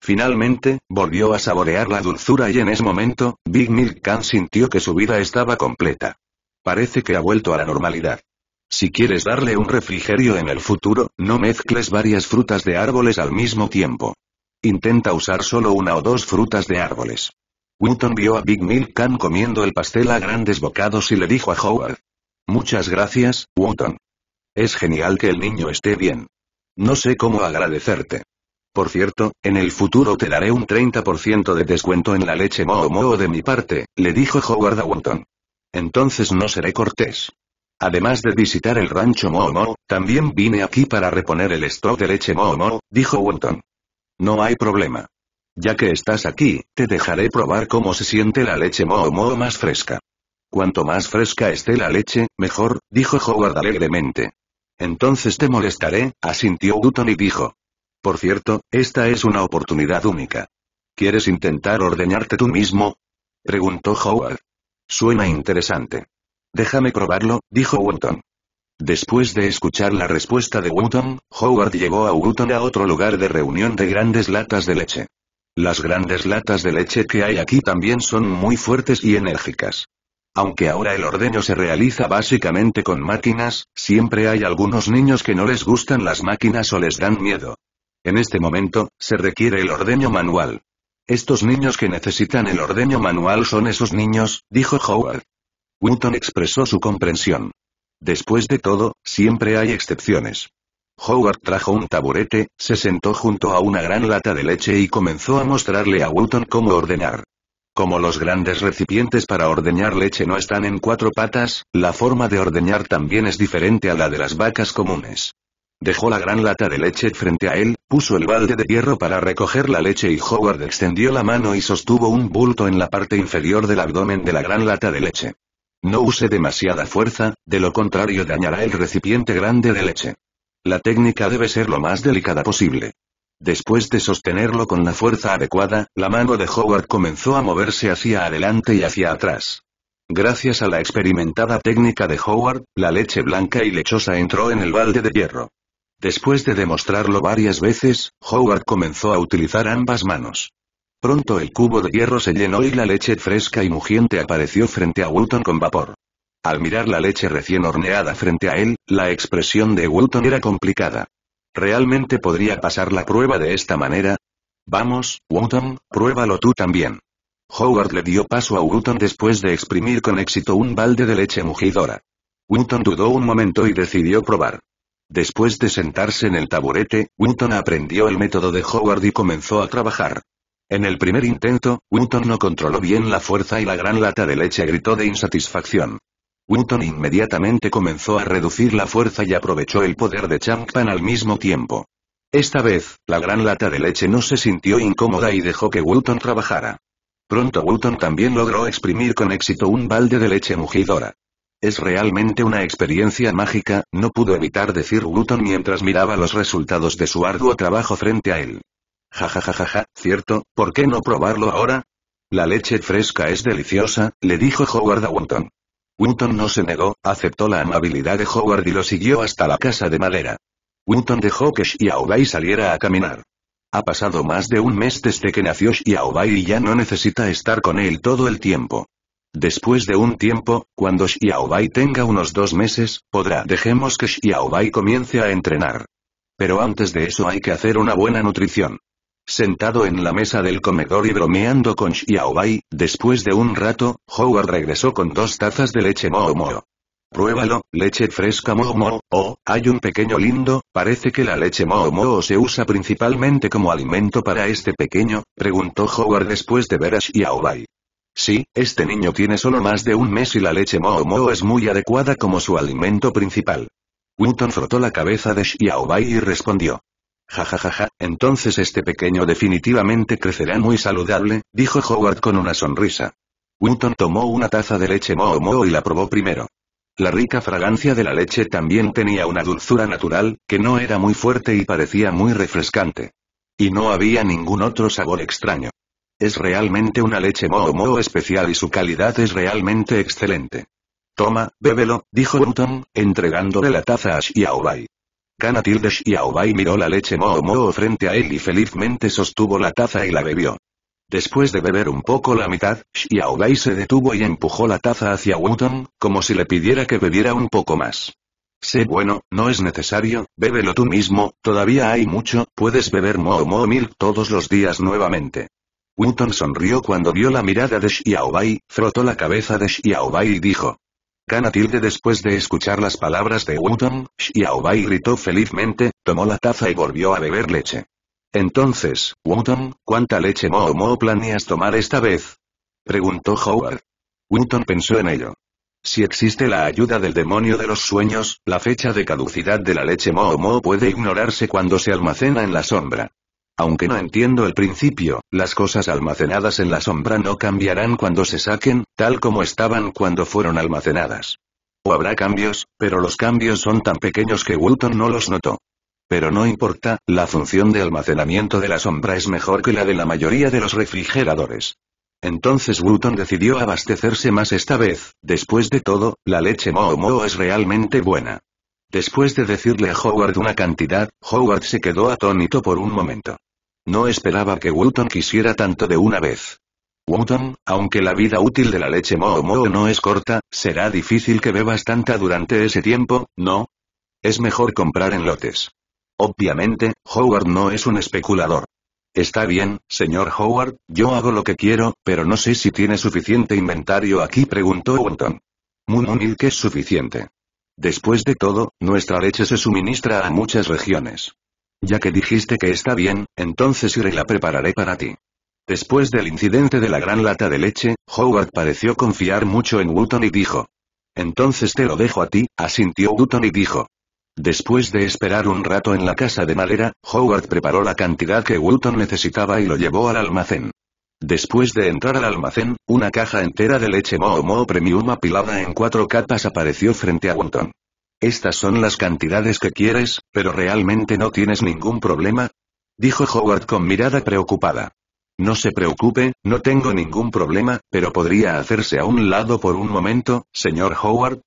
[SPEAKER 1] Finalmente, volvió a saborear la dulzura y en ese momento, Big Milk Khan sintió que su vida estaba completa. Parece que ha vuelto a la normalidad. Si quieres darle un refrigerio en el futuro, no mezcles varias frutas de árboles al mismo tiempo. Intenta usar solo una o dos frutas de árboles. Winton vio a Big Milk Khan comiendo el pastel a grandes bocados y le dijo a Howard. Muchas gracias, Winton. Es genial que el niño esté bien. No sé cómo agradecerte. Por cierto, en el futuro te daré un 30% de descuento en la leche moho de mi parte, le dijo Howard a Wonton. Entonces no seré cortés. Además de visitar el rancho moho también vine aquí para reponer el stock de leche moho dijo Wonton. No hay problema. Ya que estás aquí, te dejaré probar cómo se siente la leche moho moho más fresca. Cuanto más fresca esté la leche, mejor, dijo Howard alegremente. Entonces te molestaré, asintió Wotton y dijo. Por cierto, esta es una oportunidad única. ¿Quieres intentar ordeñarte tú mismo? preguntó Howard. Suena interesante. Déjame probarlo, dijo Wotton. Después de escuchar la respuesta de Wotton, Howard llegó a Wotton a otro lugar de reunión de grandes latas de leche. Las grandes latas de leche que hay aquí también son muy fuertes y enérgicas. Aunque ahora el ordeño se realiza básicamente con máquinas, siempre hay algunos niños que no les gustan las máquinas o les dan miedo. En este momento, se requiere el ordeño manual. Estos niños que necesitan el ordeño manual son esos niños, dijo Howard. Wilton expresó su comprensión. Después de todo, siempre hay excepciones. Howard trajo un taburete, se sentó junto a una gran lata de leche y comenzó a mostrarle a Wilton cómo ordenar. Como los grandes recipientes para ordeñar leche no están en cuatro patas, la forma de ordeñar también es diferente a la de las vacas comunes. Dejó la gran lata de leche frente a él, puso el balde de hierro para recoger la leche y Howard extendió la mano y sostuvo un bulto en la parte inferior del abdomen de la gran lata de leche. No use demasiada fuerza, de lo contrario dañará el recipiente grande de leche. La técnica debe ser lo más delicada posible. Después de sostenerlo con la fuerza adecuada, la mano de Howard comenzó a moverse hacia adelante y hacia atrás. Gracias a la experimentada técnica de Howard, la leche blanca y lechosa entró en el balde de hierro. Después de demostrarlo varias veces, Howard comenzó a utilizar ambas manos. Pronto el cubo de hierro se llenó y la leche fresca y mugiente apareció frente a wilton con vapor. Al mirar la leche recién horneada frente a él, la expresión de wilton era complicada. ¿Realmente podría pasar la prueba de esta manera? Vamos, Winton, pruébalo tú también. Howard le dio paso a Winton después de exprimir con éxito un balde de leche mugidora. Winton dudó un momento y decidió probar. Después de sentarse en el taburete, Winton aprendió el método de Howard y comenzó a trabajar. En el primer intento, Winton no controló bien la fuerza y la gran lata de leche gritó de insatisfacción. Wuton inmediatamente comenzó a reducir la fuerza y aprovechó el poder de Changpan al mismo tiempo. Esta vez, la gran lata de leche no se sintió incómoda y dejó que Wilton trabajara. Pronto Wilton también logró exprimir con éxito un balde de leche mugidora. Es realmente una experiencia mágica, no pudo evitar decir Wuton mientras miraba los resultados de su arduo trabajo frente a él. Ja ja ja ja ja, cierto, ¿por qué no probarlo ahora? La leche fresca es deliciosa, le dijo Howard a Wuton. Winton no se negó, aceptó la amabilidad de Howard y lo siguió hasta la casa de madera. Winton dejó que Xiaobai saliera a caminar. Ha pasado más de un mes desde que nació Xiaobai y ya no necesita estar con él todo el tiempo. Después de un tiempo, cuando Xiaobai tenga unos dos meses, podrá dejemos que Xiaobai comience a entrenar. Pero antes de eso hay que hacer una buena nutrición. Sentado en la mesa del comedor y bromeando con Xiaobai, después de un rato, Howard regresó con dos tazas de leche Moomo. Pruébalo, leche fresca Momo, oh, hay un pequeño lindo, parece que la leche Momo se usa principalmente como alimento para este pequeño, preguntó Howard después de ver a Xiaobai. Sí, este niño tiene solo más de un mes y la leche Moomo es muy adecuada como su alimento principal. winton frotó la cabeza de Xiaobai y respondió. Jajajaja, entonces este pequeño definitivamente crecerá muy saludable, dijo Howard con una sonrisa. Winton tomó una taza de leche moho moho y la probó primero. La rica fragancia de la leche también tenía una dulzura natural, que no era muy fuerte y parecía muy refrescante. Y no había ningún otro sabor extraño. Es realmente una leche moho moho especial y su calidad es realmente excelente. Toma, bébelo, dijo Winton, entregándole la taza a Xiaobai. Kana de Xiaobai miró la leche Moo frente a él y felizmente sostuvo la taza y la bebió. Después de beber un poco la mitad, Xiaobai se detuvo y empujó la taza hacia Wutong, como si le pidiera que bebiera un poco más. Sé bueno, no es necesario, bébelo tú mismo, todavía hay mucho, puedes beber Moo Milk todos los días nuevamente. Wutong sonrió cuando vio la mirada de Xiaobai, frotó la cabeza de Xiaobai y dijo, Canatilde después de escuchar las palabras de Wutong, Xiaobai gritó felizmente, tomó la taza y volvió a beber leche. Entonces, Wutong, ¿cuánta leche Moo planeas tomar esta vez? Preguntó Howard. Wutong pensó en ello. Si existe la ayuda del demonio de los sueños, la fecha de caducidad de la leche Moo puede ignorarse cuando se almacena en la sombra. Aunque no entiendo el principio, las cosas almacenadas en la sombra no cambiarán cuando se saquen, tal como estaban cuando fueron almacenadas. O habrá cambios, pero los cambios son tan pequeños que Wilton no los notó. Pero no importa, la función de almacenamiento de la sombra es mejor que la de la mayoría de los refrigeradores. Entonces Wilton decidió abastecerse más esta vez, después de todo, la leche mo mo es realmente buena. Después de decirle a Howard una cantidad, Howard se quedó atónito por un momento. No esperaba que Wooton quisiera tanto de una vez. Wooton, aunque la vida útil de la leche Moo Moo no es corta, será difícil que bebas tanta durante ese tiempo, ¿no? Es mejor comprar en lotes. Obviamente, Howard no es un especulador. Está bien, señor Howard, yo hago lo que quiero, pero no sé si tiene suficiente inventario aquí, preguntó Wooton. Moon que es suficiente. Después de todo, nuestra leche se suministra a muchas regiones. Ya que dijiste que está bien, entonces iré y la prepararé para ti. Después del incidente de la gran lata de leche, Howard pareció confiar mucho en Wooton y dijo. Entonces te lo dejo a ti, asintió Wooton y dijo. Después de esperar un rato en la casa de madera, Howard preparó la cantidad que Wooton necesitaba y lo llevó al almacén. Después de entrar al almacén, una caja entera de leche Moho Moo Premium apilada en cuatro capas apareció frente a Wonton. Estas son las cantidades que quieres, pero realmente no tienes ningún problema, dijo Howard con mirada preocupada. No se preocupe, no tengo ningún problema, pero podría hacerse a un lado por un momento, señor Howard.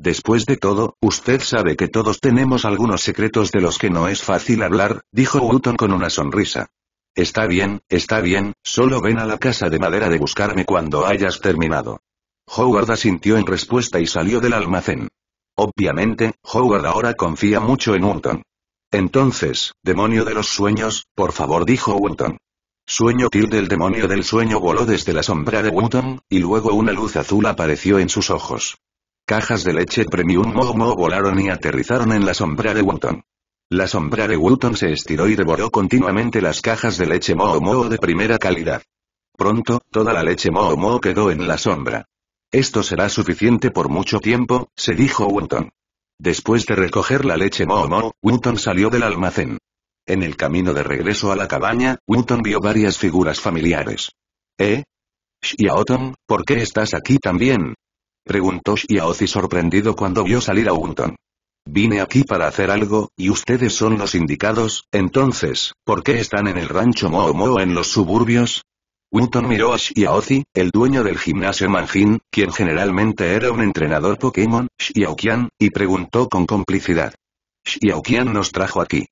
[SPEAKER 1] Después de todo, usted sabe que todos tenemos algunos secretos de los que no es fácil hablar, dijo Wonton con una sonrisa. Está bien, está bien, solo ven a la casa de madera de buscarme cuando hayas terminado. Howard asintió en respuesta y salió del almacén. Obviamente, Howard ahora confía mucho en Wonton. Entonces, demonio de los sueños, por favor dijo Wonton. Sueño tilde del demonio del sueño voló desde la sombra de Wonton, y luego una luz azul apareció en sus ojos. Cajas de leche premium Momo volaron y aterrizaron en la sombra de Wonton. La sombra de Wooton se estiró y devoró continuamente las cajas de leche Moo Moo de primera calidad. Pronto, toda la leche Moo Moo quedó en la sombra. Esto será suficiente por mucho tiempo, se dijo Wooton. Después de recoger la leche Moo Moo, Wooton salió del almacén. En el camino de regreso a la cabaña, Wooton vio varias figuras familiares. ¿Eh? Xiaotong, ¿por qué estás aquí también? Preguntó Xiaozi sorprendido cuando vio salir a Wooton. Vine aquí para hacer algo, y ustedes son los indicados, entonces, ¿por qué están en el rancho Moomo en los suburbios? Winton miró a Xiaozi, el dueño del gimnasio Manjin, quien generalmente era un entrenador Pokémon, Xiaoqian, y preguntó con complicidad. Xiaoqian nos trajo aquí.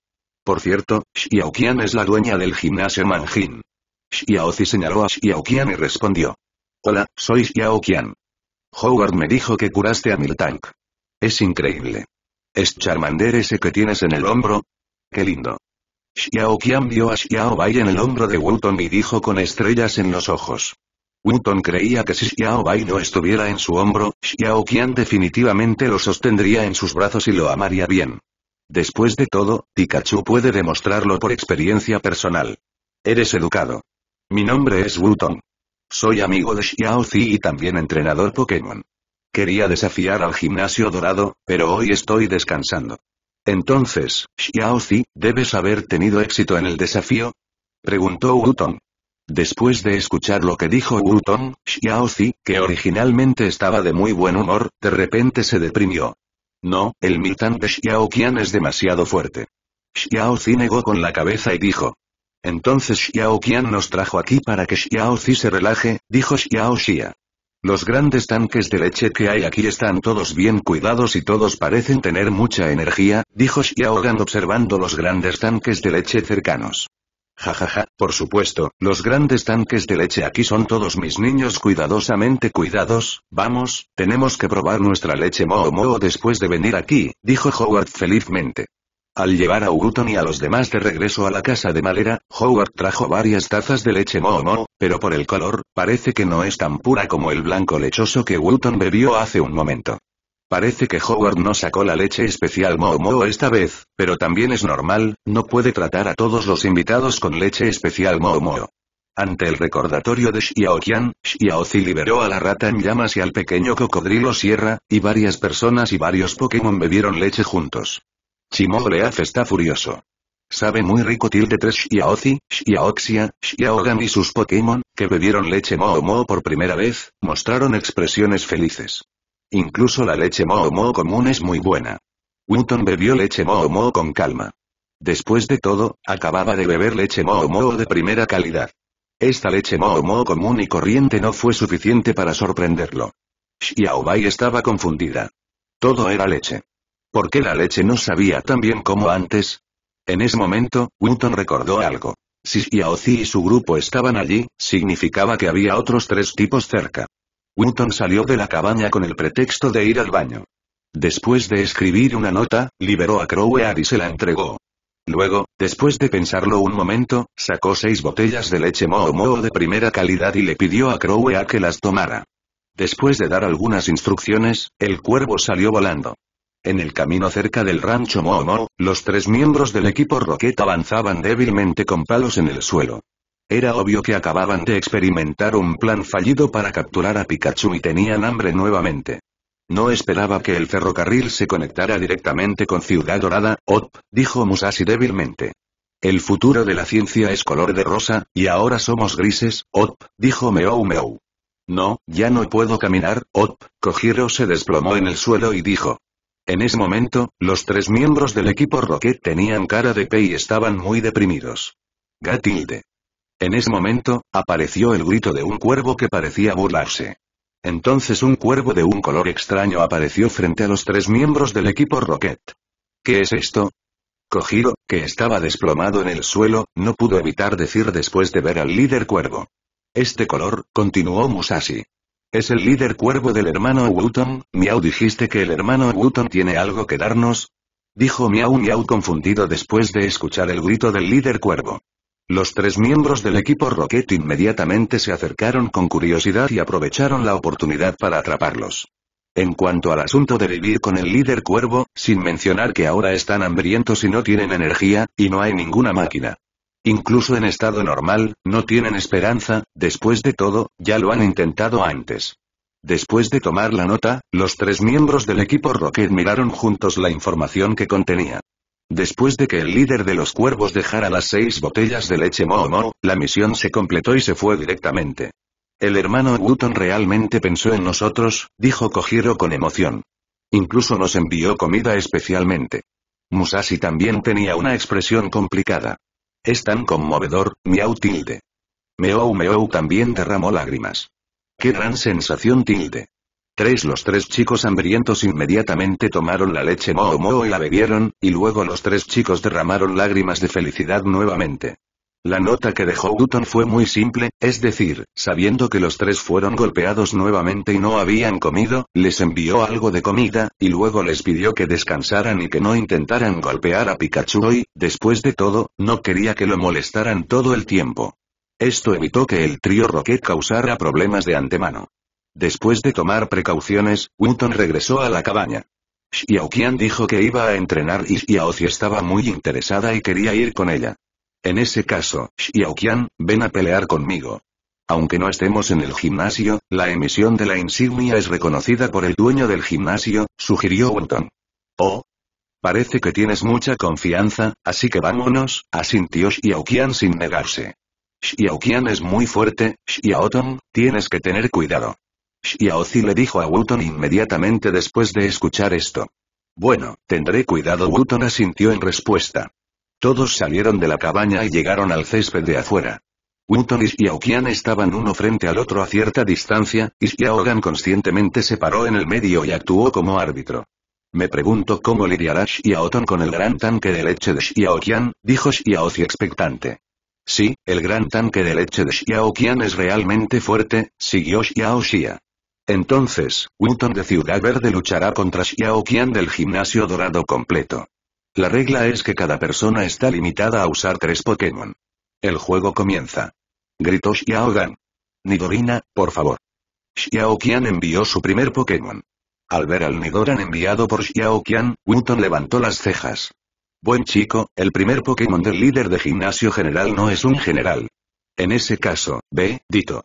[SPEAKER 1] Por cierto, Xiaoqian es la dueña del gimnasio Manjin. Xiaozi señaló a Xiaoqian y respondió. Hola, soy Xiaoqian. Howard me dijo que curaste a Miltank. Es increíble. ¿Es Charmander ese que tienes en el hombro? ¡Qué lindo! Xiao Qian vio a Xiao Bai en el hombro de Wutong y dijo con estrellas en los ojos. Wutong creía que si Xiao Bai no estuviera en su hombro, Xiao Qian definitivamente lo sostendría en sus brazos y lo amaría bien. Después de todo, Pikachu puede demostrarlo por experiencia personal. Eres educado. Mi nombre es Wutong. Soy amigo de Xiao Zi y también entrenador Pokémon. Quería desafiar al gimnasio dorado, pero hoy estoy descansando. Entonces, Xiao Zi, ¿debes haber tenido éxito en el desafío? Preguntó Wu Tong. Después de escuchar lo que dijo Wu Xiao Zi, que originalmente estaba de muy buen humor, de repente se deprimió. No, el mitán de Xiao Qian es demasiado fuerte. Xiao Zi negó con la cabeza y dijo. Entonces Xiao Qian nos trajo aquí para que Xiao Zi se relaje, dijo Xiao Xia. Los grandes tanques de leche que hay aquí están todos bien cuidados y todos parecen tener mucha energía, dijo Xiaogan observando los grandes tanques de leche cercanos. Jajaja, ja, ja, por supuesto, los grandes tanques de leche aquí son todos mis niños cuidadosamente cuidados, vamos, tenemos que probar nuestra leche moho Moo después de venir aquí, dijo Howard felizmente. Al llevar a Wuton y a los demás de regreso a la casa de Malera, Howard trajo varias tazas de leche mohomo, pero por el color, parece que no es tan pura como el blanco lechoso que Wuton bebió hace un momento. Parece que Howard no sacó la leche especial mohomo esta vez, pero también es normal, no puede tratar a todos los invitados con leche especial mohomo. Ante el recordatorio de Xiao Xiaozi liberó a la rata en llamas y al pequeño cocodrilo Sierra, y varias personas y varios Pokémon bebieron leche juntos. Chimoleaf está furioso. Sabe muy rico tilde 3 Xiaozi, Xiaoxia, Xiaogan y sus Pokémon, que bebieron leche mo mo por primera vez, mostraron expresiones felices. Incluso la leche mo mo común es muy buena. Wuton bebió leche mo mo con calma. Después de todo, acababa de beber leche mo mo de primera calidad. Esta leche mo mo común y corriente no fue suficiente para sorprenderlo. Xiaobai estaba confundida. Todo era leche. ¿Por qué la leche no sabía tan bien como antes? En ese momento, Wooton recordó algo. Si Xiaozi y su grupo estaban allí, significaba que había otros tres tipos cerca. Winton salió de la cabaña con el pretexto de ir al baño. Después de escribir una nota, liberó a Crowear y se la entregó. Luego, después de pensarlo un momento, sacó seis botellas de leche moho moho de primera calidad y le pidió a Crowear que las tomara. Después de dar algunas instrucciones, el cuervo salió volando. En el camino cerca del rancho Momo, los tres miembros del equipo Rocket avanzaban débilmente con palos en el suelo. Era obvio que acababan de experimentar un plan fallido para capturar a Pikachu y tenían hambre nuevamente. No esperaba que el ferrocarril se conectara directamente con Ciudad Dorada, op, dijo Musashi débilmente. El futuro de la ciencia es color de rosa, y ahora somos grises, op, dijo Meow Meow. No, ya no puedo caminar, op, Kojiro se desplomó en el suelo y dijo, en ese momento, los tres miembros del equipo Rocket tenían cara de pe y estaban muy deprimidos. Gatilde. En ese momento, apareció el grito de un cuervo que parecía burlarse. Entonces un cuervo de un color extraño apareció frente a los tres miembros del equipo Rocket. ¿Qué es esto? Kojiro, que estaba desplomado en el suelo, no pudo evitar decir después de ver al líder cuervo. Este color, continuó Musashi. Es el líder cuervo del hermano Wuton? Miau dijiste que el hermano Wuton tiene algo que darnos. Dijo Miau Miau confundido después de escuchar el grito del líder cuervo. Los tres miembros del equipo Rocket inmediatamente se acercaron con curiosidad y aprovecharon la oportunidad para atraparlos. En cuanto al asunto de vivir con el líder cuervo, sin mencionar que ahora están hambrientos y no tienen energía, y no hay ninguna máquina. Incluso en estado normal, no tienen esperanza, después de todo, ya lo han intentado antes. Después de tomar la nota, los tres miembros del equipo Rocket miraron juntos la información que contenía. Después de que el líder de los cuervos dejara las seis botellas de leche Mo-Mo, la misión se completó y se fue directamente. El hermano Wuton realmente pensó en nosotros, dijo Kojiro con emoción. Incluso nos envió comida especialmente. Musashi también tenía una expresión complicada. Es tan conmovedor, miau tilde. Meow meow también derramó lágrimas. Qué gran sensación tilde. Tres Los tres chicos hambrientos inmediatamente tomaron la leche moho moho y la bebieron, y luego los tres chicos derramaron lágrimas de felicidad nuevamente. La nota que dejó Hutton fue muy simple, es decir, sabiendo que los tres fueron golpeados nuevamente y no habían comido, les envió algo de comida, y luego les pidió que descansaran y que no intentaran golpear a Pikachu y, después de todo, no quería que lo molestaran todo el tiempo. Esto evitó que el trío Rocket causara problemas de antemano. Después de tomar precauciones, Winton regresó a la cabaña. Xiaoqian dijo que iba a entrenar y Xiaozi estaba muy interesada y quería ir con ella. En ese caso, Qian, ven a pelear conmigo. Aunque no estemos en el gimnasio, la emisión de la insignia es reconocida por el dueño del gimnasio, sugirió Wonton. Oh. Parece que tienes mucha confianza, así que vámonos, asintió Qian sin negarse. Qian es muy fuerte, Tong, tienes que tener cuidado. Xiaozi le dijo a Wutong inmediatamente después de escuchar esto. Bueno, tendré cuidado. Wutong asintió en respuesta. Todos salieron de la cabaña y llegaron al césped de afuera. Winton y Aukian estaban uno frente al otro a cierta distancia, y Xiaogan conscientemente se paró en el medio y actuó como árbitro. Me pregunto cómo lidiará Xiaoton con el gran tanque de leche de Xiaoqian, dijo Xiaozi expectante. Sí, el gran tanque de leche de Xiaoqian es realmente fuerte, siguió Xia. Entonces, Winton de Ciudad Verde luchará contra Xiaoqian del gimnasio dorado completo. La regla es que cada persona está limitada a usar tres Pokémon. El juego comienza. Gritó Xiaogan. Nidorina, por favor. Xiao envió su primer Pokémon. Al ver al Nidoran enviado por Xiao Qian, levantó las cejas. Buen chico, el primer Pokémon del líder de gimnasio general no es un general. En ese caso, ve, Dito.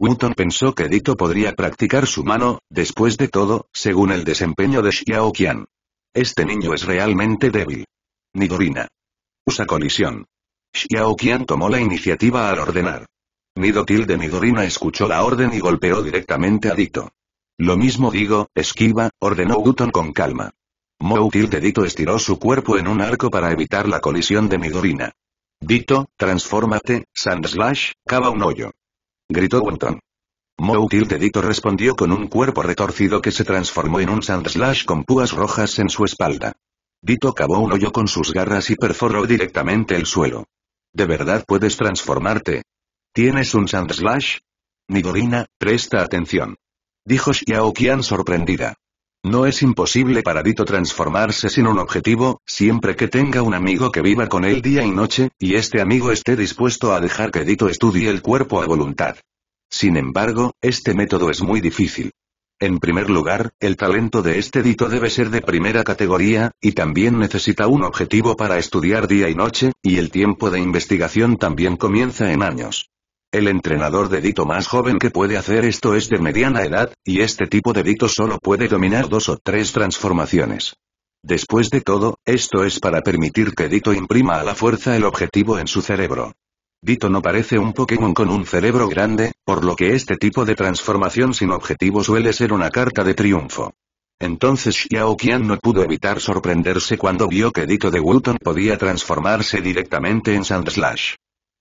[SPEAKER 1] Wuton pensó que Dito podría practicar su mano, después de todo, según el desempeño de Xiao este niño es realmente débil. Nidorina. Usa colisión. Xiao Qian tomó la iniciativa al ordenar. Nidotil de Nidorina escuchó la orden y golpeó directamente a Dito. Lo mismo digo, esquiva, ordenó Guton con calma. Mou de Dito estiró su cuerpo en un arco para evitar la colisión de Nidorina. Dito, transfórmate, Sandslash, cava un hoyo. Gritó Wonton. Moutil Dito respondió con un cuerpo retorcido que se transformó en un sandslash con púas rojas en su espalda. Dito cavó un hoyo con sus garras y perforó directamente el suelo. ¿De verdad puedes transformarte? ¿Tienes un sandslash? Nidorina, presta atención. Dijo Xiao sorprendida. No es imposible para Dito transformarse sin un objetivo, siempre que tenga un amigo que viva con él día y noche, y este amigo esté dispuesto a dejar que Dito estudie el cuerpo a voluntad. Sin embargo, este método es muy difícil. En primer lugar, el talento de este dito debe ser de primera categoría, y también necesita un objetivo para estudiar día y noche, y el tiempo de investigación también comienza en años. El entrenador de dito más joven que puede hacer esto es de mediana edad, y este tipo de dito solo puede dominar dos o tres transformaciones. Después de todo, esto es para permitir que Dito imprima a la fuerza el objetivo en su cerebro. Dito no parece un Pokémon con un cerebro grande, por lo que este tipo de transformación sin objetivo suele ser una carta de triunfo. Entonces Xiao Qian no pudo evitar sorprenderse cuando vio que Dito de Wuton podía transformarse directamente en Sandslash.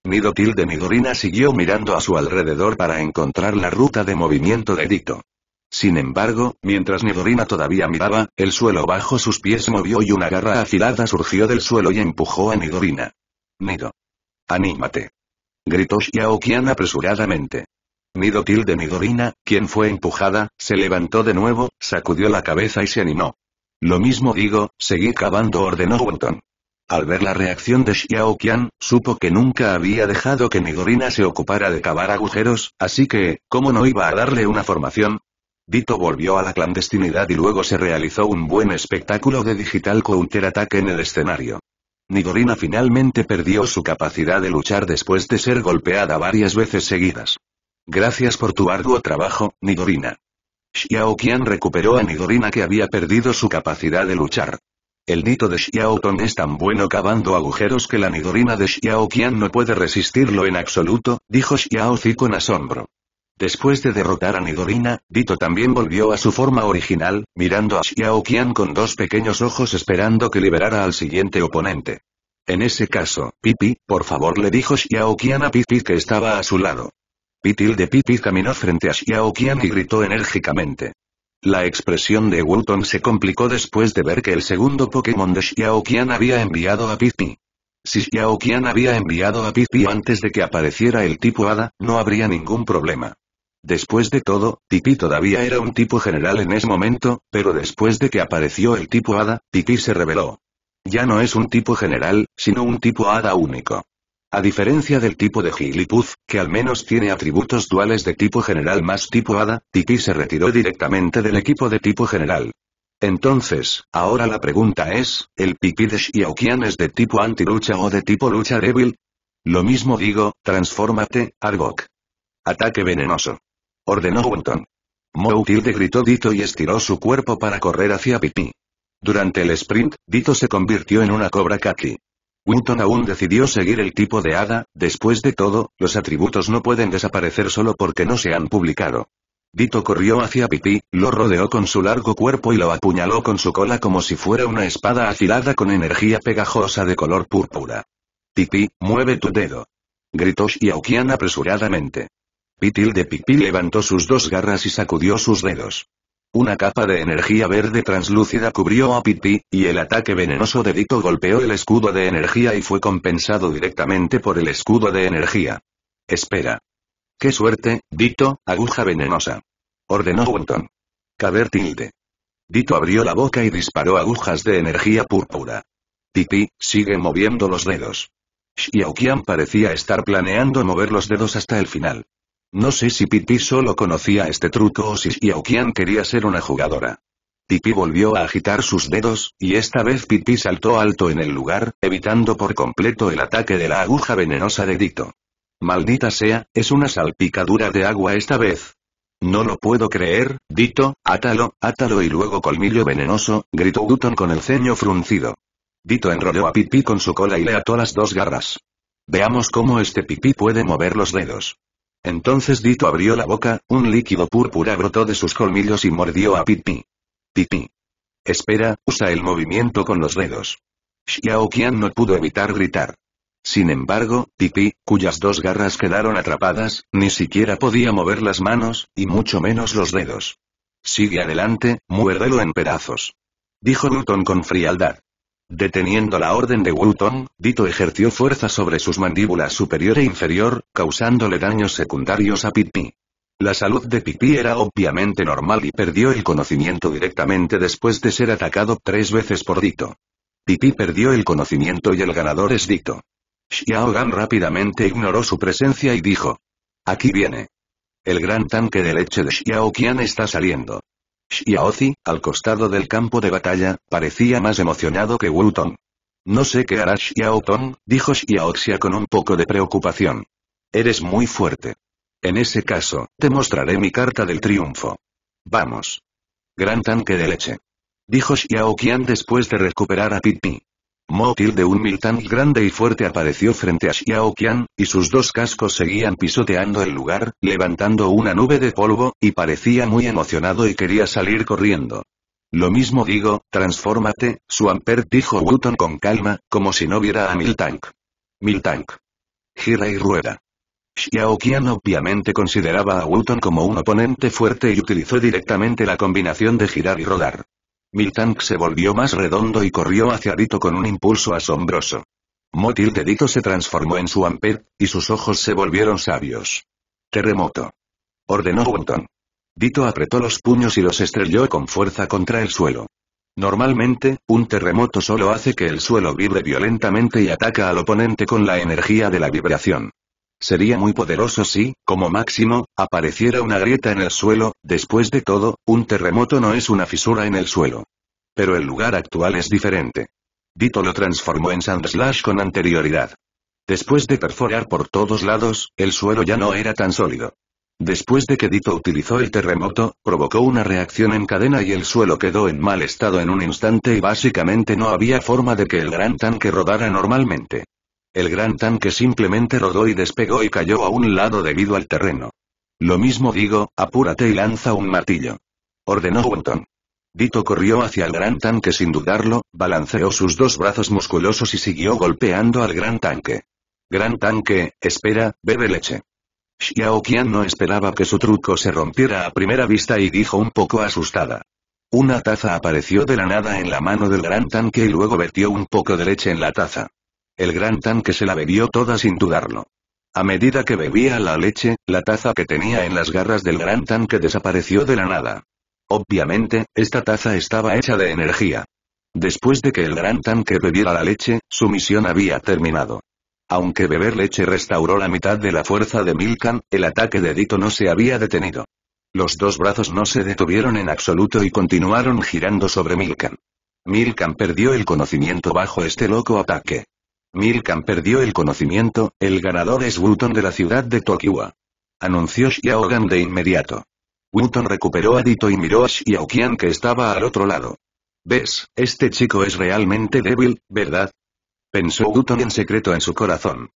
[SPEAKER 1] Nido Tilde Nidorina siguió mirando a su alrededor para encontrar la ruta de movimiento de Dito. Sin embargo, mientras Nidorina todavía miraba, el suelo bajo sus pies movió y una garra afilada surgió del suelo y empujó a Nidorina. Nido. Anímate. Gritó Xiao Qian apresuradamente. Nido tilde Nidorina, quien fue empujada, se levantó de nuevo, sacudió la cabeza y se animó. Lo mismo digo, seguí cavando ordenó Wonton. Al ver la reacción de Xiao Qian, supo que nunca había dejado que Nidorina se ocupara de cavar agujeros, así que, ¿cómo no iba a darle una formación? Dito volvió a la clandestinidad y luego se realizó un buen espectáculo de digital counter en el escenario. Nidorina finalmente perdió su capacidad de luchar después de ser golpeada varias veces seguidas. Gracias por tu arduo trabajo, Nidorina. Xiao recuperó a Nidorina que había perdido su capacidad de luchar. El nito de Xiao es tan bueno cavando agujeros que la Nidorina de Xiao no puede resistirlo en absoluto, dijo Xiao Zi con asombro. Después de derrotar a Nidorina, Dito también volvió a su forma original, mirando a Xiao con dos pequeños ojos esperando que liberara al siguiente oponente. En ese caso, Pipi, por favor le dijo Xiao a Pipi que estaba a su lado. Pitil de Pipi caminó frente a Xiao y gritó enérgicamente. La expresión de Wutong se complicó después de ver que el segundo Pokémon de Xiao había enviado a Pipi. Si Xiao había enviado a Pipi antes de que apareciera el tipo Ada, no habría ningún problema. Después de todo, Tipi todavía era un tipo general en ese momento, pero después de que apareció el tipo Hada, tipi se reveló. Ya no es un tipo general, sino un tipo Hada único. A diferencia del tipo de Gilipuz, que al menos tiene atributos duales de tipo general más tipo Hada, Tipi se retiró directamente del equipo de tipo general. Entonces, ahora la pregunta es, ¿el Tipi de es de tipo lucha o de tipo lucha débil? Lo mismo digo, transfórmate, Argok. Ataque venenoso ordenó Winton. mo gritó Dito y estiró su cuerpo para correr hacia Pipi. Durante el sprint, Dito se convirtió en una cobra Kaki. Winton aún decidió seguir el tipo de hada, después de todo, los atributos no pueden desaparecer solo porque no se han publicado. Dito corrió hacia Pipi, lo rodeó con su largo cuerpo y lo apuñaló con su cola como si fuera una espada afilada con energía pegajosa de color púrpura. «Pipi, mueve tu dedo. Gritó Xiaoqian apresuradamente. Pitil de Pipi levantó sus dos garras y sacudió sus dedos. Una capa de energía verde translúcida cubrió a Pipi, y el ataque venenoso de Dito golpeó el escudo de energía y fue compensado directamente por el escudo de energía. Espera. ¡Qué suerte, Dito, aguja venenosa! Ordenó Wonton. Caber tilde. Dito abrió la boca y disparó agujas de energía púrpura. Pipi, sigue moviendo los dedos. Xiaoqian parecía estar planeando mover los dedos hasta el final. No sé si Pipi solo conocía este truco o si Xiaoqian quería ser una jugadora. Pipi volvió a agitar sus dedos, y esta vez Pipi saltó alto en el lugar, evitando por completo el ataque de la aguja venenosa de Dito. Maldita sea, es una salpicadura de agua esta vez. No lo puedo creer, Dito, átalo, átalo y luego colmillo venenoso, gritó Guton con el ceño fruncido. Dito enrolló a Pipi con su cola y le ató las dos garras. Veamos cómo este Pipi puede mover los dedos. Entonces Dito abrió la boca, un líquido púrpura brotó de sus colmillos y mordió a Pipi. Pipi. Espera, usa el movimiento con los dedos. Xiao Qian no pudo evitar gritar. Sin embargo, Pipi, cuyas dos garras quedaron atrapadas, ni siquiera podía mover las manos, y mucho menos los dedos. Sigue adelante, muérdelo en pedazos. Dijo Newton con frialdad. Deteniendo la orden de Tong, Dito ejerció fuerza sobre sus mandíbulas superior e inferior, causándole daños secundarios a Pipi. La salud de Pipi era obviamente normal y perdió el conocimiento directamente después de ser atacado tres veces por Dito. Pipi perdió el conocimiento y el ganador es Dito. Xiao Gan rápidamente ignoró su presencia y dijo. Aquí viene. El gran tanque de leche de Xiao Qian está saliendo. Xiaozi, al costado del campo de batalla, parecía más emocionado que Wu Tong. No sé qué hará Xiao dijo Xiaoxia con un poco de preocupación. Eres muy fuerte. En ese caso, te mostraré mi carta del triunfo. Vamos. Gran tanque de leche. Dijo Xiao después de recuperar a Pit Motil de un Miltank grande y fuerte apareció frente a Xiao Qian, y sus dos cascos seguían pisoteando el lugar, levantando una nube de polvo, y parecía muy emocionado y quería salir corriendo. Lo mismo digo, transfórmate, Swampert dijo Wuton con calma, como si no viera a Miltank. Miltank. Gira y rueda. Xiao Qian obviamente consideraba a Wuton como un oponente fuerte y utilizó directamente la combinación de girar y rodar. Tank se volvió más redondo y corrió hacia Dito con un impulso asombroso. Motil de Dito se transformó en su Amper, y sus ojos se volvieron sabios. Terremoto. Ordenó Wonton. Dito apretó los puños y los estrelló con fuerza contra el suelo. Normalmente, un terremoto solo hace que el suelo vibre violentamente y ataca al oponente con la energía de la vibración. Sería muy poderoso si, como máximo, apareciera una grieta en el suelo, después de todo, un terremoto no es una fisura en el suelo. Pero el lugar actual es diferente. Dito lo transformó en Sandslash con anterioridad. Después de perforar por todos lados, el suelo ya no era tan sólido. Después de que Dito utilizó el terremoto, provocó una reacción en cadena y el suelo quedó en mal estado en un instante y básicamente no había forma de que el gran tanque rodara normalmente. El gran tanque simplemente rodó y despegó y cayó a un lado debido al terreno. Lo mismo digo, apúrate y lanza un martillo. Ordenó Wonton. Dito corrió hacia el gran tanque sin dudarlo, balanceó sus dos brazos musculosos y siguió golpeando al gran tanque. Gran tanque, espera, bebe leche. Xiao Qian no esperaba que su truco se rompiera a primera vista y dijo un poco asustada. Una taza apareció de la nada en la mano del gran tanque y luego vertió un poco de leche en la taza. El gran tanque se la bebió toda sin dudarlo. A medida que bebía la leche, la taza que tenía en las garras del gran tanque desapareció de la nada. Obviamente, esta taza estaba hecha de energía. Después de que el gran tanque bebiera la leche, su misión había terminado. Aunque beber leche restauró la mitad de la fuerza de Milkan, el ataque de Dito no se había detenido. Los dos brazos no se detuvieron en absoluto y continuaron girando sobre Milkan. Milkan perdió el conocimiento bajo este loco ataque. Milkan perdió el conocimiento, el ganador es Wuton de la ciudad de Tokiwa. Anunció Xiaogan de inmediato. Wuton recuperó a Dito y miró a Shiaokian que estaba al otro lado. ¿Ves? Este chico es realmente débil, ¿verdad? Pensó Wuton en secreto en su corazón.